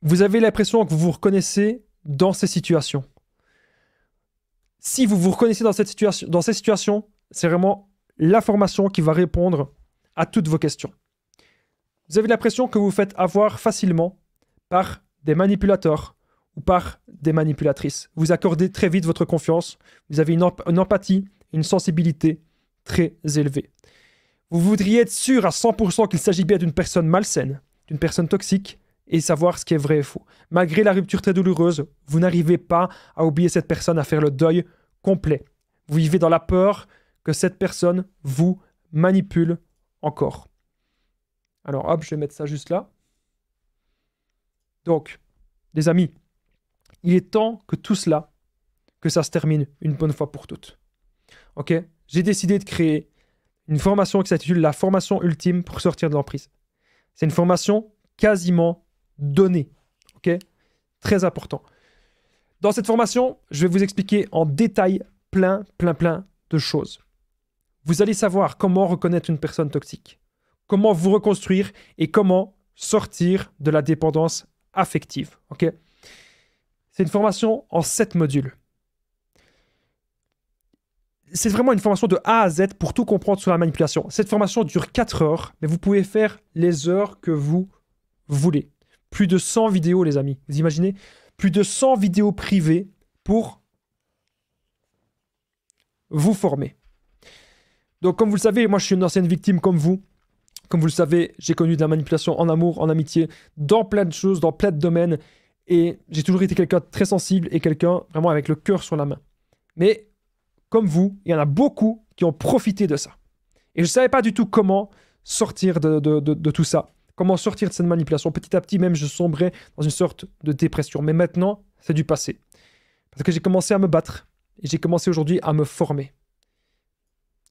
vous avez l'impression que vous vous reconnaissez dans ces situations. Si vous vous reconnaissez dans, cette situation, dans ces situations, c'est vraiment la formation qui va répondre à toutes vos questions. Vous avez l'impression que vous vous faites avoir facilement par des manipulateurs, ou par des manipulatrices. Vous accordez très vite votre confiance, vous avez une, empathie, une sensibilité très élevée. Vous voudriez être sûr à 100% qu'il s'agit bien d'une personne malsaine, d'une personne toxique, et savoir ce qui est vrai et faux. Malgré la rupture très douloureuse, vous n'arrivez pas à oublier cette personne, à faire le deuil complet. Vous vivez dans la peur que cette personne vous manipule encore. Alors hop, je vais mettre ça juste là. Donc, les amis, il est temps que tout cela, que ça se termine une bonne fois pour toutes. Ok J'ai décidé de créer une formation qui s'intitule La formation ultime pour sortir de l'emprise. C'est une formation quasiment donnée. Ok Très important. Dans cette formation, je vais vous expliquer en détail plein, plein, plein de choses. Vous allez savoir comment reconnaître une personne toxique, comment vous reconstruire et comment sortir de la dépendance affective. ok c'est une formation en 7 modules. C'est vraiment une formation de A à Z pour tout comprendre sur la manipulation. Cette formation dure 4 heures, mais vous pouvez faire les heures que vous voulez. Plus de 100 vidéos, les amis. Vous imaginez Plus de 100 vidéos privées pour vous former. Donc, comme vous le savez, moi, je suis une ancienne victime comme vous. Comme vous le savez, j'ai connu de la manipulation en amour, en amitié, dans plein de choses, dans plein de domaines. Et j'ai toujours été quelqu'un de très sensible et quelqu'un vraiment avec le cœur sur la main. Mais comme vous, il y en a beaucoup qui ont profité de ça. Et je ne savais pas du tout comment sortir de, de, tout ça, comment sortir de cette manipulation. Petit à petit, même, je sombrais dans une sorte de dépression. Mais maintenant, c'est du passé. Parce que j'ai commencé à me battre et j'ai commencé aujourd'hui à me former.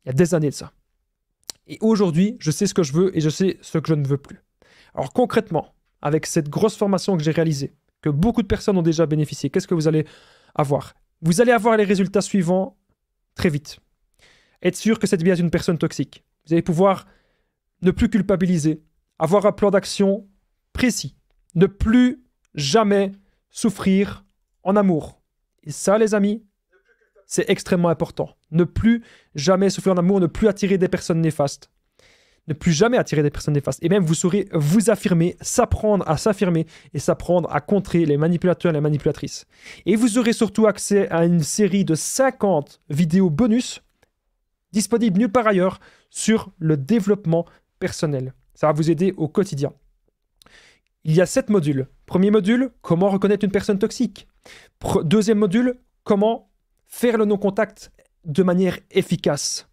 Il y a des années de ça. Et aujourd'hui, je sais ce que je veux et je sais ce que je ne veux plus. Alors concrètement, avec cette grosse formation que j'ai réalisée, beaucoup de personnes ont déjà bénéficié, qu'est-ce que vous allez avoir Vous allez avoir les résultats suivants très vite. Être sûr que cette vie est une personne toxique. Vous allez pouvoir ne plus culpabiliser, avoir un plan d'action précis, ne plus jamais souffrir en amour. Et ça, les amis, c'est extrêmement important. Ne plus jamais souffrir en amour, ne plus attirer des personnes néfastes ne plus jamais attirer des personnes néfastes. Et même, vous saurez vous affirmer, s'apprendre à s'affirmer et s'apprendre à contrer les manipulateurs et les manipulatrices. Et vous aurez surtout accès à une série de 50 vidéos bonus disponibles nulle part ailleurs sur le développement personnel. Ça va vous aider au quotidien. Il y a sept modules. Premier module, comment reconnaître une personne toxique. deuxième module, comment faire le non-contact de manière efficace.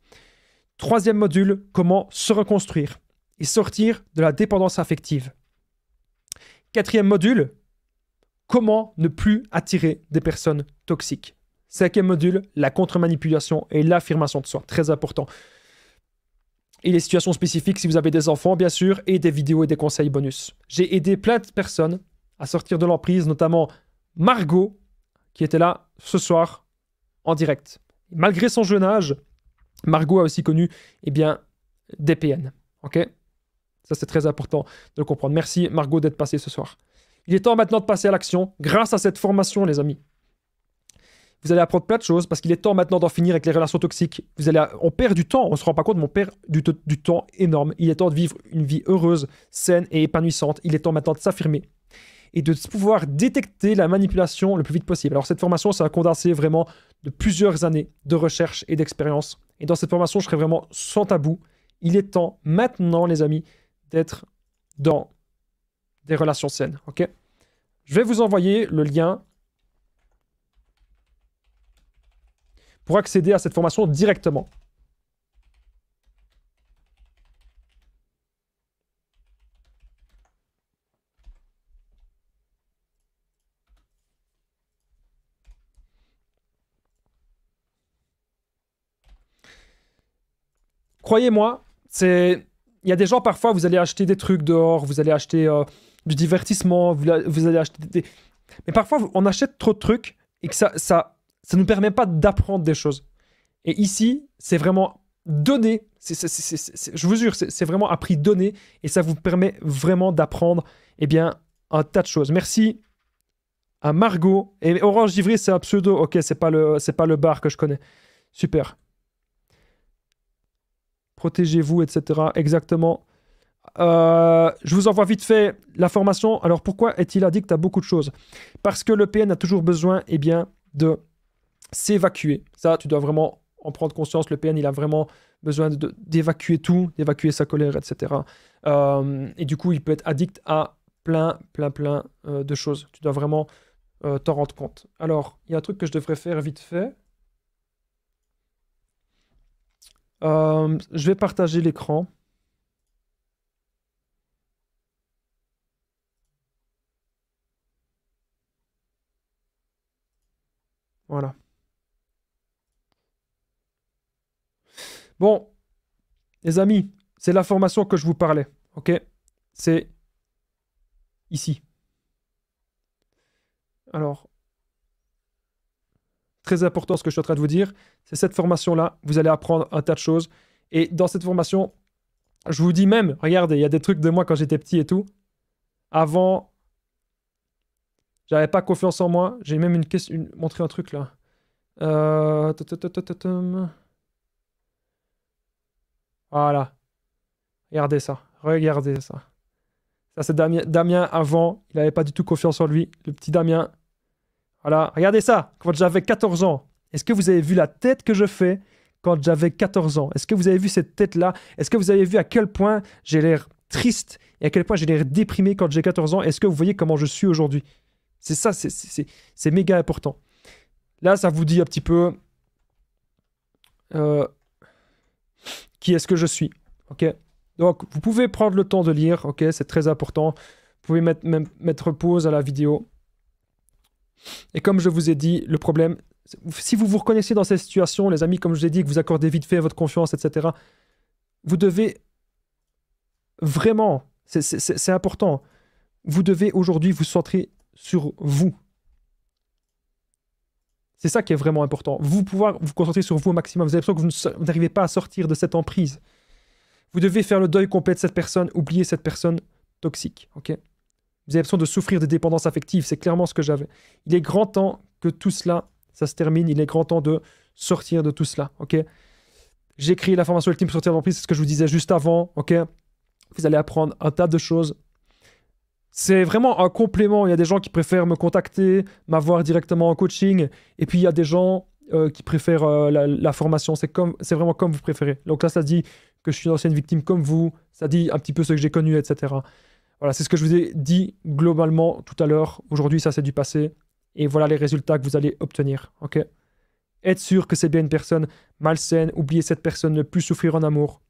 Troisième module, comment se reconstruire et sortir de la dépendance affective. Quatrième module, comment ne plus attirer des personnes toxiques. Cinquième module, la contre-manipulation et l'affirmation de soi, très important. Et les situations spécifiques si vous avez des enfants, bien sûr, et des vidéos et des conseils bonus. J'ai aidé plein de personnes à sortir de l'emprise, notamment Margot, qui était là ce soir en direct. Malgré son jeune âge, Margot a aussi connu eh bien, DPN. ok ça, c'est très important de comprendre. Merci, Margot, d'être passé ce soir. Il est temps maintenant de passer à l'action grâce à cette formation, les amis. Vous allez apprendre plein de choses parce qu'il est temps maintenant d'en finir avec les relations toxiques. Vous allez, on perd du temps, on ne se rend pas compte, mais on perd du, du, temps énorme. Il est temps de vivre une vie heureuse, saine et épanouissante. Il est temps maintenant de s'affirmer et de pouvoir détecter la manipulation le plus vite possible. Alors cette formation, ça a condensé vraiment de plusieurs années de recherche et d'expérience et dans cette formation, je serai vraiment sans tabou. Il est temps maintenant, les amis, d'être dans des relations saines. Ok Je vais vous envoyer le lien pour accéder à cette formation directement. croyez-moi, c'est il y a des gens parfois, vous allez acheter des trucs dehors, vous allez acheter euh, du divertissement, vous, allez acheter des... Mais parfois, on achète trop de trucs et que ça ça, ça nous permet pas d'apprendre des choses. Et ici, c'est vraiment donné. je vous jure, c'est vraiment appris prix donné et ça vous permet vraiment d'apprendre et eh bien, un tas de choses. Merci à Margot. Et Orange Ivry, c'est un pseudo. Ok, c'est pas, le, pas le bar que je connais. Super protégez-vous, etc. Exactement. Euh, je vous envoie vite fait la formation. Alors pourquoi est-il addict à beaucoup de choses Parce que le PN a toujours besoin eh bien, de s'évacuer. Ça, tu dois vraiment en prendre conscience. Le PN, il a vraiment besoin d'évacuer tout, d'évacuer sa colère, etc. Euh, et du coup, il peut être addict à plein, plein, plein euh, de choses. Tu dois vraiment t'en rendre compte. Alors, il y a un truc que je devrais faire vite fait. Euh, je vais partager l'écran. Voilà. Bon, les amis, c'est la formation que je vous parlais. Ok C'est ici. Alors, très important ce que je suis en train de vous dire, c'est cette formation-là, vous allez apprendre un tas de choses. Et dans cette formation, je vous dis même, regardez, il y a des trucs de moi quand j'étais petit et tout. Avant, j'avais pas confiance en moi. J'ai même une question, une... montré un truc là. Euh, voilà. Regardez ça. Regardez ça. Ça, c'est Damien. Damien, avant, il n'avait pas du tout confiance en lui. Le petit Damien, voilà, regardez ça, quand j'avais 14 ans. Est-ce que vous avez vu la tête que je fais quand j'avais 14 ans Est-ce que vous avez vu cette tête-là Est-ce que vous avez vu à quel point j'ai l'air triste et à quel point j'ai l'air déprimé quand j'ai 14 ans Est-ce que vous voyez comment je suis aujourd'hui C'est ça, c'est méga important. Là, ça vous dit un petit peu euh, qui est-ce que je suis. Ok. Donc, vous pouvez prendre le temps de lire. Ok, c'est très important. Vous pouvez mettre pause à la vidéo. Et comme je vous ai dit, le problème, si vous vous reconnaissez dans cette situation, les amis, comme je vous ai dit, que vous accordez vite fait votre confiance, etc., vous devez vraiment, c'est important, vous devez aujourd'hui vous centrer sur vous. C'est ça qui est vraiment important. Vous pouvoir vous concentrer sur vous au maximum. Vous avez l'impression que vous n'arrivez pas à sortir de cette emprise. Vous devez faire le deuil complet de cette personne, oublier cette personne toxique. ok vous avez l'impression de souffrir des dépendances affectives, c'est clairement ce que j'avais. Il est grand temps que tout cela, ça se termine, il est grand temps de sortir de tout cela, ok J'ai créé la formation ultime pour sortir d'emprise, c'est ce que je vous disais juste avant, ok Vous allez apprendre un tas de choses. C'est vraiment un complément, il y a des gens qui préfèrent me contacter, m'avoir directement en coaching, et puis il y a des gens euh, qui préfèrent euh, la, la, formation, c'est vraiment comme vous préférez. Donc là, ça dit que je suis une ancienne victime comme vous, ça dit un petit peu ce que j'ai connu, etc. Voilà, c'est ce que je vous ai dit globalement tout à l'heure. Aujourd'hui, ça c'est du passé. Et voilà les résultats que vous allez obtenir. Ok Être sûr que c'est bien une personne malsaine. Oubliez cette personne, ne plus souffrir en amour.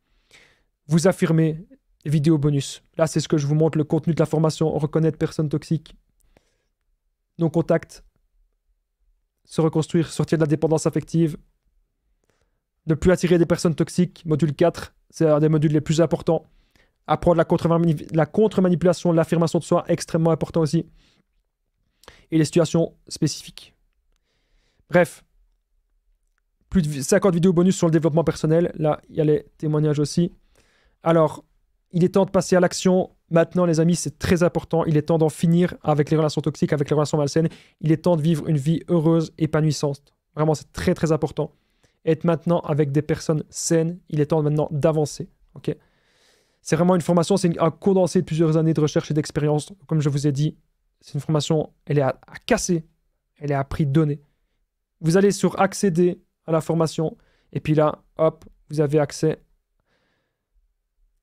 Vous affirmer. Vidéo bonus. Là, c'est ce que je vous montre, le contenu de la formation. Reconnaître personne toxique. Non contact. Se reconstruire, sortir de la dépendance affective. Ne plus attirer des personnes toxiques. Module 4, c'est un des modules les plus importants. Apprendre la contre-manipulation, l'affirmation de soi, extrêmement important aussi. Et les situations spécifiques. Bref, plus de 50 vidéos bonus sur le développement personnel. Là, il y a les témoignages aussi. Alors, il est temps de passer à l'action. Maintenant, les amis, c'est très important. Il est temps d'en finir avec les relations toxiques, avec les relations malsaines. Il est temps de vivre une vie heureuse, épanouissante. Vraiment, c'est très, très important. Être maintenant avec des personnes saines. Il est temps maintenant d'avancer. OK c'est vraiment une formation, c'est un condensé de plusieurs années de recherche et d'expérience. Comme je vous ai dit, c'est une formation, elle est à, casser, elle est à prix donné. Vous allez sur accéder à la formation, et puis là, hop, vous avez accès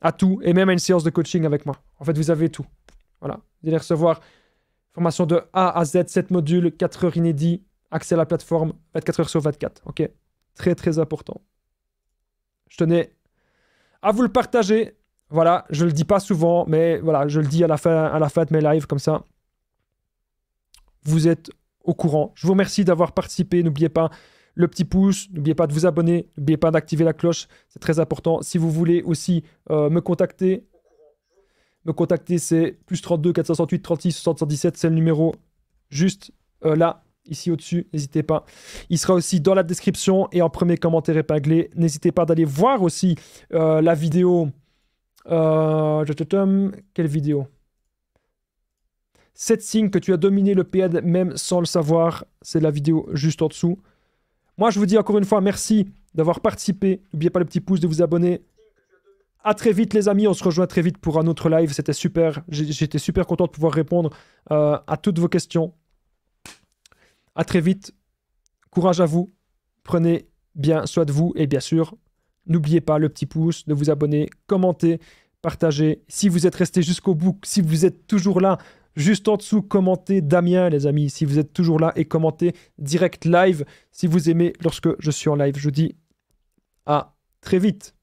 à tout, et même à une séance de coaching avec moi. En fait, vous avez tout. Voilà. Vous allez recevoir formation de A à Z, 7 modules, 4 heures inédits, accès à la plateforme, 24 heures sur 24. OK Très, très important. Je tenais à vous le partager. Voilà, je le dis pas souvent, mais voilà, je le dis à la fin, à la fin de mes lives comme ça. Vous êtes au courant. Je vous remercie d'avoir participé. N'oubliez pas le petit pouce, n'oubliez pas de vous abonner, n'oubliez pas d'activer la cloche, c'est très important. Si vous voulez aussi euh, me contacter, me contacter, c'est plus 32 468 36 77, c'est le numéro juste euh, là, ici au-dessus, n'hésitez pas. Il sera aussi dans la description et en premier commentaire épinglé. N'hésitez pas d'aller voir aussi euh, la vidéo euh, quelle vidéo cette signe que tu as dominé le PAD même sans le savoir. C'est la vidéo juste en dessous. Moi, je vous dis encore une fois merci d'avoir participé. N'oubliez pas le petit pouce, de vous abonner. À très vite, les amis. On se rejoint très vite pour un autre live. C'était super. J'étais super content de pouvoir répondre euh, à toutes vos questions. À très vite. Courage à vous. Prenez bien soin de vous et bien sûr, N'oubliez pas le petit pouce, de vous abonner, commenter, partager. Si vous êtes resté jusqu'au bout, si vous êtes toujours là, juste en dessous, commentez Damien, les amis. Si vous êtes toujours là et commentez direct live, si vous aimez lorsque je suis en live. Je vous dis à très vite.